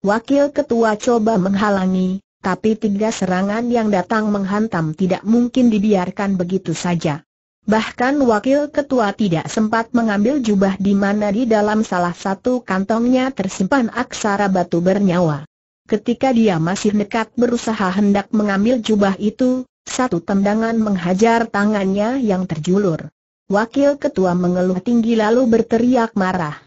S1: Wakil ketua coba menghalangi, tapi tiga serangan yang datang menghantam tidak mungkin dibiarkan begitu saja. Bahkan wakil ketua tidak sempat mengambil jubah di mana di dalam salah satu kantongnya tersimpan aksara batu bernyawa. Ketika dia masih nekat berusaha hendak mengambil jubah itu, satu tendangan menghajar tangannya yang terjulur. Wakil ketua mengeluh tinggi lalu berteriak marah.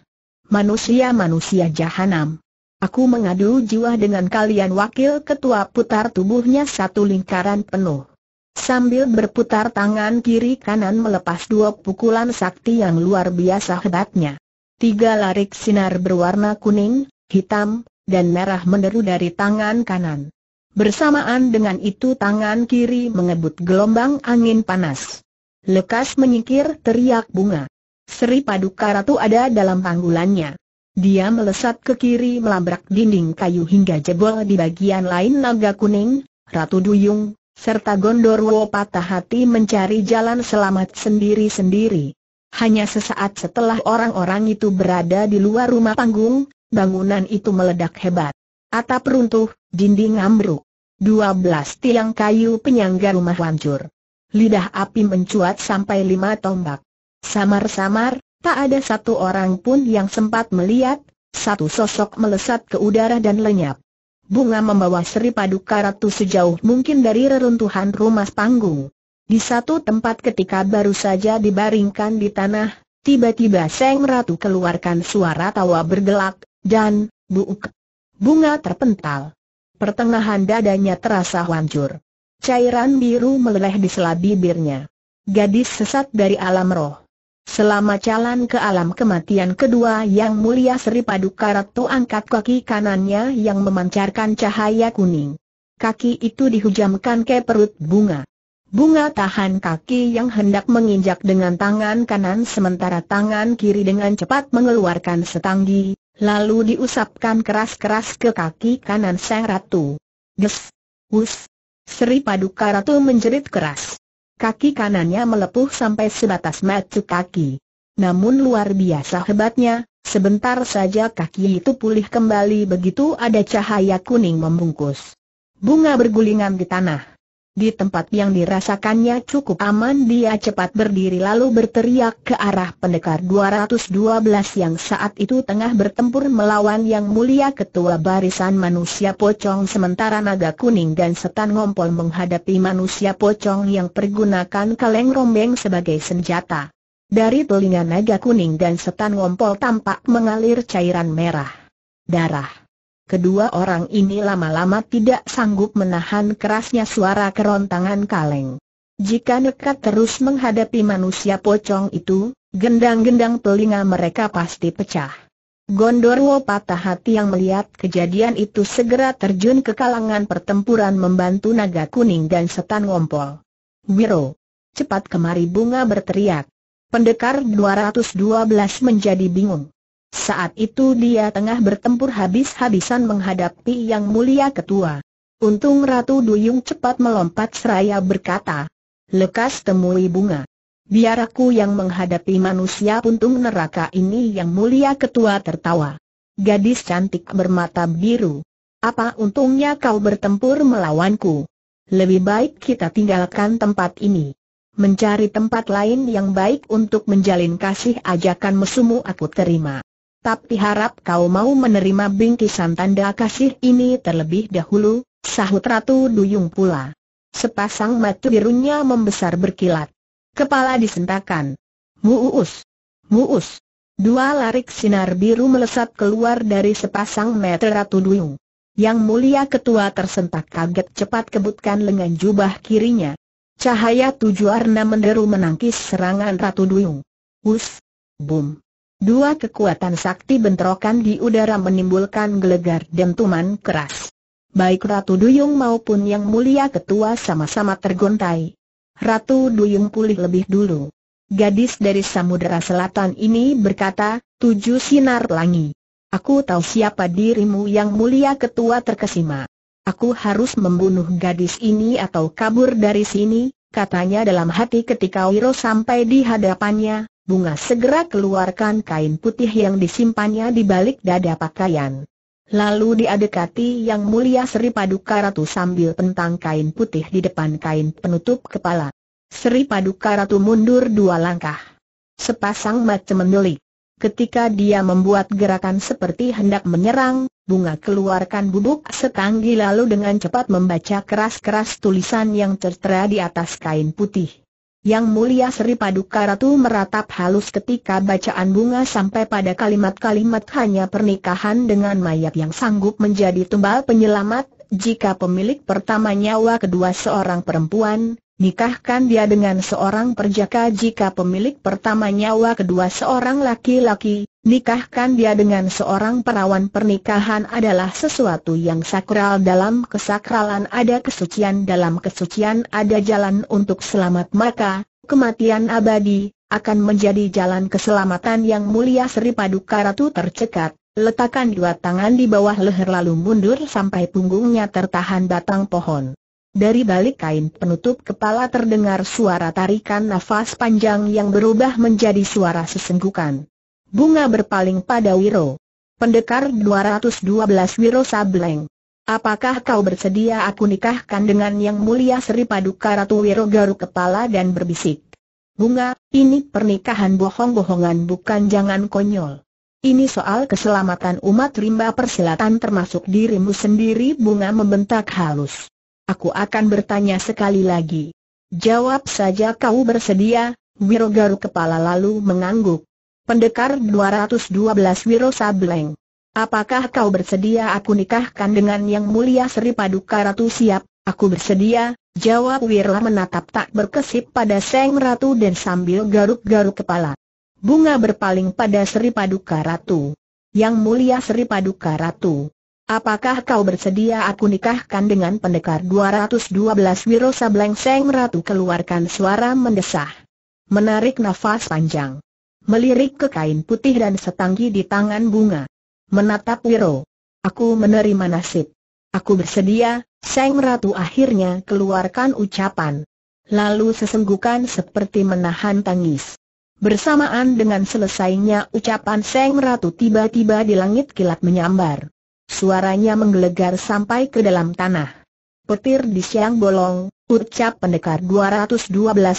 S1: Manusia-manusia jahanam. Aku mengadu jiwa dengan kalian wakil ketua putar tubuhnya satu lingkaran penuh. Sambil berputar tangan kiri kanan melepas dua pukulan sakti yang luar biasa hebatnya. Tiga larik sinar berwarna kuning, hitam, dan merah meneru dari tangan kanan. Bersamaan dengan itu tangan kiri mengebut gelombang angin panas. Lekas menyingkir teriak bunga. Sri Paduka Ratu ada dalam panggulannya. Dia melesat ke kiri melabrak dinding kayu hingga jebol di bagian lain naga kuning, Ratu Duyung, serta Gondorwo patah hati mencari jalan selamat sendiri-sendiri. Hanya sesaat setelah orang-orang itu berada di luar rumah panggung, bangunan itu meledak hebat. Atap runtuh, dinding ambruk. Dua belas tiang kayu penyangga rumah hancur. Lidah api mencuat sampai lima tombak. Samar-samar, tak ada satu orang pun yang sempat melihat, satu sosok melesat ke udara dan lenyap bunga membawa Sri Paduka Ratu sejauh mungkin dari reruntuhan rumah panggung. Di satu tempat ketika baru saja dibaringkan di tanah, tiba-tiba Seng Ratu keluarkan suara tawa bergelak, dan, buuk, bunga terpental. Pertengahan dadanya terasa hancur. Cairan biru meleleh di sela bibirnya. Gadis sesat dari alam roh. Selama jalan ke alam kematian kedua yang mulia Sri Paduka Ratu angkat kaki kanannya yang memancarkan cahaya kuning. Kaki itu dihujamkan ke perut bunga. Bunga tahan kaki yang hendak menginjak dengan tangan kanan sementara tangan kiri dengan cepat mengeluarkan setanggi, lalu diusapkan keras-keras ke kaki kanan sang ratu. Des! Wus! Sri Paduka Ratu menjerit keras kaki kanannya melepuh sampai sebatas mata kaki. Namun luar biasa hebatnya, sebentar saja kaki itu pulih kembali begitu ada cahaya kuning membungkus. Bunga bergulingan di tanah. Di tempat yang dirasakannya cukup aman dia cepat berdiri lalu berteriak ke arah pendekar 212 yang saat itu tengah bertempur melawan yang mulia ketua barisan manusia pocong sementara naga kuning dan setan ngompol menghadapi manusia pocong yang pergunakan kaleng rombeng sebagai senjata. Dari telinga naga kuning dan setan ngompol tampak mengalir cairan merah. Darah kedua orang ini lama-lama tidak sanggup menahan kerasnya suara kerontangan kaleng. Jika nekat terus menghadapi manusia pocong itu, gendang-gendang telinga mereka pasti pecah. Gondorwo patah hati yang melihat kejadian itu segera terjun ke kalangan pertempuran membantu naga kuning dan setan ngompol. Wiro, cepat kemari bunga berteriak. Pendekar 212 menjadi bingung. Saat itu dia tengah bertempur habis-habisan menghadapi Yang Mulia Ketua. Untung Ratu Duyung cepat melompat seraya berkata, Lekas temui bunga. Biar aku yang menghadapi manusia puntung neraka ini Yang Mulia Ketua tertawa. Gadis cantik bermata biru. Apa untungnya kau bertempur melawanku? Lebih baik kita tinggalkan tempat ini. Mencari tempat lain yang baik untuk menjalin kasih ajakan mesumu aku terima tapi harap kau mau menerima bingkisan tanda kasih ini terlebih dahulu, sahut Ratu Duyung pula. Sepasang mata birunya membesar berkilat. Kepala disentakan. Muus! Muus! Dua larik sinar biru melesat keluar dari sepasang mata Ratu Duyung. Yang mulia ketua tersentak kaget cepat kebutkan lengan jubah kirinya. Cahaya tujuh warna menderu menangkis serangan Ratu Duyung. Us, Bum! Dua kekuatan sakti bentrokan di udara menimbulkan gelegar dan keras. Baik Ratu Duyung maupun Yang Mulia Ketua sama-sama tergontai. Ratu Duyung pulih lebih dulu. Gadis dari Samudera Selatan ini berkata, Tujuh Sinar Pelangi. Aku tahu siapa dirimu Yang Mulia Ketua terkesima. Aku harus membunuh gadis ini atau kabur dari sini, katanya dalam hati ketika Wiro sampai di hadapannya, Bunga segera keluarkan kain putih yang disimpannya di balik dada pakaian. Lalu dia dekati yang mulia Sri Paduka Ratu sambil pentang kain putih di depan kain penutup kepala. Sri Paduka Ratu mundur dua langkah. Sepasang mata mendelik. Ketika dia membuat gerakan seperti hendak menyerang, Bunga keluarkan bubuk setanggi lalu dengan cepat membaca keras-keras tulisan yang tertera di atas kain putih. Yang mulia Sri Paduka Ratu meratap halus ketika bacaan bunga sampai pada kalimat-kalimat hanya pernikahan dengan mayat yang sanggup menjadi tumbal penyelamat, jika pemilik pertama nyawa kedua seorang perempuan, nikahkan dia dengan seorang perjaka jika pemilik pertama nyawa kedua seorang laki-laki, Nikahkan dia dengan seorang perawan pernikahan adalah sesuatu yang sakral dalam kesakralan ada kesucian dalam kesucian ada jalan untuk selamat maka, kematian abadi, akan menjadi jalan keselamatan yang mulia Sri Paduka Ratu tercekat, letakkan dua tangan di bawah leher lalu mundur sampai punggungnya tertahan batang pohon. Dari balik kain penutup kepala terdengar suara tarikan nafas panjang yang berubah menjadi suara sesenggukan. Bunga berpaling pada Wiro. Pendekar 212 Wiro Sableng. Apakah kau bersedia aku nikahkan dengan yang mulia Sri Paduka Ratu Wiro garuk kepala dan berbisik. Bunga, ini pernikahan bohong-bohongan bukan jangan konyol. Ini soal keselamatan umat rimba persilatan termasuk dirimu sendiri Bunga membentak halus. Aku akan bertanya sekali lagi. Jawab saja kau bersedia, Wiro garuk kepala lalu mengangguk. Pendekar 212 Wiro Sableng. Apakah kau bersedia aku nikahkan dengan yang mulia Sri Paduka Ratu siap? Aku bersedia, jawab Wiro menatap tak berkesip pada Seng Ratu dan sambil garuk-garuk kepala. Bunga berpaling pada Sri Paduka Ratu. Yang mulia Sri Paduka Ratu. Apakah kau bersedia aku nikahkan dengan pendekar 212 Wiro Sableng Seng Ratu keluarkan suara mendesah. Menarik nafas panjang melirik ke kain putih dan setanggi di tangan bunga. Menatap Wiro. Aku menerima nasib. Aku bersedia, Seng Ratu akhirnya keluarkan ucapan. Lalu sesenggukan seperti menahan tangis. Bersamaan dengan selesainya ucapan Seng Ratu tiba-tiba di langit kilat menyambar. Suaranya menggelegar sampai ke dalam tanah. Petir di siang bolong, ucap pendekar 212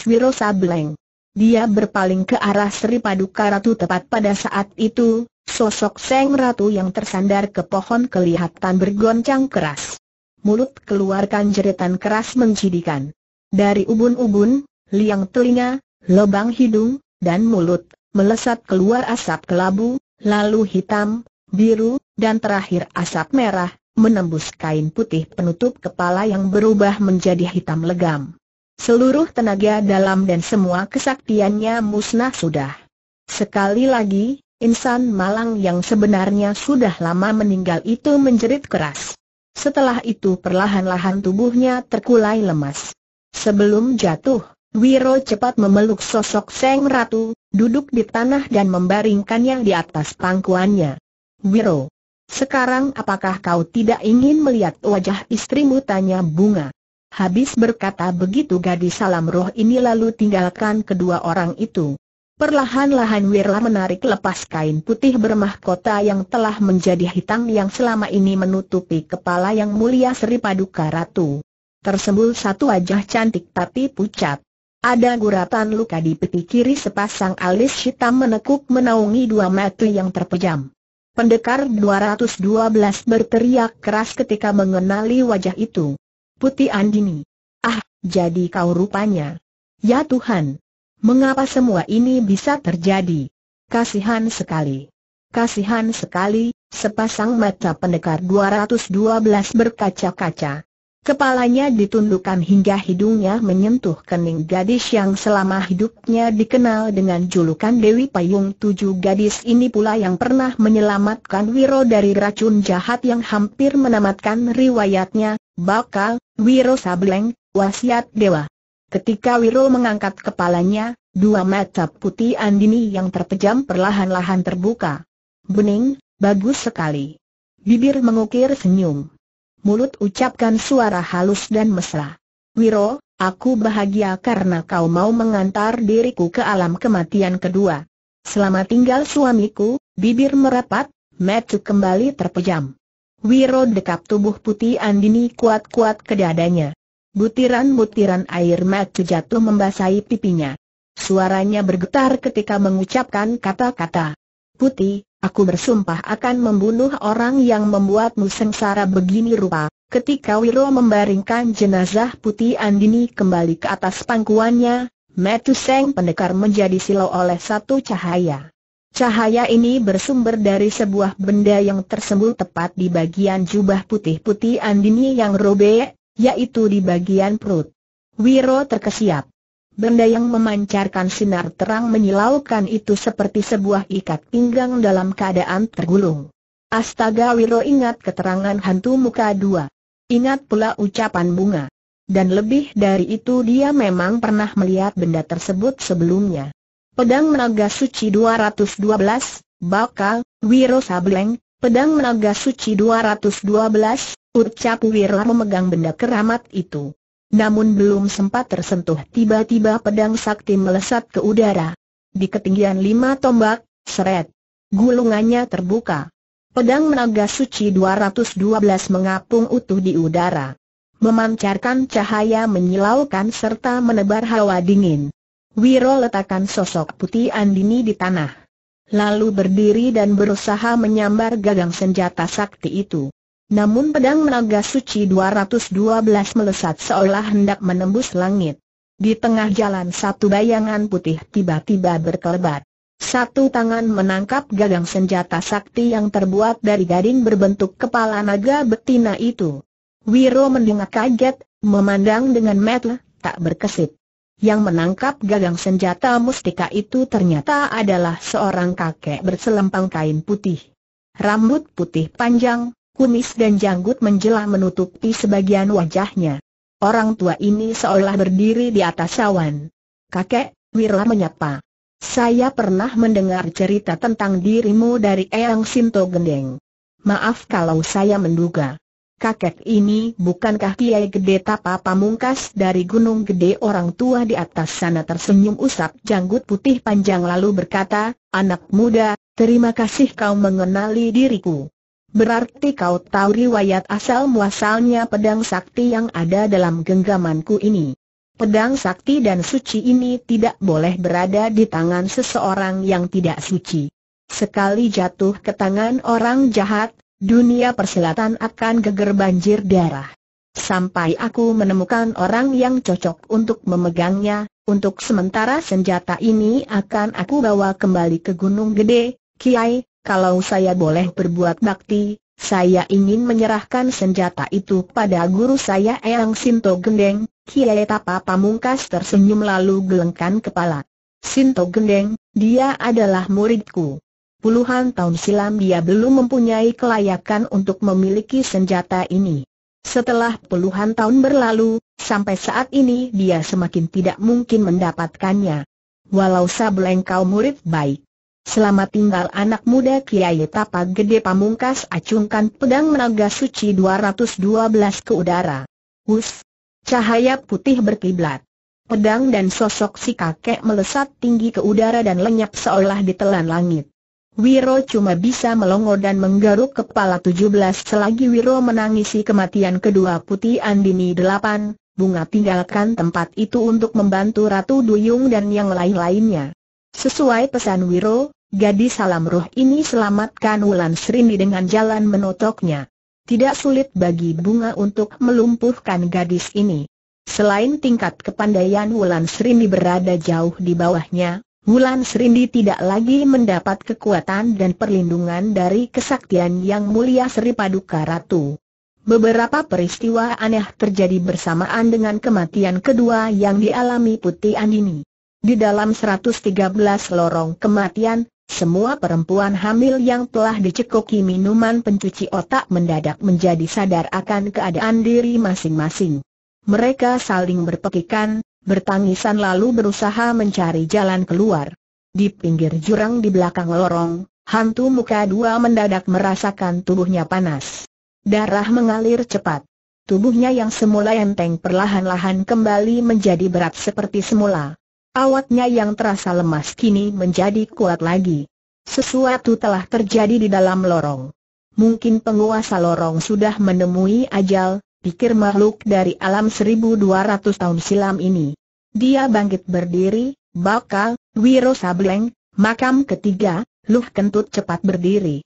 S1: Wiro Sableng. Dia berpaling ke arah Sri Paduka Ratu tepat pada saat itu, sosok Seng Ratu yang tersandar ke pohon kelihatan bergoncang keras. Mulut keluarkan jeritan keras menjidikan. Dari ubun-ubun, liang telinga, lubang hidung, dan mulut, melesat keluar asap kelabu, lalu hitam, biru, dan terakhir asap merah, menembus kain putih penutup kepala yang berubah menjadi hitam legam. Seluruh tenaga dalam dan semua kesaktiannya musnah sudah. Sekali lagi, insan malang yang sebenarnya sudah lama meninggal itu menjerit keras. Setelah itu perlahan-lahan tubuhnya terkulai lemas. Sebelum jatuh, Wiro cepat memeluk sosok Seng Ratu, duduk di tanah dan membaringkannya di atas pangkuannya. Wiro, sekarang apakah kau tidak ingin melihat wajah istrimu tanya bunga? Habis berkata begitu gadis salam roh ini lalu tinggalkan kedua orang itu. Perlahan-lahan Wirla menarik lepas kain putih bermahkota yang telah menjadi hitam yang selama ini menutupi kepala yang mulia Sri Paduka Ratu. Tersembul satu wajah cantik tapi pucat. Ada guratan luka di pipi kiri sepasang alis hitam menekuk menaungi dua mata yang terpejam. Pendekar 212 berteriak keras ketika mengenali wajah itu. Putih Andini. Ah, jadi kau rupanya. Ya Tuhan. Mengapa semua ini bisa terjadi? Kasihan sekali. Kasihan sekali, sepasang mata pendekar 212 berkaca-kaca. Kepalanya ditundukkan hingga hidungnya menyentuh kening gadis yang selama hidupnya dikenal dengan julukan Dewi Payung Tujuh gadis ini pula yang pernah menyelamatkan Wiro dari racun jahat yang hampir menamatkan riwayatnya, bakal, Wiro Sableng, wasiat dewa. Ketika Wiro mengangkat kepalanya, dua mata putih Andini yang terpejam perlahan-lahan terbuka. Bening, bagus sekali. Bibir mengukir senyum mulut ucapkan suara halus dan mesra. Wiro, aku bahagia karena kau mau mengantar diriku ke alam kematian kedua. Selama tinggal suamiku, bibir merapat, metu kembali terpejam. Wiro dekap tubuh putih Andini kuat-kuat ke dadanya. Butiran-butiran air metu jatuh membasahi pipinya. Suaranya bergetar ketika mengucapkan kata-kata. Putih, Aku bersumpah akan membunuh orang yang membuatmu sengsara begini rupa. Ketika Wiro membaringkan jenazah putih Andini kembali ke atas pangkuannya, Metuseng pendekar menjadi silau oleh satu cahaya. Cahaya ini bersumber dari sebuah benda yang tersembul tepat di bagian jubah putih-putih Andini yang robek, yaitu di bagian perut. Wiro terkesiap. Benda yang memancarkan sinar terang menyilaukan itu seperti sebuah ikat pinggang dalam keadaan tergulung. Astaga Wiro ingat keterangan hantu muka dua. Ingat pula ucapan bunga. Dan lebih dari itu dia memang pernah melihat benda tersebut sebelumnya. Pedang Naga Suci 212, Bakal, Wiro Sableng, Pedang Naga Suci 212, ucap Wiro memegang benda keramat itu. Namun belum sempat tersentuh tiba-tiba pedang sakti melesat ke udara. Di ketinggian lima tombak, seret. Gulungannya terbuka. Pedang menaga suci 212 mengapung utuh di udara. Memancarkan cahaya menyilaukan serta menebar hawa dingin. Wiro letakkan sosok putih Andini di tanah. Lalu berdiri dan berusaha menyambar gagang senjata sakti itu. Namun pedang naga suci 212 melesat seolah hendak menembus langit. Di tengah jalan satu bayangan putih tiba-tiba berkelebat. Satu tangan menangkap gagang senjata sakti yang terbuat dari gading berbentuk kepala naga betina itu. Wiro mendengar kaget, memandang dengan metel, tak berkesit. Yang menangkap gagang senjata mustika itu ternyata adalah seorang kakek berselempang kain putih. Rambut putih panjang, kumis dan janggut menjelah menutupi sebagian wajahnya. Orang tua ini seolah berdiri di atas awan. Kakek, Wira menyapa. Saya pernah mendengar cerita tentang dirimu dari Eyang Sinto Gendeng. Maaf kalau saya menduga. Kakek ini bukankah Kiai Gede Tapa Pamungkas dari Gunung Gede orang tua di atas sana tersenyum usap janggut putih panjang lalu berkata, Anak muda, terima kasih kau mengenali diriku. Berarti kau tahu riwayat asal-muasalnya pedang sakti yang ada dalam genggamanku ini. Pedang sakti dan suci ini tidak boleh berada di tangan seseorang yang tidak suci. Sekali jatuh ke tangan orang jahat, dunia persilatan akan geger banjir darah. Sampai aku menemukan orang yang cocok untuk memegangnya, untuk sementara senjata ini akan aku bawa kembali ke Gunung Gede, Kiai, kalau saya boleh berbuat bakti, saya ingin menyerahkan senjata itu pada guru saya Eyang Sinto Gendeng, Kiai Tapa Pamungkas tersenyum lalu gelengkan kepala. Sinto Gendeng, dia adalah muridku. Puluhan tahun silam dia belum mempunyai kelayakan untuk memiliki senjata ini. Setelah puluhan tahun berlalu, sampai saat ini dia semakin tidak mungkin mendapatkannya. Walau Sableng kau murid baik, Selamat tinggal anak muda Kiai Tapa Gede Pamungkas acungkan pedang menaga suci 212 ke udara. Hus! Cahaya putih berkiblat. Pedang dan sosok si kakek melesat tinggi ke udara dan lenyap seolah ditelan langit. Wiro cuma bisa melongo dan menggaruk kepala 17 selagi Wiro menangisi kematian kedua putih Andini 8, bunga tinggalkan tempat itu untuk membantu Ratu Duyung dan yang lain-lainnya. Sesuai pesan Wiro, Gadis salam ruh ini selamatkan Wulan Srini dengan jalan menotoknya. Tidak sulit bagi bunga untuk melumpuhkan gadis ini. Selain tingkat kepandaian Wulan Srini berada jauh di bawahnya, Wulan Serini tidak lagi mendapat kekuatan dan perlindungan dari kesaktian yang mulia Sri Paduka Ratu. Beberapa peristiwa aneh terjadi bersamaan dengan kematian kedua yang dialami Putih Andini. Di dalam 113 lorong kematian, semua perempuan hamil yang telah dicekoki minuman pencuci otak mendadak menjadi sadar akan keadaan diri masing-masing. Mereka saling berpekikan, bertangisan lalu berusaha mencari jalan keluar. Di pinggir jurang di belakang lorong, hantu muka dua mendadak merasakan tubuhnya panas. Darah mengalir cepat. Tubuhnya yang semula enteng perlahan-lahan kembali menjadi berat seperti semula. Awatnya yang terasa lemas kini menjadi kuat lagi. Sesuatu telah terjadi di dalam lorong. Mungkin penguasa lorong sudah menemui ajal, pikir makhluk dari alam 1200 tahun silam ini. Dia bangkit berdiri, bakal, wiro sableng, makam ketiga, luh kentut cepat berdiri.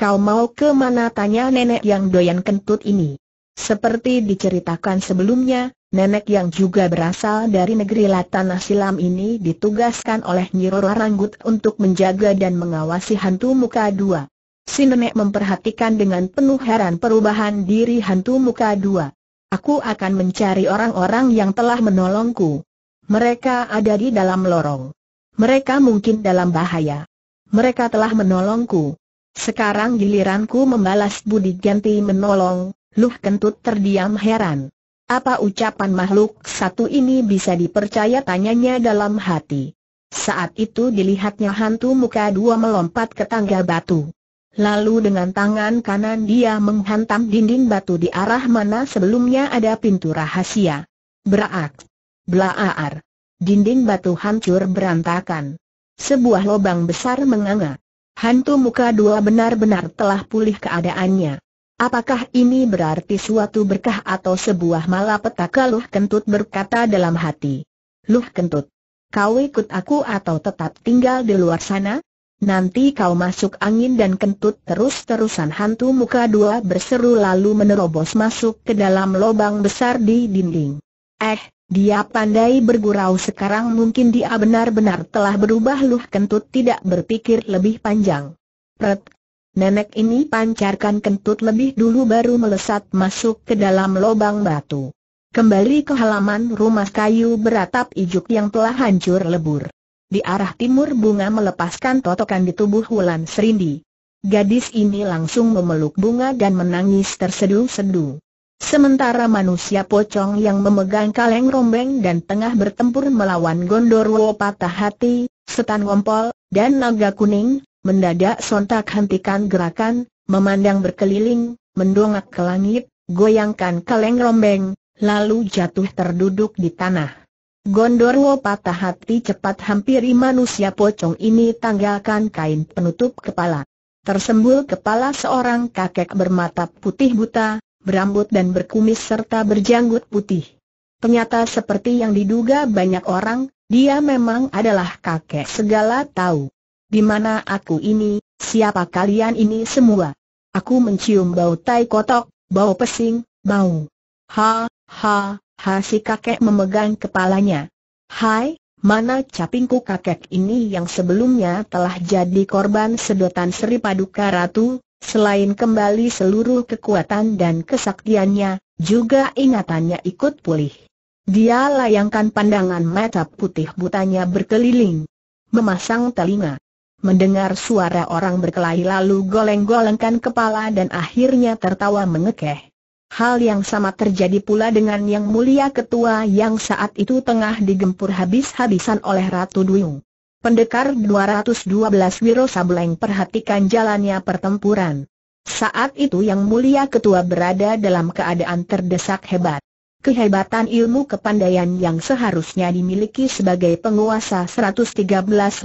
S1: Kau mau ke mana tanya nenek yang doyan kentut ini? Seperti diceritakan sebelumnya, Nenek yang juga berasal dari negeri Latanah Silam ini ditugaskan oleh Nyirora Ranggut untuk menjaga dan mengawasi hantu muka dua. Si nenek memperhatikan dengan penuh heran perubahan diri hantu muka dua. Aku akan mencari orang-orang yang telah menolongku. Mereka ada di dalam lorong. Mereka mungkin dalam bahaya. Mereka telah menolongku. Sekarang giliranku membalas budi ganti menolong. Luh kentut terdiam heran. Apa ucapan makhluk satu ini bisa dipercaya tanyanya dalam hati. Saat itu dilihatnya hantu muka dua melompat ke tangga batu. Lalu dengan tangan kanan dia menghantam dinding batu di arah mana sebelumnya ada pintu rahasia. Beraak. blaar, Dinding batu hancur berantakan. Sebuah lubang besar menganga. Hantu muka dua benar-benar telah pulih keadaannya. Apakah ini berarti suatu berkah atau sebuah malapetaka Luh Kentut berkata dalam hati. Luh Kentut, kau ikut aku atau tetap tinggal di luar sana? Nanti kau masuk angin dan kentut terus-terusan hantu muka dua berseru lalu menerobos masuk ke dalam lubang besar di dinding. Eh, dia pandai bergurau sekarang mungkin dia benar-benar telah berubah Luh Kentut tidak berpikir lebih panjang. Pret, nenek ini pancarkan kentut lebih dulu baru melesat masuk ke dalam lubang batu. Kembali ke halaman rumah kayu beratap ijuk yang telah hancur lebur. Di arah timur bunga melepaskan totokan di tubuh Wulan Serindi. Gadis ini langsung memeluk bunga dan menangis tersedu sedu. Sementara manusia pocong yang memegang kaleng rombeng dan tengah bertempur melawan Gondorwo patah hati, setan wompol, dan naga kuning, Mendadak sontak hentikan gerakan, memandang berkeliling, mendongak ke langit, goyangkan kaleng rombeng, lalu jatuh terduduk di tanah. Gondorwo patah hati cepat hampiri manusia pocong ini tanggalkan kain penutup kepala. Tersembul kepala seorang kakek bermata putih buta, berambut dan berkumis serta berjanggut putih. Ternyata seperti yang diduga banyak orang, dia memang adalah kakek segala tahu. Di mana aku ini, siapa kalian ini semua? Aku mencium bau tai kotok, bau pesing, bau. Ha, ha, ha si kakek memegang kepalanya. Hai, Mana capingku kakek ini yang sebelumnya telah jadi korban sedotan Sri Paduka Ratu, selain kembali seluruh kekuatan dan kesaktiannya, juga ingatannya ikut pulih. Dia layangkan pandangan mata putih butanya berkeliling, memasang telinga, mendengar suara orang berkelahi lalu goleng-golengkan kepala dan akhirnya tertawa mengekeh. Hal yang sama terjadi pula dengan yang mulia ketua yang saat itu tengah digempur habis-habisan oleh Ratu Duyung. Pendekar 212 Wiro Sableng perhatikan jalannya pertempuran. Saat itu yang mulia ketua berada dalam keadaan terdesak hebat. Kehebatan ilmu kepandaian yang seharusnya dimiliki sebagai penguasa 113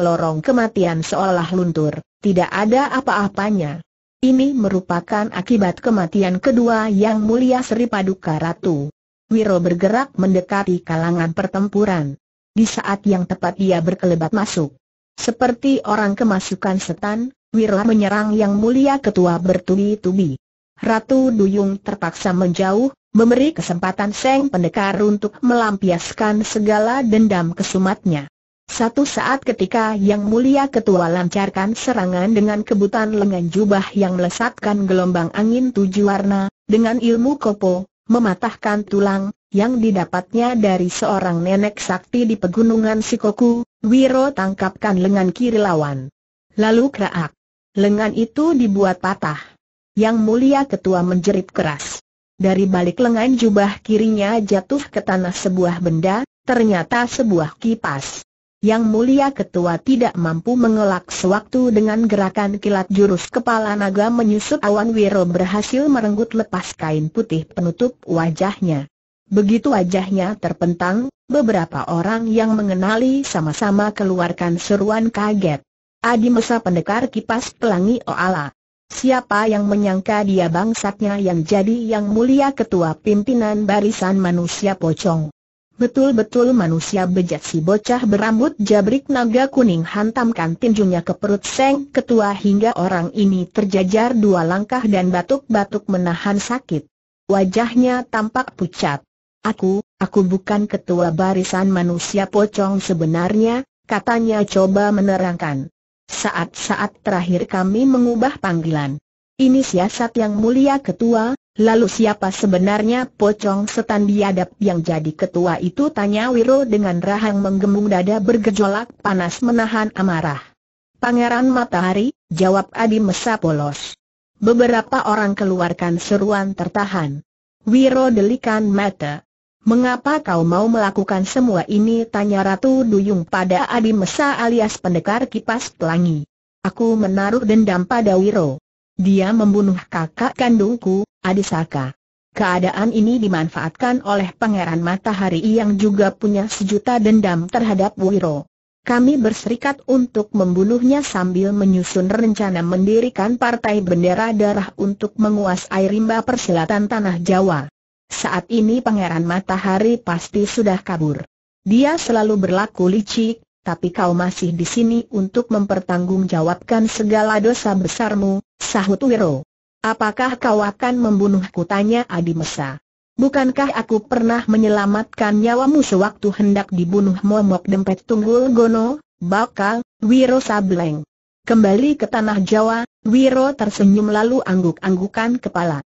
S1: lorong kematian seolah luntur, tidak ada apa-apanya. Ini merupakan akibat kematian kedua yang mulia Sri Paduka Ratu. Wiro bergerak mendekati kalangan pertempuran. Di saat yang tepat ia berkelebat masuk. Seperti orang kemasukan setan, Wiro menyerang yang mulia ketua bertubi-tubi. Ratu Duyung terpaksa menjauh, memberi kesempatan Seng Pendekar untuk melampiaskan segala dendam kesumatnya. Satu saat ketika Yang Mulia Ketua lancarkan serangan dengan kebutan lengan jubah yang melesatkan gelombang angin tujuh warna, dengan ilmu kopo, mematahkan tulang, yang didapatnya dari seorang nenek sakti di pegunungan Sikoku, Wiro tangkapkan lengan kiri lawan. Lalu kerak. Lengan itu dibuat patah. Yang Mulia Ketua menjerit keras. Dari balik lengan jubah kirinya jatuh ke tanah sebuah benda, ternyata sebuah kipas. Yang mulia ketua tidak mampu mengelak sewaktu dengan gerakan kilat jurus kepala naga menyusut awan wiro berhasil merenggut lepas kain putih penutup wajahnya. Begitu wajahnya terpentang, beberapa orang yang mengenali sama-sama keluarkan seruan kaget. Adi Mesa pendekar kipas pelangi Oala. Siapa yang menyangka dia bangsatnya yang jadi yang mulia ketua pimpinan barisan manusia pocong. Betul-betul manusia bejat si bocah berambut jabrik naga kuning hantamkan tinjunya ke perut seng ketua hingga orang ini terjajar dua langkah dan batuk-batuk menahan sakit. Wajahnya tampak pucat. Aku, aku bukan ketua barisan manusia pocong sebenarnya, katanya coba menerangkan. Saat-saat terakhir kami mengubah panggilan. Ini siasat yang mulia ketua, lalu siapa sebenarnya pocong setan diadap yang jadi ketua itu tanya Wiro dengan rahang menggembung dada bergejolak panas menahan amarah. Pangeran Matahari, jawab Adi Mesa polos. Beberapa orang keluarkan seruan tertahan. Wiro delikan mata, Mengapa kau mau melakukan semua ini? Tanya Ratu Duyung pada Adi Mesa alias pendekar kipas pelangi. Aku menaruh dendam pada Wiro. Dia membunuh kakak kandungku, Saka. Keadaan ini dimanfaatkan oleh Pangeran Matahari yang juga punya sejuta dendam terhadap Wiro. Kami berserikat untuk membunuhnya sambil menyusun rencana mendirikan partai bendera darah untuk menguasai rimba persilatan tanah Jawa. Saat ini Pangeran Matahari pasti sudah kabur. Dia selalu berlaku licik, tapi kau masih di sini untuk mempertanggungjawabkan segala dosa besarmu, sahut Wiro. Apakah kau akan membunuhku? Tanya Adi Mesa. Bukankah aku pernah menyelamatkan nyawamu sewaktu hendak dibunuh momok dempet tunggul gono, bakal, Wiro Sableng. Kembali ke tanah Jawa, Wiro tersenyum lalu angguk-anggukan kepala.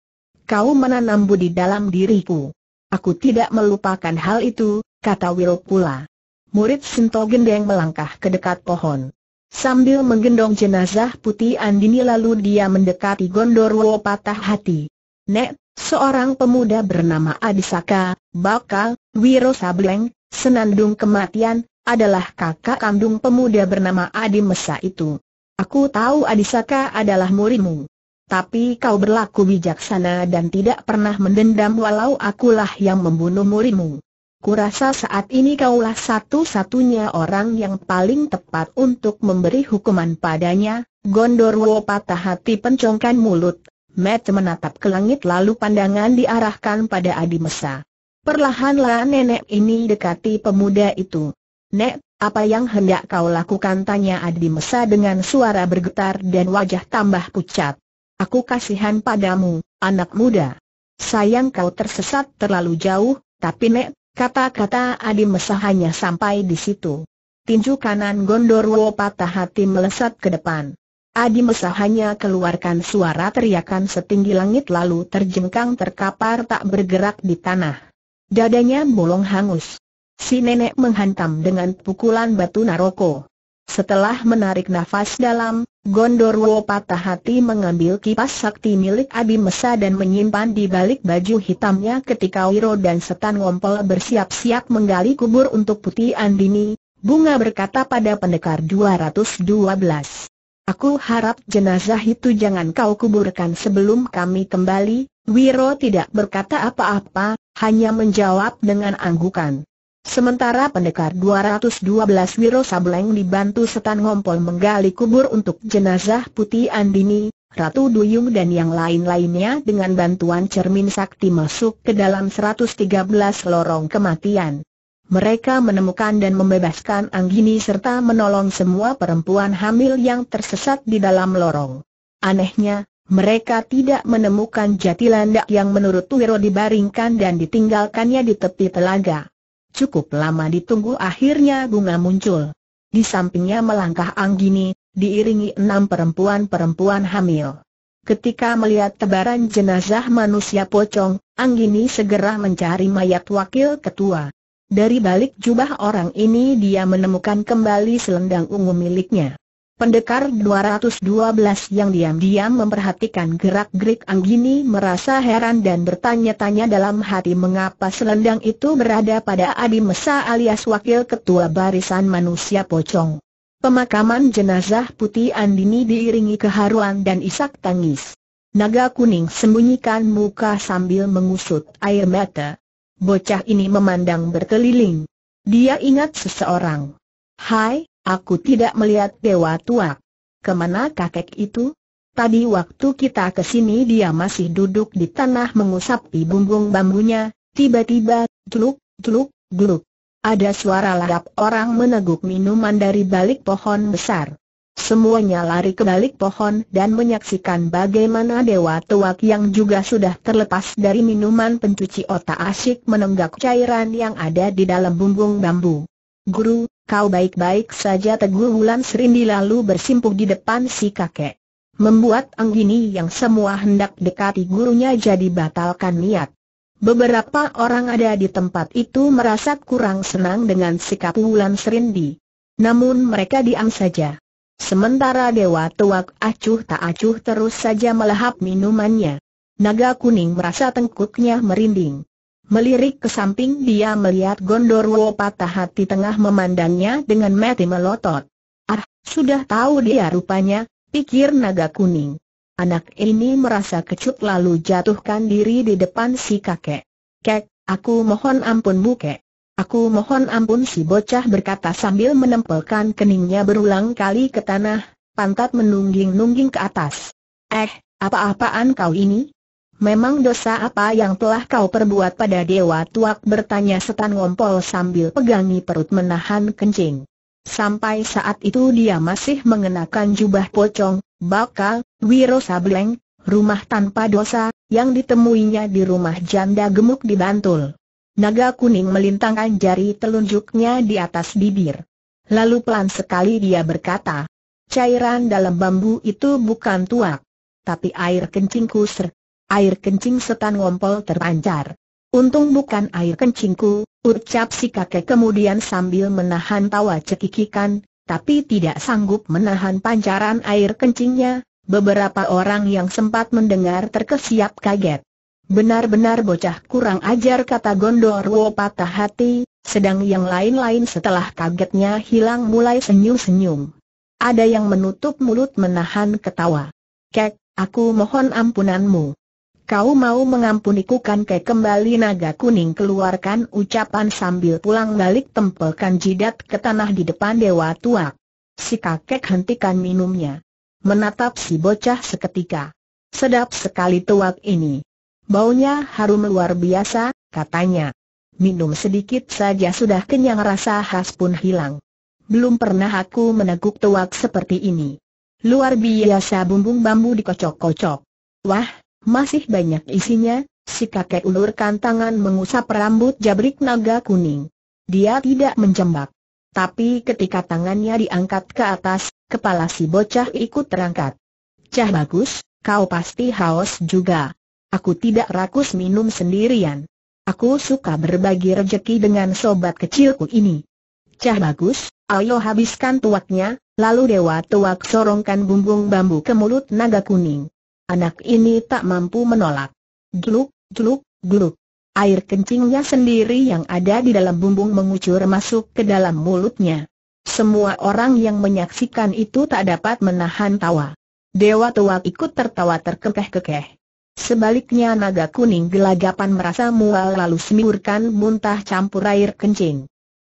S1: Kau menanam budi dalam diriku. Aku tidak melupakan hal itu, kata Wil pula. Murid Sinto Gendeng melangkah ke dekat pohon. Sambil menggendong jenazah putih Andini lalu dia mendekati Gondorwo patah hati. Nek, seorang pemuda bernama Adisaka, bakal, Wiro Sableng, senandung kematian, adalah kakak kandung pemuda bernama Adi Mesa itu. Aku tahu Adisaka adalah murimu tapi kau berlaku bijaksana dan tidak pernah mendendam walau akulah yang membunuh murimu. Kurasa saat ini kaulah satu-satunya orang yang paling tepat untuk memberi hukuman padanya, Gondorwo patah hati pencongkan mulut, Matt menatap ke langit lalu pandangan diarahkan pada Adi Mesa. Perlahanlah nenek ini dekati pemuda itu. Nek, apa yang hendak kau lakukan? Tanya Adi Mesa dengan suara bergetar dan wajah tambah pucat. Aku kasihan padamu, anak muda. Sayang kau tersesat terlalu jauh, tapi Nek, kata-kata Adi Mesa hanya sampai di situ. Tinju kanan Gondorwo patah hati melesat ke depan. Adi Mesa hanya keluarkan suara teriakan setinggi langit lalu terjengkang terkapar tak bergerak di tanah. Dadanya bolong hangus. Si nenek menghantam dengan pukulan batu naroko. Setelah menarik nafas dalam, Gondorwo patah hati mengambil kipas sakti milik Abi Mesa dan menyimpan di balik baju hitamnya ketika Wiro dan Setan Ngompol bersiap-siap menggali kubur untuk Putih Andini, Bunga berkata pada pendekar 212. Aku harap jenazah itu jangan kau kuburkan sebelum kami kembali, Wiro tidak berkata apa-apa, hanya menjawab dengan anggukan. Sementara pendekar 212 Wiro Sableng dibantu setan ngompol menggali kubur untuk jenazah Putih Andini, Ratu Duyung dan yang lain-lainnya dengan bantuan cermin sakti masuk ke dalam 113 lorong kematian. Mereka menemukan dan membebaskan Anggini serta menolong semua perempuan hamil yang tersesat di dalam lorong. Anehnya, mereka tidak menemukan jati landak yang menurut Wiro dibaringkan dan ditinggalkannya di tepi telaga. Cukup lama ditunggu akhirnya bunga muncul. Di sampingnya melangkah Anggini, diiringi enam perempuan-perempuan hamil. Ketika melihat tebaran jenazah manusia pocong, Anggini segera mencari mayat wakil ketua. Dari balik jubah orang ini dia menemukan kembali selendang ungu miliknya. Pendekar 212 yang diam-diam memperhatikan gerak-gerik Anggini merasa heran dan bertanya-tanya dalam hati mengapa selendang itu berada pada Adi Mesa alias wakil ketua barisan manusia pocong. Pemakaman jenazah putih Andini diiringi keharuan dan isak tangis. Naga kuning sembunyikan muka sambil mengusut air mata. Bocah ini memandang berkeliling. Dia ingat seseorang. Hai, Aku tidak melihat dewa tua. Kemana kakek itu? Tadi waktu kita ke sini dia masih duduk di tanah mengusapi bumbung bambunya, tiba-tiba, tuluk, tuluk, gluk. Ada suara lagap orang meneguk minuman dari balik pohon besar. Semuanya lari ke balik pohon dan menyaksikan bagaimana dewa tua yang juga sudah terlepas dari minuman pencuci otak asyik menenggak cairan yang ada di dalam bumbung bambu. Guru, Kau baik-baik saja Teguh Wulan Serindi lalu bersimpuh di depan si kakek. Membuat Anggini yang semua hendak dekati gurunya jadi batalkan niat. Beberapa orang ada di tempat itu merasa kurang senang dengan sikap Wulan Serindi. Namun mereka diam saja. Sementara Dewa Tuak acuh tak acuh terus saja melahap minumannya. Naga kuning merasa tengkuknya merinding. Melirik ke samping dia melihat Gondorwo patah hati tengah memandangnya dengan mati melotot. Ah, sudah tahu dia rupanya, pikir naga kuning. Anak ini merasa kecut lalu jatuhkan diri di depan si kakek. Kek, aku mohon bu kek. Aku mohon ampun si bocah berkata sambil menempelkan keningnya berulang kali ke tanah, pantat menungging-nungging ke atas. Eh, apa-apaan kau ini? Memang dosa apa yang telah kau perbuat pada Dewa Tuak bertanya setan ngompol sambil pegangi perut menahan kencing. Sampai saat itu dia masih mengenakan jubah pocong, bakal, wiro sableng, rumah tanpa dosa, yang ditemuinya di rumah janda gemuk di Bantul. Naga kuning melintangkan jari telunjuknya di atas bibir. Lalu pelan sekali dia berkata, cairan dalam bambu itu bukan tuak, tapi air kencing kusr, Air kencing setan ngompol terpancar. Untung bukan air kencingku, ucap si kakek kemudian sambil menahan tawa cekikikan, tapi tidak sanggup menahan pancaran air kencingnya, beberapa orang yang sempat mendengar terkesiap kaget. Benar-benar bocah kurang ajar kata Gondorwo patah hati, sedang yang lain-lain setelah kagetnya hilang mulai senyum-senyum. Ada yang menutup mulut menahan ketawa. Kek, aku mohon ampunanmu. Kau mau mengampuniku kan ke kembali naga kuning keluarkan ucapan sambil pulang balik tempelkan jidat ke tanah di depan dewa tua. Si kakek hentikan minumnya. Menatap si bocah seketika. Sedap sekali tuak ini. Baunya harum luar biasa, katanya. Minum sedikit saja sudah kenyang rasa khas pun hilang. Belum pernah aku meneguk tuak seperti ini. Luar biasa bumbung bambu dikocok-kocok. Wah, masih banyak isinya, si kakek ulurkan tangan mengusap rambut jabrik naga kuning. Dia tidak menjembak. Tapi ketika tangannya diangkat ke atas, kepala si bocah ikut terangkat. Cah bagus, kau pasti haus juga. Aku tidak rakus minum sendirian. Aku suka berbagi rejeki dengan sobat kecilku ini. Cah bagus, ayo habiskan tuaknya, lalu dewa tuak sorongkan bumbung bambu ke mulut naga kuning. Anak ini tak mampu menolak. Gluk, gluk, gluk. Air kencingnya sendiri yang ada di dalam bumbung mengucur masuk ke dalam mulutnya. Semua orang yang menyaksikan itu tak dapat menahan tawa. Dewa tua ikut tertawa terkekeh-kekeh. Sebaliknya naga kuning gelagapan merasa mual lalu semiurkan muntah campur air kencing.